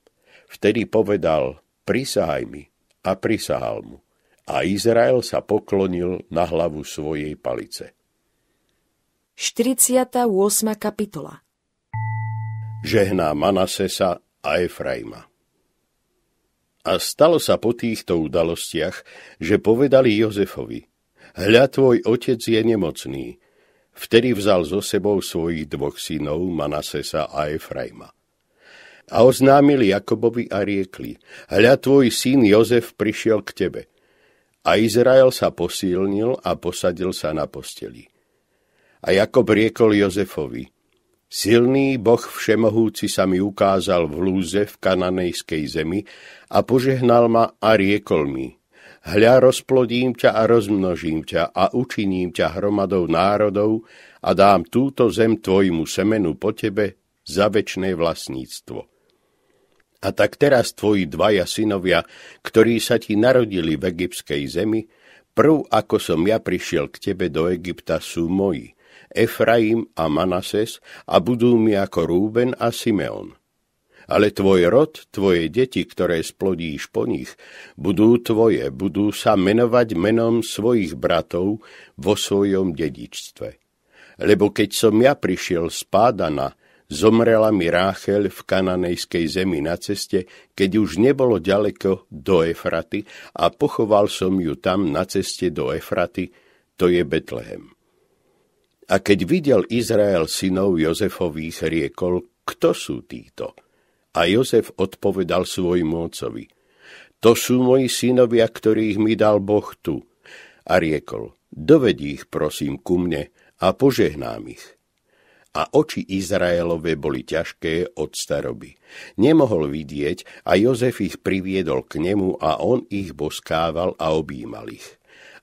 Vtedy povedal, prisahaj mi a prisahal mu. A Izrael sa poklonil na hlavu svojej palice. 48. kapitola Žehná Manasesa a Efraima A stalo sa po týchto udalostiach, že povedali Jozefovi, hľa tvoj otec je nemocný. Vtedy vzal zo sebou svojich dvoch synov Manasesa a Efraima. A oznámili Jakobovi a riekli, hľa tvoj syn Jozef prišiel k tebe. A Izrael sa posilnil a posadil sa na posteli a Jakob riekol Jozefovi, Silný Boh všemohúci sa mi ukázal v lúze v kananejskej zemi a požehnal ma a riekol mi, hľa rozplodím ťa a rozmnožím ťa a učiním ťa hromadou národov a dám túto zem tvojmu semenu po tebe za večné vlastníctvo. A tak teraz tvoji dvaja synovia, ktorí sa ti narodili v egyptskej zemi, prv ako som ja prišiel k tebe do Egypta, sú moji – Efraim a Manases a budú mi ako Rúben a Simeon. Ale tvoj rod, tvoje deti, ktoré splodíš po nich, budú tvoje, budú sa menovať menom svojich bratov vo svojom dedičstve. Lebo keď som ja prišiel z Pádana, zomrela mi Ráchel v kananejskej zemi na ceste, keď už nebolo ďaleko do Efraty a pochoval som ju tam na ceste do Efraty, to je Betlehem. A keď videl Izrael synov Jozefových, riekol, kto sú títo? A Jozef odpovedal svojmu ocovi, to sú moji synovia, ktorých mi dal Boh tu. A riekol, dovedí ich prosím ku mne a požehnám ich. A oči Izraelove boli ťažké od staroby. Nemohol vidieť a Jozef ich priviedol k nemu a on ich boskával a objímal ich.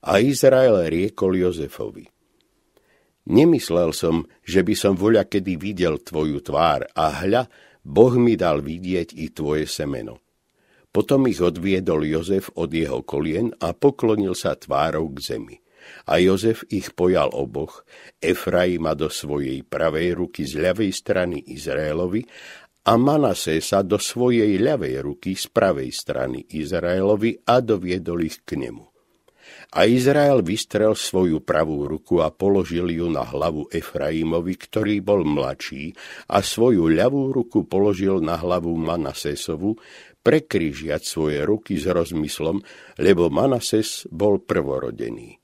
A Izrael riekol Jozefovi – Nemyslel som, že by som voľa kedy videl tvoju tvár a hľa, Boh mi dal vidieť i tvoje semeno. Potom ich odviedol Jozef od jeho kolien a poklonil sa tvárou k zemi. A Jozef ich pojal oboch, Efraima do svojej pravej ruky z ľavej strany Izraelovi a sa do svojej ľavej ruky z pravej strany Izraelovi a doviedol ich k nemu. A Izrael vystrel svoju pravú ruku a položil ju na hlavu Efraimovi, ktorý bol mladší, a svoju ľavú ruku položil na hlavu Manasesovu, prekryžiať svoje ruky s rozmyslom, lebo Manases bol prvorodený.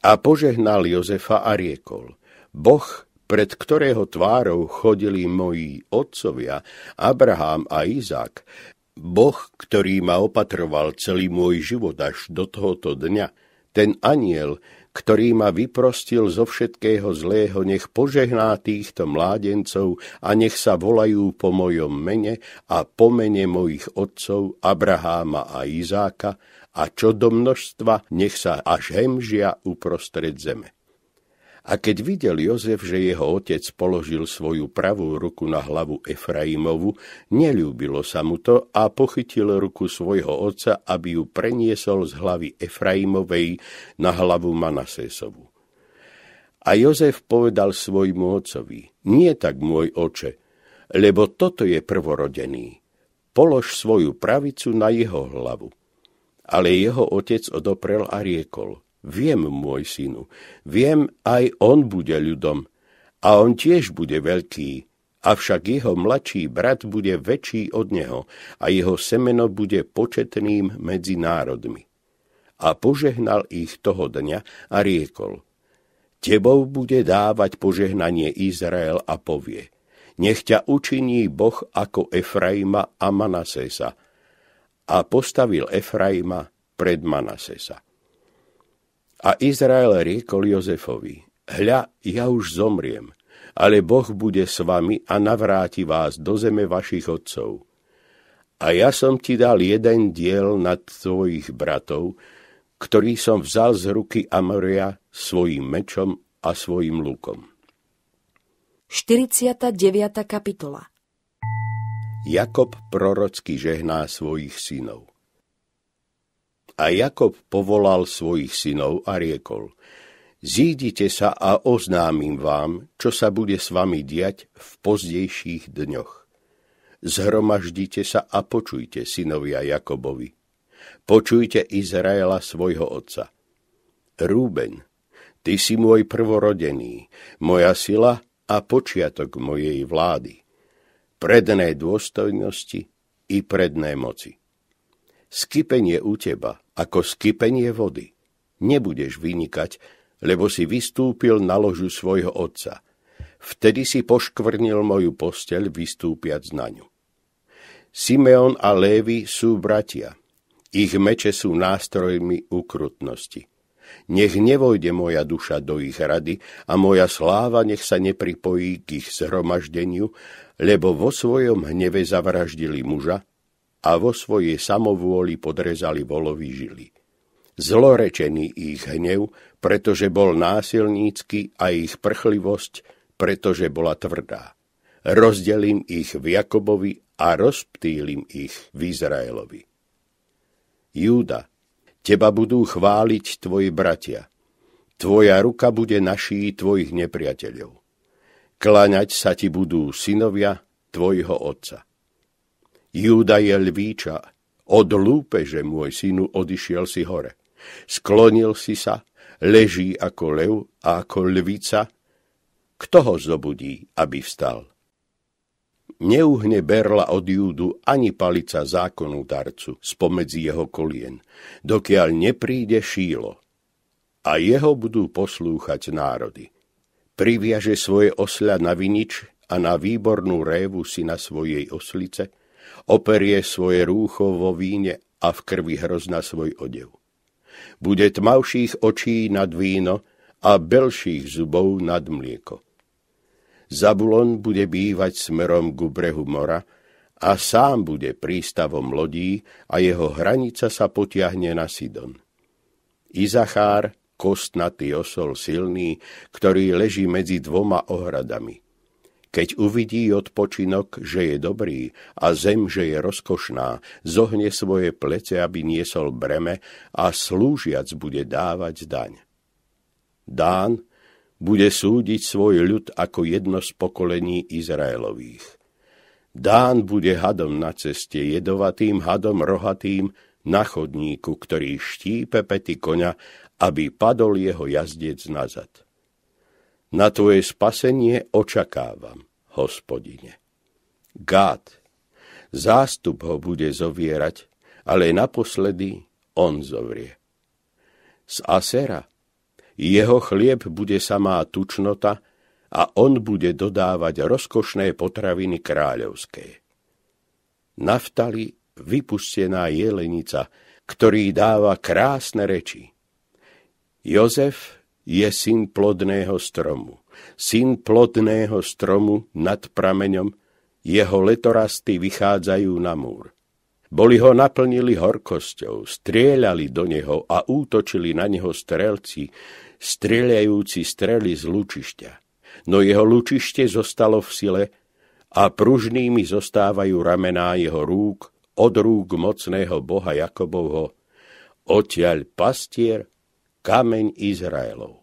A požehnal Jozefa a riekol, Boh, pred ktorého tvárou chodili moji otcovia, Abraham a Izák, Boh, ktorý ma opatroval celý môj život až do tohoto dňa, ten aniel, ktorý ma vyprostil zo všetkého zlého, nech požehná týchto mládencov a nech sa volajú po mojom mene a po mene mojich otcov Abraháma a Izáka a čo do množstva, nech sa až hemžia uprostred zeme. A keď videl Jozef, že jeho otec položil svoju pravú ruku na hlavu Efraimovu, nelúbilo sa mu to a pochytil ruku svojho otca, aby ju preniesol z hlavy Efraimovej na hlavu Manasésovu. A Jozef povedal svojmu otcovi, nie tak môj oče, lebo toto je prvorodený. Polož svoju pravicu na jeho hlavu. Ale jeho otec odoprel a riekol, Viem, môj synu, viem, aj on bude ľudom, a on tiež bude veľký, avšak jeho mladší brat bude väčší od neho a jeho semeno bude početným medzi národmi. A požehnal ich toho dňa a riekol, Tebou bude dávať požehnanie Izrael a povie, nech ťa učiní Boh ako Efraima a Manasesa. A postavil Efraima pred Manasesa. A Izrael riekol Jozefovi, hľa, ja už zomriem, ale Boh bude s vami a navráti vás do zeme vašich otcov. A ja som ti dal jeden diel nad tvojich bratov, ktorý som vzal z ruky Amoria svojim mečom a svojim lukom. 49. kapitola Jakob prorocky žehná svojich synov. A Jakob povolal svojich synov a riekol, Zídite sa a oznámim vám, čo sa bude s vami diať v pozdejších dňoch. Zhromaždite sa a počujte, synovia Jakobovi. Počujte Izraela svojho otca. Rúben, ty si môj prvorodený, moja sila a počiatok mojej vlády, predné dôstojnosti i predné moci skypenie u teba ako skypenie vody. Nebudeš vynikať, lebo si vystúpil na ložu svojho otca. Vtedy si poškvrnil moju posteľ, vystúpiac na ňu. Simeon a Lévy sú bratia. Ich meče sú nástrojmi ukrutnosti. Nech nevojde moja duša do ich rady a moja sláva nech sa nepripojí k ich zhromaždeniu, lebo vo svojom hneve zavraždili muža, a vo svojej samovôli podrezali volovy žily. Zlorečený ich hnev, pretože bol násilnícky a ich prchlivosť, pretože bola tvrdá. Rozdelím ich v Jakobovi a rozptýlim ich v Izraelovi. Júda, teba budú chváliť tvoji bratia. Tvoja ruka bude naší tvojich nepriateľov. Kláňať sa ti budú synovia tvojho otca. Júda je lvíča, od lúpeže môj synu odišiel si hore. Sklonil si sa, leží ako lev a ako lvica. Kto ho zobudí, aby vstal? Neuhne berla od Júdu ani palica zákonu darcu spomedzi jeho kolien, dokiaľ nepríde šílo. A jeho budú poslúchať národy. Priviaže svoje osľa na vinič a na výbornú révu si na svojej oslice – operie svoje rúcho vo víne a v krvi hrozna svoj odev. Bude tmavších očí nad víno a belších zubov nad mlieko. Zabulon bude bývať smerom ku brehu mora a sám bude prístavom lodí a jeho hranica sa potiahne na Sidon. Izachár, kostnatý osol silný, ktorý leží medzi dvoma ohradami – keď uvidí odpočinok, že je dobrý a zem, že je rozkošná, zohne svoje plece, aby niesol breme a slúžiac bude dávať daň. Dán bude súdiť svoj ľud ako jedno z pokolení Izraelových. Dán bude hadom na ceste, jedovatým hadom rohatým, na chodníku, ktorý štípe pety koňa, aby padol jeho jazdec nazad. Na Tvoje spasenie očakávam, hospodine. Gád, zástup ho bude zovierať, ale naposledy on zovrie. Z Asera jeho chlieb bude samá tučnota a on bude dodávať rozkošné potraviny kráľovské. Naftali vypustená jelenica, ktorý dáva krásne reči. Jozef je syn plodného stromu. Syn plodného stromu nad prameňom, jeho letorasty vychádzajú na múr. Boli ho naplnili horkosťou, strieľali do neho a útočili na neho strelci, strieľajúci strely z lučišťa. No jeho lučište zostalo v sile a pružnými zostávajú ramená jeho rúk od rúk mocného boha Jakobovho. Oťaľ pastier kameň Izraelov.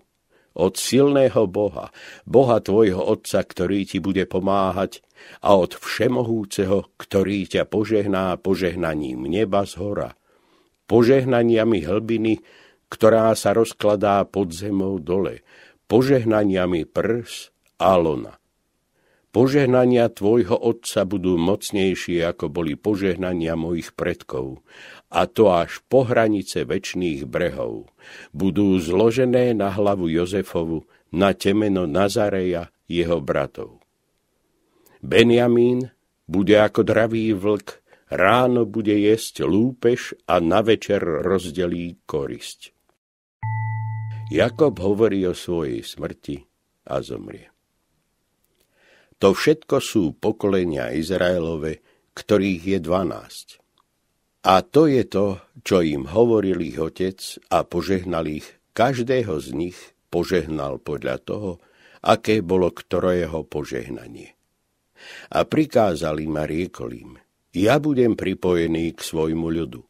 Od silného Boha, Boha tvojho Otca, ktorý ti bude pomáhať, a od Všemohúceho, ktorý ťa požehná požehnaním neba z hora, požehnaniami hlbiny, ktorá sa rozkladá pod zemou dole, požehnaniami prs a lona. Požehnania tvojho otca budú mocnejšie, ako boli požehnania mojich predkov, a to až po hranice väčných brehov. Budú zložené na hlavu Jozefovu, na temeno Nazareja, jeho bratov. Benjamín bude ako dravý vlk, ráno bude jesť lúpež a na večer rozdelí korisť. Jakob hovorí o svojej smrti a zomrie. To všetko sú pokolenia Izraelove, ktorých je dvanásť. A to je to, čo im hovoril ich otec a požehnal ich, každého z nich požehnal podľa toho, aké bolo ktorého požehnanie. A prikázali ma riekolím, ja budem pripojený k svojmu ľudu.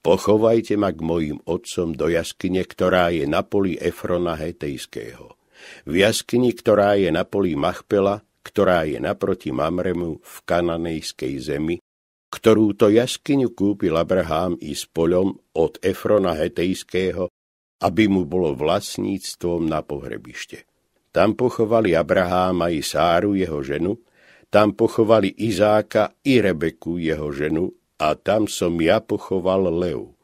Pochovajte ma k mojim otcom do jaskyne, ktorá je na poli Efrona Hetejského. V jaskyni, ktorá je na poli Machpela, ktorá je naproti Mamremu v kananejskej zemi, ktorú to jaskyňu kúpil Abraham i s poľom od Efrona Hetejského, aby mu bolo vlastníctvom na pohrebište. Tam pochovali Abraháma i Sáru, jeho ženu, tam pochovali Izáka i Rebeku, jeho ženu, a tam som ja pochoval Leu.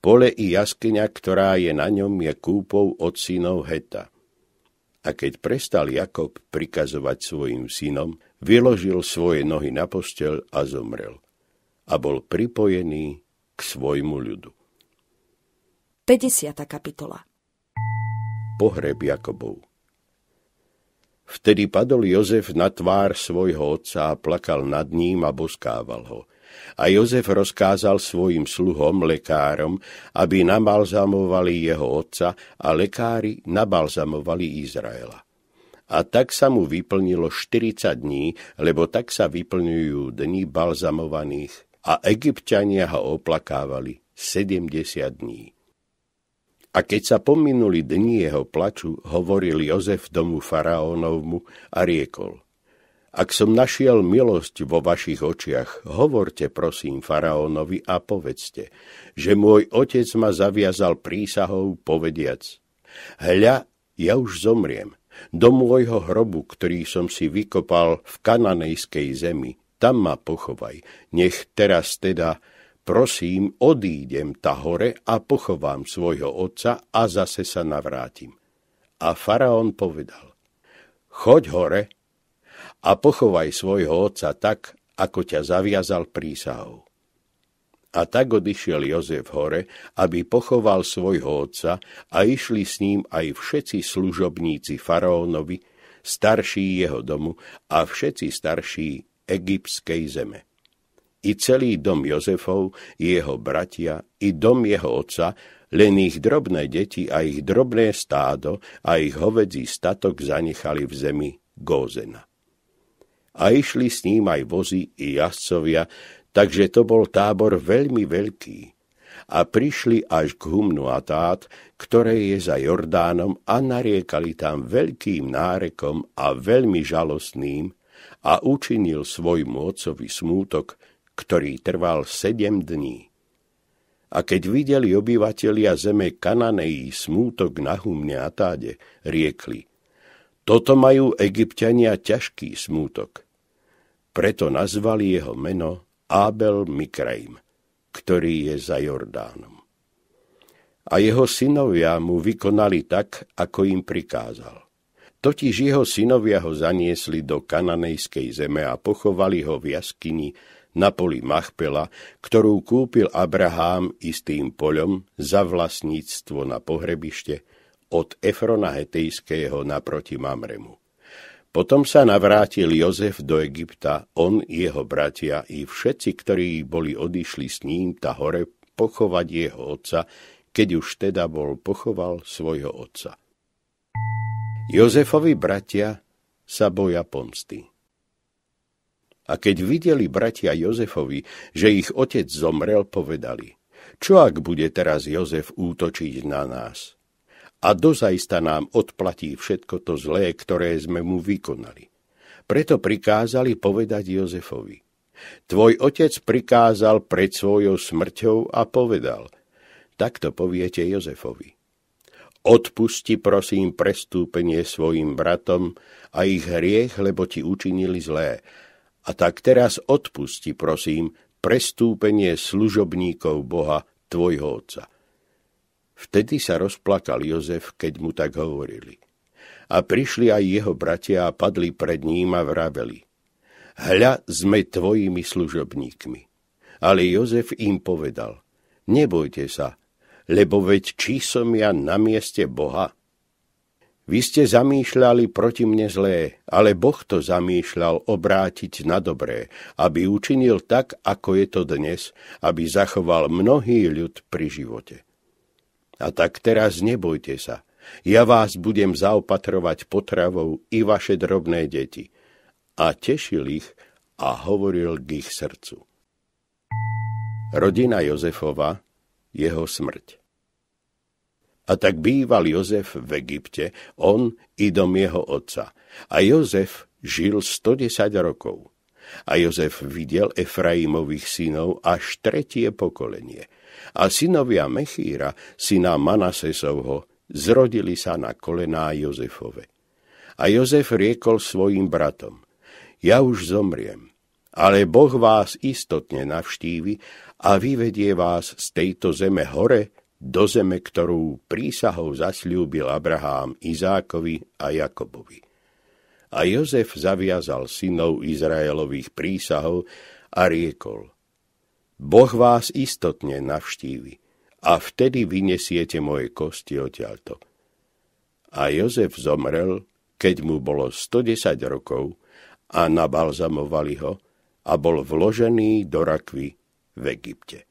Pole i jaskyňa, ktorá je na ňom, je kúpou od synov Heta. A keď prestal Jakob prikazovať svojim synom, vyložil svoje nohy na postel a zomrel a bol pripojený k svojmu ľudu. 50. kapitola Pohreb Jakobov Vtedy padol Jozef na tvár svojho otca a plakal nad ním a boskával ho. A Jozef rozkázal svojim sluhom, lekárom, aby nabalzamovali jeho otca a lekári nabalzamovali Izraela. A tak sa mu vyplnilo 40 dní, lebo tak sa vyplňujú dni balzamovaných a egyptiania ho oplakávali 70 dní. A keď sa pominuli dni jeho plaču, hovoril Jozef domu faraónovmu a riekol, ak som našiel milosť vo vašich očiach, hovorte prosím faraónovi a povedzte, že môj otec ma zaviazal prísahou povediac, hľa, ja už zomriem, do môjho hrobu, ktorý som si vykopal v kananejskej zemi, tam ma pochovaj. Nech teraz teda, prosím, odídem ta hore a pochovám svojho otca a zase sa navrátim. A faraón povedal, choď hore a pochovaj svojho otca tak, ako ťa zaviazal prísahou. A tak odišiel Jozef hore, aby pochoval svojho otca a išli s ním aj všetci služobníci faraónovi, starší jeho domu a všetci starší egyptskej zeme. I celý dom Jozefov, jeho bratia, i dom jeho otca, len ich drobné deti a ich drobné stádo a ich hovedzí statok zanechali v zemi Gózena. A išli s ním aj vozy i jazcovia, takže to bol tábor veľmi veľký a prišli až k humnu Atát, ktoré je za Jordánom a nariekali tam veľkým nárekom a veľmi žalostným, a učinil svojmu otcovi smútok, ktorý trval sedem dní. A keď videli obyvatelia zeme Kananejí smútok na humne a táde, riekli, toto majú egyptiania ťažký smútok. Preto nazvali jeho meno Abel Mikraim, ktorý je za Jordánom. A jeho synovia mu vykonali tak, ako im prikázal. Totiž jeho synovia ho zaniesli do kananejskej zeme a pochovali ho v jaskyni na poli Machpela, ktorú kúpil Abrahám istým poľom za vlastníctvo na pohrebište od Efrona Hetejského naproti Mamremu. Potom sa navrátil Jozef do Egypta, on, jeho bratia i všetci, ktorí boli odišli s ním ta hore pochovať jeho otca, keď už teda bol pochoval svojho otca. Jozefovi bratia sa boja pomsty. A keď videli bratia Jozefovi, že ich otec zomrel, povedali, čo ak bude teraz Jozef útočiť na nás? A dozajsta nám odplatí všetko to zlé, ktoré sme mu vykonali. Preto prikázali povedať Jozefovi. Tvoj otec prikázal pred svojou smrťou a povedal, takto poviete Jozefovi Odpusti, prosím, prestúpenie svojim bratom a ich hriech, lebo ti učinili zlé. A tak teraz odpusti, prosím, prestúpenie služobníkov Boha, tvojho otca. Vtedy sa rozplakal Jozef, keď mu tak hovorili. A prišli aj jeho bratia a padli pred ním a vraveli. Hľa, sme tvojimi služobníkmi. Ale Jozef im povedal, nebojte sa, lebo veď či som ja na mieste Boha? Vy ste zamýšľali proti mne zlé, ale Boh to zamýšľal obrátiť na dobré, aby učinil tak, ako je to dnes, aby zachoval mnohý ľud pri živote. A tak teraz nebojte sa, ja vás budem zaopatrovať potravou i vaše drobné deti. A tešil ich a hovoril k ich srdcu. Rodina Jozefova jeho smrť. A tak býval Jozef v Egypte, on i dom jeho otca. A Jozef žil 110 rokov. A Jozef videl Efraimových synov až tretie pokolenie. A synovia Mechíra, syna Manasesovho, zrodili sa na kolená Jozefove. A Jozef riekol svojim bratom, ja už zomriem, ale Boh vás istotne navštívi a vyvedie vás z tejto zeme hore do zeme, ktorú prísahou zasľúbil Abrahám Izákovi a Jakobovi. A Jozef zaviazal synov Izraelových prísahov a riekol, Boh vás istotne navštívi a vtedy vyniesiete moje kosti odtiaľto. A Jozef zomrel, keď mu bolo 110 rokov a nabalzamovali ho a bol vložený do rakvy v Egypte.